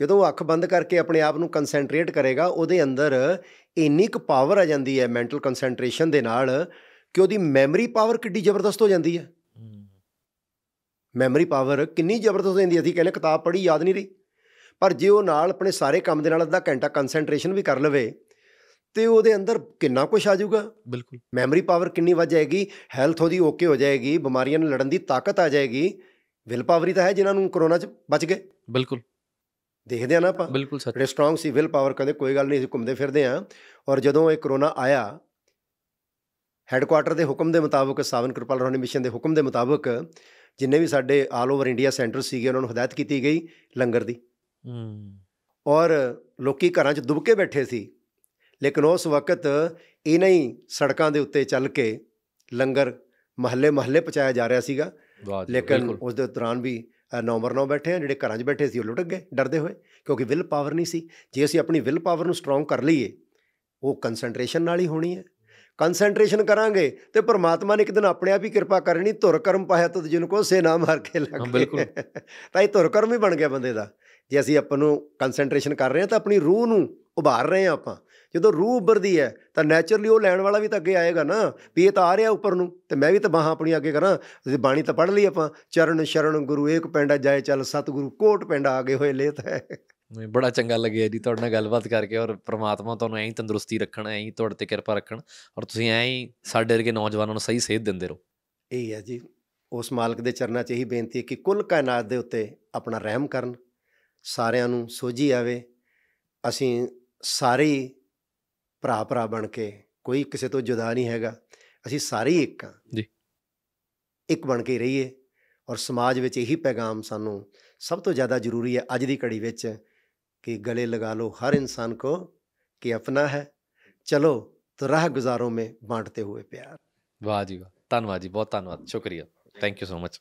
ਜਦੋਂ ਉਹ ਅੱਖ ਬੰਦ ਕਰਕੇ ਆਪਣੇ ਆਪ ਨੂੰ ਕਨਸੈਂਟਰੇਟ ਕਰੇਗਾ ਉਹਦੇ ਅੰਦਰ ਇੰਨੀ ਕੁ ਪਾਵਰ ਆ ਜਾਂਦੀ ਹੈ ਮੈਂਟਲ ਕਨਸੈਂਟਰੇਸ਼ਨ ਦੇ ਨਾਲ ਕਿ ਉਹਦੀ ਮੈਮਰੀ ਪਾਵਰ ਕਿੰਨੀ ਜ਼ਬਰਦਸਤ ਹੋ ਜਾਂਦੀ ਹੈ ਮੈਮਰੀ ਪਾਵਰ ਕਿੰਨੀ ਜ਼ਬਰਦਸਤ ਹੋ ਜਾਂਦੀ ਹੈ ਅਸੀਂ ਕਹਿੰਦੇ ਕਿਤਾਬ ਪੜ੍ਹੀ ਯਾਦ ਨਹੀਂ ਰਹੀ ਪਰ ਜੇ ਉਹ ਨਾਲ ਆਪਣੇ ਸਾਰੇ ਕੰਮ ਦੇ ਨਾਲ ਅੱਧਾ ਘੰਟਾ ਕਨਸੈਂਟਰੇਸ਼ਨ ਵੀ ਕਰ ਲਵੇ ਤੇ ਉਹਦੇ ਅੰਦਰ ਕਿੰਨਾ ਕੁਝ ਆ ਜਾਊਗਾ ਬਿਲਕੁਲ ਮੈਮਰੀ ਪਾਵਰ ਕਿੰਨੀ ਵੱਧ ਜਾਏਗੀ ਹੈਲਥ ਉਹਦੀ ਓਕੇ ਹੋ ਜਾਏਗੀ ਬਿਮਾਰੀਆਂ ਨਾਲ ਲੜਨ ਦੀ ਤਾਕਤ ਆ ਜਾਏਗੀ ਵਿਲ ਪਾਵਰ ਹੀ ਤਾਂ ਹੈ ਜਿਨ੍ਹਾਂ ਨੂੰ ਕਰੋਨਾ ਚ ਬਚ ਗਏ ਬਿਲਕੁਲ ਦੇਖਦੇ ਆ ਨਾ ਆਪਾਂ ਬਿਲਕੁਲ ਸੱਚ ਜਿਹੜੇ ਸਟਰੋਂਗ ਸੀ ਵਿਲ ਪਾਵਰ ਕਹਿੰਦੇ ਕੋਈ ਗੱਲ ਨਹੀਂ ਅਸੀਂ ਘੁੰਮਦੇ ਫਿਰਦੇ ਆ ਔਰ ਜਦੋਂ ਇਹ ਕਰੋਨਾ ਆਇਆ ਹੈੱਡਕੁਆਟਰ ਦੇ ਹੁਕਮ ਦੇ ਮੁਤਾਬਕ ਸਾਵਨ ਕਿਰਪਾਲ ਰੋਹਣੀ ਮਿਸ਼ਨ ਦੇ ਹੁਕਮ ਦੇ ਮੁਤਾਬਕ ਜਿੰਨੇ ਵੀ ਸਾਡੇ ਆਲ ਓਵਰ ਇੰਡੀਆ ਸੈਂਟਰ ਸੀਗੇ ਉਹਨਾਂ ਨੂੰ ਹਦਾਇਤ ਕੀਤੀ ਗਈ ਲੰਗਰ ਦੀ ਹੂੰ ਔਰ ਲੋਕੀ ਘਰਾਂ 'ਚ ਦੁਬਕੇ ਬੈਠੇ ਸੀ ਲੇਕਿਨ ਉਸ ਵਕਤ ਇਹ ਨਹੀਂ ਸੜਕਾਂ ਦੇ ਉੱਤੇ ਚੱਲ ਕੇ ਲੰਗਰ ਮਹੱਲੇ ਮਹੱਲੇ ਪਹੁੰਚਾਇਆ ਜਾ ਰਿਹਾ ਸੀਗਾ ਲੇਕਿਨ ਉਸ ਦੇ ਦੌਰਾਨ ਵੀ ਨੌਮਰ ਨੌ ਬੈਠੇ ਆ ਜਿਹੜੇ ਘਰਾਂ 'ਚ ਬੈਠੇ ਸੀ ਉਹ ਲੁੱਟ ਗਏ ਡਰਦੇ ਹੋਏ ਕਿਉਂਕਿ ਵਿਲ ਪਾਵਰ ਨਹੀਂ ਸੀ ਜੇ ਅਸੀਂ ਆਪਣੀ ਵਿਲ ਪਾਵਰ ਨੂੰ ਸਟਰੋਂਗ ਕਰ ਲਈਏ ਉਹ ਕਨਸੈਂਟਰੇਸ਼ਨ ਨਾਲ ਹੀ ਹੋਣੀ ਹੈ ਕਨਸੈਂਟਰੇਸ਼ਨ ਕਰਾਂਗੇ ਤੇ ਪ੍ਰਮਾਤਮਾ ਨੇ ਇੱਕ ਦਿਨ ਆਪਣੇ ਆਪ ਹੀ ਕਿਰਪਾ ਕਰਨੀ ਧੁਰ ਕਰਮ ਪਾਇਆ ਤਦ ਜਿਨ ਕੋ ਸੇ ਨਾਮ ਹਰ ਕੇ ਲੱਗੇ ਬਿਲਕੁਲ ਤਾਂ ਇਹ ਧੁਰ ਕਰਮ ਹੀ ਬਣ ਗਿਆ ਬੰਦੇ ਦਾ ਜੇ ਅਸੀਂ ਆਪਾਂ ਨੂੰ ਕਨਸੈਂਟਰੇਸ਼ਨ ਕਰ ਰਹੇ ਹਾਂ ਤਾਂ ਆਪਣੀ ਰੂਹ ਨੂੰ ਉਭਾਰ ਰਹੇ ਹਾਂ ਆਪਾਂ ਜਦੋਂ ਰੂਹ ਉੱਭਰਦੀ ਹੈ ਤਾਂ ਨੇਚਰਲੀ ਉਹ ਲੈਣ ਵਾਲਾ ਵੀ ਤਾਂ ਅੱਗੇ ਆਏਗਾ ਨਾ ਵੀ ਇਹ ਤਾਂ ਆ ਰਿਹਾ ਉੱਪਰ ਨੂੰ ਤੇ ਮੈਂ ਵੀ ਤਾਂ ਬਾਹਾਂ ਆਪਣੀ ਅੱਗੇ ਕਰਾਂ ਅਸੀਂ ਬਾਣੀ ਤਾਂ ਪੜ੍ਹ ਲਈ ਆਪਾਂ ਚਰਨ ਸ਼ਰਨ ਗੁਰੂ ਏਕ ਪੈਂਡਾ ਜਾਏ ਚੱਲ ਸਤਿਗੁਰੂ ਕੋਟ ਪੈਂਡਾ ਆਗੇ ਹੋਏ ਲੇਤ ਹੈ ਮੈਨੂੰ ਬੜਾ ਚੰਗਾ ਲੱਗਿਆ ਜੀ ਤੁਹਾਡੇ ਨਾਲ ਗੱਲਬਾਤ ਕਰਕੇ ਔਰ ਪ੍ਰਮਾਤਮਾ ਤੁਹਾਨੂੰ ਐਂ ਹੀ ਤੰਦਰੁਸਤੀ ਰੱਖਣ ਐਂ ਹੀ ਤੁਹਾਡੇ ਤੇ ਕਿਰਪਾ ਰੱਖਣ ਔਰ ਤੁਸੀਂ ਐਂ ਹੀ ਸਾਡੇ ਵਰਗੇ ਨੌਜਵਾਨਾਂ ਨੂੰ ਸਹੀ ਸੇਧ ਦਿੰਦੇ ਰਹੋ ਇਹ ਹੈ ਜੀ ਉਸ ਮਾਲਕ ਦੇ ਚਰਨਾਂ 'ਚ ਇਹੀ ਬੇਨਤੀ ਹੈ ਕਿ ਕੁੱਲ ਕਾਇਨਾਤ ਦੇ ਉੱਤੇ ਆਪਣਾ ਰਹਿਮ ਕਰਨ ਸਾਰਿਆਂ ਨੂੰ ਸੋਝੀ ਆਵੇ ਅਸੀਂ ਸਾਰੇ ਭਰਾ ਭਰਾ ਬਣ ਕੇ ਕੋਈ ਕਿਸੇ ਤੋਂ ਜੁਦਾ ਨਹੀਂ ਹੈਗਾ ਅਸੀਂ ਸਾਰੇ ਇੱਕ ਆ ਜੀ ਇੱਕ ਬਣ ਕੇ ਰਹੀਏ ਔਰ ਸਮਾਜ ਵਿੱਚ ਇਹੀ ਪੈਗਾਮ ਸਾਨੂੰ ਸਭ ਤੋਂ ਜ਼ਿਆਦਾ ਜ਼ਰੂਰੀ ਹੈ ਅੱਜ ਦੀ ਘੜੀ ਵਿੱਚ ਕਿ ਗਲੇ ਲਗਾ ਲੋ ਹਰ ਇਨਸਾਨ ਕੋ ਕਿ ਆਪਣਾ ਹੈ ਚਲੋ ਤੋ ਰਾਹ ਗੁਜ਼ਾਰੋਂ ਮੇ ਬਾਂਟਦੇ ਹੋਏ ਪਿਆਰ ਵਾਹ ਜੀ ਵਾਹ ਧੰਨਵਾਦ ਜੀ ਬਹੁਤ ਧੰਨਵਾਦ ਸ਼ੁਕਰੀਆ ਥੈਂਕ ਯੂ ਸੋ ਮਚ